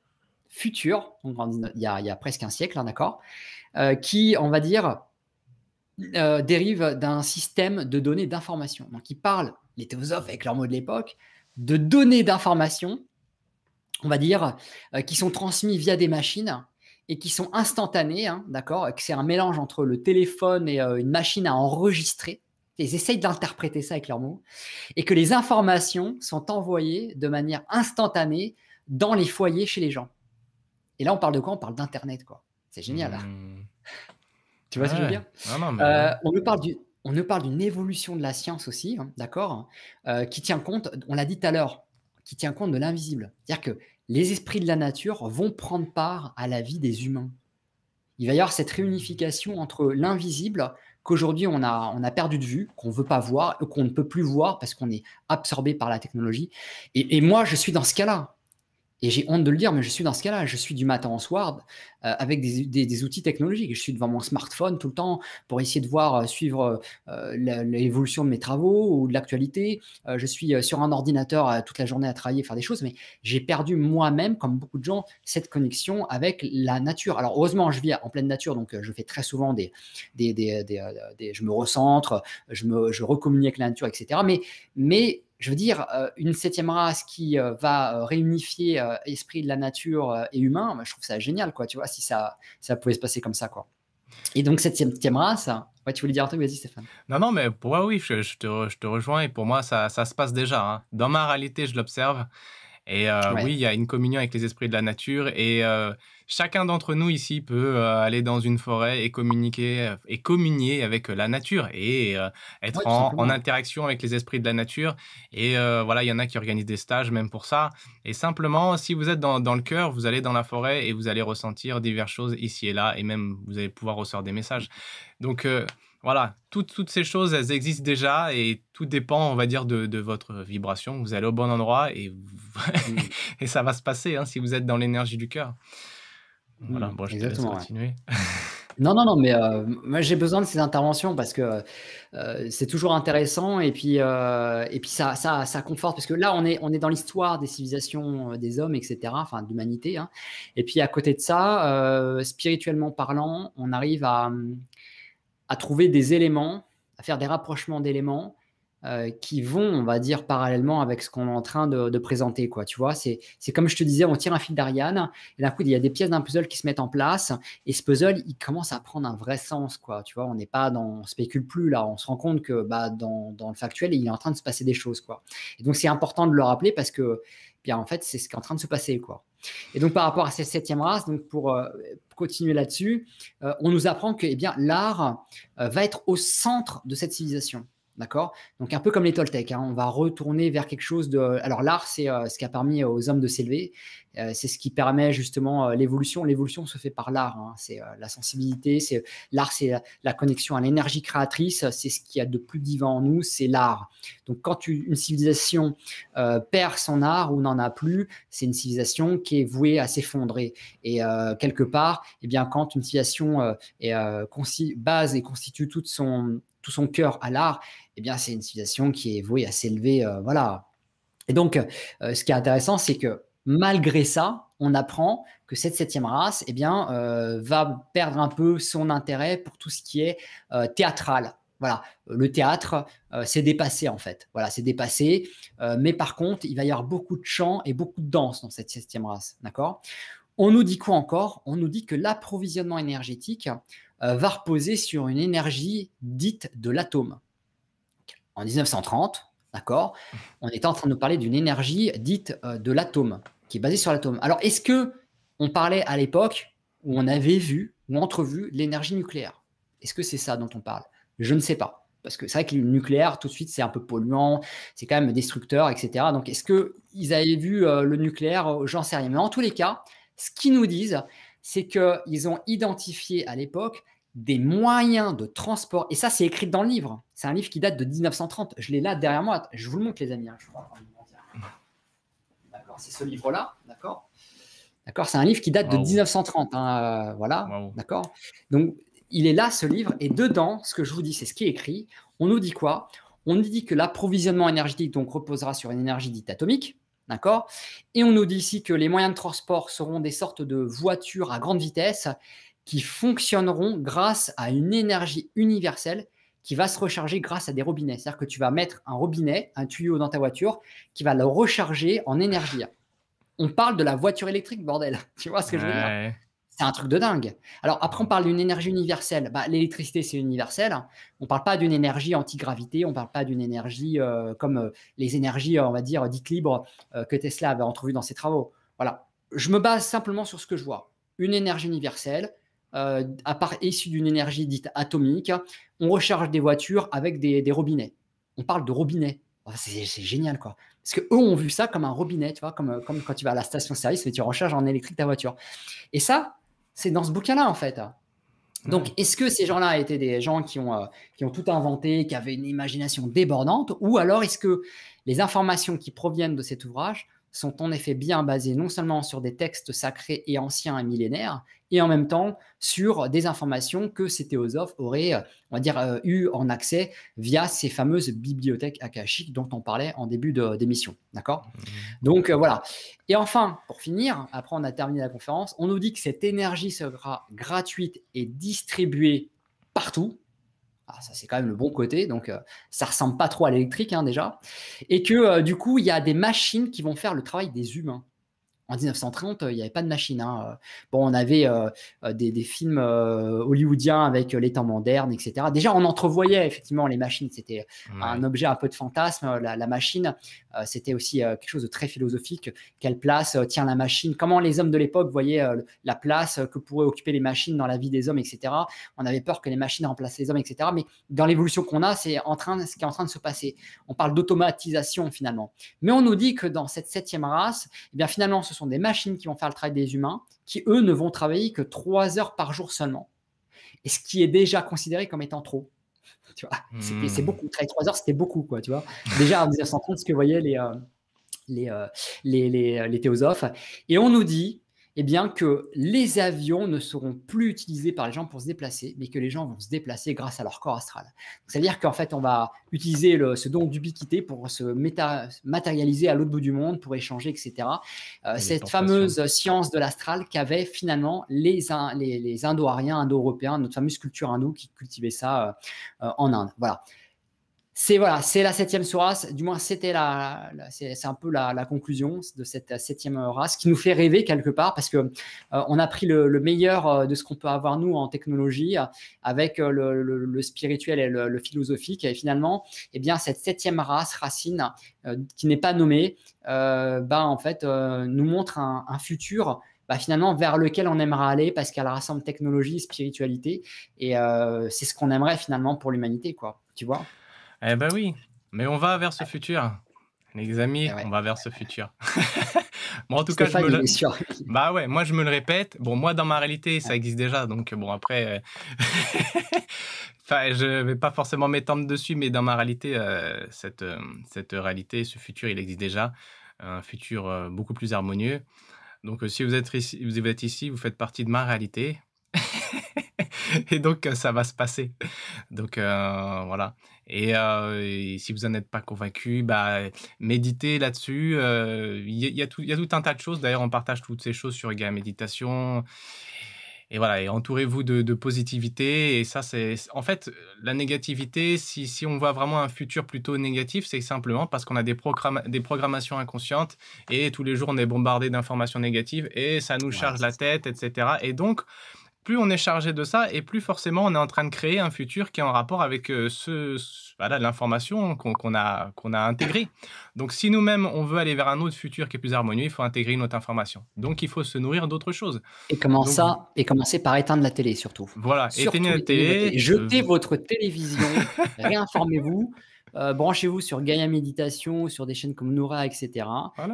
future, il, y a, presque un siècle, hein, d'accord, qui, on va dire, dérive d'un système de données d'information. Donc, ils parlent, les théosophes, avec leurs mots de l'époque, de données d'informations, on va dire, euh, qui sont transmises via des machines et qui sont instantanées, hein, d'accord C'est un mélange entre le téléphone et euh, une machine à enregistrer. Ils essayent d'interpréter ça avec leurs mots. Et que les informations sont envoyées de manière instantanée dans les foyers chez les gens. Et là, on parle de quoi On parle d'Internet, quoi. C'est génial. Hein. Hmm. là. tu vois ce que je veux dire ah euh, On nous parle du on ne parle d'une évolution de la science aussi, hein, d'accord, euh, qui tient compte, on l'a dit tout à l'heure, qui tient compte de l'invisible. C'est-à-dire que les esprits de la nature vont prendre part à la vie des humains. Il va y avoir cette réunification entre l'invisible qu'aujourd'hui on a, on a perdu de vue, qu'on ne veut pas voir, qu'on ne peut plus voir parce qu'on est absorbé par la technologie. et moi, je suis dans ce cas-là. Et j'ai honte de le dire, mais je suis dans ce cas-là. Je suis du matin en soir euh, avec des, outils technologiques. Je suis devant mon smartphone tout le temps pour essayer de voir, euh, suivre euh, l'évolution de mes travaux ou de l'actualité. je suis sur un ordinateur toute la journée à travailler, faire des choses, mais j'ai perdu moi-même, comme beaucoup de gens, cette connexion avec la nature. Alors heureusement, je vis en pleine nature, donc je fais très souvent des, je me recentre, je me, je recommunique avec la nature, etc. Mais, mais je veux dire, euh, une septième race qui euh, va euh, réunifier esprit de la nature et humain, bah, je trouve ça génial, quoi, tu vois, si ça, ça pouvait se passer comme ça, quoi. Et donc, cette septième race, hein, tu voulais dire un truc, vas-y Stéphane. Non, non, mais pour moi, oui, je, te, rejoins et pour moi, ça, se passe déjà. Hein. Dans ma réalité, je l'observe. Et oui, il y a une communion avec les esprits de la nature et Chacun d'entre nous ici peut euh, aller dans une forêt et communiquer euh, et communier avec euh, la nature et être en, interaction avec les esprits de la nature. Et voilà, il y en a qui organisent des stages même pour ça. Et simplement, si vous êtes dans, le cœur, vous allez dans la forêt et vous allez ressentir diverses choses ici et là, et même vous allez pouvoir ressortir des messages. Donc voilà, toutes, ces choses, elles existent déjà et tout dépend, on va dire, de, votre vibration. Vous allez au bon endroit et, mmh. et ça va se passer hein, si vous êtes dans l'énergie du cœur. Mm, non, non, non, mais euh, moi j'ai besoin de ces interventions parce que euh, c'est toujours intéressant et puis, euh, et puis ça, ça, conforte parce que là on est, on est dans l'histoire des civilisations des hommes, etc., enfin d'humanité. Hein. Et puis à côté de ça, spirituellement parlant, on arrive à trouver des éléments, à faire des rapprochements d'éléments euh, qui vont, on va dire, parallèlement avec ce qu'on est en train de, présenter. Quoi. Tu vois, c'est comme je te disais, on tire un fil d'Ariane, et d'un coup, il y a des pièces d'un puzzle qui se mettent en place, et ce puzzle, il commence à prendre un vrai sens. Quoi. Tu vois, on n'est pas dans, spécule plus là, on se rend compte que bah, dans, le factuel, il est en train de se passer des choses. Quoi. Et donc, c'est important de le rappeler parce que, eh bien, en fait, c'est ce qui est en train de se passer. Quoi. Et donc, par rapport à cette septième race, donc pour euh, continuer là-dessus, euh, on nous apprend que eh bien l'art va être au centre de cette civilisation. D'accord Donc, un peu comme les Toltecs, hein, on va retourner vers quelque chose de. Alors, l'art, c'est euh, ce qui a permis aux hommes de s'élever. Euh, c'est ce qui permet justement euh, l'évolution. L'évolution se fait par l'art. Hein. C'est la sensibilité. C'est L'art, c'est la, connexion à l'énergie créatrice. C'est ce qu'il y a de plus divin en nous. C'est l'art. Donc, quand une civilisation perd son art ou n'en a plus, c'est une civilisation qui est vouée à s'effondrer. Et quelque part, et eh bien, quand une civilisation est, base et constitue toute son, tout son cœur à l'art, eh bien, c'est une situation qui est vouée à s'élever. Euh, voilà. Et donc, euh, ce qui est intéressant, c'est que malgré ça, on apprend que cette septième race eh bien, euh, va perdre un peu son intérêt pour tout ce qui est théâtral. Voilà, le théâtre, c'est dépassé en fait. Voilà, c'est dépassé. mais par contre, il va y avoir beaucoup de chants et beaucoup de danse dans cette septième race. D'accord On nous dit quoi encore On nous dit que l'approvisionnement énergétique va reposer sur une énergie dite de l'atome en 1930, d'accord On était en train de nous parler d'une énergie dite euh, de l'atome, qui est basée sur l'atome. Alors, est-ce que on parlait à l'époque où on avait vu ou entrevu l'énergie nucléaire Est-ce que c'est ça dont on parle Je ne sais pas. Parce que c'est vrai que le nucléaire, tout de suite, c'est un peu polluant, c'est quand même destructeur, etc. Donc, est-ce qu'ils avaient vu euh, le nucléaire euh, J'en sais rien. Mais en tous les cas, ce qu'ils nous disent, c'est qu'ils ont identifié à l'époque des moyens de transport. Et ça, c'est écrit dans le livre. C'est un livre qui date de 1930. Je l'ai là derrière moi. Je vous le montre, les amis. Hein, c'est ce livre-là. D'accord. D'accord, c'est un livre qui date de 1930. Hein, euh, voilà. D'accord. Donc, il est là, ce livre. Et dedans, ce que je vous dis, c'est ce qui est écrit. On nous dit quoi On nous dit que l'approvisionnement énergétique donc reposera sur une énergie dite atomique. D'accord Et on nous dit ici que les moyens de transport seront des sortes de voitures à grande vitesse qui fonctionneront grâce à une énergie universelle qui va se recharger grâce à des robinets. C'est-à-dire que tu vas mettre un robinet, un tuyau dans ta voiture, qui va le recharger en énergie. On parle de la voiture électrique, bordel. Tu vois ce que je veux dire C'est un truc de dingue. Alors après, on parle d'une énergie universelle. Bah, l'électricité, c'est universel. Hein. On ne parle pas d'une énergie antigravité, on ne parle pas d'une énergie euh, comme euh, les énergies, euh, on va dire, dites libres que Tesla avait entrevues dans ses travaux. Voilà. Je me base simplement sur ce que je vois. Une énergie universelle, euh, à part issus d'une énergie dite atomique, on recharge des voitures avec des, robinets. On parle de robinets. Oh, c'est génial, quoi. Parce que eux ont vu ça comme un robinet, tu vois, comme, euh, quand tu vas à la station-service et tu recharges en électrique ta voiture. Et ça, c'est dans ce bouquin-là, en fait. Donc, est-ce que ces gens-là étaient des gens qui ont, euh, qui ont tout inventé, qui avaient une imagination débordante, ou alors est-ce que les informations qui proviennent de cet ouvrage sont en effet bien basées non seulement sur des textes sacrés et anciens et millénaires, et en même temps sur des informations que ces théosophes auraient, euh, on va dire, euh, eu en accès via ces fameuses bibliothèques akashiques dont on parlait en début d'émission. D'accord mmh. Donc euh, voilà. Et enfin, pour finir, après on a terminé la conférence, on nous dit que cette énergie sera gratuite et distribuée partout. Ah, ça, c'est quand même le bon côté. Donc, ça ça ressemble pas trop à l'électrique hein, déjà. Et que du coup, il y a des machines qui vont faire le travail des humains. 1930, il n'y avait pas de machine. Hein, euh. Bon, on avait euh, euh, des, films hollywoodiens avec les temps modernes, etc. Déjà, on entrevoyait effectivement les machines. C'était un objet un peu de fantasme. La, machine, c'était aussi quelque chose de très philosophique. Quelle place tient la machine Comment les hommes de l'époque voyaient la place que pourraient occuper les machines dans la vie des hommes, etc. On avait peur que les machines remplacent les hommes, etc. Mais dans l'évolution qu'on a, c'est en train, ce qui est en train de se passer. On parle d'automatisation finalement. Mais on nous dit que dans cette septième race, eh bien finalement, ce sont des machines qui vont faire le travail des humains, qui eux ne vont travailler que 3 heures par jour seulement. Et ce qui est déjà considéré comme étant trop. Tu vois, c'est hmm. beaucoup. 3 heures, c'était beaucoup, quoi, tu vois. Déjà en 1930, ce que voyaient les, euh, euh, les, les, les, euh, les théosophes. Et on nous dit eh bien que les avions ne seront plus utilisés par les gens pour se déplacer, mais que les gens vont se déplacer grâce à leur corps astral. C'est-à-dire qu'en fait, on va utiliser ce don d'ubiquité pour se matérialiser à l'autre bout du monde, pour échanger, etc. Euh, cette fameuse science de l'astral qu'avaient finalement les, Indo-Ariens, Indo-Européens, notre fameuse culture hindoue qui cultivait ça euh, euh, en Inde. Voilà c'est voilà, c'est la septième sous-race. du moins c'était la, c'est un peu la, conclusion de cette euh, septième euh, race qui nous fait rêver quelque part parce que euh, on a pris le, meilleur de ce qu'on peut avoir nous en technologie avec le, spirituel et le, philosophique et finalement, eh bien cette septième race racine qui n'est pas nommée, bah en fait nous montre un, futur bah, finalement vers lequel on aimerait aller parce qu'elle rassemble technologie, spiritualité et c'est ce qu'on aimerait finalement pour l'humanité quoi, tu vois. Eh ben oui, mais on va vers ce futur. Les amis, eh on va vers ce futur. bon, en tout cas, le... bah ouais, moi je me le répète. Bon, moi dans ma réalité, ça existe déjà, donc bon après, euh, enfin, je vais pas forcément m'étendre dessus, mais dans ma réalité, euh, euh, cette réalité, ce futur, il existe déjà, un futur beaucoup plus harmonieux. Donc si vous êtes ici, vous êtes ici, vous faites partie de ma réalité. Et donc, ça va se passer. Donc, voilà. Euh, et, si vous n'en êtes pas convaincu, bah, méditez là-dessus. Euh, il y, a tout un tas de choses. D'ailleurs, on partage toutes ces choses sur Gaia Méditation. Et voilà, et entourez-vous de, positivité. Et ça, c'est. En fait, la négativité, si, on voit vraiment un futur plutôt négatif, c'est simplement parce qu'on a des, programmes, des programmations inconscientes et tous les jours, on est bombardé d'informations négatives et ça nous charge la tête, etc. Et donc, plus on est chargé de ça et plus forcément on est en train de créer un futur qui est en rapport avec euh, ce, l'information qu'on, a, qu'on a intégrée. Donc si nous-mêmes on veut aller vers un autre futur qui est plus harmonieux, il faut intégrer une autre information. Donc il faut se nourrir d'autres choses. Et, comment et commencer par éteindre la télé surtout. Voilà, éteignez la télé. Jetez euh, votre télévision, réinformez-vous. Euh, branchez-vous sur Gaia Méditation, sur des chaînes comme Nora, etc.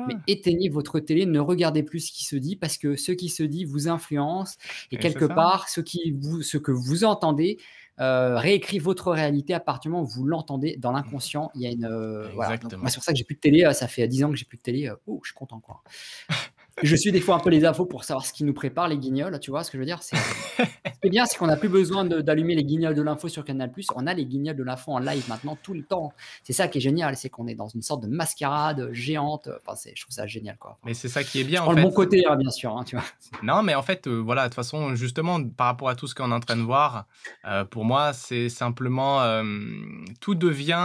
Mais éteignez votre télé, ne regardez plus ce qui se dit parce que ce qui se dit vous influence et, quelque part, ce, qui vous, ce que vous entendez euh, réécrit votre réalité à partir du moment où vous l'entendez dans l'inconscient. Il y a une. Euh, voilà. c'est pour ça que j'ai plus de télé. Ça fait 10 ans que j'ai plus de télé. oh, je suis content, quoi. je suis des fois un peu les infos pour savoir ce qui nous prépare, les guignols, tu vois ce que je veux dire Ce qui est bien, c'est qu'on n'a plus besoin d'allumer les guignols de l'info sur Canal+, on a les guignols de l'info en live maintenant tout le temps. C'est ça qui est génial, c'est qu'on est dans une sorte de mascarade géante, enfin, je trouve ça génial. quoi. mais c'est ça qui est bien, en fait. bon côté, hein, bien sûr, hein, tu vois. Non, mais en fait, euh, voilà, de toute façon, justement, par rapport à tout ce qu'on est en train de voir, euh, pour moi, c'est simplement, euh, tout devient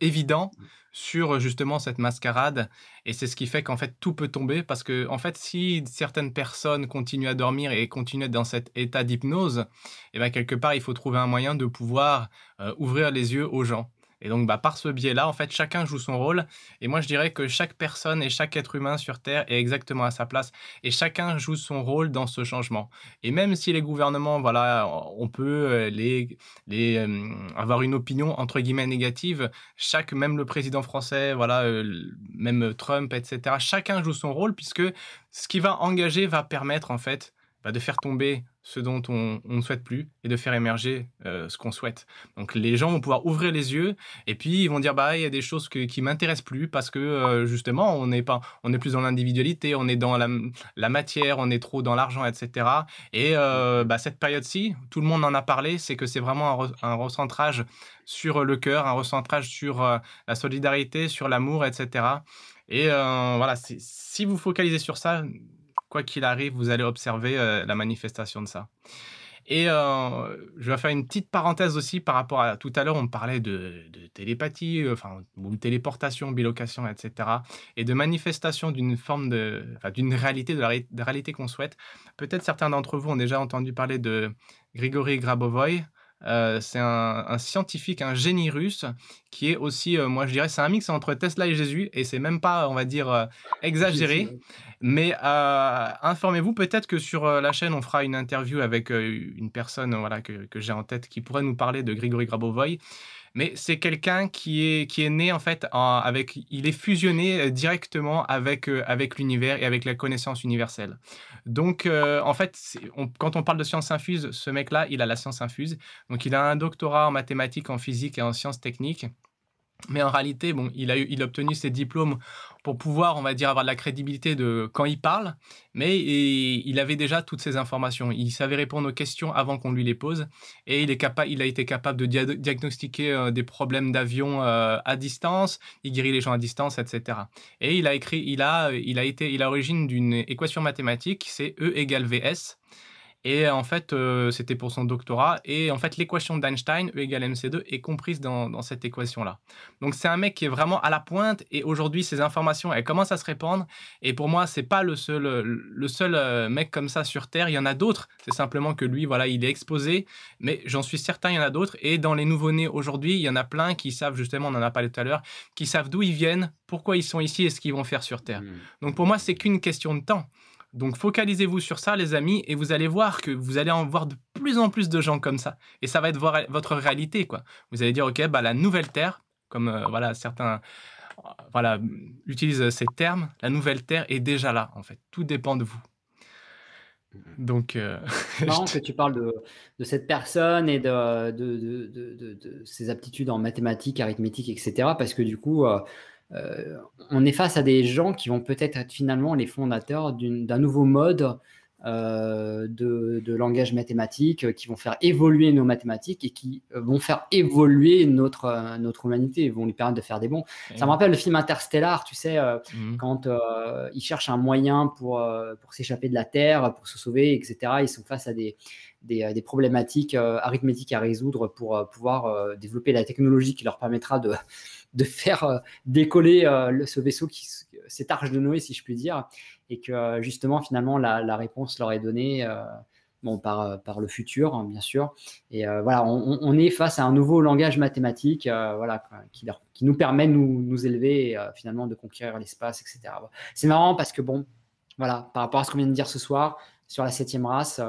évident sur justement cette mascarade. Et c'est ce qui fait qu'en fait tout peut tomber parce que en fait si certaines personnes continuent à dormir et continuent dans cet état d'hypnose, et eh ben, quelque part il faut trouver un moyen de pouvoir ouvrir les yeux aux gens. Et donc, bah, par ce biais-là, en fait, chacun joue son rôle. Et moi, je dirais que chaque personne et chaque être humain sur Terre est exactement à sa place. Et chacun joue son rôle dans ce changement. Et même si les gouvernements, voilà, on peut euh, les, euh, avoir une opinion entre guillemets négative, chaque, même le président français, voilà, euh, même Trump, etc., chacun joue son rôle puisque ce qui va engager va permettre, en fait, bah, de faire tomber ce dont on, ne souhaite plus et de faire émerger euh, ce qu'on souhaite. Donc les gens vont pouvoir ouvrir les yeux et puis ils vont dire bah il y a des choses que, qui m'intéressent plus parce que euh, justement on n'est pas on est plus dans l'individualité, on est dans la, matière, on est trop dans l'argent etc. Et euh, bah, cette période-ci, tout le monde en a parlé, c'est que c'est vraiment un, un, recentrage sur le cœur, un recentrage sur la solidarité, sur l'amour etc. Et voilà, si vous focalisez sur ça, quoi qu'il arrive, vous allez observer euh, la manifestation de ça. Et euh, je vais faire une petite parenthèse aussi par rapport à tout à l'heure, on parlait de, télépathie, euh, enfin, téléportation, bilocation, etc. Et de manifestation d'une forme de, d'une réalité, de la, réalité qu'on souhaite. Peut-être certains d'entre vous ont déjà entendu parler de Grigory Grabovoy, euh, c'est un, scientifique, un génie russe, qui est aussi, euh, moi je dirais, c'est un mix entre Tesla et Jésus, et c'est même pas, on va dire, euh, exagéré. Mais informez-vous, peut-être que sur la chaîne, on fera une interview avec une personne voilà, que, j'ai en tête qui pourrait nous parler de Grigory Grabovoy. Mais c'est quelqu'un qui est, né en fait avec, il est fusionné euh, directement avec, euh, avec l'univers et avec la connaissance universelle. Donc euh, en fait, quand on parle de science infuse, ce mec-là, il a la science infuse. Donc il a un doctorat en mathématiques, en physique et en sciences techniques. Mais en réalité, bon, il a, il obtenu ses diplômes pour pouvoir, on va dire, avoir de la crédibilité de quand il parle, mais il avait déjà toutes ces informations. Il savait répondre aux questions avant qu'on lui les pose, et il, est capa il a été capable de diagnostiquer euh, des problèmes d'avion euh, à distance, il guérit les gens à distance, etc. Et il a écrit, il a, il a été, il a origine d'une équation mathématique, c'est E égale VS. Et en fait, euh, c'était pour son doctorat. Et en fait, l'équation d'Einstein, E égale mc2, est comprise dans, cette équation-là. Donc, c'est un mec qui est vraiment à la pointe. Et aujourd'hui, ces informations, elles commencent à se répandre. Et pour moi, c'est pas le seul, le seul euh, mec comme ça sur Terre. Il y en a d'autres. C'est simplement que lui, voilà, il est exposé. Mais j'en suis certain, il y en a d'autres. Et dans les nouveaux-nés aujourd'hui, il y en a plein qui savent, justement, on en a parlé tout à l'heure, qui savent d'où ils viennent, pourquoi ils sont ici et ce qu'ils vont faire sur Terre. Mmh. Donc, pour moi, c'est qu'une question de temps. Donc focalisez-vous sur ça, les amis, et vous allez voir que vous allez en voir de plus en plus de gens comme ça. Et ça va être votre réalité, quoi. Vous allez dire, ok, bah, la nouvelle Terre, comme euh, voilà certains voilà utilisent ces termes, la nouvelle Terre est déjà là, en fait. Tout dépend de vous. Mmh. Donc, euh, marrant que tu parles de, cette personne et de, de, de, ses aptitudes en mathématiques, arithmétique, etc. Parce que du coup, euh, euh, on est face à des gens qui vont peut-être être finalement les fondateurs d'un nouveau mode euh, de, langage mathématique, euh, qui vont faire évoluer nos mathématiques et qui vont faire évoluer notre, notre humanité, vont lui permettre de faire des bons. Ça me rappelle le film Interstellar, tu sais, mhm. quand ils cherchent un moyen pour, pour s'échapper de la Terre, pour se sauver, etc. Ils sont face à des, des, problématiques arithmétiques à résoudre pour pouvoir développer la technologie qui leur permettra de, de faire euh, décoller euh, ce vaisseau, qui, cette arche de Noé, si je puis dire, et que euh, justement, finalement, la, réponse leur est donnée. Bon, par, par, le futur, hein, bien sûr. Et voilà, on, est face à un nouveau langage mathématique voilà, qui, qui, nous permet de nous, élever finalement de conquérir l'espace, etc. C'est marrant parce que, bon, voilà, par rapport à ce qu'on vient de dire ce soir sur la septième race,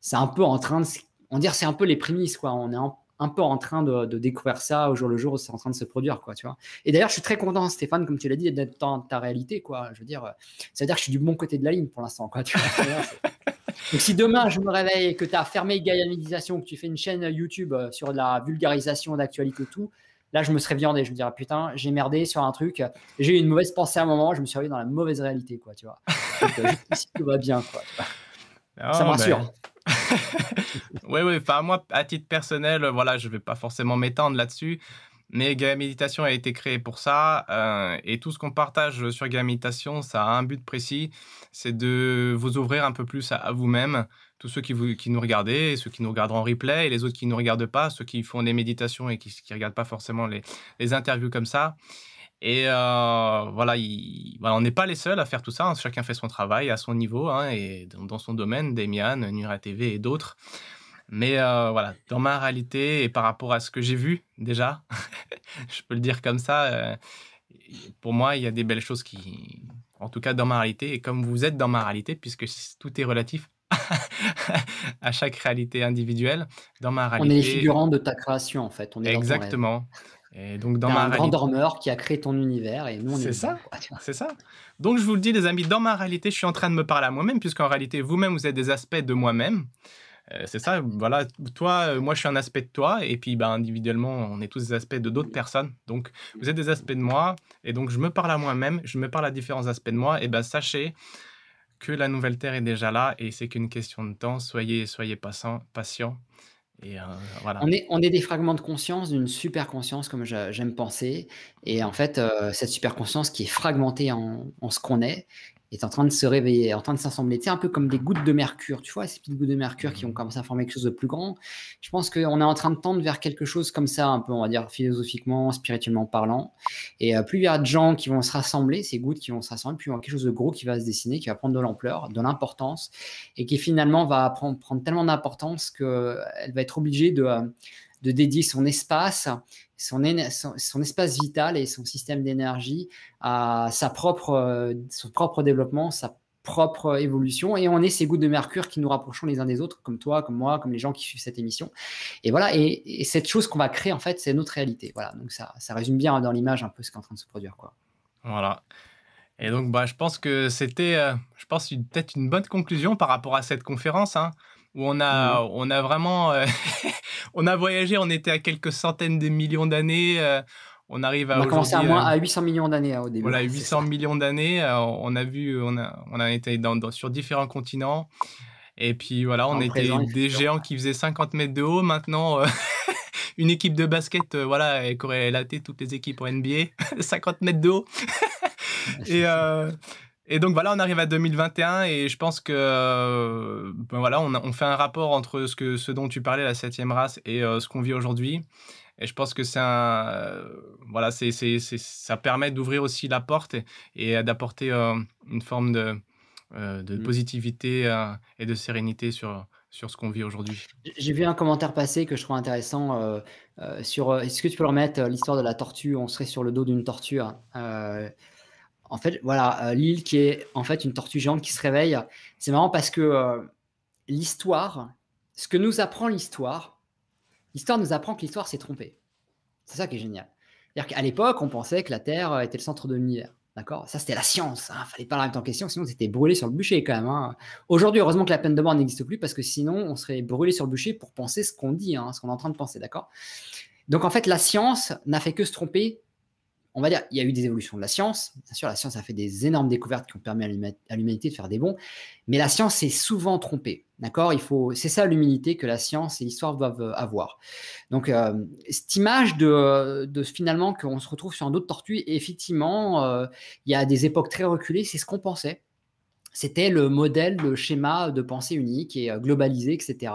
c'est un peu en train de. On dire c'est un peu les prémices, quoi. On est un peu en train de, découvrir ça au jour le jour, c'est en train de se produire, quoi, tu vois. Et d'ailleurs, je suis très content, Stéphane, comme tu l'as dit, d'être dans ta réalité, quoi. Je veux dire, euh, ça veut dire que je suis du bon côté de la ligne pour l'instant, quoi, tu vois. Donc, si demain je me réveille et que tu as fermé Gaïa que tu fais une chaîne YouTube euh, sur la vulgarisation d'actualité, tout, là, je me serais viandé. Je me dirais, putain, j'ai merdé sur un truc, j'ai eu une mauvaise pensée à un moment, je me suis réveillé dans la mauvaise réalité, quoi, tu vois. Donc, euh, va bien, ah, ça me bah, rassure oui, oui. Enfin, moi, à titre personnel, euh, voilà, je ne vais pas forcément m'étendre là-dessus. Mais Gaia Méditation a été créée pour ça. Euh, et tout ce qu'on partage sur Gaia Méditation, ça a un but précis c'est de vous ouvrir un peu plus à, vous-même. Tous ceux qui, qui nous regardent, ceux qui nous regardent en replay, et les autres qui ne nous regardent pas, ceux qui font des méditations et qui ne regardent pas forcément les interviews comme ça. Et euh, voilà, voilà, on n'est pas les seuls à faire tout ça. Hein. Chacun fait son travail à son niveau hein, et dans, son domaine, Damian, Nura TV et d'autres. Mais euh, voilà, dans ma réalité et par rapport à ce que j'ai vu déjà, je peux le dire comme ça, euh, pour moi, il y a des belles choses qui, en tout cas dans ma réalité, et comme vous êtes dans ma réalité, puisque tout est relatif à chaque réalité individuelle, dans ma réalité. On est les figurants de ta création en fait. On est Exactement donc dans ma un grand dormeur qui a créé ton univers et nous on C'est ça. C'est ça. Donc je vous le dis les amis, dans ma réalité, je suis en train de me parler à moi-même puisqu'en réalité vous-même vous êtes des aspects de moi-même. Euh, c'est ça, voilà, toi, euh, moi je suis un aspect de toi, et puis ben, individuellement, on est tous des aspects de d'autres personnes. Donc, vous êtes des aspects de moi, et donc je me parle à moi-même, je me parle à différents aspects de moi, et ben sachez que la nouvelle Terre est déjà là, et c'est qu'une question de temps, soyez, soyez patient, patient euh, on, est, des fragments de conscience, d'une super conscience, comme j'aime penser. Et en fait, euh, cette super conscience qui est fragmentée en ce qu'on est, est en train de se réveiller, en train de s'assembler, C'est un peu comme des gouttes de mercure, tu vois, ces petites gouttes de mercure qui mmh. ont commencé à former quelque chose de plus grand. Je pense qu'on est en train de tendre vers quelque chose comme ça, un peu, on va dire, philosophiquement, spirituellement parlant. Et euh, plus il y a de gens qui vont se rassembler, ces gouttes qui vont se rassembler, plus il y a quelque chose de gros qui va se dessiner, qui va prendre de l'ampleur, de l'importance, et qui finalement va prendre, prendre tellement d'importance qu'elle euh, va être obligée de... Euh, de dédier son espace son, espace vital et son système d'énergie à sa propre, euh, son propre développement, sa propre évolution et on est ces gouttes de mercure qui nous rapprochons les uns des autres comme toi comme moi comme les gens qui suivent cette émission et voilà et, cette chose qu'on va créer en fait c'est notre réalité voilà donc ça ça résume bien dans l'image un peu ce qui est en train de se produire quoi voilà et donc bah je pense que c'était euh, je pense peut-être une bonne conclusion par rapport à cette conférence hein où on a, mmh. on a vraiment, euh, on a voyagé, on était à quelques centaines de millions d'années. Euh, on arrive à. a commencé à moins 800 euh, millions d'années hein, au début. Voilà, 800 millions d'années. on a vu, on a, on a été sur différents continents. Et puis voilà, on était des géants qui faisaient 50 mètres de haut. Maintenant, une équipe de basket, voilà, et qui aurait laté toutes les équipes en NBA, 50 mètres de haut. et, et donc voilà, on arrive à 2021 et je pense que euh, ben voilà, on, fait un rapport entre ce, que, ce dont tu parlais, la septième race, et euh, ce qu'on vit aujourd'hui. Et je pense que un, euh, voilà, ça permet d'ouvrir aussi la porte et, d'apporter une forme de, mmh. positivité et de sérénité sur, sur ce qu'on vit aujourd'hui. J'ai vu un commentaire passer que je trouve intéressant sur est-ce que tu peux remettre l'histoire de la tortue On serait sur le dos d'une tortue. Hein. En fait, voilà, euh, l'île qui est en fait une tortue géante qui se réveille. C'est marrant parce que euh, l'histoire, ce que nous apprend l'histoire, l'histoire nous apprend que l'histoire s'est trompée. C'est ça qui est génial. C'est-à-dire qu'à l'époque, on pensait que la Terre euh, était le centre de l'univers. D'accord Ça, c'était la science. Il hein fallait pas la remettre en question, sinon c'était brûlé sur le bûcher quand même. Hein. Aujourd'hui, heureusement que la peine de mort n'existe plus parce que sinon, on serait brûlé sur le bûcher pour penser ce qu'on dit, hein, ce qu'on est en train de penser. D'accord Donc, en fait, la science n'a fait que se tromper on va dire, il y a eu des évolutions de la science. Bien sûr, la science a fait des énormes découvertes qui ont permis à l'humanité de faire des bons, mais la science s'est souvent trompée. D'accord Il faut, c'est ça l'humilité que la science et l'histoire doivent euh, avoir. Donc, euh, cette image euh, de, finalement qu'on se retrouve sur un dos de tortue, effectivement, il y a des époques très reculées, c'est ce qu'on pensait. C'était le modèle, le schéma de pensée unique et globalisé, etc.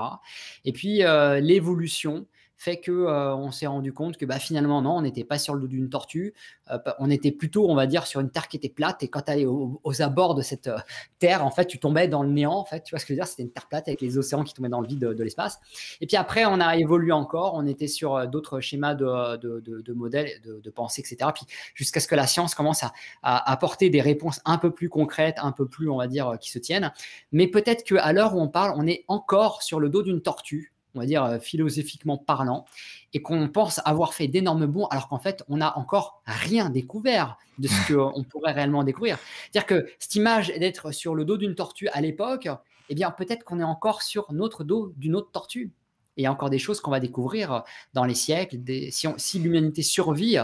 Et puis l'évolution, fait que euh, on s'est rendu compte que bah, finalement non, on n'était pas sur le dos d'une tortue, euh, on était plutôt, on va dire, sur une terre qui était plate. Et quand tu allais aux abords de cette euh, terre, en fait, tu tombais dans le néant. En fait, tu vois ce que je veux dire C'était une terre plate avec les océans qui tombaient dans le vide de, l'espace. Et puis après, on a évolué encore. On était sur d'autres schémas de, modèles, de, pensées, etc. Puis jusqu'à ce que la science commence à, à, apporter des réponses un peu plus concrètes, un peu plus, on va dire, qui se tiennent. Mais peut-être que à l'heure où on parle, on est encore sur le dos d'une tortue on va dire euh, philosophiquement parlant, et qu'on pense avoir fait d'énormes bons alors qu'en fait, on n'a encore rien découvert de ce qu'on pourrait réellement découvrir. C'est-à-dire que cette image d'être sur le dos d'une tortue à l'époque, eh bien, peut-être qu'on est encore sur notre dos d'une autre tortue. Et il y a encore des choses qu'on va découvrir dans les siècles. si, si l'humanité survit,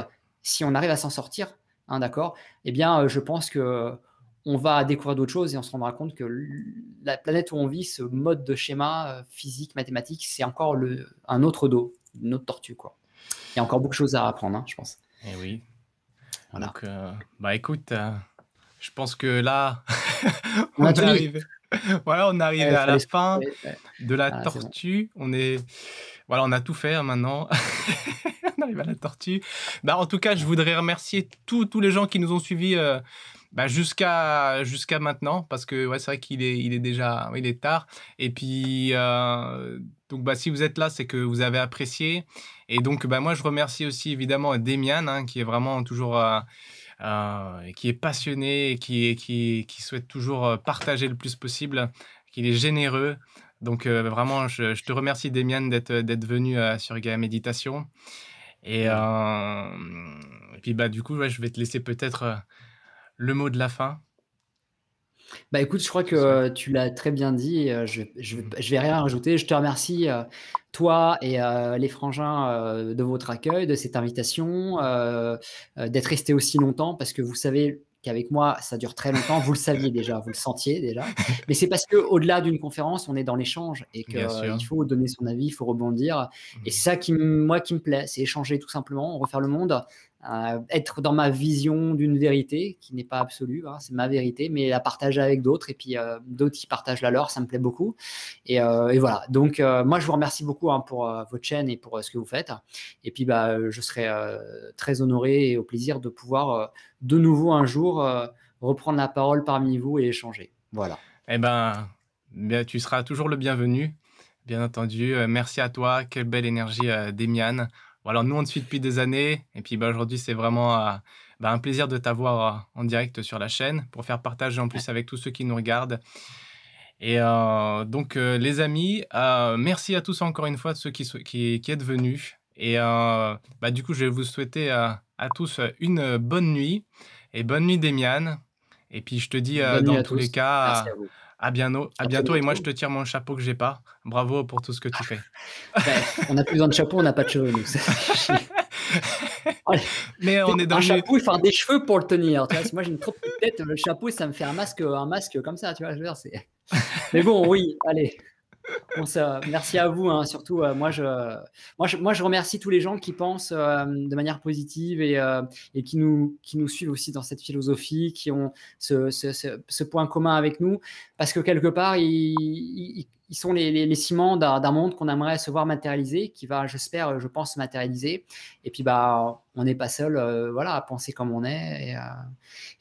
si on arrive à s'en sortir, hein, d'accord, eh bien, euh, je pense que on va découvrir d'autres choses et on se rendra compte que la planète où on vit, ce mode de schéma euh, physique, mathématique, c'est encore un autre dos, une autre tortue. Quoi. Il y a encore beaucoup de choses à apprendre, hein, je pense. Eh oui. Donc, euh, bah écoute, euh, je pense que là, on, est voilà, on est arrivé à la fin de la ah, tortue. On est, voilà, on a tout fait hein, maintenant. on arrive à la tortue. Bah, en tout cas, je voudrais remercier tous les gens qui nous ont suivis bah jusqu'à jusqu'à maintenant parce que ouais, c'est vrai qu'il est il est déjà il est tard et puis euh, donc bah si vous êtes là c'est que vous avez apprécié et donc bah moi je remercie aussi évidemment Demian hein, qui est vraiment toujours euh, euh, qui est passionné qui, qui, qui souhaite toujours partager le plus possible, qu'il est généreux. Donc vraiment, je, te remercie Demian d'être venu sur Gaia Méditation. Et, puis bah, du coup, je vais te laisser peut-être le mot de la fin bah écoute, je crois que euh, tu l'as très bien dit. Euh, je, je, vais rien rajouter. Je te remercie, euh, toi et les frangins, de votre accueil, de cette invitation, d'être resté aussi longtemps parce que vous savez qu'avec moi, ça dure très longtemps. Vous le saviez déjà, vous le sentiez déjà. Mais c'est parce que au-delà d'une conférence, on est dans l'échange et qu'il faut donner son avis, il faut rebondir. Et mhm. c'est ça qui, moi, qui me plaît, c'est échanger tout simplement, refaire le monde être dans ma vision d'une vérité qui n'est pas absolue, hein, c'est ma vérité, mais la partager avec d'autres et puis euh, d'autres qui partagent la leur, ça me plaît beaucoup. Et, euh, voilà. Donc euh, moi je vous remercie beaucoup hein, pour votre chaîne et pour ce que vous faites. Et puis bah je serai très honoré et au plaisir de pouvoir de nouveau un jour reprendre la parole parmi vous et échanger. Voilà. Eh ben, bien, tu seras toujours le bienvenu, bien entendu. merci à toi, quelle belle énergie, euh, nous, on te suit depuis des années. Et puis bah, aujourd'hui, c'est vraiment euh, bah, un plaisir de t'avoir euh, en direct sur la chaîne pour faire partager en plus avec tous ceux qui nous regardent. Et euh, donc, les amis, merci à tous encore une fois de ceux qui, qui, qui êtes venus. Et bah, du coup, je vais vous souhaiter à tous une bonne nuit et bonne nuit, Demian. Et puis, je te dis dans tous les cas. Merci à à, bientôt, à bientôt. Et moi, je te tire mon chapeau que j'ai pas. Bravo pour tout ce que tu fais. Ben, on a plus besoin de chapeau, on n'a pas de cheveux. Mais on est dans un chapeau, il faut des cheveux pour le tenir. moi, j'ai une trop petite tête. Le chapeau, ça me fait un masque, un masque comme ça. Tu Mais bon, oui, allez merci à vous. Hein, surtout, euh, moi, je, moi, moi, je remercie tous les gens qui pensent euh, de manière positive et, euh, et, qui, nous, qui nous suivent aussi dans cette philosophie, qui ont ce, ce, point commun avec nous, parce que quelque part, ils, ils, sont les, les, ciments d'un monde qu'on aimerait se voir matérialiser, qui va, j'espère, je pense, se matérialiser. Et puis, bah, on n'est pas seul voilà, à penser comme on est. Et,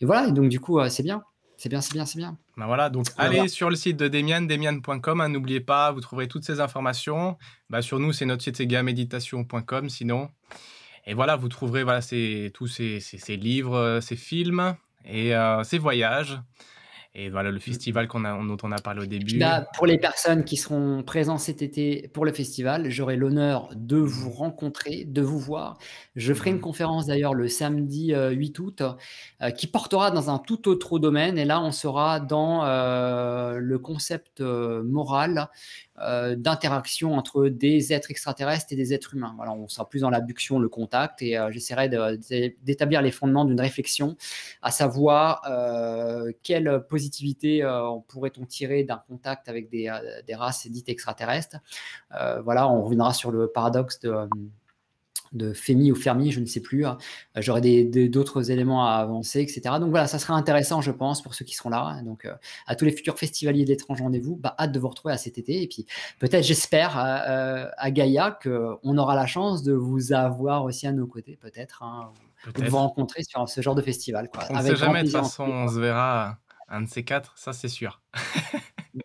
et voilà, et donc, du coup, c'est bien. C'est bien, c'est bien, c'est bien. Ben voilà, donc allez bah sur le site de Demian, demian.com. Hein, n'oubliez pas, vous trouverez toutes ces informations. Bah, sur nous, c'est notre site, c'est Sinon, et voilà, vous trouverez voilà, ces, tous ces, livres, euh, ces films et euh, ces voyages. Et voilà le mm. festival qu'on a, dont on a parlé au début. Là, pour les personnes qui seront présentes cet été pour le festival, j'aurai l'honneur de mm. vous rencontrer, de vous voir. Je ferai mm. une conférence d'ailleurs le samedi 8 euh, août euh, qui portera dans un tout autre domaine. Et là, on sera dans euh, le concept moral euh, d'interaction entre des êtres extraterrestres et des êtres humains. Voilà, on sera plus dans l'abduction, le contact, et euh, j'essaierai d'établir les fondements d'une réflexion, à savoir euh, quelle positivité on pourrait-on tirer d'un contact avec des, des, races dites extraterrestres. voilà, on reviendra sur le paradoxe de de Femi ou Fermi, je ne sais plus. Hein. Euh, j'aurai d'autres éléments à avancer, etc. Donc voilà, ça sera intéressant, je pense, pour ceux qui seront là. Donc euh, à tous les futurs festivaliers de rendez-vous, bah, hâte de vous retrouver à cet été. Et puis peut-être, j'espère, euh, à Gaïa, qu'on aura la chance de vous avoir aussi à nos côtés, peut-être. Hein, vous rencontrer sur ce genre de festival. on ne sait jamais, de toute façon, on se verra un de ces quatre, ça c'est sûr.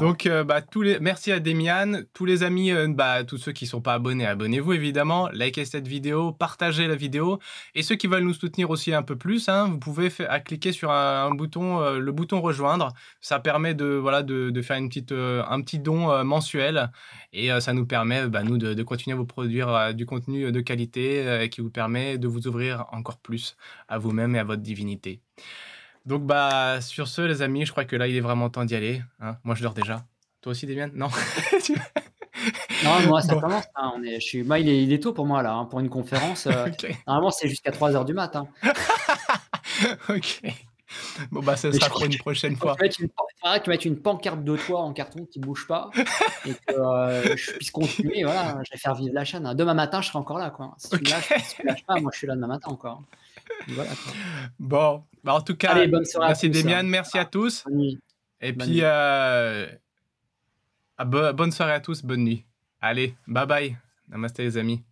Donc, euh, bah, tous les... merci à Demian. Tous les amis, euh, bah, tous ceux qui ne sont pas abonnés, abonnez-vous évidemment. Likez cette vidéo, partagez la vidéo. Et ceux qui veulent nous soutenir aussi un peu plus, hein, vous pouvez cliquer sur un, bouton, euh, le bouton rejoindre. Ça permet de, voilà, de, faire une petite, un petit don mensuel. Et ça nous permet, bah, nous, de, de, continuer à vous produire du contenu de qualité qui vous permet de vous ouvrir encore plus à vous-même et à votre divinité. Donc, bah, sur ce, les amis, je crois que là, il est vraiment temps d'y aller. Hein. Moi, je dors déjà. Toi aussi, Damien Non Non, moi, ça commence. Hein. On est, je suis, moi, bah, il est, il est, tôt pour moi, là, hein, pour une conférence. Euh, normalement, c'est jusqu'à 3h du matin. Hein. ok. Bon, bah, ça sera pour une prochaine fois. Tu vas que tu mettes une pancarte de toi en carton qui ne bouge pas et que euh, je puisse continuer. Voilà, je vais faire vivre la chaîne. Demain matin, je serai encore là. Quoi. Si tu pas, moi, je suis là demain matin encore. Bon, bah, en tout cas, merci hein. Demian, merci à ah, tous. Et puis, euh, bonne soirée à tous, bonne nuit. Allez, bye bye. Namaste les amis.